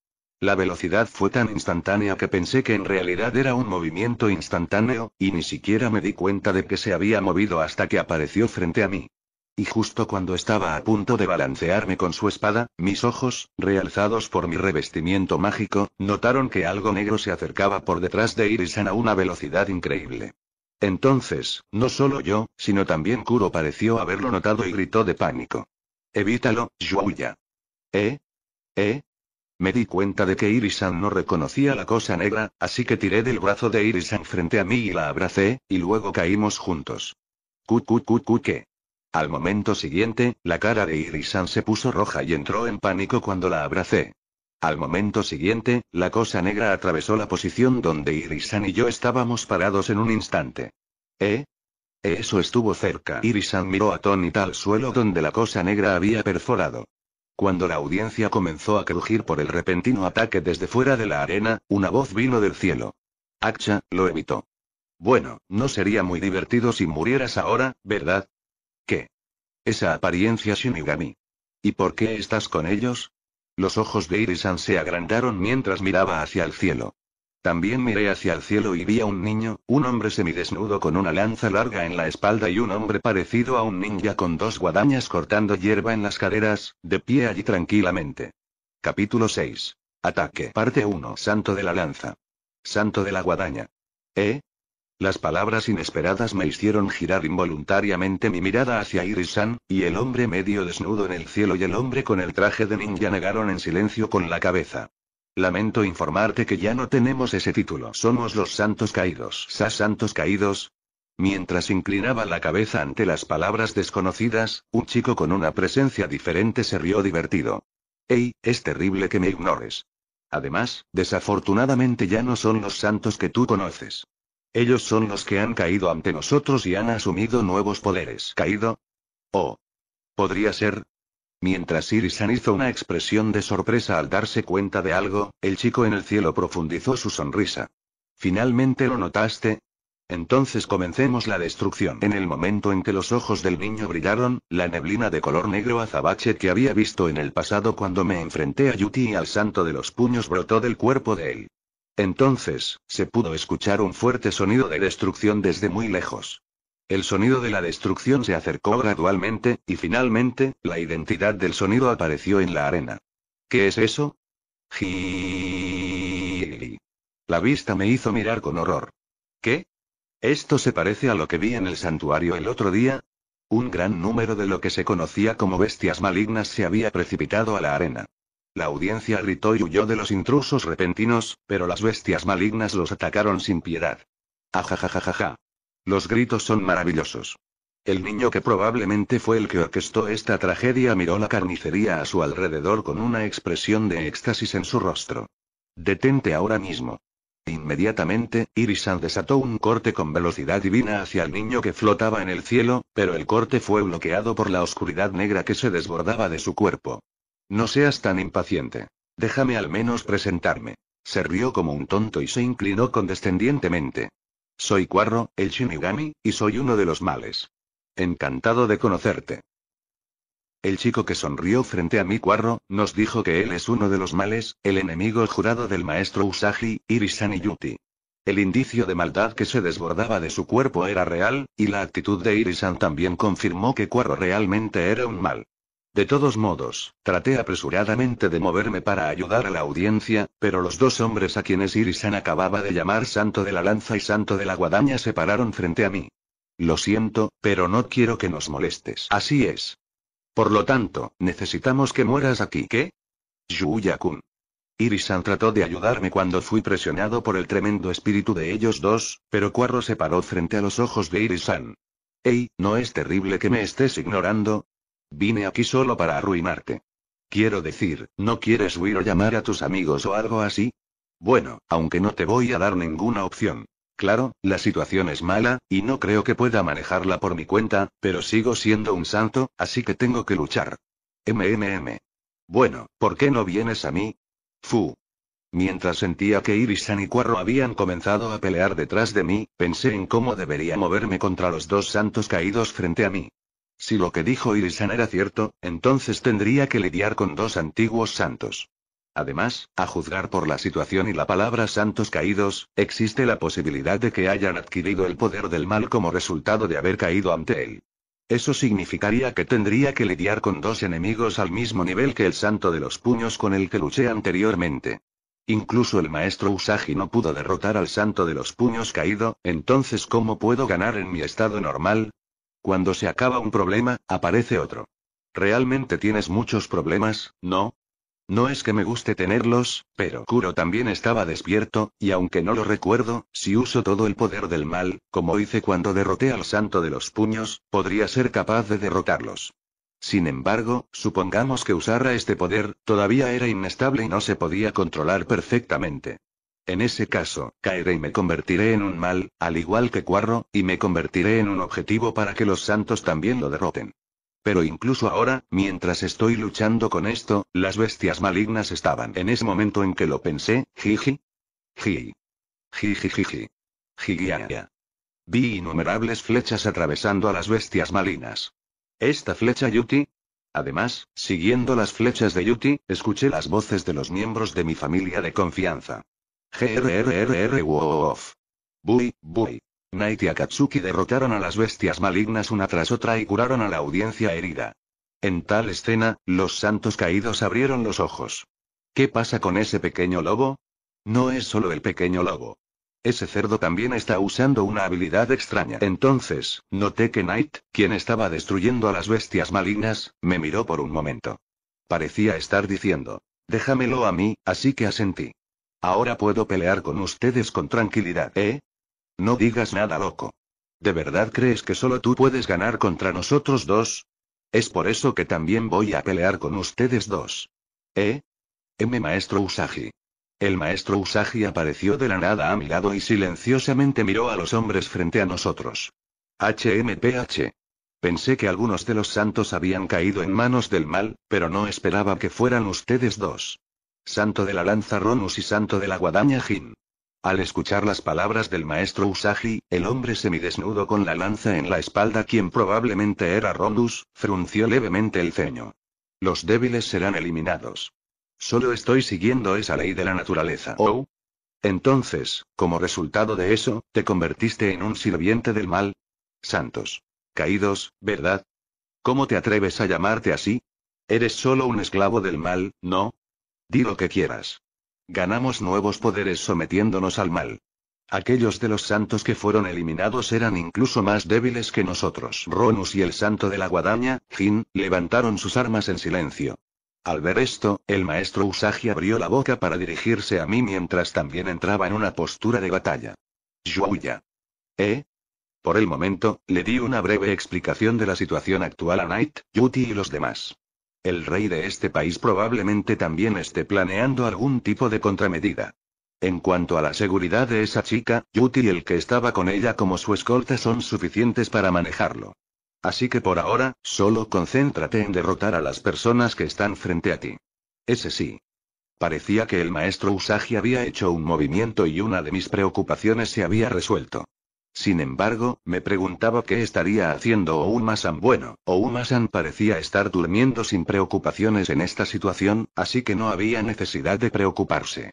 La velocidad fue tan instantánea que pensé que en realidad era un movimiento instantáneo, y ni siquiera me di cuenta de que se había movido hasta que apareció frente a mí. Y justo cuando estaba a punto de balancearme con su espada, mis ojos, realzados por mi revestimiento mágico, notaron que algo negro se acercaba por detrás de Irisan a una velocidad increíble. Entonces, no solo yo, sino también Kuro pareció haberlo notado y gritó de pánico. Evítalo, Yuya. ¿Eh? ¿Eh? Me di cuenta de que Irisan no reconocía la cosa negra, así que tiré del brazo de Irisan frente a mí y la abracé, y luego caímos juntos. ¿Qué? Al momento siguiente, la cara de Irisan se puso roja y entró en pánico cuando la abracé. Al momento siguiente, la cosa negra atravesó la posición donde Irisan y yo estábamos parados en un instante. ¿Eh? Eso estuvo cerca. Irisan miró a atónita al suelo donde la cosa negra había perforado. Cuando la audiencia comenzó a crujir por el repentino ataque desde fuera de la arena, una voz vino del cielo. Aksha, lo evitó. Bueno, no sería muy divertido si murieras ahora, ¿verdad? ¿Qué? Esa apariencia Shinigami. ¿Y por qué estás con ellos? Los ojos de Irisan se agrandaron mientras miraba hacia el cielo. También miré hacia el cielo y vi a un niño, un hombre semidesnudo con una lanza larga en la espalda y un hombre parecido a un ninja con dos guadañas cortando hierba en las caderas, de pie allí tranquilamente. Capítulo 6. Ataque. Parte 1. Santo de la lanza. Santo de la guadaña. ¿Eh? Las palabras inesperadas me hicieron girar involuntariamente mi mirada hacia Irisan, y el hombre medio desnudo en el cielo y el hombre con el traje de ninja negaron en silencio con la cabeza. Lamento informarte que ya no tenemos ese título. Somos los santos caídos. ¿Sa santos caídos? Mientras inclinaba la cabeza ante las palabras desconocidas, un chico con una presencia diferente se rió divertido. Ey, es terrible que me ignores. Además, desafortunadamente ya no son los santos que tú conoces. Ellos son los que han caído ante nosotros y han asumido nuevos poderes. ¿Caído? ¿O? Oh. ¿Podría ser? Mientras Irisan hizo una expresión de sorpresa al darse cuenta de algo, el chico en el cielo profundizó su sonrisa. ¿Finalmente lo notaste? Entonces comencemos la destrucción. En el momento en que los ojos del niño brillaron, la neblina de color negro azabache que había visto en el pasado cuando me enfrenté a Yuti y al santo de los puños brotó del cuerpo de él. Entonces, se pudo escuchar un fuerte sonido de destrucción desde muy lejos. El sonido de la destrucción se acercó gradualmente, y finalmente, la identidad del sonido apareció en la arena. ¿Qué es eso? La vista me hizo mirar con horror. ¿Qué? ¿Esto se parece a lo que vi en el santuario el otro día? Un gran número de lo que se conocía como bestias malignas se había precipitado a la arena. La audiencia gritó y huyó de los intrusos repentinos, pero las bestias malignas los atacaron sin piedad. Ajajajajaja. Los gritos son maravillosos. El niño que probablemente fue el que orquestó esta tragedia miró la carnicería a su alrededor con una expresión de éxtasis en su rostro. Detente ahora mismo. Inmediatamente, Irisan desató un corte con velocidad divina hacia el niño que flotaba en el cielo, pero el corte fue bloqueado por la oscuridad negra que se desbordaba de su cuerpo. No seas tan impaciente. Déjame al menos presentarme. Se rió como un tonto y se inclinó condescendientemente. Soy Cuarro, el Shinigami, y soy uno de los males. Encantado de conocerte. El chico que sonrió frente a mi Cuarro, nos dijo que él es uno de los males, el enemigo jurado del maestro Usagi, y Yuti. El indicio de maldad que se desbordaba de su cuerpo era real, y la actitud de Irisan también confirmó que Cuarro realmente era un mal. De todos modos, traté apresuradamente de moverme para ayudar a la audiencia, pero los dos hombres a quienes Irisan acababa de llamar Santo de la Lanza y Santo de la Guadaña se pararon frente a mí. Lo siento, pero no quiero que nos molestes. Así es. Por lo tanto, necesitamos que mueras aquí. ¿Qué? Yuya-kun. Irisan trató de ayudarme cuando fui presionado por el tremendo espíritu de ellos dos, pero Cuarro se paró frente a los ojos de Irisan. Ey, ¿no es terrible que me estés ignorando? Vine aquí solo para arruinarte. Quiero decir, ¿no quieres huir o llamar a tus amigos o algo así? Bueno, aunque no te voy a dar ninguna opción. Claro, la situación es mala, y no creo que pueda manejarla por mi cuenta, pero sigo siendo un santo, así que tengo que luchar. MMM. Bueno, ¿por qué no vienes a mí? Fu. Mientras sentía que Irisan y Cuarro habían comenzado a pelear detrás de mí, pensé en cómo debería moverme contra los dos santos caídos frente a mí. Si lo que dijo Irisan era cierto, entonces tendría que lidiar con dos antiguos santos. Además, a juzgar por la situación y la palabra santos caídos, existe la posibilidad de que hayan adquirido el poder del mal como resultado de haber caído ante él. Eso significaría que tendría que lidiar con dos enemigos al mismo nivel que el santo de los puños con el que luché anteriormente. Incluso el maestro Usagi no pudo derrotar al santo de los puños caído, entonces ¿cómo puedo ganar en mi estado normal? Cuando se acaba un problema, aparece otro. Realmente tienes muchos problemas, ¿no? No es que me guste tenerlos, pero Kuro también estaba despierto, y aunque no lo recuerdo, si uso todo el poder del mal, como hice cuando derroté al santo de los puños, podría ser capaz de derrotarlos. Sin embargo, supongamos que usara este poder, todavía era inestable y no se podía controlar perfectamente. En ese caso, caeré y me convertiré en un mal, al igual que Cuarro, y me convertiré en un objetivo para que los santos también lo derroten. Pero incluso ahora, mientras estoy luchando con esto, las bestias malignas estaban en ese momento en que lo pensé, jiji. Ji. Jiji jiji. Jigiaya. Vi innumerables flechas atravesando a las bestias malignas. Esta flecha Yuti. Además, siguiendo las flechas de Yuti, escuché las voces de los miembros de mi familia de confianza. GRRRR Bui, Bui. Knight y Akatsuki derrotaron a las bestias malignas una tras otra y curaron a la audiencia herida. En tal escena, los santos caídos abrieron los ojos. ¿Qué pasa con ese pequeño lobo? No es solo el pequeño lobo. Ese cerdo también está usando una habilidad extraña. Entonces, noté que Knight, quien estaba destruyendo a las bestias malignas, me miró por un momento. Parecía estar diciendo, déjamelo a mí, así que asentí. Ahora puedo pelear con ustedes con tranquilidad, ¿eh? No digas nada loco. ¿De verdad crees que solo tú puedes ganar contra nosotros dos? Es por eso que también voy a pelear con ustedes dos. ¿Eh? M. Maestro Usagi. El maestro Usagi apareció de la nada a mi lado y silenciosamente miró a los hombres frente a nosotros. HMPH. Pensé que algunos de los santos habían caído en manos del mal, pero no esperaba que fueran ustedes dos. Santo de la lanza Ronus y santo de la guadaña Jin. Al escuchar las palabras del maestro Usagi, el hombre semidesnudo con la lanza en la espalda, quien probablemente era Ronus, frunció levemente el ceño. Los débiles serán eliminados. Solo estoy siguiendo esa ley de la naturaleza. Oh. Entonces, como resultado de eso, te convertiste en un sirviente del mal. Santos. Caídos, ¿verdad? ¿Cómo te atreves a llamarte así? Eres solo un esclavo del mal, ¿no? Di lo que quieras. Ganamos nuevos poderes sometiéndonos al mal. Aquellos de los santos que fueron eliminados eran incluso más débiles que nosotros. Ronus y el santo de la guadaña, Jin, levantaron sus armas en silencio. Al ver esto, el maestro Usagi abrió la boca para dirigirse a mí mientras también entraba en una postura de batalla. Yuya. ¿Eh? Por el momento, le di una breve explicación de la situación actual a Knight, Yuti y los demás. El rey de este país probablemente también esté planeando algún tipo de contramedida. En cuanto a la seguridad de esa chica, Yuti y el que estaba con ella como su escolta son suficientes para manejarlo. Así que por ahora, solo concéntrate en derrotar a las personas que están frente a ti. Ese sí. Parecía que el maestro Usagi había hecho un movimiento y una de mis preocupaciones se había resuelto. Sin embargo, me preguntaba qué estaría haciendo Oumasan bueno, Oumasan parecía estar durmiendo sin preocupaciones en esta situación, así que no había necesidad de preocuparse.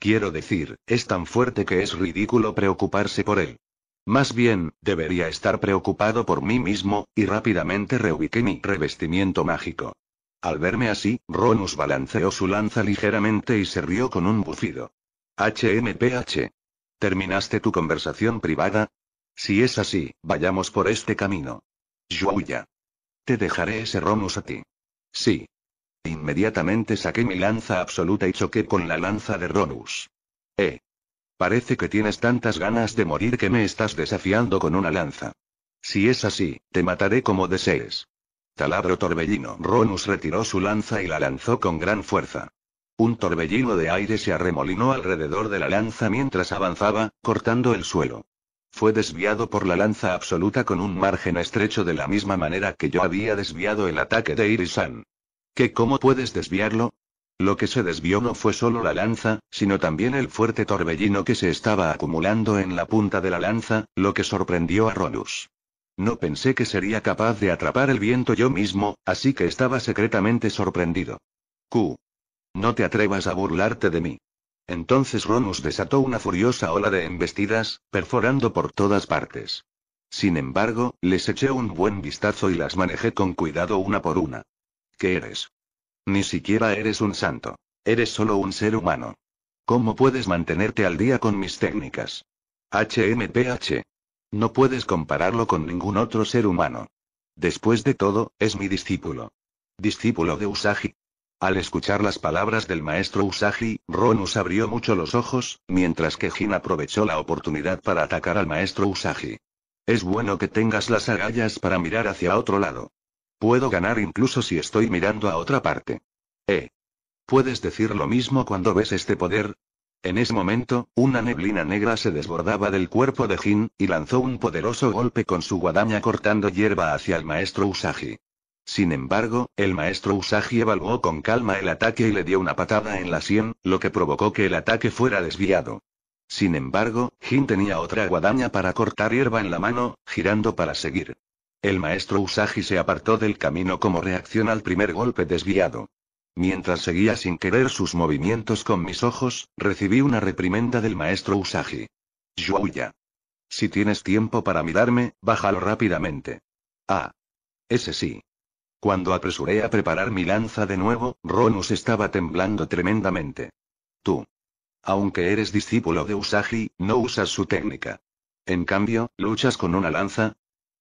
Quiero decir, es tan fuerte que es ridículo preocuparse por él. Más bien, debería estar preocupado por mí mismo, y rápidamente reubiqué mi revestimiento mágico. Al verme así, Ronus balanceó su lanza ligeramente y se rió con un bufido. HMPH. ¿Terminaste tu conversación privada? Si es así, vayamos por este camino. Yuya. Te dejaré ese Ronus a ti. Sí. Inmediatamente saqué mi lanza absoluta y choqué con la lanza de Ronus. Eh. Parece que tienes tantas ganas de morir que me estás desafiando con una lanza. Si es así, te mataré como desees. Taladro torbellino. Ronus retiró su lanza y la lanzó con gran fuerza. Un torbellino de aire se arremolinó alrededor de la lanza mientras avanzaba, cortando el suelo. Fue desviado por la lanza absoluta con un margen estrecho de la misma manera que yo había desviado el ataque de Irisan. ¿Qué cómo puedes desviarlo? Lo que se desvió no fue solo la lanza, sino también el fuerte torbellino que se estaba acumulando en la punta de la lanza, lo que sorprendió a Ronus. No pensé que sería capaz de atrapar el viento yo mismo, así que estaba secretamente sorprendido. Q. No te atrevas a burlarte de mí. Entonces Ronus desató una furiosa ola de embestidas, perforando por todas partes. Sin embargo, les eché un buen vistazo y las manejé con cuidado una por una. ¿Qué eres? Ni siquiera eres un santo. Eres solo un ser humano. ¿Cómo puedes mantenerte al día con mis técnicas? HMPH. No puedes compararlo con ningún otro ser humano. Después de todo, es mi discípulo. Discípulo de Usagi. Al escuchar las palabras del maestro Usagi, Ronus abrió mucho los ojos, mientras que Jin aprovechó la oportunidad para atacar al maestro Usagi. Es bueno que tengas las agallas para mirar hacia otro lado. Puedo ganar incluso si estoy mirando a otra parte. Eh. ¿Puedes decir lo mismo cuando ves este poder? En ese momento, una neblina negra se desbordaba del cuerpo de Jin, y lanzó un poderoso golpe con su guadaña cortando hierba hacia el maestro Usagi. Sin embargo, el maestro Usagi evaluó con calma el ataque y le dio una patada en la sien, lo que provocó que el ataque fuera desviado. Sin embargo, Jin tenía otra guadaña para cortar hierba en la mano, girando para seguir. El maestro Usagi se apartó del camino como reacción al primer golpe desviado. Mientras seguía sin querer sus movimientos con mis ojos, recibí una reprimenda del maestro Usagi. Yuya. Si tienes tiempo para mirarme, bájalo rápidamente. Ah. Ese sí. Cuando apresuré a preparar mi lanza de nuevo, Ronus estaba temblando tremendamente. Tú. Aunque eres discípulo de Usagi, no usas su técnica. En cambio, luchas con una lanza.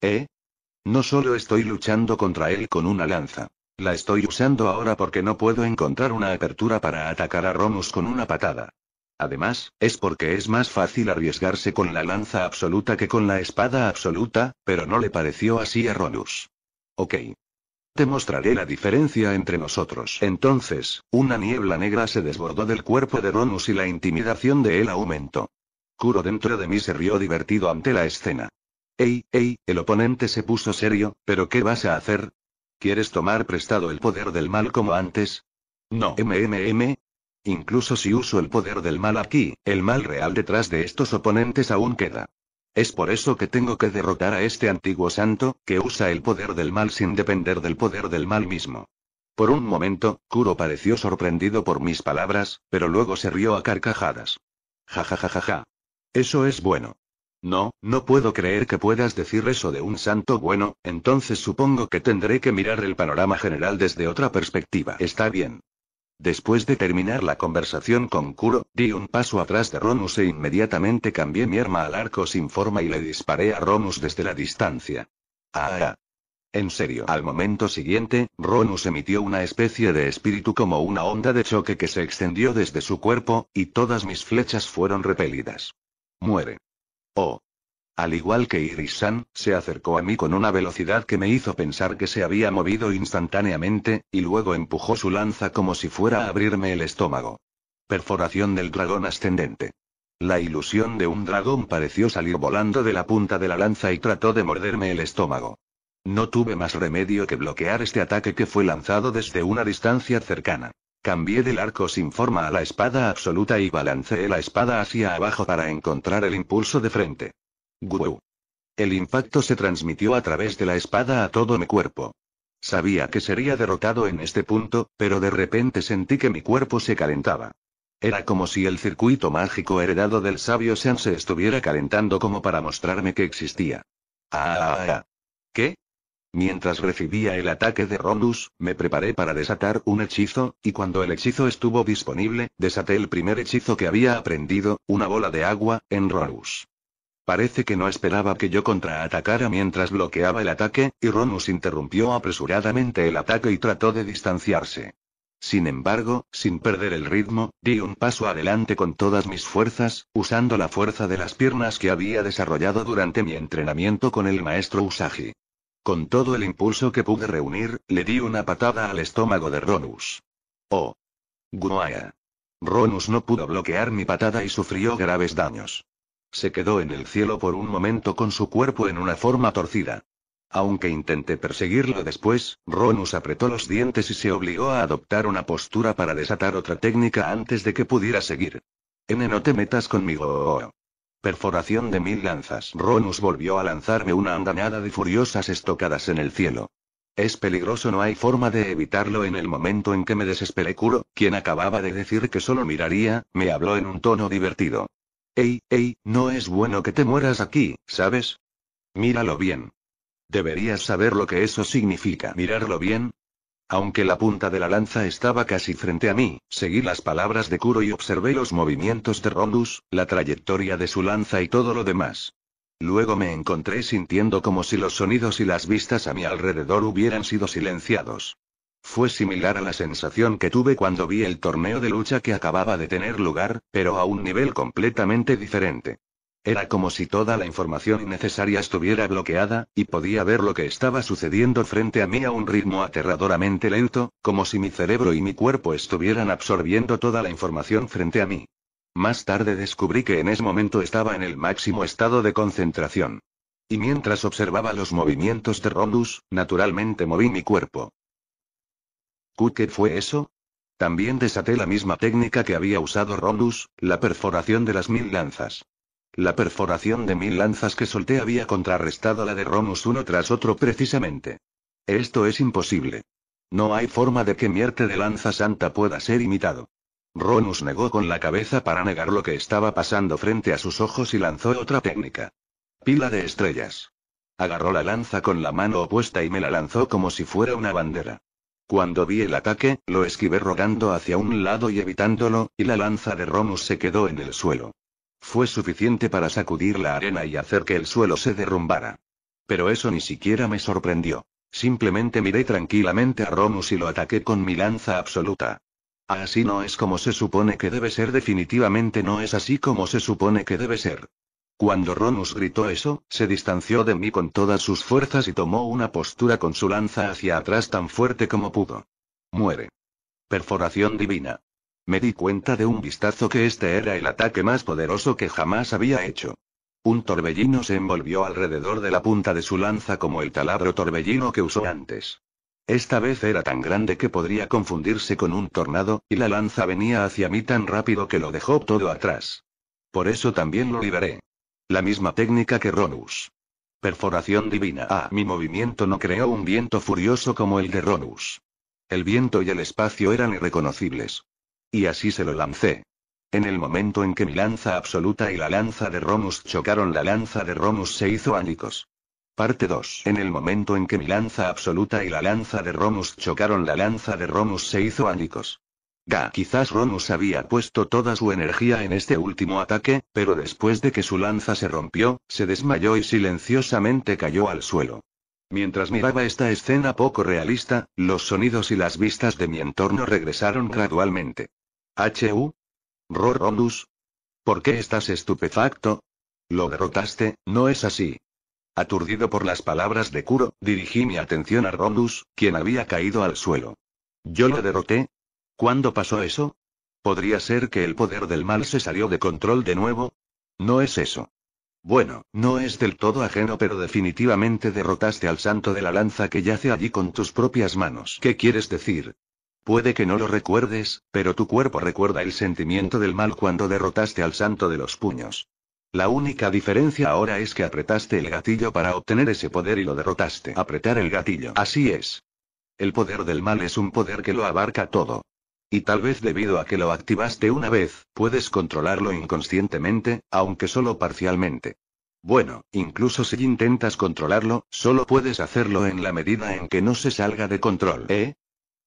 ¿Eh? No solo estoy luchando contra él con una lanza. La estoy usando ahora porque no puedo encontrar una apertura para atacar a Ronus con una patada. Además, es porque es más fácil arriesgarse con la lanza absoluta que con la espada absoluta, pero no le pareció así a Ronus. Ok. Te mostraré la diferencia entre nosotros. Entonces, una niebla negra se desbordó del cuerpo de Ronus y la intimidación de él aumentó. Kuro dentro de mí se rió divertido ante la escena. Ey, ey, el oponente se puso serio, pero ¿qué vas a hacer? ¿Quieres tomar prestado el poder del mal como antes? No. MMM. Incluso si uso el poder del mal aquí, el mal real detrás de estos oponentes aún queda. Es por eso que tengo que derrotar a este antiguo santo, que usa el poder del mal sin depender del poder del mal mismo. Por un momento, Kuro pareció sorprendido por mis palabras, pero luego se rió a carcajadas. Ja ja ja Eso es bueno. No, no puedo creer que puedas decir eso de un santo bueno, entonces supongo que tendré que mirar el panorama general desde otra perspectiva. Está bien. Después de terminar la conversación con Kuro, di un paso atrás de Ronus e inmediatamente cambié mi arma al arco sin forma y le disparé a Ronus desde la distancia. Ah, ah, ah. En serio. Al momento siguiente, Ronus emitió una especie de espíritu como una onda de choque que se extendió desde su cuerpo, y todas mis flechas fueron repelidas. Muere. Oh. Al igual que Irisan, se acercó a mí con una velocidad que me hizo pensar que se había movido instantáneamente, y luego empujó su lanza como si fuera a abrirme el estómago. Perforación del dragón ascendente. La ilusión de un dragón pareció salir volando de la punta de la lanza y trató de morderme el estómago. No tuve más remedio que bloquear este ataque que fue lanzado desde una distancia cercana. Cambié del arco sin forma a la espada absoluta y balanceé la espada hacia abajo para encontrar el impulso de frente. Guau. El impacto se transmitió a través de la espada a todo mi cuerpo. Sabía que sería derrotado en este punto, pero de repente sentí que mi cuerpo se calentaba. Era como si el circuito mágico heredado del sabio Sean se estuviera calentando como para mostrarme que existía. Ah, ah, ah, ah. ¿Qué? Mientras recibía el ataque de Rondus, me preparé para desatar un hechizo, y cuando el hechizo estuvo disponible, desaté el primer hechizo que había aprendido, una bola de agua, en Rondus. Parece que no esperaba que yo contraatacara mientras bloqueaba el ataque, y Ronus interrumpió apresuradamente el ataque y trató de distanciarse. Sin embargo, sin perder el ritmo, di un paso adelante con todas mis fuerzas, usando la fuerza de las piernas que había desarrollado durante mi entrenamiento con el maestro Usagi. Con todo el impulso que pude reunir, le di una patada al estómago de Ronus. Oh. Guaya. Ronus no pudo bloquear mi patada y sufrió graves daños. Se quedó en el cielo por un momento con su cuerpo en una forma torcida. Aunque intenté perseguirlo después, Ronus apretó los dientes y se obligó a adoptar una postura para desatar otra técnica antes de que pudiera seguir. N no te metas conmigo. Perforación de mil lanzas. Ronus volvió a lanzarme una andanada de furiosas estocadas en el cielo. Es peligroso, no hay forma de evitarlo. En el momento en que me desesperé, Kuro, quien acababa de decir que solo miraría, me habló en un tono divertido. Ey, ey, no es bueno que te mueras aquí, ¿sabes? Míralo bien. Deberías saber lo que eso significa. Mirarlo bien, aunque la punta de la lanza estaba casi frente a mí, seguí las palabras de Kuro y observé los movimientos de Rondus, la trayectoria de su lanza y todo lo demás. Luego me encontré sintiendo como si los sonidos y las vistas a mi alrededor hubieran sido silenciados. Fue similar a la sensación que tuve cuando vi el torneo de lucha que acababa de tener lugar, pero a un nivel completamente diferente. Era como si toda la información innecesaria estuviera bloqueada, y podía ver lo que estaba sucediendo frente a mí a un ritmo aterradoramente lento, como si mi cerebro y mi cuerpo estuvieran absorbiendo toda la información frente a mí. Más tarde descubrí que en ese momento estaba en el máximo estado de concentración. Y mientras observaba los movimientos de Rondus, naturalmente moví mi cuerpo. ¿Qué fue eso? También desaté la misma técnica que había usado Ronus, la perforación de las mil lanzas. La perforación de mil lanzas que solté había contrarrestado la de Ronus uno tras otro precisamente. Esto es imposible. No hay forma de que mi de lanza santa pueda ser imitado. Ronus negó con la cabeza para negar lo que estaba pasando frente a sus ojos y lanzó otra técnica. Pila de estrellas. Agarró la lanza con la mano opuesta y me la lanzó como si fuera una bandera. Cuando vi el ataque, lo esquivé rodando hacia un lado y evitándolo, y la lanza de Romus se quedó en el suelo. Fue suficiente para sacudir la arena y hacer que el suelo se derrumbara. Pero eso ni siquiera me sorprendió. Simplemente miré tranquilamente a Romus y lo ataqué con mi lanza absoluta. Así no es como se supone que debe ser, definitivamente no es así como se supone que debe ser. Cuando Ronus gritó eso, se distanció de mí con todas sus fuerzas y tomó una postura con su lanza hacia atrás tan fuerte como pudo. Muere. Perforación divina. Me di cuenta de un vistazo que este era el ataque más poderoso que jamás había hecho. Un torbellino se envolvió alrededor de la punta de su lanza como el taladro torbellino que usó antes. Esta vez era tan grande que podría confundirse con un tornado, y la lanza venía hacia mí tan rápido que lo dejó todo atrás. Por eso también lo liberé. La misma técnica que Ronus. Perforación divina. Ah, mi movimiento no creó un viento furioso como el de Ronus. El viento y el espacio eran irreconocibles. Y así se lo lancé. En el momento en que mi lanza absoluta y la lanza de Ronus chocaron, la lanza de Romus se hizo ánicos. Parte 2. En el momento en que mi lanza absoluta y la lanza de Ronus chocaron, la lanza de Ronus se hizo ánicos. Quizás Ronus había puesto toda su energía en este último ataque, pero después de que su lanza se rompió, se desmayó y silenciosamente cayó al suelo. Mientras miraba esta escena poco realista, los sonidos y las vistas de mi entorno regresaron gradualmente. ¿H.U.? ¿Ror ¿Por qué estás estupefacto? Lo derrotaste, ¿no es así? Aturdido por las palabras de Kuro, dirigí mi atención a Ronus, quien había caído al suelo. Yo lo derroté, ¿Cuándo pasó eso? ¿Podría ser que el poder del mal se salió de control de nuevo? No es eso. Bueno, no es del todo ajeno, pero definitivamente derrotaste al santo de la lanza que yace allí con tus propias manos. ¿Qué quieres decir? Puede que no lo recuerdes, pero tu cuerpo recuerda el sentimiento del mal cuando derrotaste al santo de los puños. La única diferencia ahora es que apretaste el gatillo para obtener ese poder y lo derrotaste. Apretar el gatillo. Así es. El poder del mal es un poder que lo abarca todo. Y tal vez debido a que lo activaste una vez, puedes controlarlo inconscientemente, aunque solo parcialmente. Bueno, incluso si intentas controlarlo, solo puedes hacerlo en la medida en que no se salga de control, ¿eh?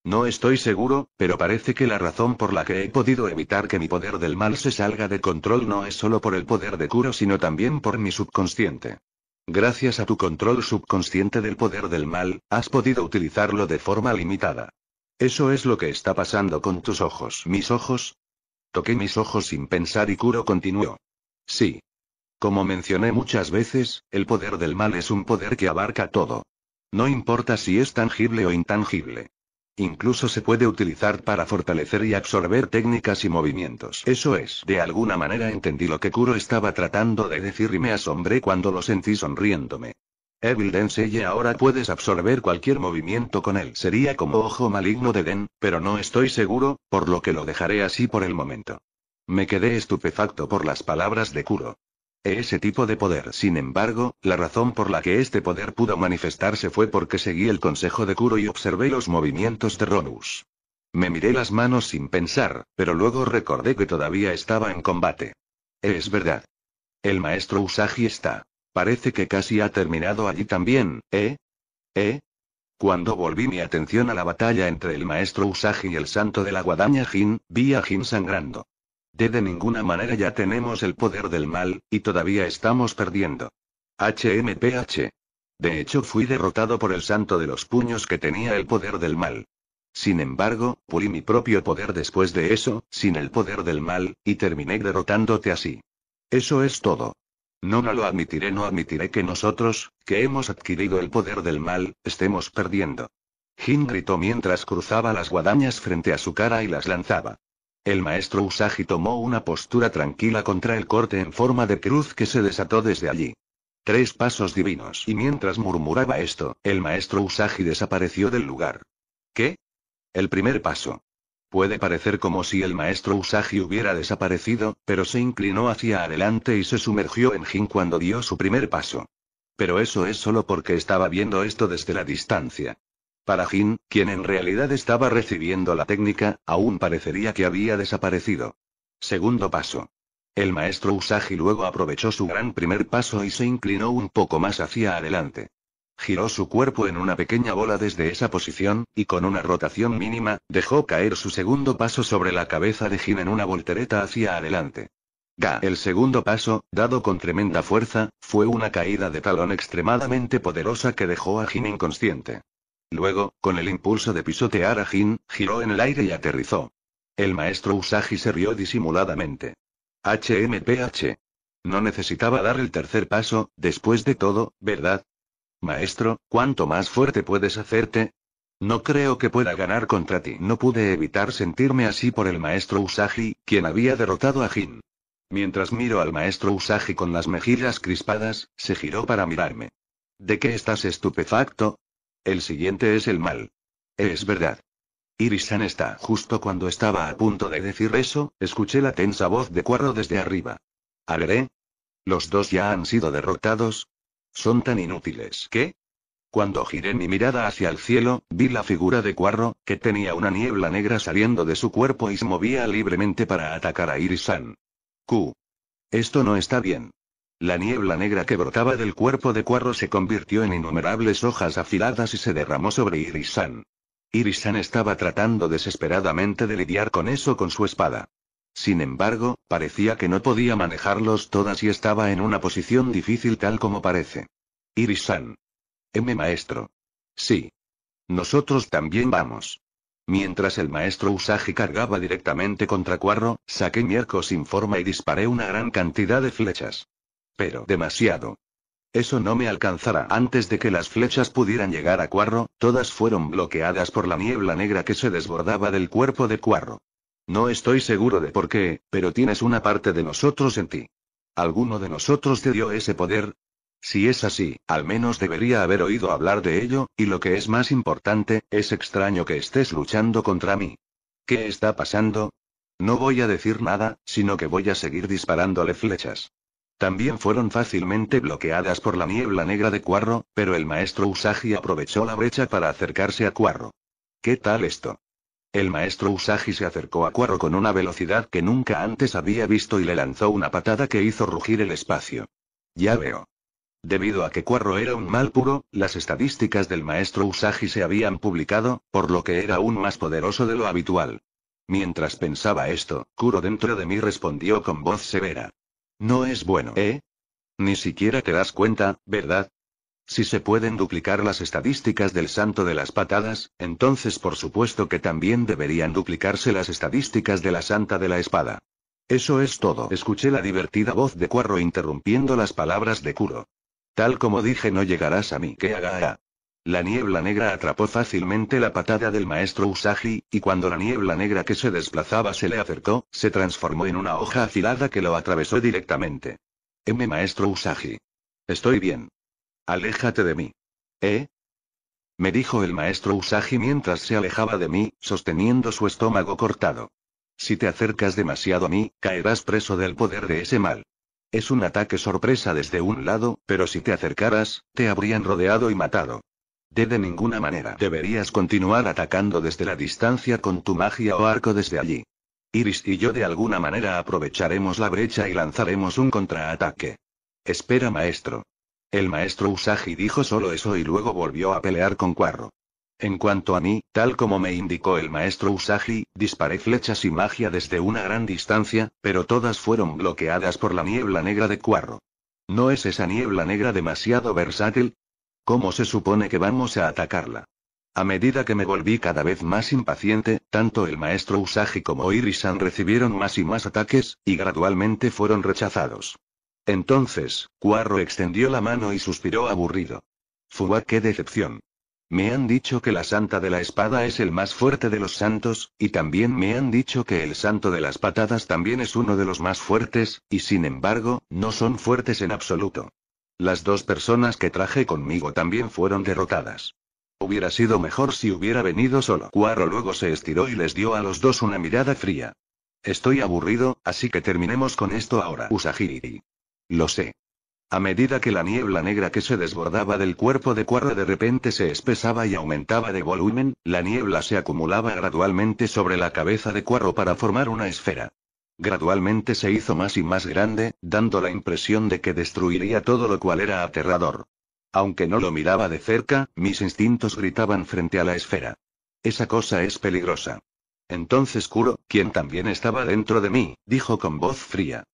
No estoy seguro, pero parece que la razón por la que he podido evitar que mi poder del mal se salga de control no es solo por el poder de Kuro, sino también por mi subconsciente. Gracias a tu control subconsciente del poder del mal, has podido utilizarlo de forma limitada. Eso es lo que está pasando con tus ojos. ¿Mis ojos? Toqué mis ojos sin pensar y Kuro continuó. Sí. Como mencioné muchas veces, el poder del mal es un poder que abarca todo. No importa si es tangible o intangible. Incluso se puede utilizar para fortalecer y absorber técnicas y movimientos. Eso es. De alguna manera entendí lo que Kuro estaba tratando de decir y me asombré cuando lo sentí sonriéndome. Evil Den ahora puedes absorber cualquier movimiento con él. Sería como ojo maligno de Den, pero no estoy seguro, por lo que lo dejaré así por el momento. Me quedé estupefacto por las palabras de Kuro. Ese tipo de poder, sin embargo, la razón por la que este poder pudo manifestarse fue porque seguí el consejo de Kuro y observé los movimientos de Ronus. Me miré las manos sin pensar, pero luego recordé que todavía estaba en combate. Es verdad. El maestro Usagi está. Parece que casi ha terminado allí también, ¿eh? ¿Eh? Cuando volví mi atención a la batalla entre el maestro Usagi y el santo de la guadaña Jin, vi a Jin sangrando. De, de ninguna manera ya tenemos el poder del mal, y todavía estamos perdiendo. HMPH. De hecho fui derrotado por el santo de los puños que tenía el poder del mal. Sin embargo, pulí mi propio poder después de eso, sin el poder del mal, y terminé derrotándote así. Eso es todo. No, no lo admitiré, no admitiré que nosotros, que hemos adquirido el poder del mal, estemos perdiendo. Jin gritó mientras cruzaba las guadañas frente a su cara y las lanzaba. El maestro Usagi tomó una postura tranquila contra el corte en forma de cruz que se desató desde allí. Tres pasos divinos. Y mientras murmuraba esto, el maestro Usagi desapareció del lugar. ¿Qué? El primer paso. Puede parecer como si el maestro Usagi hubiera desaparecido, pero se inclinó hacia adelante y se sumergió en Jin cuando dio su primer paso. Pero eso es solo porque estaba viendo esto desde la distancia. Para Jin, quien en realidad estaba recibiendo la técnica, aún parecería que había desaparecido. Segundo paso. El maestro Usagi luego aprovechó su gran primer paso y se inclinó un poco más hacia adelante. Giró su cuerpo en una pequeña bola desde esa posición, y con una rotación mínima, dejó caer su segundo paso sobre la cabeza de Jin en una voltereta hacia adelante. Ga. El segundo paso, dado con tremenda fuerza, fue una caída de talón extremadamente poderosa que dejó a Jin inconsciente. Luego, con el impulso de pisotear a Jin, giró en el aire y aterrizó. El maestro Usagi se rió disimuladamente. HMPH. No necesitaba dar el tercer paso, después de todo, ¿verdad? Maestro, ¿cuánto más fuerte puedes hacerte? No creo que pueda ganar contra ti. No pude evitar sentirme así por el maestro Usagi, quien había derrotado a Jin. Mientras miro al maestro Usagi con las mejillas crispadas, se giró para mirarme. ¿De qué estás estupefacto? El siguiente es el mal. Es verdad. Irisan está. Justo cuando estaba a punto de decir eso, escuché la tensa voz de Cuarro desde arriba. ¿Agré? Los dos ya han sido derrotados, son tan inútiles que... Cuando giré mi mirada hacia el cielo, vi la figura de Cuarro, que tenía una niebla negra saliendo de su cuerpo y se movía libremente para atacar a Irisan. Q. Esto no está bien. La niebla negra que brotaba del cuerpo de Cuarro se convirtió en innumerables hojas afiladas y se derramó sobre Irisan. Irisan estaba tratando desesperadamente de lidiar con eso con su espada. Sin embargo, parecía que no podía manejarlos todas y estaba en una posición difícil tal como parece. Irisan, M. Maestro. Sí. Nosotros también vamos. Mientras el maestro Usagi cargaba directamente contra Cuarro, saqué mi arco sin forma y disparé una gran cantidad de flechas. Pero demasiado. Eso no me alcanzará. Antes de que las flechas pudieran llegar a Cuarro, todas fueron bloqueadas por la niebla negra que se desbordaba del cuerpo de Cuarro. No estoy seguro de por qué, pero tienes una parte de nosotros en ti. ¿Alguno de nosotros te dio ese poder? Si es así, al menos debería haber oído hablar de ello, y lo que es más importante, es extraño que estés luchando contra mí. ¿Qué está pasando? No voy a decir nada, sino que voy a seguir disparándole flechas. También fueron fácilmente bloqueadas por la niebla negra de Cuarro, pero el maestro Usagi aprovechó la brecha para acercarse a Cuarro. ¿Qué tal esto? El maestro Usagi se acercó a Cuarro con una velocidad que nunca antes había visto y le lanzó una patada que hizo rugir el espacio. Ya veo. Debido a que Cuarro era un mal puro, las estadísticas del maestro Usagi se habían publicado, por lo que era aún más poderoso de lo habitual. Mientras pensaba esto, Kuro dentro de mí respondió con voz severa. No es bueno, ¿eh? Ni siquiera te das cuenta, ¿verdad? Si se pueden duplicar las estadísticas del santo de las patadas, entonces por supuesto que también deberían duplicarse las estadísticas de la santa de la espada. Eso es todo. Escuché la divertida voz de Cuarro interrumpiendo las palabras de Kuro. Tal como dije, no llegarás a mí. Que haga. La niebla negra atrapó fácilmente la patada del maestro Usagi, y cuando la niebla negra que se desplazaba se le acercó, se transformó en una hoja afilada que lo atravesó directamente. M. Maestro Usagi. Estoy bien. Aléjate de mí. ¿Eh? Me dijo el maestro Usagi mientras se alejaba de mí, sosteniendo su estómago cortado. Si te acercas demasiado a mí, caerás preso del poder de ese mal. Es un ataque sorpresa desde un lado, pero si te acercaras, te habrían rodeado y matado. De, de ninguna manera deberías continuar atacando desde la distancia con tu magia o arco desde allí. Iris y yo de alguna manera aprovecharemos la brecha y lanzaremos un contraataque. Espera, maestro. El maestro Usagi dijo solo eso y luego volvió a pelear con Cuarro. En cuanto a mí, tal como me indicó el maestro Usagi, disparé flechas y magia desde una gran distancia, pero todas fueron bloqueadas por la niebla negra de Cuarro. ¿No es esa niebla negra demasiado versátil? ¿Cómo se supone que vamos a atacarla? A medida que me volví cada vez más impaciente, tanto el maestro Usagi como Irisan recibieron más y más ataques, y gradualmente fueron rechazados. Entonces, Cuarro extendió la mano y suspiró aburrido. Fuwa qué decepción. Me han dicho que la Santa de la Espada es el más fuerte de los santos, y también me han dicho que el Santo de las Patadas también es uno de los más fuertes, y sin embargo, no son fuertes en absoluto. Las dos personas que traje conmigo también fueron derrotadas. Hubiera sido mejor si hubiera venido solo. Cuarro luego se estiró y les dio a los dos una mirada fría. Estoy aburrido, así que terminemos con esto ahora. Usagiri. Lo sé. A medida que la niebla negra que se desbordaba del cuerpo de Cuarro de repente se espesaba y aumentaba de volumen, la niebla se acumulaba gradualmente sobre la cabeza de Cuarro para formar una esfera. Gradualmente se hizo más y más grande, dando la impresión de que destruiría todo lo cual era aterrador. Aunque no lo miraba de cerca, mis instintos gritaban frente a la esfera. Esa cosa es peligrosa. Entonces Kuro, quien también estaba dentro de mí, dijo con voz fría.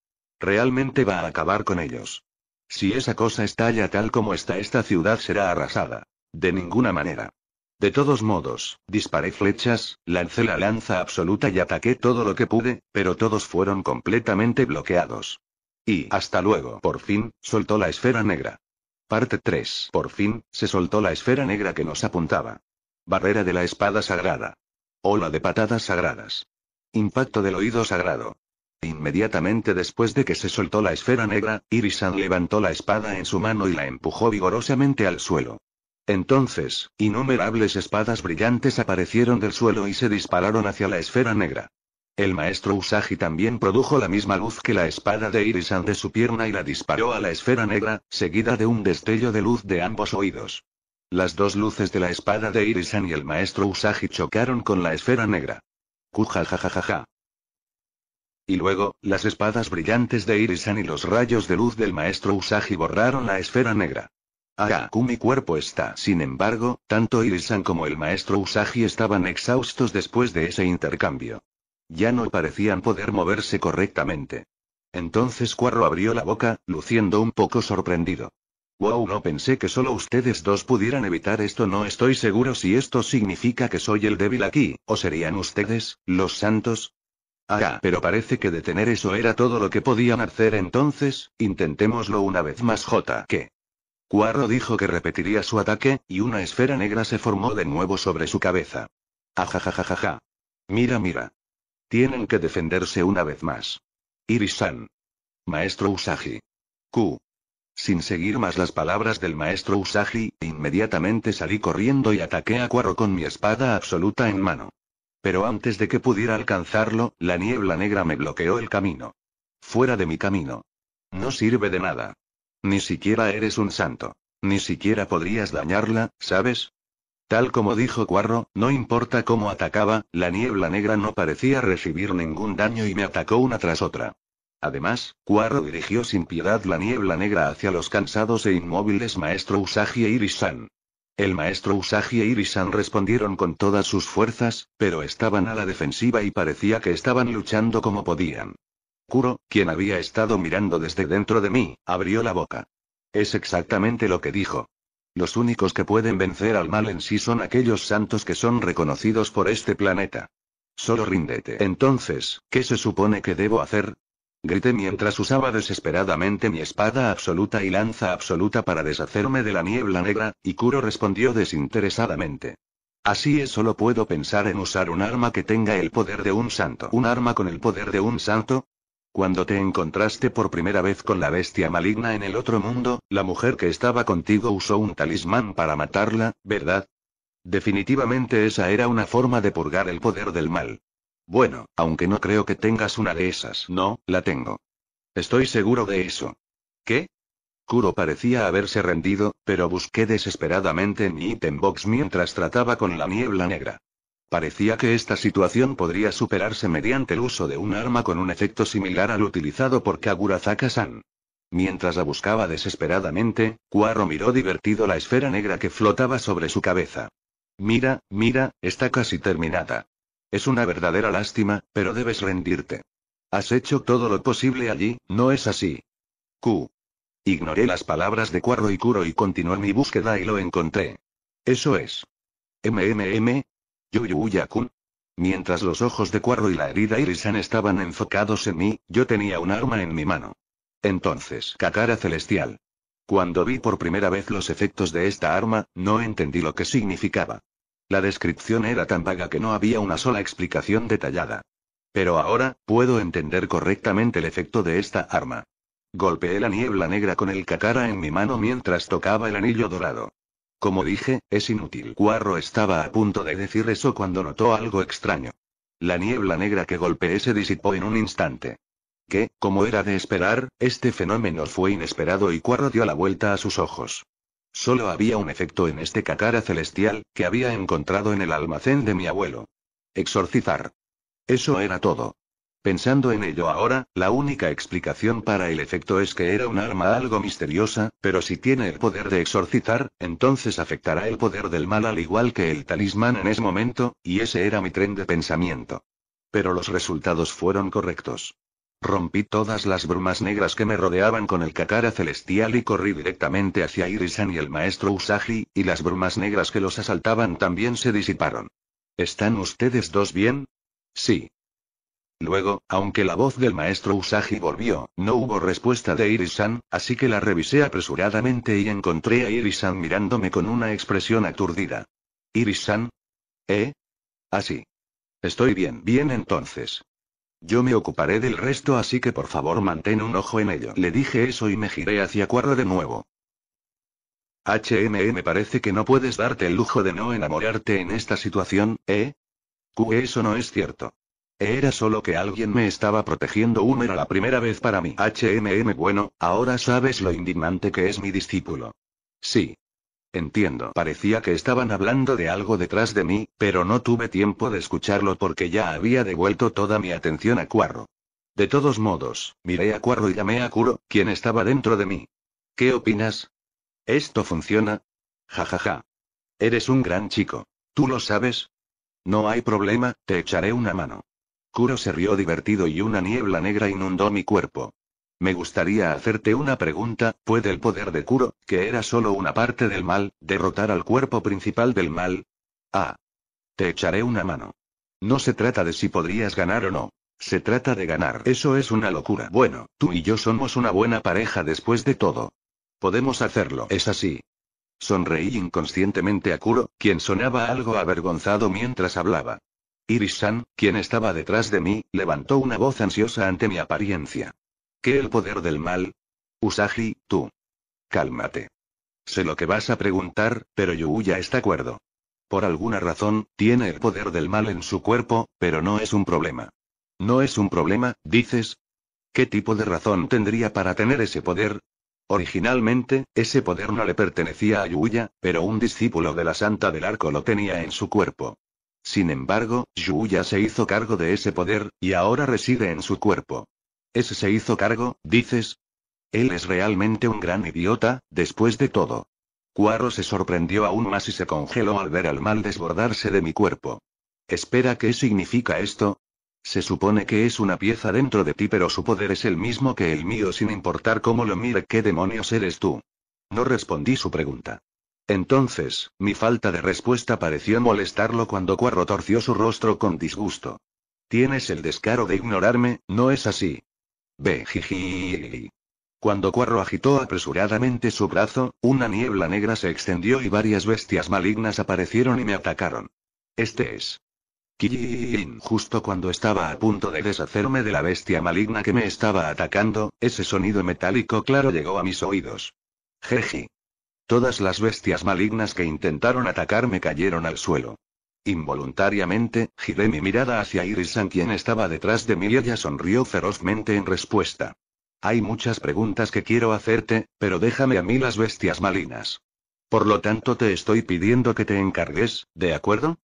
Realmente va a acabar con ellos. Si esa cosa estalla tal como está, esta ciudad será arrasada. De ninguna manera. De todos modos, disparé flechas, lancé la lanza absoluta y ataqué todo lo que pude, pero todos fueron completamente bloqueados. Y hasta luego, por fin, soltó la esfera negra. Parte 3. Por fin, se soltó la esfera negra que nos apuntaba. Barrera de la espada sagrada. Ola de patadas sagradas. Impacto del oído sagrado. Inmediatamente después de que se soltó la esfera negra, Irisan levantó la espada en su mano y la empujó vigorosamente al suelo. Entonces, innumerables espadas brillantes aparecieron del suelo y se dispararon hacia la esfera negra. El maestro Usagi también produjo la misma luz que la espada de Irisan de su pierna y la disparó a la esfera negra, seguida de un destello de luz de ambos oídos. Las dos luces de la espada de Irisan y el maestro Usagi chocaron con la esfera negra. Kujajajajaja. Y luego, las espadas brillantes de Irisan y los rayos de luz del maestro Usagi borraron la esfera negra. Ah, mi cuerpo está. Sin embargo, tanto Irisan como el maestro Usagi estaban exhaustos después de ese intercambio. Ya no parecían poder moverse correctamente. Entonces Cuarro abrió la boca, luciendo un poco sorprendido. Wow, no pensé que solo ustedes dos pudieran evitar esto. No estoy seguro si esto significa que soy el débil aquí, o serían ustedes, los santos, Ah, pero parece que detener eso era todo lo que podían hacer entonces, intentémoslo una vez más J. ¿Qué? Cuarro dijo que repetiría su ataque, y una esfera negra se formó de nuevo sobre su cabeza. Ajajajajaja. Mira, mira. Tienen que defenderse una vez más. Irisan. Maestro Usagi. Q. Sin seguir más las palabras del maestro Usagi, inmediatamente salí corriendo y ataqué a Cuarro con mi espada absoluta en mano. Pero antes de que pudiera alcanzarlo, la niebla negra me bloqueó el camino. Fuera de mi camino. No sirve de nada. Ni siquiera eres un santo. Ni siquiera podrías dañarla, ¿sabes? Tal como dijo Cuarro, no importa cómo atacaba, la niebla negra no parecía recibir ningún daño y me atacó una tras otra. Además, Cuarro dirigió sin piedad la niebla negra hacia los cansados e inmóviles maestro Usagi e Irisan. El maestro Usagi e Irisan respondieron con todas sus fuerzas, pero estaban a la defensiva y parecía que estaban luchando como podían. Kuro, quien había estado mirando desde dentro de mí, abrió la boca. Es exactamente lo que dijo. Los únicos que pueden vencer al mal en sí son aquellos santos que son reconocidos por este planeta. Solo ríndete. Entonces, ¿qué se supone que debo hacer? Grité mientras usaba desesperadamente mi espada absoluta y lanza absoluta para deshacerme de la niebla negra, y Kuro respondió desinteresadamente. Así es, solo puedo pensar en usar un arma que tenga el poder de un santo. ¿Un arma con el poder de un santo? Cuando te encontraste por primera vez con la bestia maligna en el otro mundo, la mujer que estaba contigo usó un talismán para matarla, ¿verdad? Definitivamente esa era una forma de purgar el poder del mal. Bueno, aunque no creo que tengas una de esas. No, la tengo. Estoy seguro de eso. ¿Qué? Kuro parecía haberse rendido, pero busqué desesperadamente en mi item box mientras trataba con la niebla negra. Parecía que esta situación podría superarse mediante el uso de un arma con un efecto similar al utilizado por Kagurazaka-san. Mientras la buscaba desesperadamente, Kuaro miró divertido la esfera negra que flotaba sobre su cabeza. Mira, mira, está casi terminada. Es una verdadera lástima, pero debes rendirte. Has hecho todo lo posible allí, ¿no es así? Q. Ignoré las palabras de Cuarro y Curo y continué mi búsqueda y lo encontré. Eso es. MMM. Yuyuyakun. Mientras los ojos de Cuarro y la herida Irisan estaban enfocados en mí, yo tenía un arma en mi mano. Entonces, Kakara Celestial. Cuando vi por primera vez los efectos de esta arma, no entendí lo que significaba. La descripción era tan vaga que no había una sola explicación detallada. Pero ahora, puedo entender correctamente el efecto de esta arma. Golpeé la niebla negra con el cacara en mi mano mientras tocaba el anillo dorado. Como dije, es inútil. Cuarro estaba a punto de decir eso cuando notó algo extraño. La niebla negra que golpeé se disipó en un instante. Que, como era de esperar, este fenómeno fue inesperado y Cuarro dio la vuelta a sus ojos. Solo había un efecto en este cacara celestial, que había encontrado en el almacén de mi abuelo. Exorcizar. Eso era todo. Pensando en ello ahora, la única explicación para el efecto es que era un arma algo misteriosa, pero si tiene el poder de exorcizar, entonces afectará el poder del mal al igual que el talismán en ese momento, y ese era mi tren de pensamiento. Pero los resultados fueron correctos. Rompí todas las brumas negras que me rodeaban con el cacara celestial y corrí directamente hacia Irisan y el maestro Usagi, y las brumas negras que los asaltaban también se disiparon. ¿Están ustedes dos bien? Sí. Luego, aunque la voz del maestro Usagi volvió, no hubo respuesta de Irisan, así que la revisé apresuradamente y encontré a Irisan mirándome con una expresión aturdida. Irisan? ¿Eh? Así. Ah, Estoy bien. Bien entonces. Yo me ocuparé del resto así que por favor mantén un ojo en ello. Le dije eso y me giré hacia Cuarro de nuevo. HMM parece que no puedes darte el lujo de no enamorarte en esta situación, ¿eh? Q eso no es cierto. Era solo que alguien me estaba protegiendo Una era la primera vez para mí. HMM bueno, ahora sabes lo indignante que es mi discípulo. Sí, Entiendo. Parecía que estaban hablando de algo detrás de mí, pero no tuve tiempo de escucharlo porque ya había devuelto toda mi atención a Cuarro. De todos modos, miré a Cuarro y llamé a Kuro, quien estaba dentro de mí. ¿Qué opinas? ¿Esto funciona? Ja ja ja. Eres un gran chico. ¿Tú lo sabes? No hay problema, te echaré una mano. Kuro se rió divertido y una niebla negra inundó mi cuerpo. Me gustaría hacerte una pregunta, ¿puede el poder de Kuro, que era solo una parte del mal, derrotar al cuerpo principal del mal? Ah. Te echaré una mano. No se trata de si podrías ganar o no. Se trata de ganar. Eso es una locura. Bueno, tú y yo somos una buena pareja después de todo. Podemos hacerlo. Es así. Sonreí inconscientemente a Kuro, quien sonaba algo avergonzado mientras hablaba. Iris-san, quien estaba detrás de mí, levantó una voz ansiosa ante mi apariencia. ¿Qué el poder del mal? Usagi, tú. Cálmate. Sé lo que vas a preguntar, pero Yuya está acuerdo. Por alguna razón, tiene el poder del mal en su cuerpo, pero no es un problema. No es un problema, dices. ¿Qué tipo de razón tendría para tener ese poder? Originalmente, ese poder no le pertenecía a Yuya, pero un discípulo de la Santa del Arco lo tenía en su cuerpo. Sin embargo, Yuya se hizo cargo de ese poder, y ahora reside en su cuerpo. Ese se hizo cargo, dices. Él es realmente un gran idiota, después de todo. Cuarro se sorprendió aún más y se congeló al ver al mal desbordarse de mi cuerpo. Espera, ¿qué significa esto? Se supone que es una pieza dentro de ti, pero su poder es el mismo que el mío, sin importar cómo lo mire, ¿qué demonios eres tú? No respondí su pregunta. Entonces, mi falta de respuesta pareció molestarlo cuando Cuarro torció su rostro con disgusto. Tienes el descaro de ignorarme, ¿no es así? Ve, Cuando Cuarro agitó apresuradamente su brazo, una niebla negra se extendió y varias bestias malignas aparecieron y me atacaron. Este es. justo cuando estaba a punto de deshacerme de la bestia maligna que me estaba atacando, ese sonido metálico claro llegó a mis oídos. Jeji. Todas las bestias malignas que intentaron atacarme cayeron al suelo. Involuntariamente, giré mi mirada hacia Irisan quien estaba detrás de mí y ella sonrió ferozmente en respuesta. Hay muchas preguntas que quiero hacerte, pero déjame a mí las bestias malinas. Por lo tanto te estoy pidiendo que te encargues, ¿de acuerdo?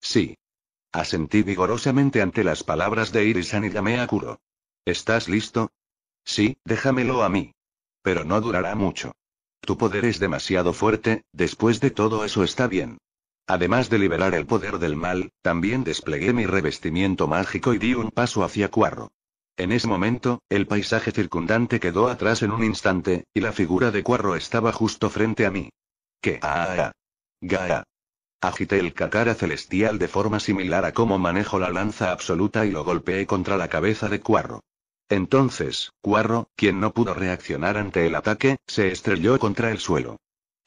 Sí. Asentí vigorosamente ante las palabras de Irisan y llamé a Kuro. ¿Estás listo? Sí, déjamelo a mí. Pero no durará mucho. Tu poder es demasiado fuerte, después de todo eso está bien. Además de liberar el poder del mal, también desplegué mi revestimiento mágico y di un paso hacia Cuarro. En ese momento, el paisaje circundante quedó atrás en un instante, y la figura de Cuarro estaba justo frente a mí. ¿Qué? Ah, ah, ah. Gara. Agité el cacara celestial de forma similar a cómo manejo la lanza absoluta y lo golpeé contra la cabeza de Cuarro. Entonces, Cuarro, quien no pudo reaccionar ante el ataque, se estrelló contra el suelo.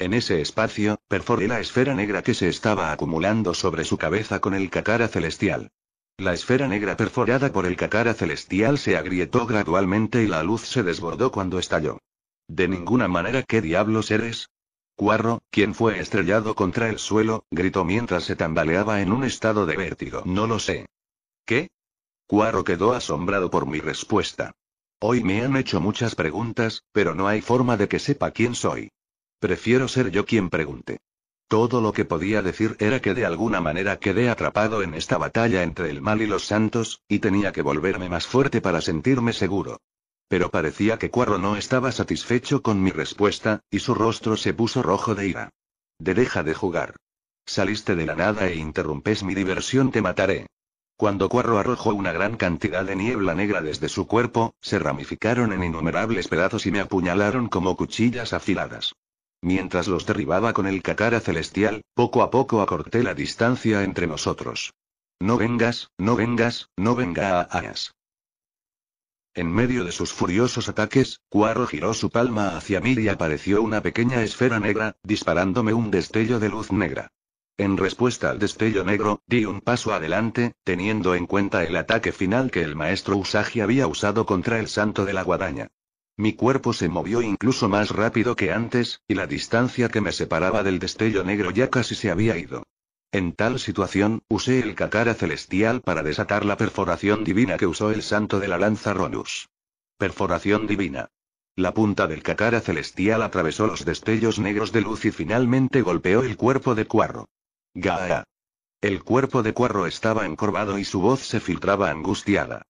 En ese espacio, perforé la esfera negra que se estaba acumulando sobre su cabeza con el cacara celestial. La esfera negra perforada por el cacara celestial se agrietó gradualmente y la luz se desbordó cuando estalló. De ninguna manera, ¿qué diablos eres? Cuarro, quien fue estrellado contra el suelo, gritó mientras se tambaleaba en un estado de vértigo. No lo sé. ¿Qué? Cuarro quedó asombrado por mi respuesta. Hoy me han hecho muchas preguntas, pero no hay forma de que sepa quién soy. Prefiero ser yo quien pregunte. Todo lo que podía decir era que de alguna manera quedé atrapado en esta batalla entre el mal y los santos, y tenía que volverme más fuerte para sentirme seguro. Pero parecía que Cuarro no estaba satisfecho con mi respuesta, y su rostro se puso rojo de ira. De deja de jugar. Saliste de la nada e interrumpes mi diversión, te mataré. Cuando Cuarro arrojó una gran cantidad de niebla negra desde su cuerpo, se ramificaron en innumerables pedazos y me apuñalaron como cuchillas afiladas mientras los derribaba con el cacara celestial, poco a poco acorté la distancia entre nosotros. No vengas, no vengas, no venga a En medio de sus furiosos ataques, Cuarro giró su palma hacia mí y apareció una pequeña esfera negra, disparándome un destello de luz negra. En respuesta al destello negro, di un paso adelante, teniendo en cuenta el ataque final que el maestro Usagi había usado contra el santo de la guadaña. Mi cuerpo se movió incluso más rápido que antes, y la distancia que me separaba del destello negro ya casi se había ido. En tal situación, usé el Cacara celestial para desatar la perforación divina que usó el santo de la lanza Ronus. Perforación divina. La punta del Cacara celestial atravesó los destellos negros de luz y finalmente golpeó el cuerpo de Cuarro. Gaa. El cuerpo de Cuarro estaba encorvado y su voz se filtraba angustiada.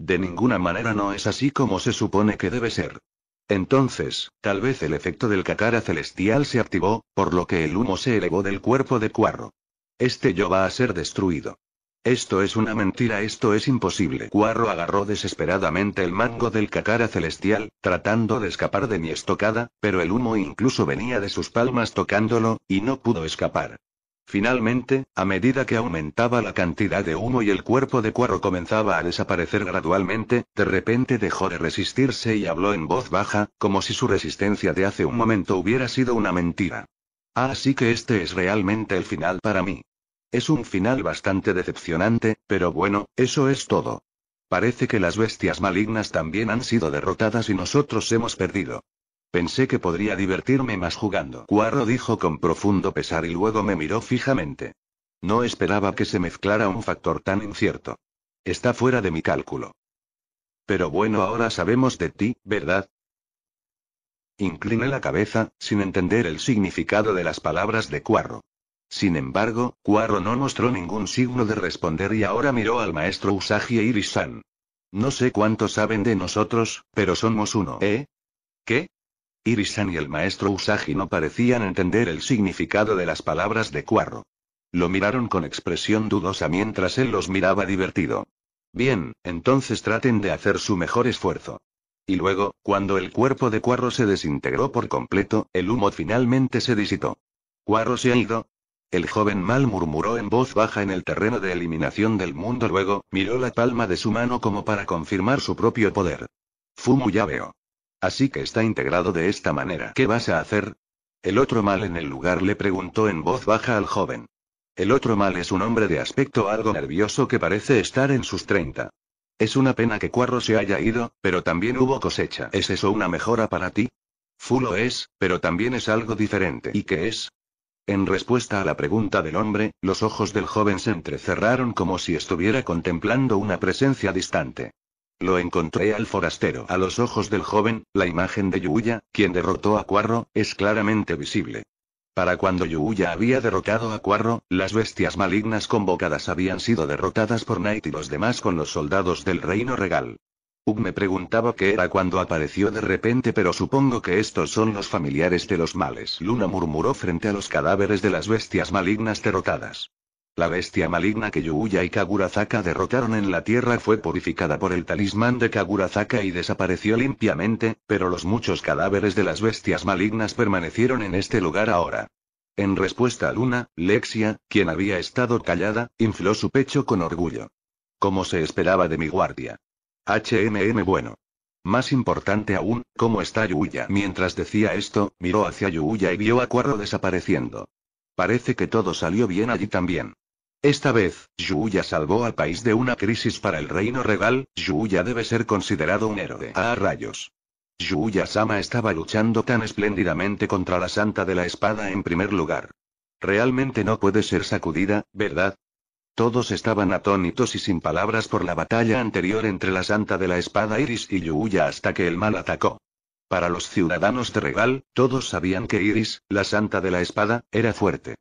De ninguna manera no es así como se supone que debe ser. Entonces, tal vez el efecto del cacara celestial se activó, por lo que el humo se elevó del cuerpo de Cuarro. Este yo va a ser destruido. Esto es una mentira, esto es imposible. Cuarro agarró desesperadamente el mango del cacara celestial, tratando de escapar de mi estocada, pero el humo incluso venía de sus palmas tocándolo, y no pudo escapar. Finalmente, a medida que aumentaba la cantidad de humo y el cuerpo de cuarro comenzaba a desaparecer gradualmente, de repente dejó de resistirse y habló en voz baja, como si su resistencia de hace un momento hubiera sido una mentira. Ah, así que este es realmente el final para mí. Es un final bastante decepcionante, pero bueno, eso es todo. Parece que las bestias malignas también han sido derrotadas y nosotros hemos perdido. Pensé que podría divertirme más jugando. Cuarro dijo con profundo pesar y luego me miró fijamente. No esperaba que se mezclara un factor tan incierto. Está fuera de mi cálculo. Pero bueno, ahora sabemos de ti, ¿verdad? Incliné la cabeza, sin entender el significado de las palabras de Cuarro. Sin embargo, Cuarro no mostró ningún signo de responder y ahora miró al maestro Usagi e No sé cuánto saben de nosotros, pero somos uno, ¿eh? ¿Qué? Irisan y el maestro Usagi no parecían entender el significado de las palabras de Cuarro. Lo miraron con expresión dudosa mientras él los miraba divertido. Bien, entonces traten de hacer su mejor esfuerzo. Y luego, cuando el cuerpo de Cuarro se desintegró por completo, el humo finalmente se disitó. ¿Cuarro se ha ido? El joven mal murmuró en voz baja en el terreno de eliminación del mundo. Luego, miró la palma de su mano como para confirmar su propio poder. Fumu ya veo. Así que está integrado de esta manera. ¿Qué vas a hacer? El otro mal en el lugar le preguntó en voz baja al joven. El otro mal es un hombre de aspecto algo nervioso que parece estar en sus 30. Es una pena que Cuarro se haya ido, pero también hubo cosecha. ¿Es eso una mejora para ti? Fulo es, pero también es algo diferente. ¿Y qué es? En respuesta a la pregunta del hombre, los ojos del joven se entrecerraron como si estuviera contemplando una presencia distante. Lo encontré al forastero. A los ojos del joven, la imagen de Yuya, quien derrotó a Cuarro, es claramente visible. Para cuando Yuya había derrotado a Cuarro, las bestias malignas convocadas habían sido derrotadas por Knight y los demás con los soldados del reino regal. Ug me preguntaba qué era cuando apareció de repente, pero supongo que estos son los familiares de los males. Luna murmuró frente a los cadáveres de las bestias malignas derrotadas. La bestia maligna que Yuya y Kagurazaka derrotaron en la tierra fue purificada por el talismán de Kagurazaka y desapareció limpiamente, pero los muchos cadáveres de las bestias malignas permanecieron en este lugar ahora. En respuesta a Luna, Lexia, quien había estado callada, infló su pecho con orgullo. Como se esperaba de mi guardia. HMM bueno. Más importante aún, ¿cómo está Yuya? Mientras decía esto, miró hacia Yuya y vio a Cuarro desapareciendo. Parece que todo salió bien allí también. Esta vez, Yuya salvó al país de una crisis para el reino regal, Yuya debe ser considerado un héroe. A ¡Ah, rayos. Yuya Sama estaba luchando tan espléndidamente contra la Santa de la Espada en primer lugar. Realmente no puede ser sacudida, ¿verdad? Todos estaban atónitos y sin palabras por la batalla anterior entre la Santa de la Espada Iris y Yuya hasta que el mal atacó. Para los ciudadanos de Regal, todos sabían que Iris, la Santa de la Espada, era fuerte.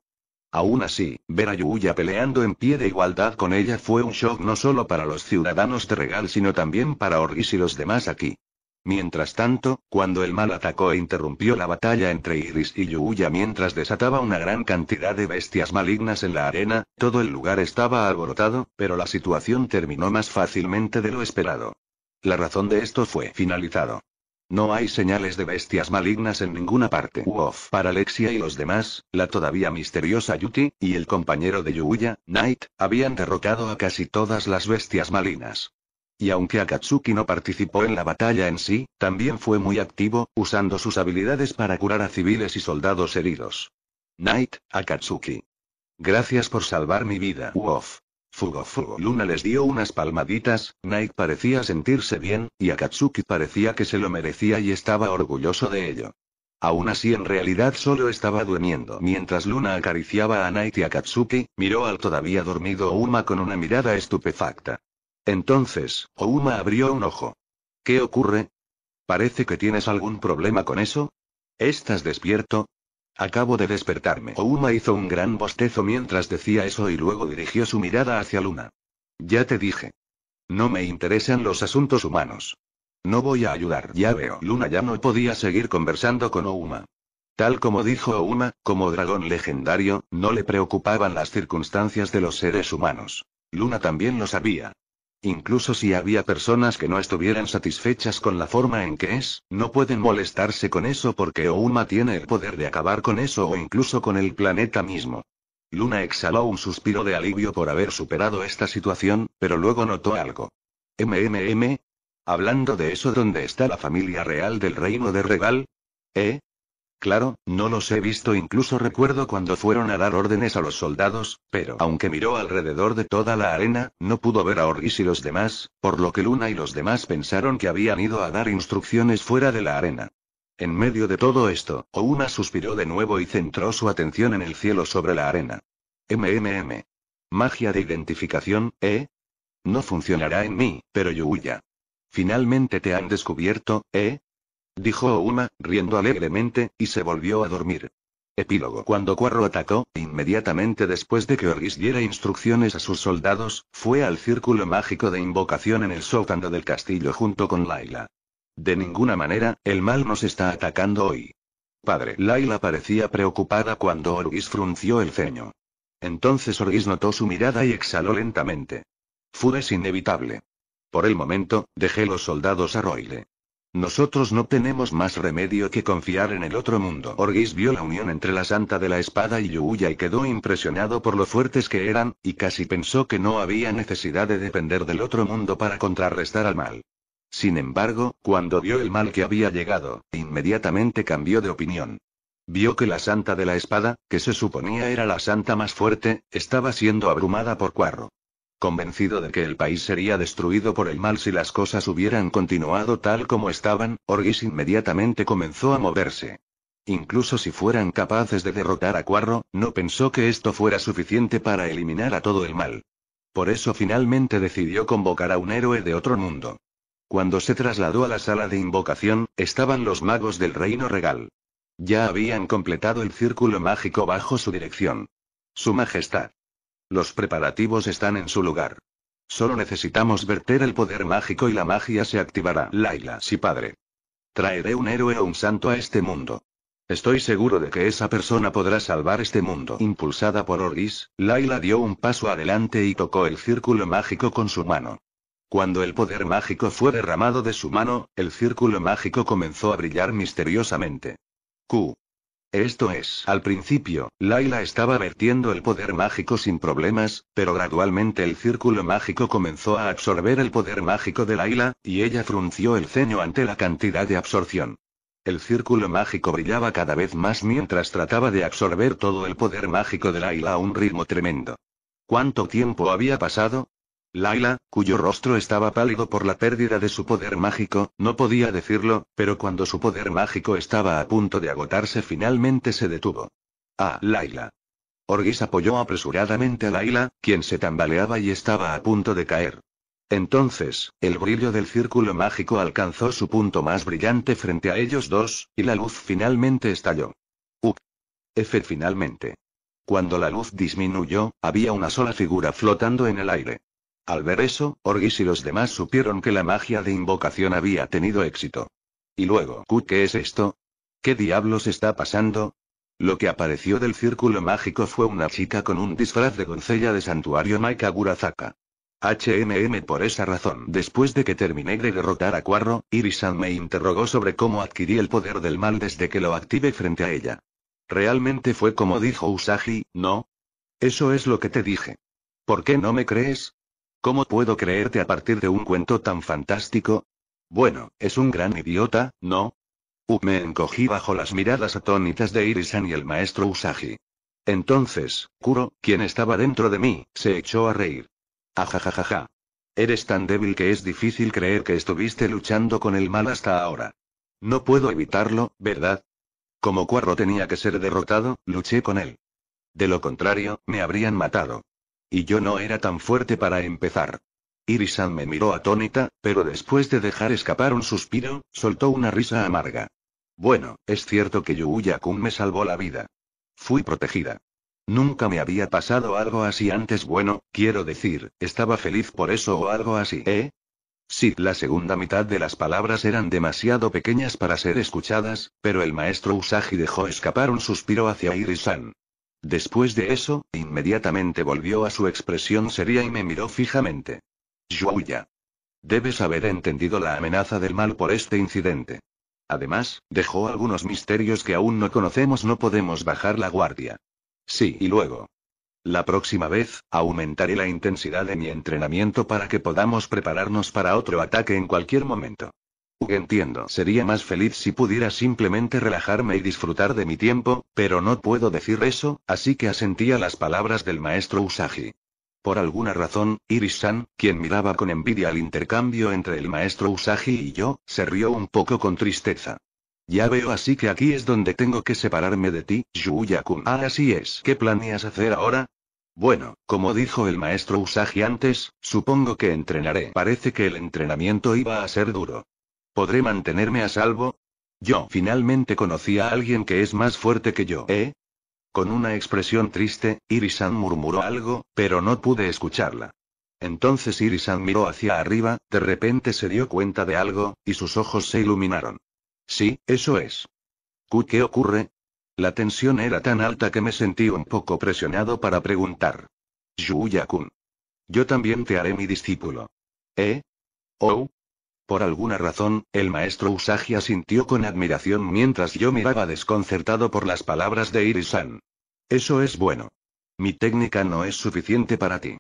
Aún así, ver a Yuya peleando en pie de igualdad con ella fue un shock no solo para los ciudadanos de Regal sino también para Orgis y los demás aquí. Mientras tanto, cuando el mal atacó e interrumpió la batalla entre Iris y Yuya mientras desataba una gran cantidad de bestias malignas en la arena, todo el lugar estaba alborotado, pero la situación terminó más fácilmente de lo esperado. La razón de esto fue finalizado. No hay señales de bestias malignas en ninguna parte. Uof. Para Alexia y los demás, la todavía misteriosa Yuti, y el compañero de Yuya, Knight, habían derrotado a casi todas las bestias malignas. Y aunque Akatsuki no participó en la batalla en sí, también fue muy activo, usando sus habilidades para curar a civiles y soldados heridos. Knight, Akatsuki. Gracias por salvar mi vida. Uof. Fugo Fugo Luna les dio unas palmaditas, Nike parecía sentirse bien, y Akatsuki parecía que se lo merecía y estaba orgulloso de ello. Aún así en realidad solo estaba durmiendo. Mientras Luna acariciaba a Night y a miró al todavía dormido Ouma con una mirada estupefacta. Entonces, Ouma abrió un ojo. ¿Qué ocurre? Parece que tienes algún problema con eso. ¿Estás despierto? Acabo de despertarme. Ouma hizo un gran bostezo mientras decía eso y luego dirigió su mirada hacia Luna. Ya te dije. No me interesan los asuntos humanos. No voy a ayudar. Ya veo. Luna ya no podía seguir conversando con Ouma. Tal como dijo Ouma, como dragón legendario, no le preocupaban las circunstancias de los seres humanos. Luna también lo sabía. Incluso si había personas que no estuvieran satisfechas con la forma en que es, no pueden molestarse con eso porque Ouma tiene el poder de acabar con eso o incluso con el planeta mismo. Luna exhaló un suspiro de alivio por haber superado esta situación, pero luego notó algo. MMM. Hablando de eso, ¿dónde está la familia real del reino de Regal? ¿Eh? Claro, no los he visto, incluso recuerdo cuando fueron a dar órdenes a los soldados, pero aunque miró alrededor de toda la arena, no pudo ver a Orgis y los demás, por lo que Luna y los demás pensaron que habían ido a dar instrucciones fuera de la arena. En medio de todo esto, Ouna suspiró de nuevo y centró su atención en el cielo sobre la arena. MMM. Magia de identificación, ¿eh? No funcionará en mí, pero Yuya. Finalmente te han descubierto, ¿eh? dijo una, riendo alegremente, y se volvió a dormir. Epílogo Cuando Cuarro atacó, inmediatamente después de que Orgis diera instrucciones a sus soldados, fue al círculo mágico de invocación en el sótano del castillo junto con Laila. De ninguna manera, el mal nos está atacando hoy. Padre, Laila parecía preocupada cuando Orgis frunció el ceño. Entonces Orgis notó su mirada y exhaló lentamente. Fue es inevitable. Por el momento, dejé los soldados a Roile. Nosotros no tenemos más remedio que confiar en el otro mundo. Orgis vio la unión entre la Santa de la Espada y Yuya y quedó impresionado por lo fuertes que eran, y casi pensó que no había necesidad de depender del otro mundo para contrarrestar al mal. Sin embargo, cuando vio el mal que había llegado, inmediatamente cambió de opinión. Vio que la Santa de la Espada, que se suponía era la Santa más fuerte, estaba siendo abrumada por Cuarro. Convencido de que el país sería destruido por el mal si las cosas hubieran continuado tal como estaban, Orgis inmediatamente comenzó a moverse. Incluso si fueran capaces de derrotar a Cuarro, no pensó que esto fuera suficiente para eliminar a todo el mal. Por eso finalmente decidió convocar a un héroe de otro mundo. Cuando se trasladó a la sala de invocación, estaban los magos del reino regal. Ya habían completado el círculo mágico bajo su dirección. Su Majestad. Los preparativos están en su lugar. Solo necesitamos verter el poder mágico y la magia se activará. Laila, sí, padre. Traeré un héroe o un santo a este mundo. Estoy seguro de que esa persona podrá salvar este mundo. Impulsada por Orgis, Laila dio un paso adelante y tocó el círculo mágico con su mano. Cuando el poder mágico fue derramado de su mano, el círculo mágico comenzó a brillar misteriosamente. Q. Esto es, al principio, Laila estaba vertiendo el poder mágico sin problemas, pero gradualmente el círculo mágico comenzó a absorber el poder mágico de Laila, y ella frunció el ceño ante la cantidad de absorción. El círculo mágico brillaba cada vez más mientras trataba de absorber todo el poder mágico de Laila a un ritmo tremendo. ¿Cuánto tiempo había pasado? Laila, cuyo rostro estaba pálido por la pérdida de su poder mágico, no podía decirlo, pero cuando su poder mágico estaba a punto de agotarse finalmente se detuvo. Ah, Laila. Orgis apoyó apresuradamente a Laila, quien se tambaleaba y estaba a punto de caer. Entonces, el brillo del círculo mágico alcanzó su punto más brillante frente a ellos dos, y la luz finalmente estalló. U. Uh. F. Finalmente. Cuando la luz disminuyó, había una sola figura flotando en el aire. Al ver eso, Orgis y los demás supieron que la magia de invocación había tenido éxito. Y luego, ¿qué es esto? ¿Qué diablos está pasando? Lo que apareció del círculo mágico fue una chica con un disfraz de doncella de santuario Maika Gurazaka. HMM por esa razón. Después de que terminé de derrotar a Cuarro, Irisan me interrogó sobre cómo adquirí el poder del mal desde que lo activé frente a ella. Realmente fue como dijo Usagi, ¿no? Eso es lo que te dije. ¿Por qué no me crees? ¿Cómo puedo creerte a partir de un cuento tan fantástico? Bueno, es un gran idiota, ¿no? me encogí bajo las miradas atónitas de Irisan y el maestro Usagi. Entonces, Kuro, quien estaba dentro de mí, se echó a reír. Ajajajaja. Eres tan débil que es difícil creer que estuviste luchando con el mal hasta ahora. No puedo evitarlo, ¿verdad? Como Cuarro tenía que ser derrotado, luché con él. De lo contrario, me habrían matado. Y yo no era tan fuerte para empezar. Irisan me miró atónita, pero después de dejar escapar un suspiro, soltó una risa amarga. Bueno, es cierto que Yuuya kun me salvó la vida. Fui protegida. Nunca me había pasado algo así antes. Bueno, quiero decir, estaba feliz por eso o algo así, ¿eh? Sí, la segunda mitad de las palabras eran demasiado pequeñas para ser escuchadas, pero el maestro Usagi dejó escapar un suspiro hacia Irisan. Después de eso, inmediatamente volvió a su expresión seria y me miró fijamente. ya. Debes haber entendido la amenaza del mal por este incidente. Además, dejó algunos misterios que aún no conocemos, no podemos bajar la guardia. Sí, y luego. La próxima vez, aumentaré la intensidad de mi entrenamiento para que podamos prepararnos para otro ataque en cualquier momento. Entiendo, sería más feliz si pudiera simplemente relajarme y disfrutar de mi tiempo, pero no puedo decir eso, así que asentía las palabras del maestro Usagi. Por alguna razón, Iris-san, quien miraba con envidia el intercambio entre el maestro Usagi y yo, se rió un poco con tristeza. Ya veo así que aquí es donde tengo que separarme de ti, Yuya-kun. Ah, así es. ¿Qué planeas hacer ahora? Bueno, como dijo el maestro Usagi antes, supongo que entrenaré. Parece que el entrenamiento iba a ser duro. ¿Podré mantenerme a salvo? Yo finalmente conocí a alguien que es más fuerte que yo, ¿eh? Con una expresión triste, Irisan murmuró algo, pero no pude escucharla. Entonces Irisan miró hacia arriba, de repente se dio cuenta de algo, y sus ojos se iluminaron. Sí, eso es. ¿Qué ocurre? La tensión era tan alta que me sentí un poco presionado para preguntar. Yuya-kun. Yo también te haré mi discípulo. ¿Eh? Oh, por alguna razón, el maestro Usagi asintió con admiración mientras yo miraba desconcertado por las palabras de Irisan. Eso es bueno. Mi técnica no es suficiente para ti.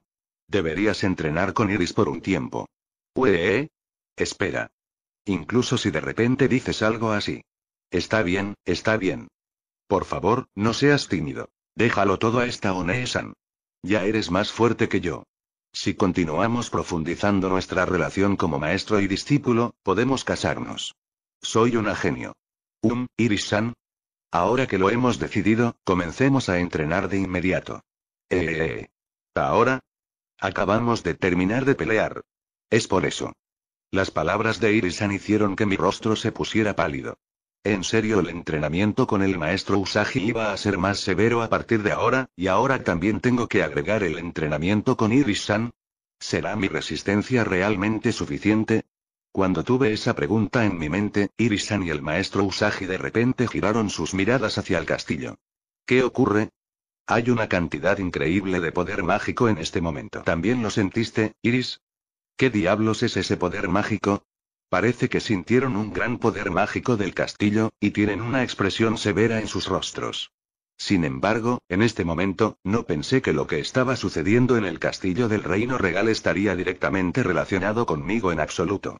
Deberías entrenar con Iris por un tiempo. ¿Eh? espera. Incluso si de repente dices algo así. Está bien, está bien. Por favor, no seas tímido. Déjalo todo a esta Onesan. Ya eres más fuerte que yo. Si continuamos profundizando nuestra relación como maestro y discípulo, podemos casarnos. Soy una genio. Um, Irisan. Ahora que lo hemos decidido, comencemos a entrenar de inmediato. Eh, eh, eh, Ahora. Acabamos de terminar de pelear. Es por eso. Las palabras de Irisan hicieron que mi rostro se pusiera pálido. En serio, el entrenamiento con el maestro Usagi iba a ser más severo a partir de ahora, y ahora también tengo que agregar el entrenamiento con Iris-san. ¿Será mi resistencia realmente suficiente? Cuando tuve esa pregunta en mi mente, Iris-san y el maestro Usagi de repente giraron sus miradas hacia el castillo. ¿Qué ocurre? Hay una cantidad increíble de poder mágico en este momento. ¿También lo sentiste, Iris? ¿Qué diablos es ese poder mágico? Parece que sintieron un gran poder mágico del castillo, y tienen una expresión severa en sus rostros. Sin embargo, en este momento, no pensé que lo que estaba sucediendo en el castillo del reino regal estaría directamente relacionado conmigo en absoluto.